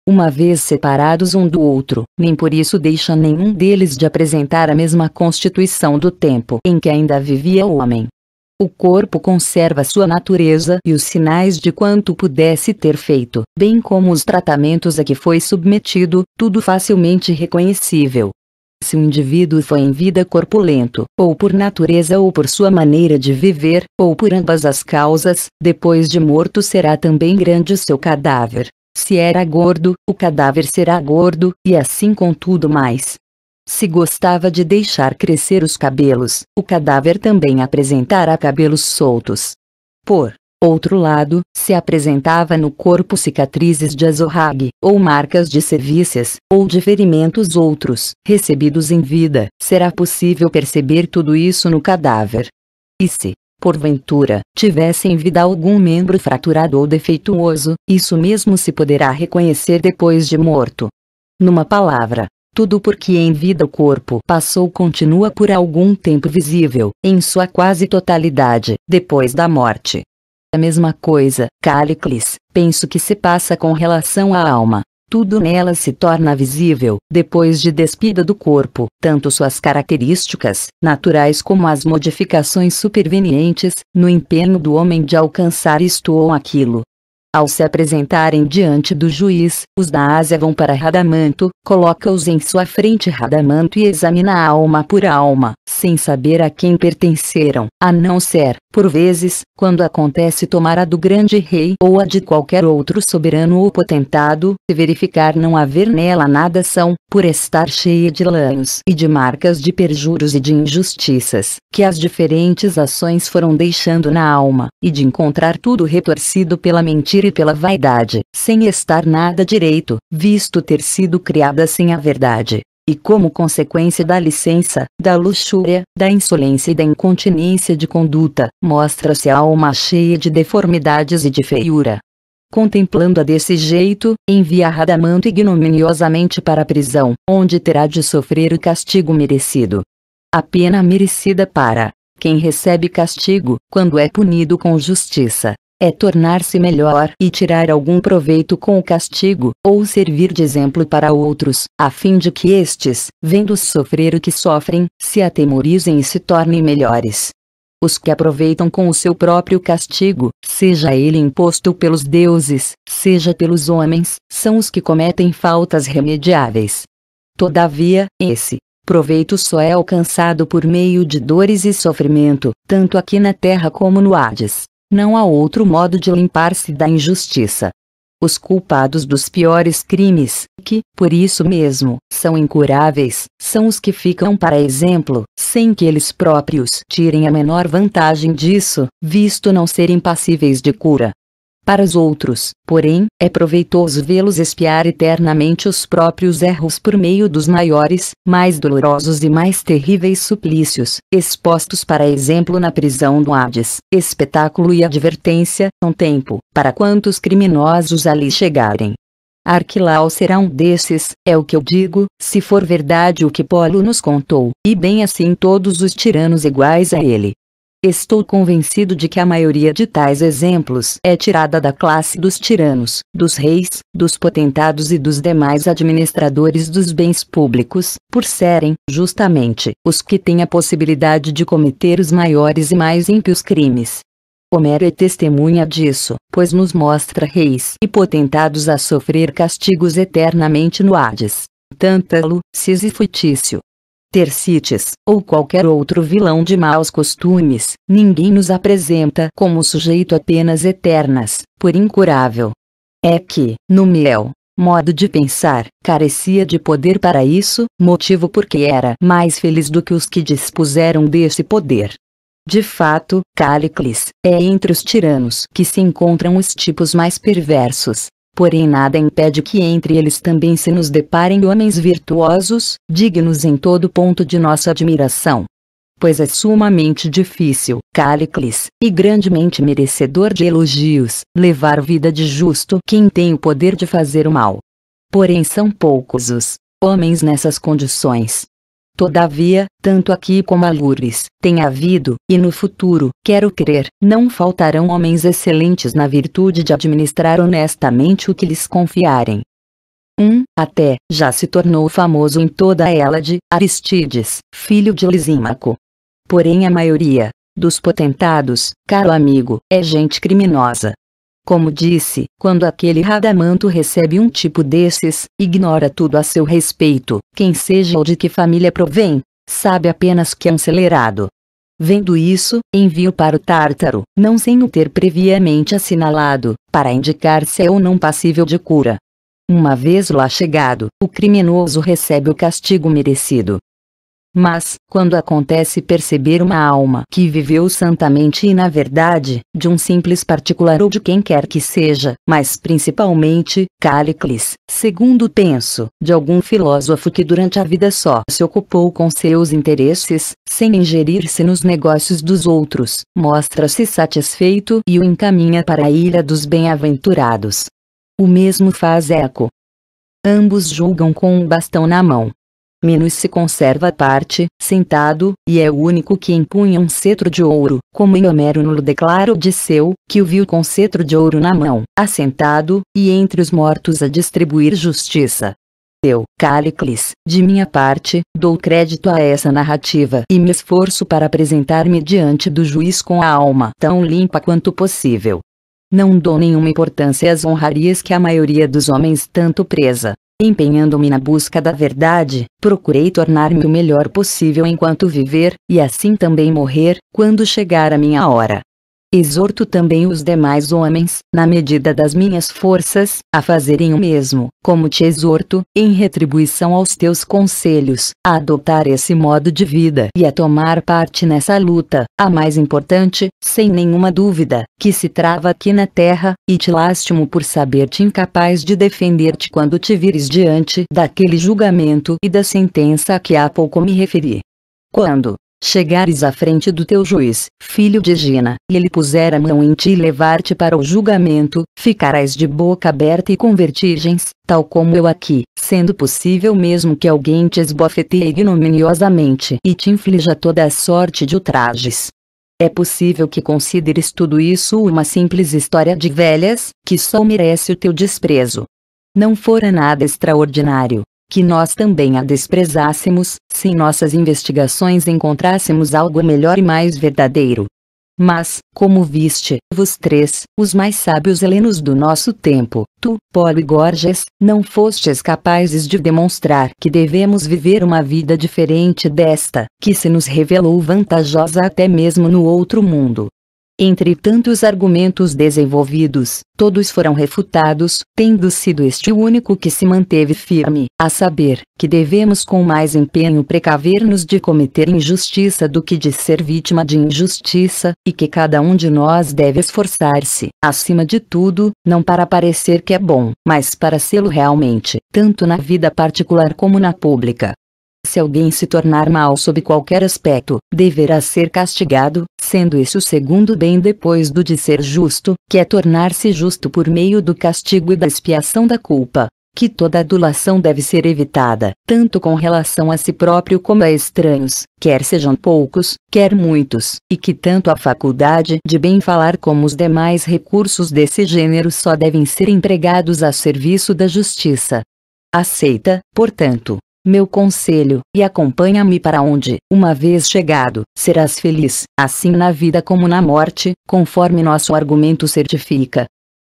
[SPEAKER 1] uma vez separados um do outro, nem por isso deixa nenhum deles de apresentar a mesma constituição do tempo em que ainda vivia o homem. O corpo conserva sua natureza e os sinais de quanto pudesse ter feito, bem como os tratamentos a que foi submetido, tudo facilmente reconhecível. Se o indivíduo foi em vida corpulento, ou por natureza ou por sua maneira de viver, ou por ambas as causas, depois de morto será também grande seu cadáver, se era gordo, o cadáver será gordo, e assim com tudo mais. Se gostava de deixar crescer os cabelos, o cadáver também apresentará cabelos soltos. Por outro lado, se apresentava no corpo cicatrizes de azorrague, ou marcas de cervícias, ou de ferimentos outros, recebidos em vida, será possível perceber tudo isso no cadáver. E se porventura, tivesse em vida algum membro fraturado ou defeituoso, isso mesmo se poderá reconhecer depois de morto. Numa palavra, tudo porque em vida o corpo passou continua por algum tempo visível, em sua quase totalidade, depois da morte. A mesma coisa, Calicles, penso que se passa com relação à alma tudo nela se torna visível, depois de despida do corpo, tanto suas características, naturais como as modificações supervenientes, no empenho do homem de alcançar isto ou aquilo, ao se apresentarem diante do juiz, os da Ásia vão para Radamanto, coloca-os em sua frente Radamanto e examina a alma por alma, sem saber a quem pertenceram, a não ser, por vezes, quando acontece tomar a do grande rei ou a de qualquer outro soberano ou potentado, e verificar não haver nela nada são, por estar cheia de lãs e de marcas de perjuros e de injustiças, que as diferentes ações foram deixando na alma, e de encontrar tudo retorcido pela mentira e pela vaidade, sem estar nada direito, visto ter sido criada sem a verdade. E como consequência da licença, da luxúria, da insolência e da incontinência de conduta, mostra-se a alma cheia de deformidades e de feiura. Contemplando-a desse jeito, envia Radamanto ignominiosamente para a prisão, onde terá de sofrer o castigo merecido. A pena merecida para quem recebe castigo, quando é punido com justiça, é tornar-se melhor e tirar algum proveito com o castigo, ou servir de exemplo para outros, a fim de que estes, vendo sofrer o que sofrem, se atemorizem e se tornem melhores. Os que aproveitam com o seu próprio castigo, seja ele imposto pelos deuses, seja pelos homens, são os que cometem faltas remediáveis. Todavia, esse, proveito só é alcançado por meio de dores e sofrimento, tanto aqui na terra como no Hades. Não há outro modo de limpar-se da injustiça. Os culpados dos piores crimes, que, por isso mesmo, são incuráveis, são os que ficam para exemplo, sem que eles próprios tirem a menor vantagem disso, visto não serem passíveis de cura para os outros, porém, é proveitoso vê-los espiar eternamente os próprios erros por meio dos maiores, mais dolorosos e mais terríveis suplícios, expostos para exemplo na prisão do Hades. Espetáculo e advertência, um tempo, para quantos criminosos ali chegarem. Arquilau será um desses, é o que eu digo, se for verdade o que Polo nos contou, e bem assim todos os tiranos iguais a ele. Estou convencido de que a maioria de tais exemplos é tirada da classe dos tiranos, dos reis, dos potentados e dos demais administradores dos bens públicos, por serem, justamente, os que têm a possibilidade de cometer os maiores e mais ímpios crimes. Homero é testemunha disso, pois nos mostra reis e potentados a sofrer castigos eternamente no Hades. Tântalo, Sísifo e Tício, tercites, ou qualquer outro vilão de maus costumes, ninguém nos apresenta como sujeito a penas eternas, por incurável. É que, no meu modo de pensar, carecia de poder para isso, motivo porque era mais feliz do que os que dispuseram desse poder. De fato, Calicles, é entre os tiranos que se encontram os tipos mais perversos, Porém nada impede que entre eles também se nos deparem homens virtuosos, dignos em todo ponto de nossa admiração. Pois é sumamente difícil, Calicles, e grandemente merecedor de elogios, levar vida de justo quem tem o poder de fazer o mal. Porém são poucos os homens nessas condições, Todavia, tanto aqui como a Lourdes, tem havido, e no futuro, quero crer, não faltarão homens excelentes na virtude de administrar honestamente o que lhes confiarem. Um, até, já se tornou famoso em toda a Hélade, Aristides, filho de Lisímaco. Porém a maioria, dos potentados, caro amigo, é gente criminosa, como disse, quando aquele Radamanto recebe um tipo desses, ignora tudo a seu respeito, quem seja ou de que família provém, sabe apenas que é um acelerado. Vendo isso, envio para o Tártaro, não sem o ter previamente assinalado, para indicar se é ou não passível de cura. Uma vez lá chegado, o criminoso recebe o castigo merecido, mas, quando acontece perceber uma alma que viveu santamente e na verdade, de um simples particular ou de quem quer que seja, mas principalmente, Calicles, segundo penso, de algum filósofo que durante a vida só se ocupou com seus interesses, sem ingerir-se nos negócios dos outros, mostra-se satisfeito e o encaminha para a ilha dos bem-aventurados. O mesmo faz Eco. Ambos julgam com um bastão na mão, Minos se conserva à parte, sentado, e é o único que empunha um cetro de ouro, como Homero no declara Odisseu, que o viu com cetro de ouro na mão, assentado, e entre os mortos a distribuir justiça. Eu, Calicles, de minha parte, dou crédito a essa narrativa e me esforço para apresentar-me diante do juiz com a alma tão limpa quanto possível. Não dou nenhuma importância às honrarias que a maioria dos homens tanto preza, Empenhando-me na busca da verdade, procurei tornar-me o melhor possível enquanto viver, e assim também morrer, quando chegar a minha hora. Exorto também os demais homens, na medida das minhas forças, a fazerem o mesmo, como te exorto, em retribuição aos teus conselhos, a adotar esse modo de vida e a tomar parte nessa luta, a mais importante, sem nenhuma dúvida, que se trava aqui na terra, e te lastimo por saber-te incapaz de defender-te quando te vires diante daquele julgamento e da sentença a que há pouco me referi. Quando, chegares à frente do teu juiz, filho de Gina, e ele puser a mão em ti e levar-te para o julgamento, ficarás de boca aberta e com vertigens, tal como eu aqui, sendo possível mesmo que alguém te esbofeteie ignominiosamente e te inflija toda a sorte de ultrajes. É possível que consideres tudo isso uma simples história de velhas, que só merece o teu desprezo. Não fora nada extraordinário, que nós também a desprezássemos, se em nossas investigações encontrássemos algo melhor e mais verdadeiro. Mas, como viste, vos três, os mais sábios helenos do nosso tempo, tu, Polo e Gorges, não fostes capazes de demonstrar que devemos viver uma vida diferente desta, que se nos revelou vantajosa até mesmo no outro mundo. Entre tantos argumentos desenvolvidos, todos foram refutados, tendo sido este o único que se manteve firme, a saber, que devemos com mais empenho precaver-nos de cometer injustiça do que de ser vítima de injustiça, e que cada um de nós deve esforçar-se, acima de tudo, não para parecer que é bom, mas para sê-lo realmente, tanto na vida particular como na pública. Se alguém se tornar mal sob qualquer aspecto, deverá ser castigado, sendo esse o segundo bem depois do de ser justo, que é tornar-se justo por meio do castigo e da expiação da culpa que toda adulação deve ser evitada, tanto com relação a si próprio como a estranhos, quer sejam poucos, quer muitos, e que tanto a faculdade de bem falar como os demais recursos desse gênero só devem ser empregados a serviço da justiça. Aceita, portanto, meu conselho, e acompanha-me para onde, uma vez chegado, serás feliz, assim na vida como na morte, conforme nosso argumento certifica.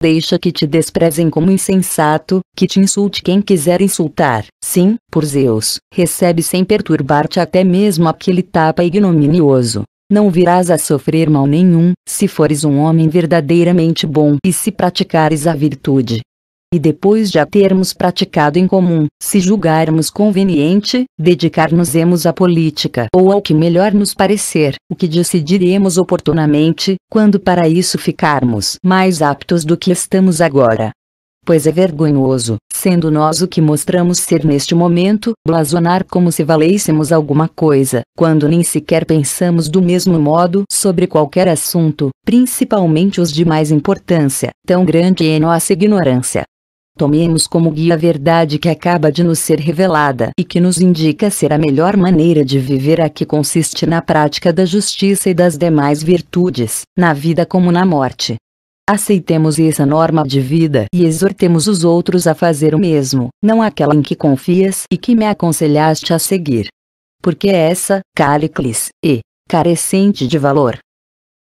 [SPEAKER 1] Deixa que te desprezem como insensato, que te insulte quem quiser insultar. Sim, por Zeus, recebe sem perturbar-te até mesmo aquele tapa ignominioso. Não virás a sofrer mal nenhum, se fores um homem verdadeiramente bom e se praticares a virtude e depois de a termos praticado em comum, se julgarmos conveniente, dedicar-nos-emos à política ou ao que melhor nos parecer, o que decidiremos oportunamente, quando para isso ficarmos mais aptos do que estamos agora. Pois é vergonhoso, sendo nós o que mostramos ser neste momento, blasonar como se valêssemos alguma coisa, quando nem sequer pensamos do mesmo modo sobre qualquer assunto, principalmente os de mais importância, tão grande é nossa ignorância, Tomemos como guia a verdade que acaba de nos ser revelada e que nos indica ser a melhor maneira de viver a que consiste na prática da justiça e das demais virtudes, na vida como na morte. Aceitemos essa norma de vida e exortemos os outros a fazer o mesmo, não aquela em que confias e que me aconselhaste a seguir. Porque essa, Calicles, e é carecente de valor,